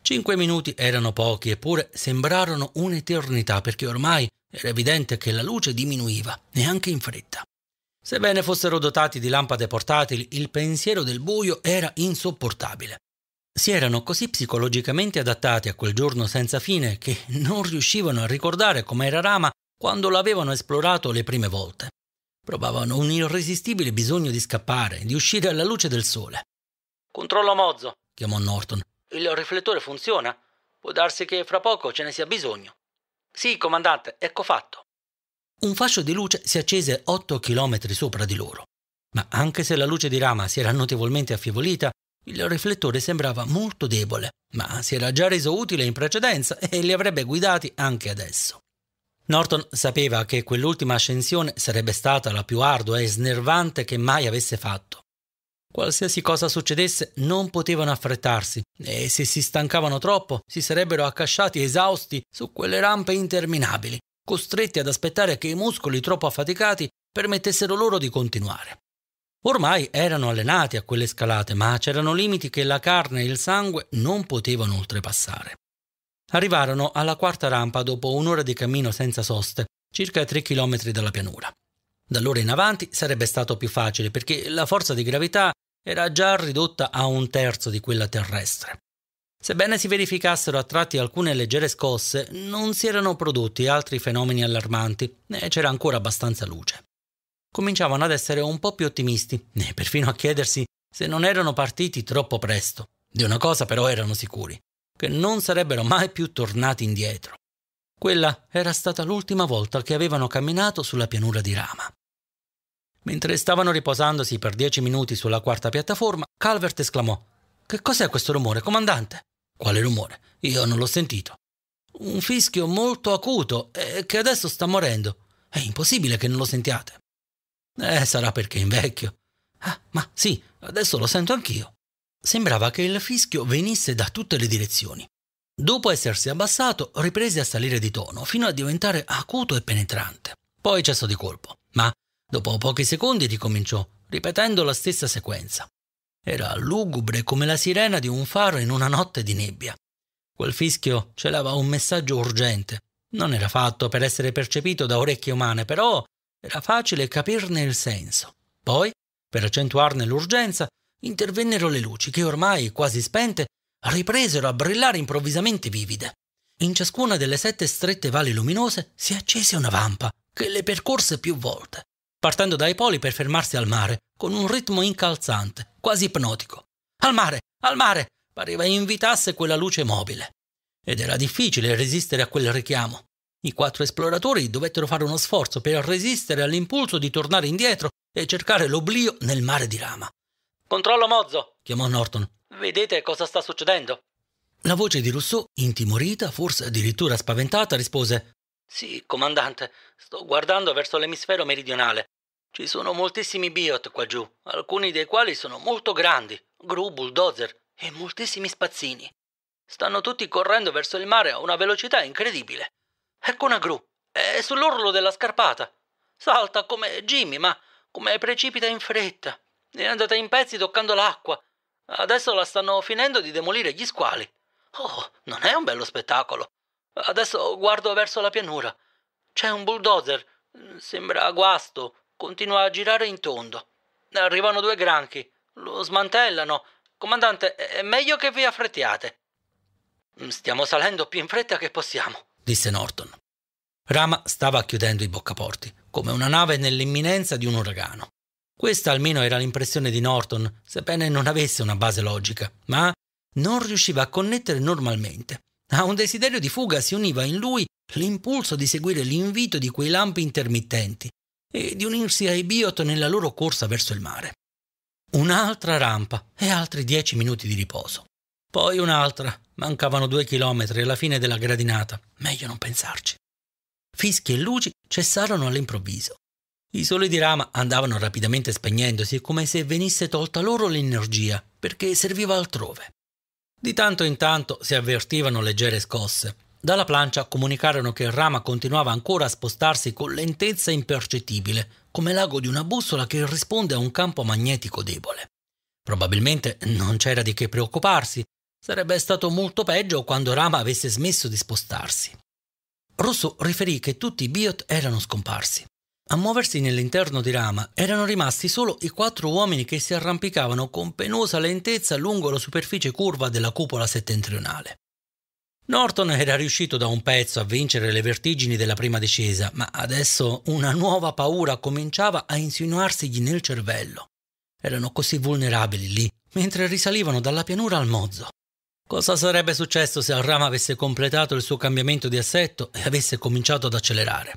[SPEAKER 1] Cinque minuti erano pochi, eppure sembrarono un'eternità perché ormai era evidente che la luce diminuiva, neanche in fretta. Sebbene fossero dotati di lampade portatili, il pensiero del buio era insopportabile. Si erano così psicologicamente adattati a quel giorno senza fine che non riuscivano a ricordare com'era Rama quando l'avevano esplorato le prime volte. Provavano un irresistibile bisogno di scappare, di uscire alla luce del sole. Controllo Mozzo, chiamò Norton. Il riflettore funziona? Può darsi che fra poco ce ne sia bisogno. Sì, comandante, ecco fatto. Un fascio di luce si accese 8 km sopra di loro, ma anche se la luce di rama si era notevolmente affievolita, il riflettore sembrava molto debole, ma si era già reso utile in precedenza e li avrebbe guidati anche adesso. Norton sapeva che quell'ultima ascensione sarebbe stata la più ardua e snervante che mai avesse fatto. Qualsiasi cosa succedesse non potevano affrettarsi e se si stancavano troppo si sarebbero accasciati esausti su quelle rampe interminabili, costretti ad aspettare che i muscoli troppo affaticati permettessero loro di continuare. Ormai erano allenati a quelle scalate, ma c'erano limiti che la carne e il sangue non potevano oltrepassare. Arrivarono alla quarta rampa dopo un'ora di cammino senza soste, circa 3 km dalla pianura. Da allora in avanti sarebbe stato più facile perché la forza di gravità era già ridotta a un terzo di quella terrestre. Sebbene si verificassero a tratti alcune leggere scosse, non si erano prodotti altri fenomeni allarmanti e c'era ancora abbastanza luce. Cominciavano ad essere un po' più ottimisti e perfino a chiedersi se non erano partiti troppo presto. Di una cosa però erano sicuri, che non sarebbero mai più tornati indietro. Quella era stata l'ultima volta che avevano camminato sulla pianura di Rama. Mentre stavano riposandosi per dieci minuti sulla quarta piattaforma, Calvert esclamò Che cos'è questo rumore, comandante? Quale rumore? Io non l'ho sentito. Un fischio molto acuto eh, che adesso sta morendo. È impossibile che non lo sentiate. Eh, sarà perché invecchio. Ah, ma sì, adesso lo sento anch'io. Sembrava che il fischio venisse da tutte le direzioni. Dopo essersi abbassato, riprese a salire di tono fino a diventare acuto e penetrante. Poi cessò di colpo, ma dopo pochi secondi ricominciò, ripetendo la stessa sequenza. Era lugubre come la sirena di un faro in una notte di nebbia. Quel fischio celava un messaggio urgente. Non era fatto per essere percepito da orecchie umane, però era facile capirne il senso. Poi, per accentuarne l'urgenza, intervennero le luci che ormai, quasi spente, ripresero a brillare improvvisamente vivide. In ciascuna delle sette strette vali luminose si accese una vampa che le percorse più volte partendo dai poli per fermarsi al mare, con un ritmo incalzante, quasi ipnotico. Al mare, al mare! pareva invitasse quella luce mobile. Ed era difficile resistere a quel richiamo. I quattro esploratori dovettero fare uno sforzo per resistere all'impulso di tornare indietro e cercare l'oblio nel mare di rama. Controllo mozzo, chiamò Norton. Vedete cosa sta succedendo? La voce di Rousseau, intimorita, forse addirittura spaventata, rispose Sì, comandante, sto guardando verso l'emisfero meridionale. Ci sono moltissimi biot qua giù, alcuni dei quali sono molto grandi, gru, bulldozer e moltissimi spazzini. Stanno tutti correndo verso il mare a una velocità incredibile. Ecco una gru, è sull'orlo della scarpata. Salta come Jimmy, ma come precipita in fretta. È andata in pezzi toccando l'acqua. Adesso la stanno finendo di demolire gli squali. Oh, non è un bello spettacolo. Adesso guardo verso la pianura. C'è un bulldozer. Sembra guasto, continua a girare in tondo. Arrivano due granchi, lo smantellano. Comandante, è meglio che vi affrettiate. Mm, stiamo salendo più in fretta che possiamo, disse Norton. Rama stava chiudendo i boccaporti, come una nave nell'imminenza di un uragano. Questa almeno era l'impressione di Norton, sebbene non avesse una base logica, ma non riusciva a connettere normalmente. A un desiderio di fuga si univa in lui l'impulso di seguire l'invito di quei lampi intermittenti, e di unirsi ai Biot nella loro corsa verso il mare. Un'altra rampa e altri dieci minuti di riposo. Poi un'altra, mancavano due chilometri alla fine della gradinata, meglio non pensarci. Fischi e luci cessarono all'improvviso. I soli di rama andavano rapidamente spegnendosi come se venisse tolta loro l'energia, perché serviva altrove. Di tanto in tanto si avvertivano leggere scosse, dalla plancia comunicarono che il rama continuava ancora a spostarsi con lentezza impercettibile, come l'ago di una bussola che risponde a un campo magnetico debole. Probabilmente non c'era di che preoccuparsi, sarebbe stato molto peggio quando Rama avesse smesso di spostarsi. Rosso riferì che tutti i biot erano scomparsi. A muoversi nell'interno di Rama erano rimasti solo i quattro uomini che si arrampicavano con penosa lentezza lungo la superficie curva della cupola settentrionale. Norton era riuscito da un pezzo a vincere le vertigini della prima discesa, ma adesso una nuova paura cominciava a insinuarsigli nel cervello. Erano così vulnerabili lì, mentre risalivano dalla pianura al mozzo. Cosa sarebbe successo se Alrama avesse completato il suo cambiamento di assetto e avesse cominciato ad accelerare?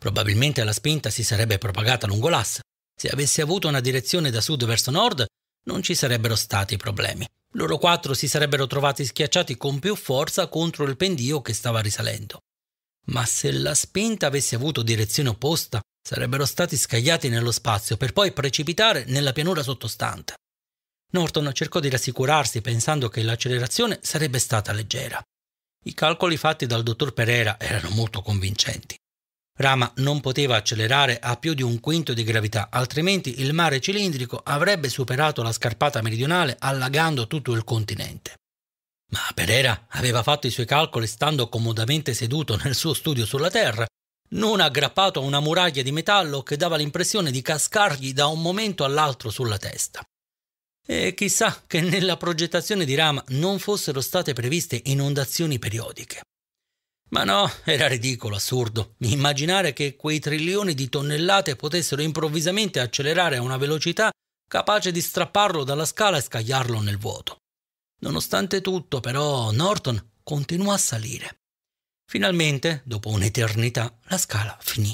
[SPEAKER 1] Probabilmente la spinta si sarebbe propagata lungo l'asse. Se avesse avuto una direzione da sud verso nord, non ci sarebbero stati problemi. Loro quattro si sarebbero trovati schiacciati con più forza contro il pendio che stava risalendo. Ma se la spinta avesse avuto direzione opposta, sarebbero stati scagliati nello spazio per poi precipitare nella pianura sottostante. Norton cercò di rassicurarsi pensando che l'accelerazione sarebbe stata leggera. I calcoli fatti dal dottor Pereira erano molto convincenti. Rama non poteva accelerare a più di un quinto di gravità, altrimenti il mare cilindrico avrebbe superato la scarpata meridionale allagando tutto il continente. Ma Pereira aveva fatto i suoi calcoli stando comodamente seduto nel suo studio sulla Terra, non aggrappato a una muraglia di metallo che dava l'impressione di cascargli da un momento all'altro sulla testa. E chissà che nella progettazione di Rama non fossero state previste inondazioni periodiche. Ma no, era ridicolo, assurdo. Immaginare che quei trilioni di tonnellate potessero improvvisamente accelerare a una velocità capace di strapparlo dalla scala e scagliarlo nel vuoto. Nonostante tutto, però, Norton continuò a salire. Finalmente, dopo un'eternità, la scala finì.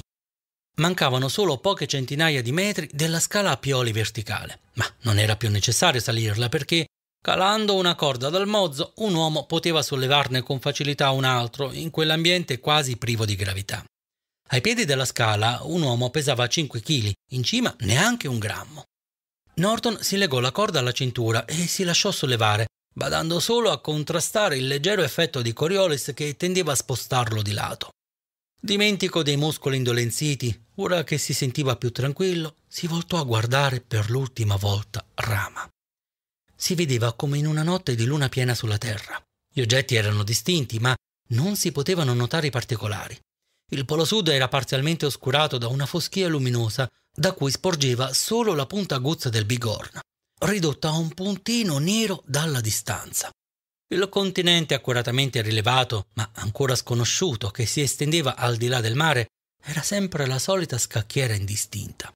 [SPEAKER 1] Mancavano solo poche centinaia di metri della scala a pioli verticale, ma non era più necessario salirla perché Calando una corda dal mozzo, un uomo poteva sollevarne con facilità un altro, in quell'ambiente quasi privo di gravità. Ai piedi della scala un uomo pesava 5 kg, in cima neanche un grammo. Norton si legò la corda alla cintura e si lasciò sollevare, badando solo a contrastare il leggero effetto di Coriolis che tendeva a spostarlo di lato. Dimentico dei muscoli indolenziti, ora che si sentiva più tranquillo, si voltò a guardare per l'ultima volta Rama si vedeva come in una notte di luna piena sulla Terra. Gli oggetti erano distinti, ma non si potevano notare i particolari. Il polo sud era parzialmente oscurato da una foschia luminosa da cui sporgeva solo la punta aguzza del bigorna, ridotta a un puntino nero dalla distanza. Il continente accuratamente rilevato, ma ancora sconosciuto, che si estendeva al di là del mare, era sempre la solita scacchiera indistinta.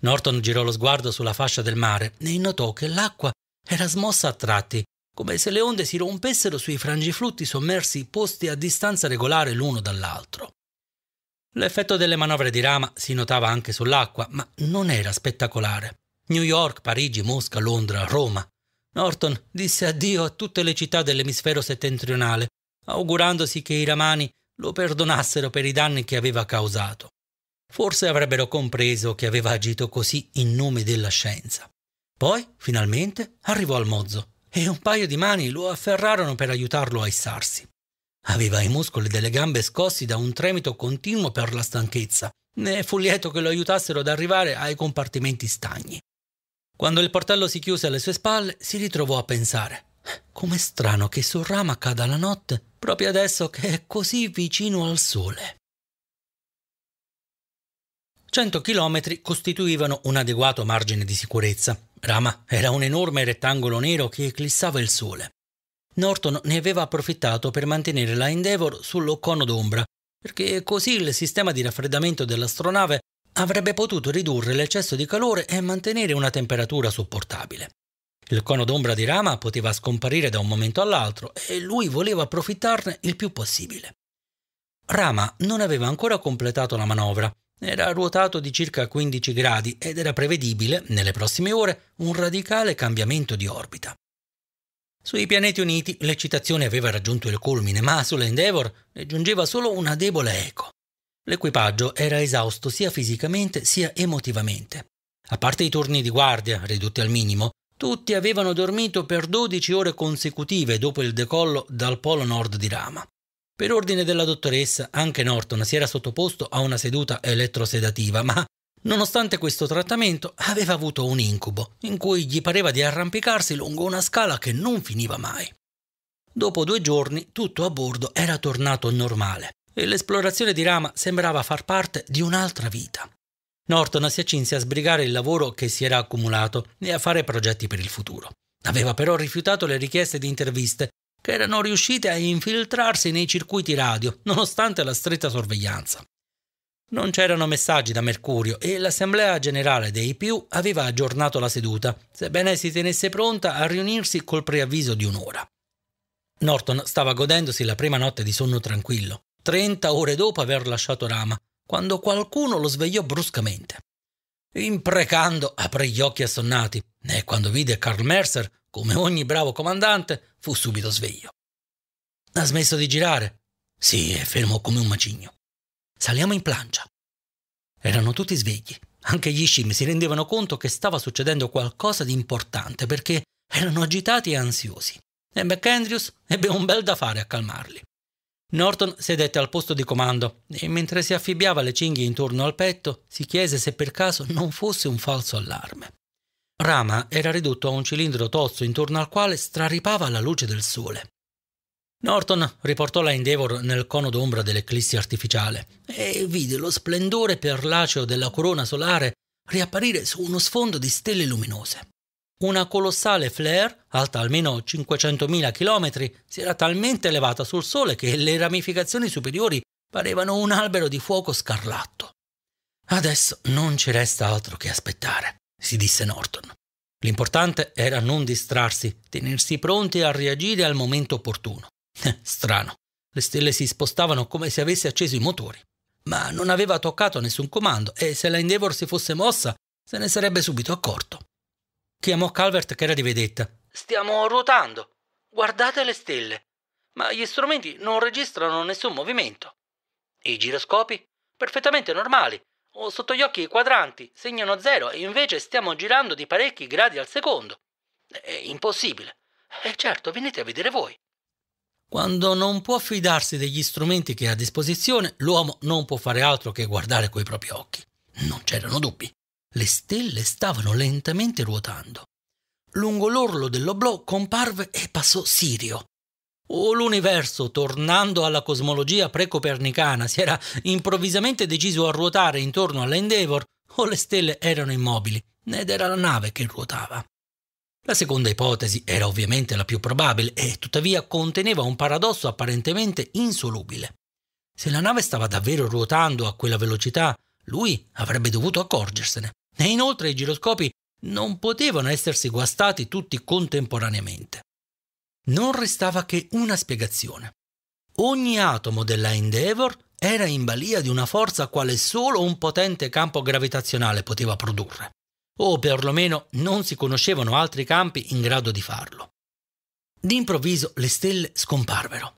[SPEAKER 1] Norton girò lo sguardo sulla fascia del mare e notò che l'acqua era smossa a tratti, come se le onde si rompessero sui frangiflutti sommersi posti a distanza regolare l'uno dall'altro. L'effetto delle manovre di rama si notava anche sull'acqua, ma non era spettacolare. New York, Parigi, Mosca, Londra, Roma. Norton disse addio a tutte le città dell'emisfero settentrionale, augurandosi che i ramani lo perdonassero per i danni che aveva causato. Forse avrebbero compreso che aveva agito così in nome della scienza. Poi, finalmente, arrivò al mozzo e un paio di mani lo afferrarono per aiutarlo a issarsi. Aveva i muscoli delle gambe scossi da un tremito continuo per la stanchezza e fu lieto che lo aiutassero ad arrivare ai compartimenti stagni. Quando il portello si chiuse alle sue spalle, si ritrovò a pensare: Com'è strano che su Rama cada la notte proprio adesso che è così vicino al sole. 100 km costituivano un adeguato margine di sicurezza. Rama era un enorme rettangolo nero che eclissava il sole. Norton ne aveva approfittato per mantenere la Endeavour sullo cono d'ombra, perché così il sistema di raffreddamento dell'astronave avrebbe potuto ridurre l'eccesso di calore e mantenere una temperatura sopportabile. Il cono d'ombra di Rama poteva scomparire da un momento all'altro e lui voleva approfittarne il più possibile. Rama non aveva ancora completato la manovra era ruotato di circa 15 gradi ed era prevedibile, nelle prossime ore, un radicale cambiamento di orbita. Sui pianeti uniti l'eccitazione aveva raggiunto il culmine, ma sull'Endeavour ne giungeva solo una debole eco. L'equipaggio era esausto sia fisicamente sia emotivamente. A parte i turni di guardia, ridotti al minimo, tutti avevano dormito per 12 ore consecutive dopo il decollo dal polo nord di Rama. Per ordine della dottoressa, anche Norton si era sottoposto a una seduta elettrosedativa, ma Nonostante questo trattamento, aveva avuto un incubo, in cui gli pareva di arrampicarsi lungo una scala che non finiva mai. Dopo due giorni, tutto a bordo era tornato normale e l'esplorazione di Rama sembrava far parte di un'altra vita. Norton si accinse a sbrigare il lavoro che si era accumulato e a fare progetti per il futuro. Aveva però rifiutato le richieste di interviste che erano riuscite a infiltrarsi nei circuiti radio, nonostante la stretta sorveglianza. Non c'erano messaggi da Mercurio e l'Assemblea Generale dei più aveva aggiornato la seduta, sebbene si tenesse pronta a riunirsi col preavviso di un'ora. Norton stava godendosi la prima notte di sonno tranquillo, 30 ore dopo aver lasciato Rama, quando qualcuno lo svegliò bruscamente. Imprecando, aprì gli occhi assonnati e quando vide Carl Mercer come ogni bravo comandante, fu subito sveglio. Ha smesso di girare? Sì, è fermo come un macigno. Saliamo in plancia. Erano tutti svegli. Anche gli scimmie si rendevano conto che stava succedendo qualcosa di importante perché erano agitati e ansiosi. E McAndrews ebbe un bel da fare a calmarli. Norton sedette al posto di comando e mentre si affibbiava le cinghie intorno al petto si chiese se per caso non fosse un falso allarme. Rama era ridotto a un cilindro tozzo intorno al quale straripava la luce del sole. Norton riportò la Endeavor nel cono d'ombra dell'eclissi artificiale e vide lo splendore perlaceo della corona solare riapparire su uno sfondo di stelle luminose. Una colossale flare, alta almeno 500.000 km, si era talmente elevata sul Sole che le ramificazioni superiori parevano un albero di fuoco scarlatto. Adesso non ci resta altro che aspettare si disse Norton. L'importante era non distrarsi, tenersi pronti a reagire al momento opportuno. Eh, strano, le stelle si spostavano come se avesse acceso i motori. Ma non aveva toccato nessun comando e se la Endeavor si fosse mossa, se ne sarebbe subito accorto. Chiamò Calvert che era di vedetta. Stiamo ruotando. Guardate le stelle. Ma gli strumenti non registrano nessun movimento. I giroscopi? Perfettamente normali sotto gli occhi i quadranti segnano zero e invece stiamo girando di parecchi gradi al secondo. È impossibile. E eh, certo, venite a vedere voi. Quando non può fidarsi degli strumenti che ha a disposizione, l'uomo non può fare altro che guardare coi propri occhi. Non c'erano dubbi. Le stelle stavano lentamente ruotando. Lungo l'orlo dell'oblò comparve e passò Sirio, o l'universo, tornando alla cosmologia precopernicana, si era improvvisamente deciso a ruotare intorno all'Endeavour, o le stelle erano immobili, ed era la nave che ruotava. La seconda ipotesi era ovviamente la più probabile e tuttavia conteneva un paradosso apparentemente insolubile. Se la nave stava davvero ruotando a quella velocità, lui avrebbe dovuto accorgersene. E inoltre i giroscopi non potevano essersi guastati tutti contemporaneamente non restava che una spiegazione. Ogni atomo della Endeavour era in balia di una forza quale solo un potente campo gravitazionale poteva produrre, o perlomeno non si conoscevano altri campi in grado di farlo. D'improvviso le stelle scomparvero.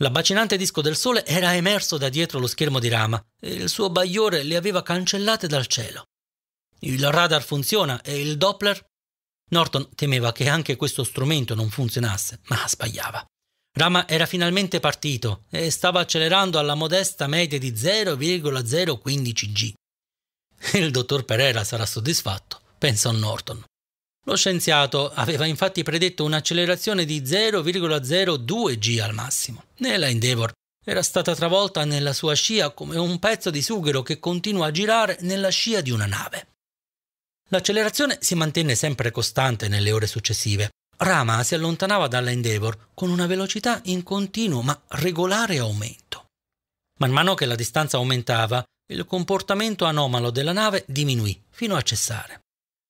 [SPEAKER 1] L'abbacinante disco del Sole era emerso da dietro lo schermo di rama e il suo bagliore le aveva cancellate dal cielo. Il radar funziona e il Doppler Norton temeva che anche questo strumento non funzionasse, ma sbagliava. Rama era finalmente partito e stava accelerando alla modesta media di 0,015 G. Il dottor Pereira sarà soddisfatto, pensò Norton. Lo scienziato aveva infatti predetto un'accelerazione di 0,02 G al massimo Nella la Endeavour era stata travolta nella sua scia come un pezzo di sughero che continua a girare nella scia di una nave. L'accelerazione si mantenne sempre costante nelle ore successive. Rama si allontanava dalla Endeavour con una velocità in continuo ma regolare aumento. Man mano che la distanza aumentava, il comportamento anomalo della nave diminuì fino a cessare.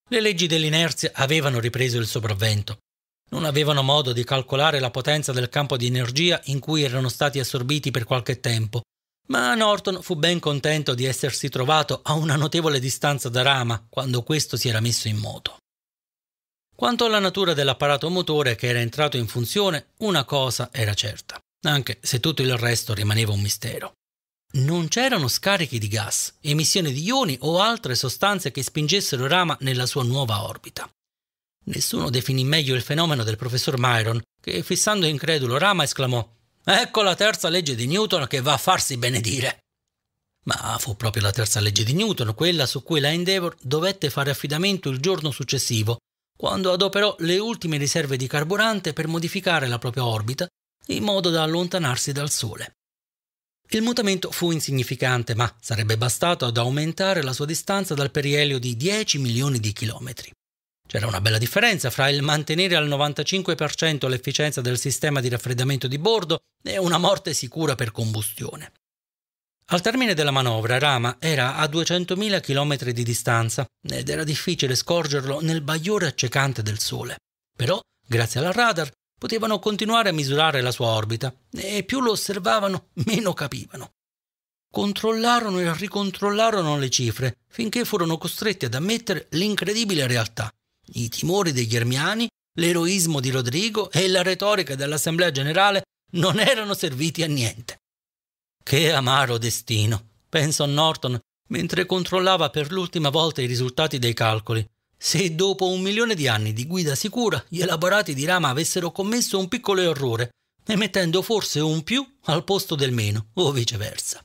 [SPEAKER 1] Le leggi dell'inerzia avevano ripreso il sopravvento. Non avevano modo di calcolare la potenza del campo di energia in cui erano stati assorbiti per qualche tempo ma Norton fu ben contento di essersi trovato a una notevole distanza da Rama quando questo si era messo in moto. Quanto alla natura dell'apparato motore che era entrato in funzione, una cosa era certa, anche se tutto il resto rimaneva un mistero. Non c'erano scarichi di gas, emissioni di ioni o altre sostanze che spingessero Rama nella sua nuova orbita. Nessuno definì meglio il fenomeno del professor Myron, che fissando incredulo Rama esclamò Ecco la terza legge di Newton che va a farsi benedire. Ma fu proprio la terza legge di Newton, quella su cui la Endeavour dovette fare affidamento il giorno successivo, quando adoperò le ultime riserve di carburante per modificare la propria orbita in modo da allontanarsi dal Sole. Il mutamento fu insignificante, ma sarebbe bastato ad aumentare la sua distanza dal perielio di 10 milioni di chilometri. C'era una bella differenza fra il mantenere al 95% l'efficienza del sistema di raffreddamento di bordo e una morte sicura per combustione. Al termine della manovra Rama era a 200.000 km di distanza ed era difficile scorgerlo nel bagliore accecante del sole. Però, grazie al radar, potevano continuare a misurare la sua orbita e più lo osservavano, meno capivano. Controllarono e ricontrollarono le cifre finché furono costretti ad ammettere l'incredibile realtà i timori degli ermiani, l'eroismo di Rodrigo e la retorica dell'Assemblea Generale non erano serviti a niente. Che amaro destino, pensò Norton mentre controllava per l'ultima volta i risultati dei calcoli. Se dopo un milione di anni di guida sicura gli elaborati di Rama avessero commesso un piccolo errore, emettendo forse un più al posto del meno, o viceversa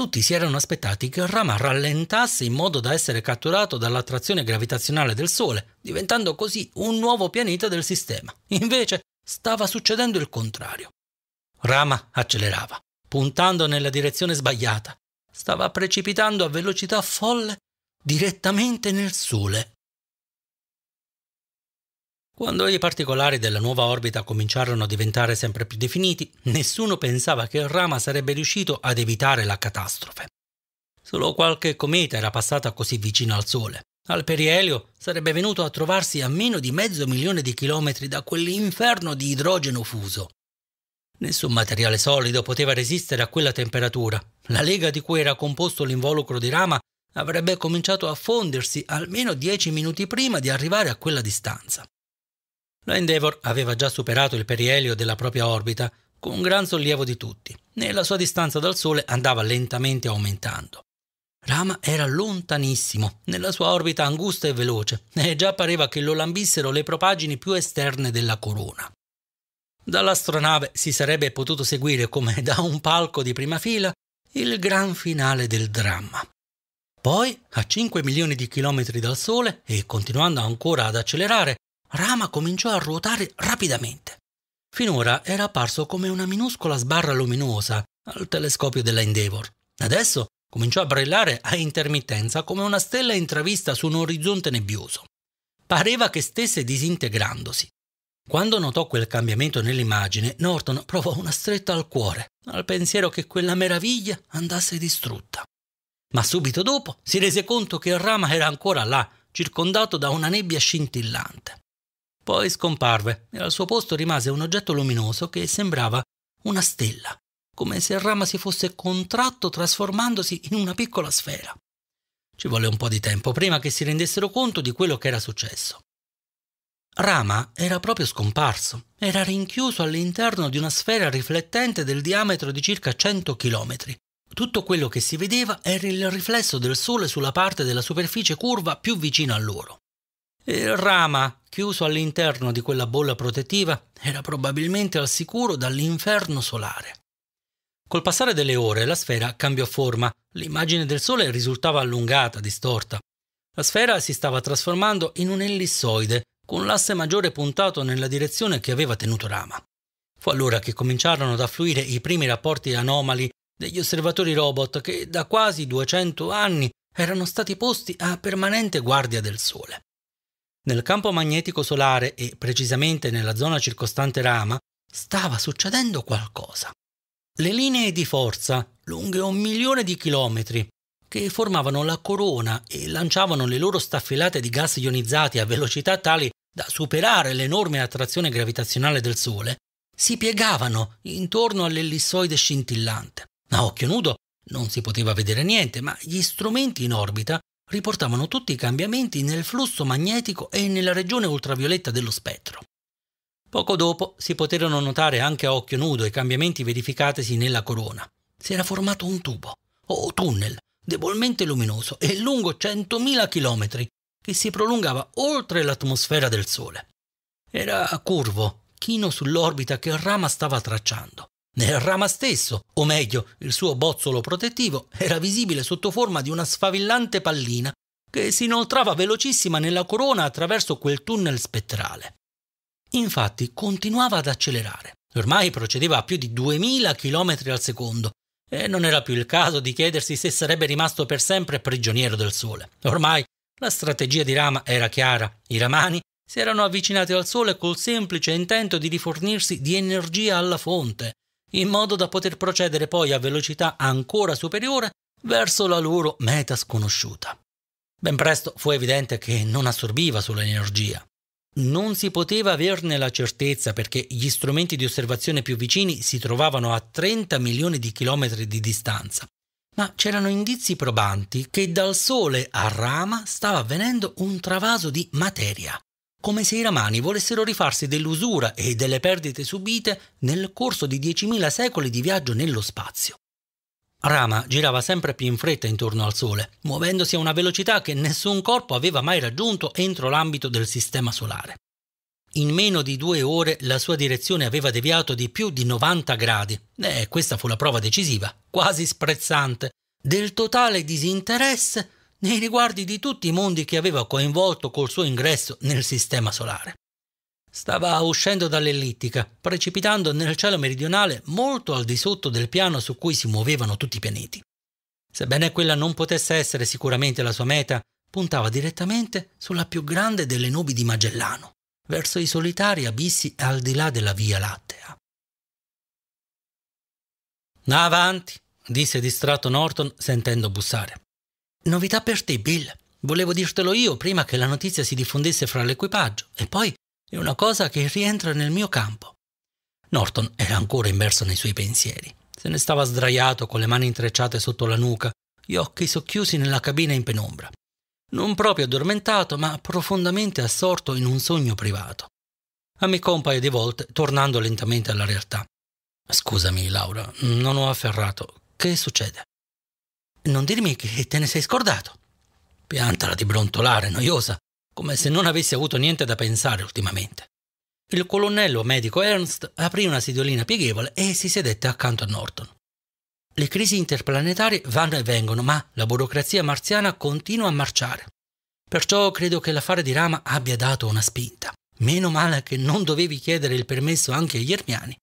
[SPEAKER 1] tutti si erano aspettati che il Rama rallentasse in modo da essere catturato dall'attrazione gravitazionale del Sole, diventando così un nuovo pianeta del sistema. Invece stava succedendo il contrario. Rama accelerava, puntando nella direzione sbagliata. Stava precipitando a velocità folle direttamente nel Sole. Quando i particolari della nuova orbita cominciarono a diventare sempre più definiti, nessuno pensava che il Rama sarebbe riuscito ad evitare la catastrofe. Solo qualche cometa era passata così vicino al Sole. Al perielio sarebbe venuto a trovarsi a meno di mezzo milione di chilometri da quell'inferno di idrogeno fuso. Nessun materiale solido poteva resistere a quella temperatura. La lega di cui era composto l'involucro di Rama avrebbe cominciato a fondersi almeno dieci minuti prima di arrivare a quella distanza. La Endeavour aveva già superato il perielio della propria orbita con un gran sollievo di tutti e la sua distanza dal Sole andava lentamente aumentando. Rama era lontanissimo, nella sua orbita angusta e veloce, e già pareva che lo lambissero le propagini più esterne della corona. Dall'astronave si sarebbe potuto seguire, come da un palco di prima fila, il gran finale del dramma. Poi, a 5 milioni di chilometri dal Sole e continuando ancora ad accelerare, Rama cominciò a ruotare rapidamente. Finora era apparso come una minuscola sbarra luminosa al telescopio della Endeavour. Adesso cominciò a brillare a intermittenza come una stella intravista su un orizzonte nebbioso. Pareva che stesse disintegrandosi. Quando notò quel cambiamento nell'immagine, Norton provò una stretta al cuore, al pensiero che quella meraviglia andasse distrutta. Ma subito dopo si rese conto che il rama era ancora là, circondato da una nebbia scintillante. Poi scomparve e al suo posto rimase un oggetto luminoso che sembrava una stella, come se il rama si fosse contratto trasformandosi in una piccola sfera. Ci volle un po' di tempo prima che si rendessero conto di quello che era successo. Rama era proprio scomparso, era rinchiuso all'interno di una sfera riflettente del diametro di circa 100 km. Tutto quello che si vedeva era il riflesso del sole sulla parte della superficie curva più vicina a loro. Il Rama, chiuso all'interno di quella bolla protettiva, era probabilmente al sicuro dall'inferno solare. Col passare delle ore la sfera cambiò forma, l'immagine del Sole risultava allungata, distorta. La sfera si stava trasformando in un ellissoide, con l'asse maggiore puntato nella direzione che aveva tenuto Rama. Fu allora che cominciarono ad affluire i primi rapporti anomali degli osservatori robot che da quasi 200 anni erano stati posti a permanente guardia del Sole. Nel campo magnetico solare e precisamente nella zona circostante Rama stava succedendo qualcosa. Le linee di forza, lunghe un milione di chilometri, che formavano la corona e lanciavano le loro staffilate di gas ionizzati a velocità tali da superare l'enorme attrazione gravitazionale del Sole, si piegavano intorno all'ellissoide scintillante. A occhio nudo non si poteva vedere niente, ma gli strumenti in orbita riportavano tutti i cambiamenti nel flusso magnetico e nella regione ultravioletta dello spettro. Poco dopo si poterono notare anche a occhio nudo i cambiamenti verificatisi nella corona. Si era formato un tubo, o tunnel, debolmente luminoso e lungo 100.000 km, che si prolungava oltre l'atmosfera del Sole. Era curvo, chino sull'orbita che il Rama stava tracciando. Nel rama stesso, o meglio, il suo bozzolo protettivo, era visibile sotto forma di una sfavillante pallina che si inoltrava velocissima nella corona attraverso quel tunnel spettrale. Infatti continuava ad accelerare. Ormai procedeva a più di 2000 km al secondo e non era più il caso di chiedersi se sarebbe rimasto per sempre prigioniero del sole. Ormai la strategia di Rama era chiara. I ramani si erano avvicinati al sole col semplice intento di rifornirsi di energia alla fonte in modo da poter procedere poi a velocità ancora superiore verso la loro meta sconosciuta. Ben presto fu evidente che non assorbiva solo energia. Non si poteva averne la certezza perché gli strumenti di osservazione più vicini si trovavano a 30 milioni di chilometri di distanza, ma c'erano indizi probanti che dal Sole a Rama stava avvenendo un travaso di materia, come se i Ramani volessero rifarsi dell'usura e delle perdite subite nel corso di 10.000 secoli di viaggio nello spazio. Rama girava sempre più in fretta intorno al Sole, muovendosi a una velocità che nessun corpo aveva mai raggiunto entro l'ambito del Sistema Solare. In meno di due ore la sua direzione aveva deviato di più di 90 gradi, e questa fu la prova decisiva, quasi sprezzante, del totale disinteresse nei riguardi di tutti i mondi che aveva coinvolto col suo ingresso nel sistema solare. Stava uscendo dall'ellittica, precipitando nel cielo meridionale molto al di sotto del piano su cui si muovevano tutti i pianeti. Sebbene quella non potesse essere sicuramente la sua meta, puntava direttamente sulla più grande delle nubi di Magellano, verso i solitari abissi al di là della Via Lattea. Avanti, disse distratto Norton sentendo bussare. Novità per te, Bill. Volevo dirtelo io prima che la notizia si diffondesse fra l'equipaggio, e poi è una cosa che rientra nel mio campo. Norton era ancora immerso nei suoi pensieri. Se ne stava sdraiato con le mani intrecciate sotto la nuca, gli occhi socchiusi nella cabina in penombra. Non proprio addormentato, ma profondamente assorto in un sogno privato. Ammiccò un paio di volte, tornando lentamente alla realtà. Scusami, Laura, non ho afferrato. Che succede? Non dirmi che te ne sei scordato. Piantala di brontolare, noiosa, come se non avessi avuto niente da pensare ultimamente. Il colonnello medico Ernst aprì una sediolina pieghevole e si sedette accanto a Norton. Le crisi interplanetarie vanno e vengono, ma la burocrazia marziana continua a marciare. Perciò credo che l'affare di Rama abbia dato una spinta. Meno male che non dovevi chiedere il permesso anche agli ermiani.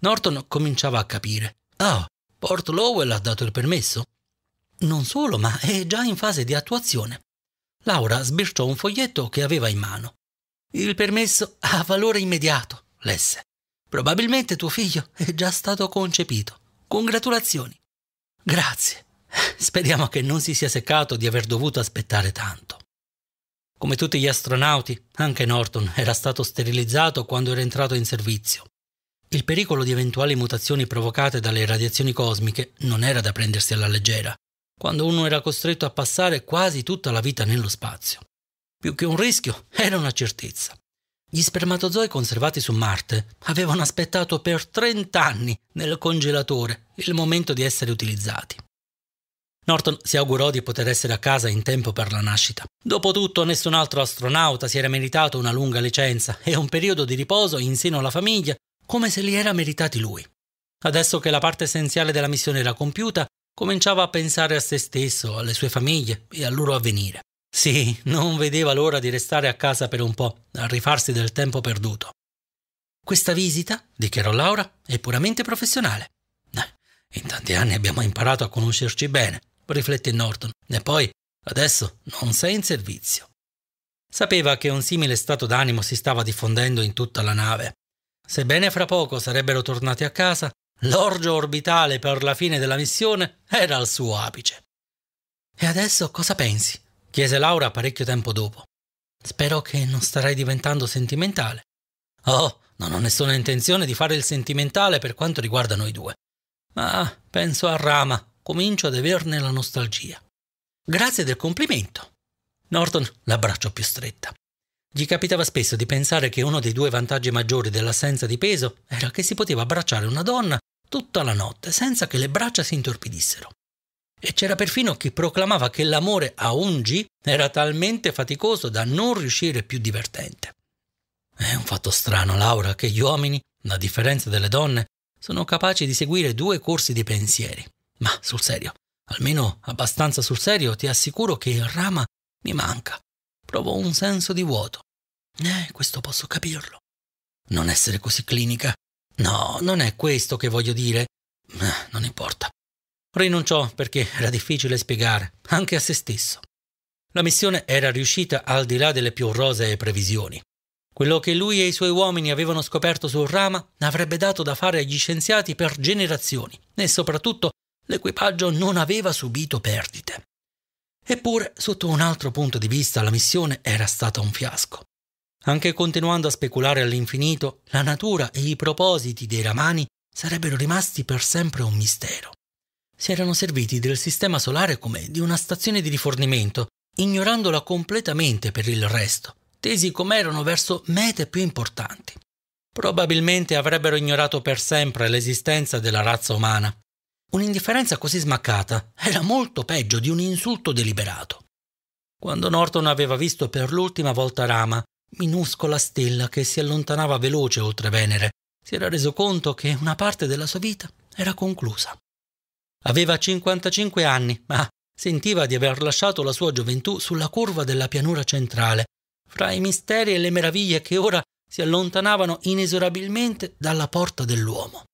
[SPEAKER 1] Norton cominciava a capire. Ah, Port Lowell ha dato il permesso? Non solo, ma è già in fase di attuazione. Laura sbirciò un foglietto che aveva in mano. Il permesso ha valore immediato, lesse. Probabilmente tuo figlio è già stato concepito. Congratulazioni. Grazie. Speriamo che non si sia seccato di aver dovuto aspettare tanto. Come tutti gli astronauti, anche Norton era stato sterilizzato quando era entrato in servizio. Il pericolo di eventuali mutazioni provocate dalle radiazioni cosmiche non era da prendersi alla leggera quando uno era costretto a passare quasi tutta la vita nello spazio. Più che un rischio, era una certezza. Gli spermatozoi conservati su Marte avevano aspettato per 30 anni nel congelatore il momento di essere utilizzati. Norton si augurò di poter essere a casa in tempo per la nascita. Dopotutto nessun altro astronauta si era meritato una lunga licenza e un periodo di riposo in seno alla famiglia come se li era meritati lui. Adesso che la parte essenziale della missione era compiuta, cominciava a pensare a se stesso, alle sue famiglie e al loro avvenire. Sì, non vedeva l'ora di restare a casa per un po', a rifarsi del tempo perduto. Questa visita, dichiarò Laura, è puramente professionale. Eh, in tanti anni abbiamo imparato a conoscerci bene, riflette Norton, e poi, adesso, non sei in servizio. Sapeva che un simile stato d'animo si stava diffondendo in tutta la nave. Sebbene fra poco sarebbero tornati a casa, L'orgio orbitale per la fine della missione era al suo apice. E adesso cosa pensi? chiese Laura parecchio tempo dopo. Spero che non starai diventando sentimentale. Oh, non ho nessuna intenzione di fare il sentimentale per quanto riguarda noi due. Ma penso a Rama, comincio ad averne la nostalgia. Grazie del complimento. Norton l'abbracciò più stretta. Gli capitava spesso di pensare che uno dei due vantaggi maggiori dell'assenza di peso era che si poteva abbracciare una donna tutta la notte senza che le braccia si intorpidissero. E c'era perfino chi proclamava che l'amore a Ungi era talmente faticoso da non riuscire più divertente. È un fatto strano, Laura, che gli uomini, a differenza delle donne, sono capaci di seguire due corsi di pensieri. Ma sul serio, almeno abbastanza sul serio, ti assicuro che il rama mi manca. Provo un senso di vuoto. Eh, questo posso capirlo. Non essere così clinica No, non è questo che voglio dire. Eh, non importa. Rinunciò perché era difficile spiegare, anche a se stesso. La missione era riuscita al di là delle più rosee previsioni. Quello che lui e i suoi uomini avevano scoperto sul Rama avrebbe dato da fare agli scienziati per generazioni e soprattutto l'equipaggio non aveva subito perdite. Eppure, sotto un altro punto di vista, la missione era stata un fiasco. Anche continuando a speculare all'infinito, la natura e i propositi dei ramani sarebbero rimasti per sempre un mistero. Si erano serviti del sistema solare come di una stazione di rifornimento, ignorandola completamente per il resto, tesi com'erano verso mete più importanti. Probabilmente avrebbero ignorato per sempre l'esistenza della razza umana. Un'indifferenza così smaccata era molto peggio di un insulto deliberato. Quando Norton aveva visto per l'ultima volta Rama, minuscola stella che si allontanava veloce oltre Venere, si era reso conto che una parte della sua vita era conclusa. Aveva 55 anni, ma sentiva di aver lasciato la sua gioventù sulla curva della pianura centrale, fra i misteri e le meraviglie che ora si allontanavano inesorabilmente dalla porta dell'uomo.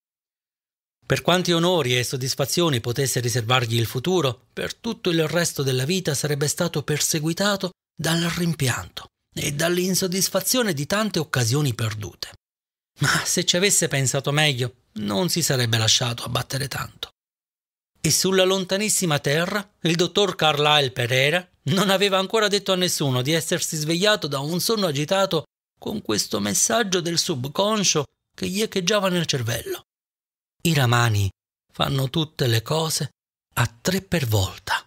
[SPEAKER 1] Per quanti onori e soddisfazioni potesse riservargli il futuro, per tutto il resto della vita sarebbe stato perseguitato dal rimpianto e dall'insoddisfazione di tante occasioni perdute. Ma se ci avesse pensato meglio, non si sarebbe lasciato abbattere tanto. E sulla lontanissima terra, il dottor Carlyle Pereira non aveva ancora detto a nessuno di essersi svegliato da un sonno agitato con questo messaggio del subconscio che gli echeggiava nel cervello. I ramani fanno tutte le cose a tre per volta.